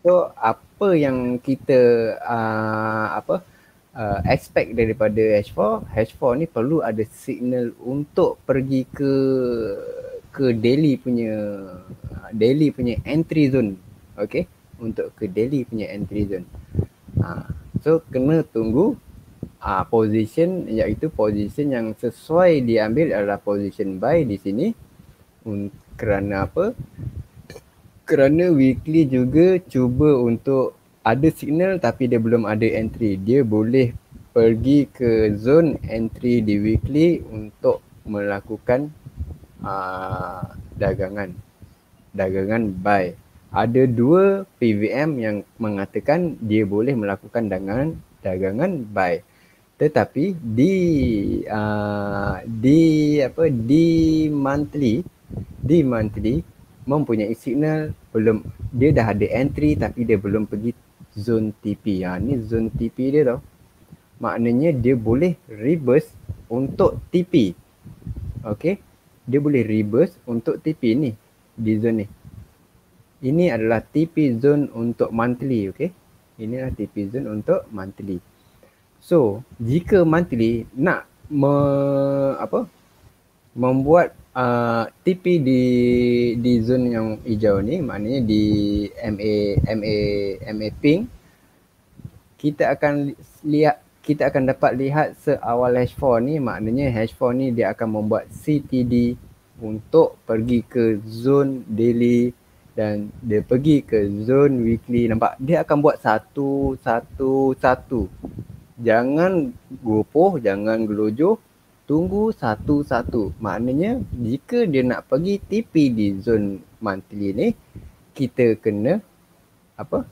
[SPEAKER 4] So apa yang kita uh, apa uh, expect daripada H4? H4 ni perlu ada signal untuk pergi ke ke daily punya uh, daily punya entry zone. Okay untuk ke daily punya entry zone. Uh, so kena tunggu uh, position iaitu position yang sesuai diambil adalah position buy di sini um, kerana apa kerana weekly juga cuba untuk ada signal tapi dia belum ada entry dia boleh pergi ke zone entry di weekly untuk melakukan uh, dagangan dagangan buy ada dua PVM yang mengatakan dia boleh melakukan dengan dagangan buy tetapi di uh, di apa di monthly di monthly mempunyai signal belum dia dah ada entry tapi dia belum pergi zone TP ha ni zone TP dia tau maknanya dia boleh reverse untuk TP okey dia boleh reverse untuk TP ni di zone ni ini adalah TP zone untuk monthly okey inilah TP zone untuk monthly So, jika monthly nak me, apa? membuat uh, TP di di zone yang hijau ni, maknanya di MA MA MA pink, kita akan lihat kita akan dapat lihat seawal hash 4 ni maknanya hash 4 ni dia akan membuat CTD untuk pergi ke zone daily dan dia pergi ke zone weekly nampak dia akan buat satu satu satu jangan gopoh, jangan gelojoh, tunggu satu-satu. Maknanya jika dia nak pergi TP di zon monthly ni, kita kena apa?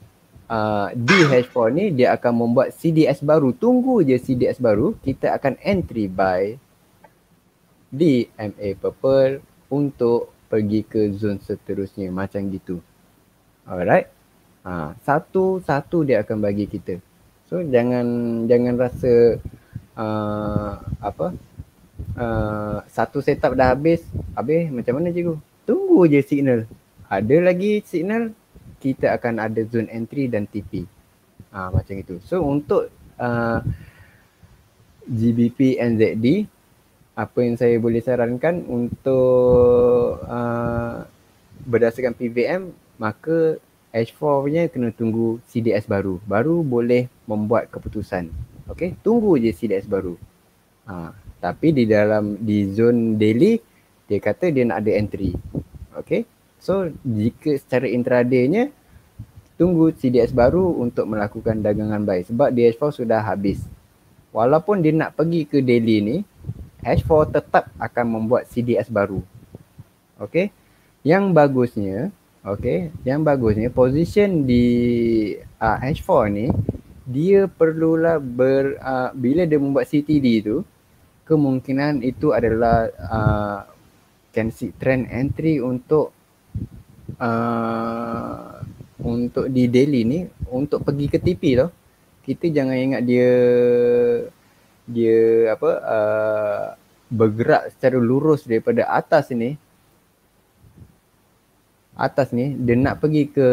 [SPEAKER 4] Uh, di H4 ni dia akan membuat CDS baru. Tunggu je CDS baru, kita akan entry by di MA Purple untuk pergi ke zon seterusnya macam gitu. Alright. Ha, satu-satu dia akan bagi kita. So jangan jangan rasa uh, apa uh, satu setup dah habis, habis macam mana cikgu? Tunggu je signal. Ada lagi signal, kita akan ada zone entry dan TP. Ah uh, macam itu. So untuk uh, GBP NZD apa yang saya boleh sarankan untuk uh, berdasarkan PVM maka H4 punya kena tunggu CDS baru. Baru boleh membuat keputusan. Okay. Tunggu je CDS baru. Ha. Tapi di dalam di zone daily dia kata dia nak ada entry. Okay. So jika secara intraday nya tunggu CDS baru untuk melakukan dagangan buy sebab di H4 sudah habis. Walaupun dia nak pergi ke daily ni H4 tetap akan membuat CDS baru. Okay. Yang bagusnya Okey, yang bagusnya position di uh, ah, H4 ni dia perlulah ber, uh, bila dia membuat CTD tu kemungkinan itu adalah uh, can see trend entry untuk uh, untuk di daily ni untuk pergi ke TP tu kita jangan ingat dia dia apa uh, bergerak secara lurus daripada atas ni atas ni dia nak pergi ke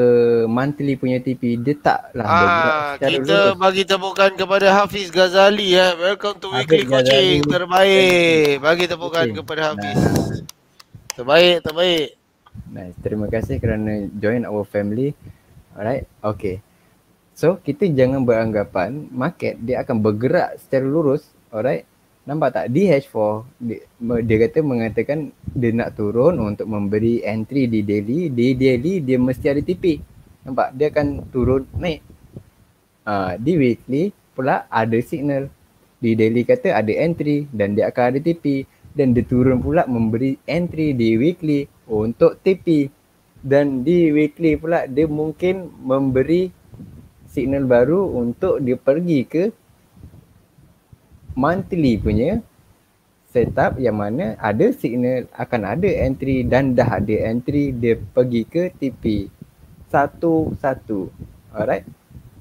[SPEAKER 4] monthly punya TV dia tak lah ah, kita lulus.
[SPEAKER 6] bagi tepukan kepada Hafiz Ghazali ya eh. welcome to Hafiz weekly Ghazali. coaching terbaik bagi tepukan okay. kepada Hafiz nah. terbaik terbaik
[SPEAKER 4] nice terima kasih kerana join our family alright okay so kita jangan beranggapan market dia akan bergerak secara lurus alright Nampak tak? DH4 dia, dia kata mengatakan dia nak turun untuk memberi entry di daily Di daily dia mesti ada TP. Nampak? Dia akan turun naik. Uh, di weekly pula ada signal. Di Delhi kata ada entry dan dia akan ada TP. Dan dia turun pula memberi entry di weekly untuk TP. Dan di weekly pula dia mungkin memberi signal baru untuk dia pergi ke monthly punya setup yang mana ada signal akan ada entry dan dah ada entry dia pergi ke TP satu satu alright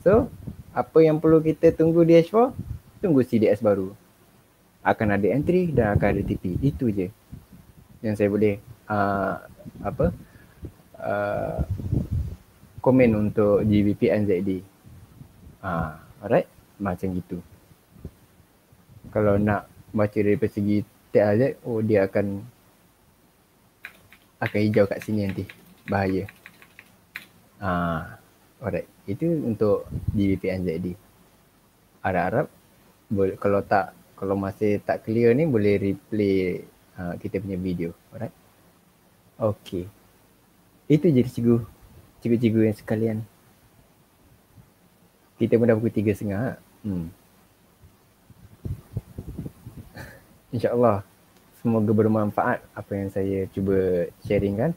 [SPEAKER 4] so apa yang perlu kita tunggu di H4 tunggu CDS baru akan ada entry dan akan ada TP itu je yang saya boleh uh, apa uh, komen untuk GBP NZD uh, ah, alright macam gitu kalau hmm. nak baca dari segi tag aja oh dia akan akan hijau kat sini nanti bahaya ah uh, alright itu untuk DBPN ZD harap Arab boleh kalau tak kalau masih tak clear ni boleh replay uh, kita punya video alright okey itu je cikgu cikgu-cikgu yang sekalian kita pun dah pukul 3.30 hmm insyaAllah semoga bermanfaat apa yang saya cuba sharingkan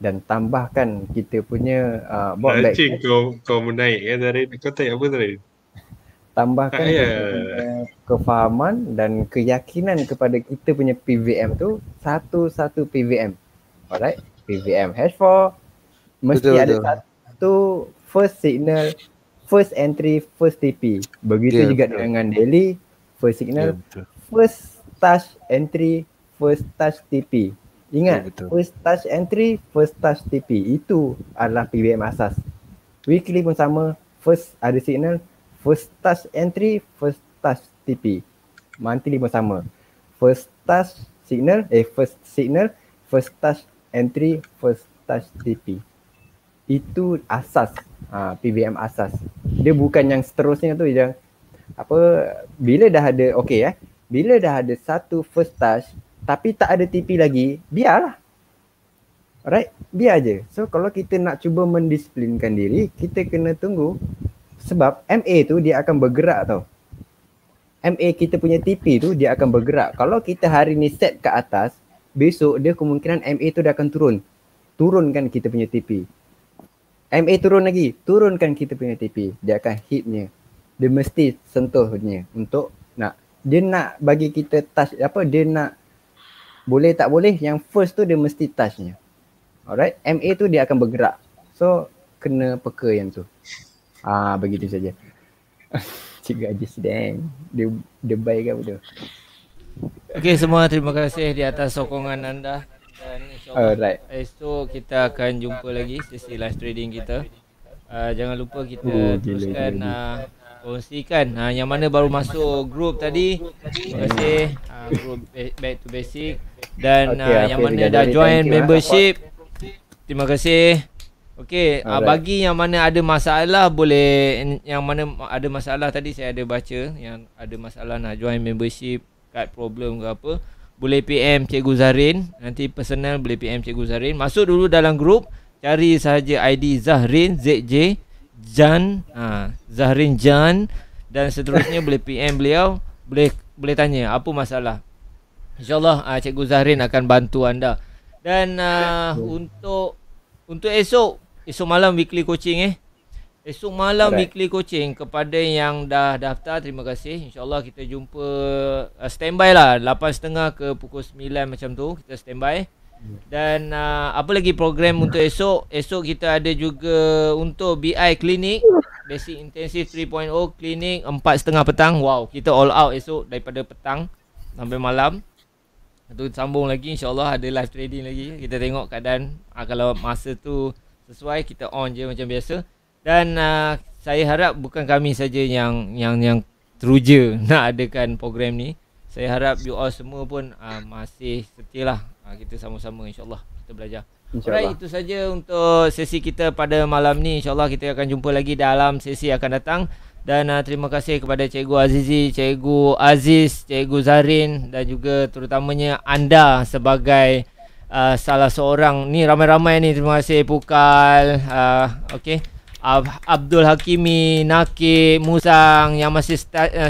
[SPEAKER 4] dan tambahkan kita punya uh, bot back. Cik, kau,
[SPEAKER 5] kau menaik kan dari kau tak apa tadi?
[SPEAKER 4] Tambahkan ah, ya. kefahaman dan keyakinan kepada kita punya PVM tu satu-satu PVM. Alright, PVM H4 mesti betul, ada betul. satu first signal, first entry, first TP. Begitu yeah, juga betul. dengan daily first signal, yeah, ya, first touch entry first touch TP. Ingat betul. first touch entry first touch TP itu adalah PBM asas. Weekly pun sama first ada signal first touch entry first touch TP. Monthly pun sama. First touch signal eh first signal first touch entry first touch TP. Itu asas ha, PBM asas. Dia bukan yang seterusnya tu yang apa bila dah ada okey eh bila dah ada satu first touch tapi tak ada tipi lagi, biarlah. Right? Biar aje. So kalau kita nak cuba mendisiplinkan diri, kita kena tunggu sebab MA tu dia akan bergerak tau. MA kita punya TP tu dia akan bergerak. Kalau kita hari ni set ke atas, besok dia kemungkinan MA tu dia akan turun. Turunkan kita punya TP. MA turun lagi, turunkan kita punya TP. Dia akan hitnya. Dia mesti sentuhnya untuk dia nak bagi kita touch apa dia nak boleh tak boleh yang first tu dia mesti touchnya alright MA tu dia akan bergerak so kena peka yang tu ah begitu saja cikgu Haji sedang dia dia baik kan betul
[SPEAKER 3] Okay semua terima kasih di atas sokongan anda dan uh, right. esok kita akan jumpa lagi sesi live trading kita uh, jangan lupa kita uh, teruskan gila, gila, gila. Uh, kongsikan oh, ha, yang mana baru masuk grup tadi. Terima kasih ha, grup back to basic dan ha, okay, ha, yang mana dah join eh. membership. Terima kasih. Okey, ha, right. bagi yang mana ada masalah boleh yang mana ada masalah tadi saya ada baca yang ada masalah nak join membership, card problem ke apa, boleh PM Cikgu Zarin, nanti personal boleh PM Cikgu Zarin. Masuk dulu dalam grup, cari sahaja ID Zahrin ZJ Jan ha, Zahrin Jan dan seterusnya boleh PM beliau boleh boleh tanya apa masalah insyaallah ha, cikgu Zahrin akan bantu anda dan ha, untuk untuk esok esok malam weekly coaching eh esok malam Alright. weekly coaching kepada yang dah daftar terima kasih insyaallah kita jumpa uh, standby lah 8.30 ke pukul 9 macam tu kita standby dan uh, apa lagi program untuk esok? Esok kita ada juga untuk BI Clinic Basic Intensive 3.0 Clinic 4.30 petang Wow, kita all out esok daripada petang sampai malam Itu sambung lagi insyaAllah ada live trading lagi Kita tengok keadaan uh, kalau masa tu sesuai kita on je macam biasa Dan uh, saya harap bukan kami saja yang yang yang teruja nak adakan program ni saya harap you all semua pun uh, masih lah ha, kita sama-sama insyaallah kita belajar insyaallah right, itu saja untuk sesi kita pada malam ni insyaallah kita akan jumpa lagi dalam sesi akan datang dan uh, terima kasih kepada cikgu Azizi cikgu Aziz cikgu Zarin dan juga terutamanya anda sebagai uh, salah seorang ni ramai-ramai ni terima kasih pukal uh, okey Abdul Hakimi, Nakib, Musang yang masih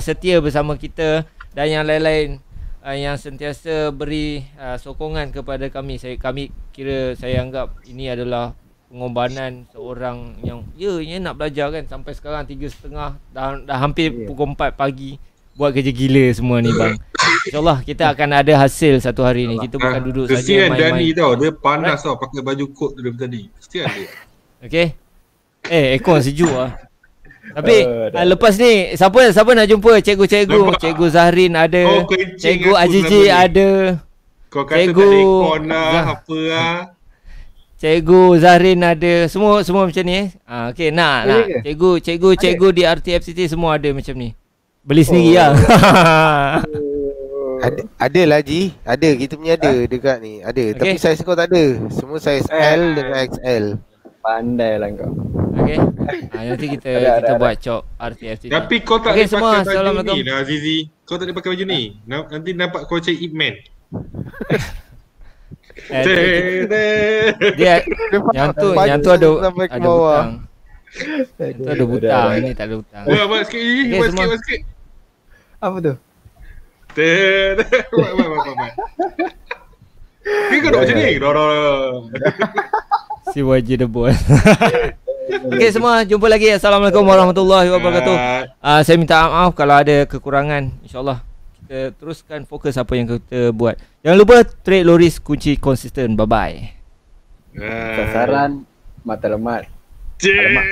[SPEAKER 3] setia bersama kita dan yang lain-lain. Ah, yang sentiasa beri uh, sokongan kepada kami. Saya kami kira saya anggap ini adalah pengorbanan seorang yang ya ya nak belajar kan sampai sekarang 3.30 dah dah hampir yeah. pukul empat pagi buat kerja gila semua ni bang. Insyaallah kita akan ada hasil satu hari ni. Kita bukan duduk saja main-main. Kesian Dani
[SPEAKER 5] tau. Dia panas tau pakai baju kot dari tadi. Kesian dia.
[SPEAKER 3] Okey. Eh, ekor sejuk ah. Tapi uh, lepas ni siapa siapa nak jumpa cikgu-cikgu? Lepas. Cikgu Zahrin ada. Oh, cikgu Ajiji ada. Kau kata cikgu tak lah, apa lah. Cikgu Zahrin ada. Semua semua macam ni. Eh? Ah okey nak okay. nak. Cikgu cikgu cikgu di RTF City semua ada macam ni. Beli sendiri oh. lah.
[SPEAKER 6] Ada ada lah Ji. Ada kita punya ada ah. dekat ni. Ada okay. tapi saya kau tak ada. Semua saya L eh. dengan XL.
[SPEAKER 4] Pandai lah kau. Okey. ha, nanti kita ada, kita ada, buat ada. cok RTF Tapi kau tak okay, semua. pakai baju ni
[SPEAKER 5] lah Kau tak ada pakai baju ni. Nanti nampak kau cari Ip Man.
[SPEAKER 3] Eh, dia yang tu yang tu ada ada
[SPEAKER 2] butang.
[SPEAKER 4] Yang tu ada butang. Ini tak ada butang. Buat
[SPEAKER 2] buat sikit buat eh, sikit, buat sikit. Apa tu? Ter. Buat buat buat buat.
[SPEAKER 5] Kau kena macam ni.
[SPEAKER 4] Si YG The Boy
[SPEAKER 3] Okay semua Jumpa lagi Assalamualaikum warahmatullahi wabarakatuh uh, Saya minta maaf Kalau ada kekurangan InsyaAllah Kita teruskan fokus Apa yang kita buat Jangan lupa Trade Loris Kunci konsisten Bye bye
[SPEAKER 2] Sasaran
[SPEAKER 4] Matlamat Alamak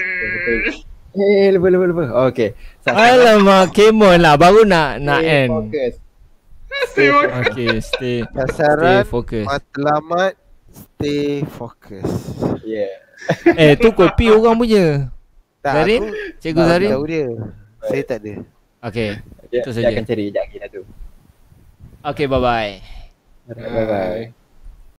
[SPEAKER 4] Hey, lupa, lupa, lupa. Okay. Sasaran. Alamak, kemon lah. Baru nak nak stay Focus. Stay focus. Okay, stay. stay
[SPEAKER 3] focus.
[SPEAKER 6] matlamat, Stay focus Yeah
[SPEAKER 3] Eh tu kopi orang punya Tak Zarin? aku Cikgu tak Zarin Tahu dia
[SPEAKER 6] Saya tak ada
[SPEAKER 2] Okay Itu saja Jangan cari Jangan kira lah tu Okay bye bye Bye bye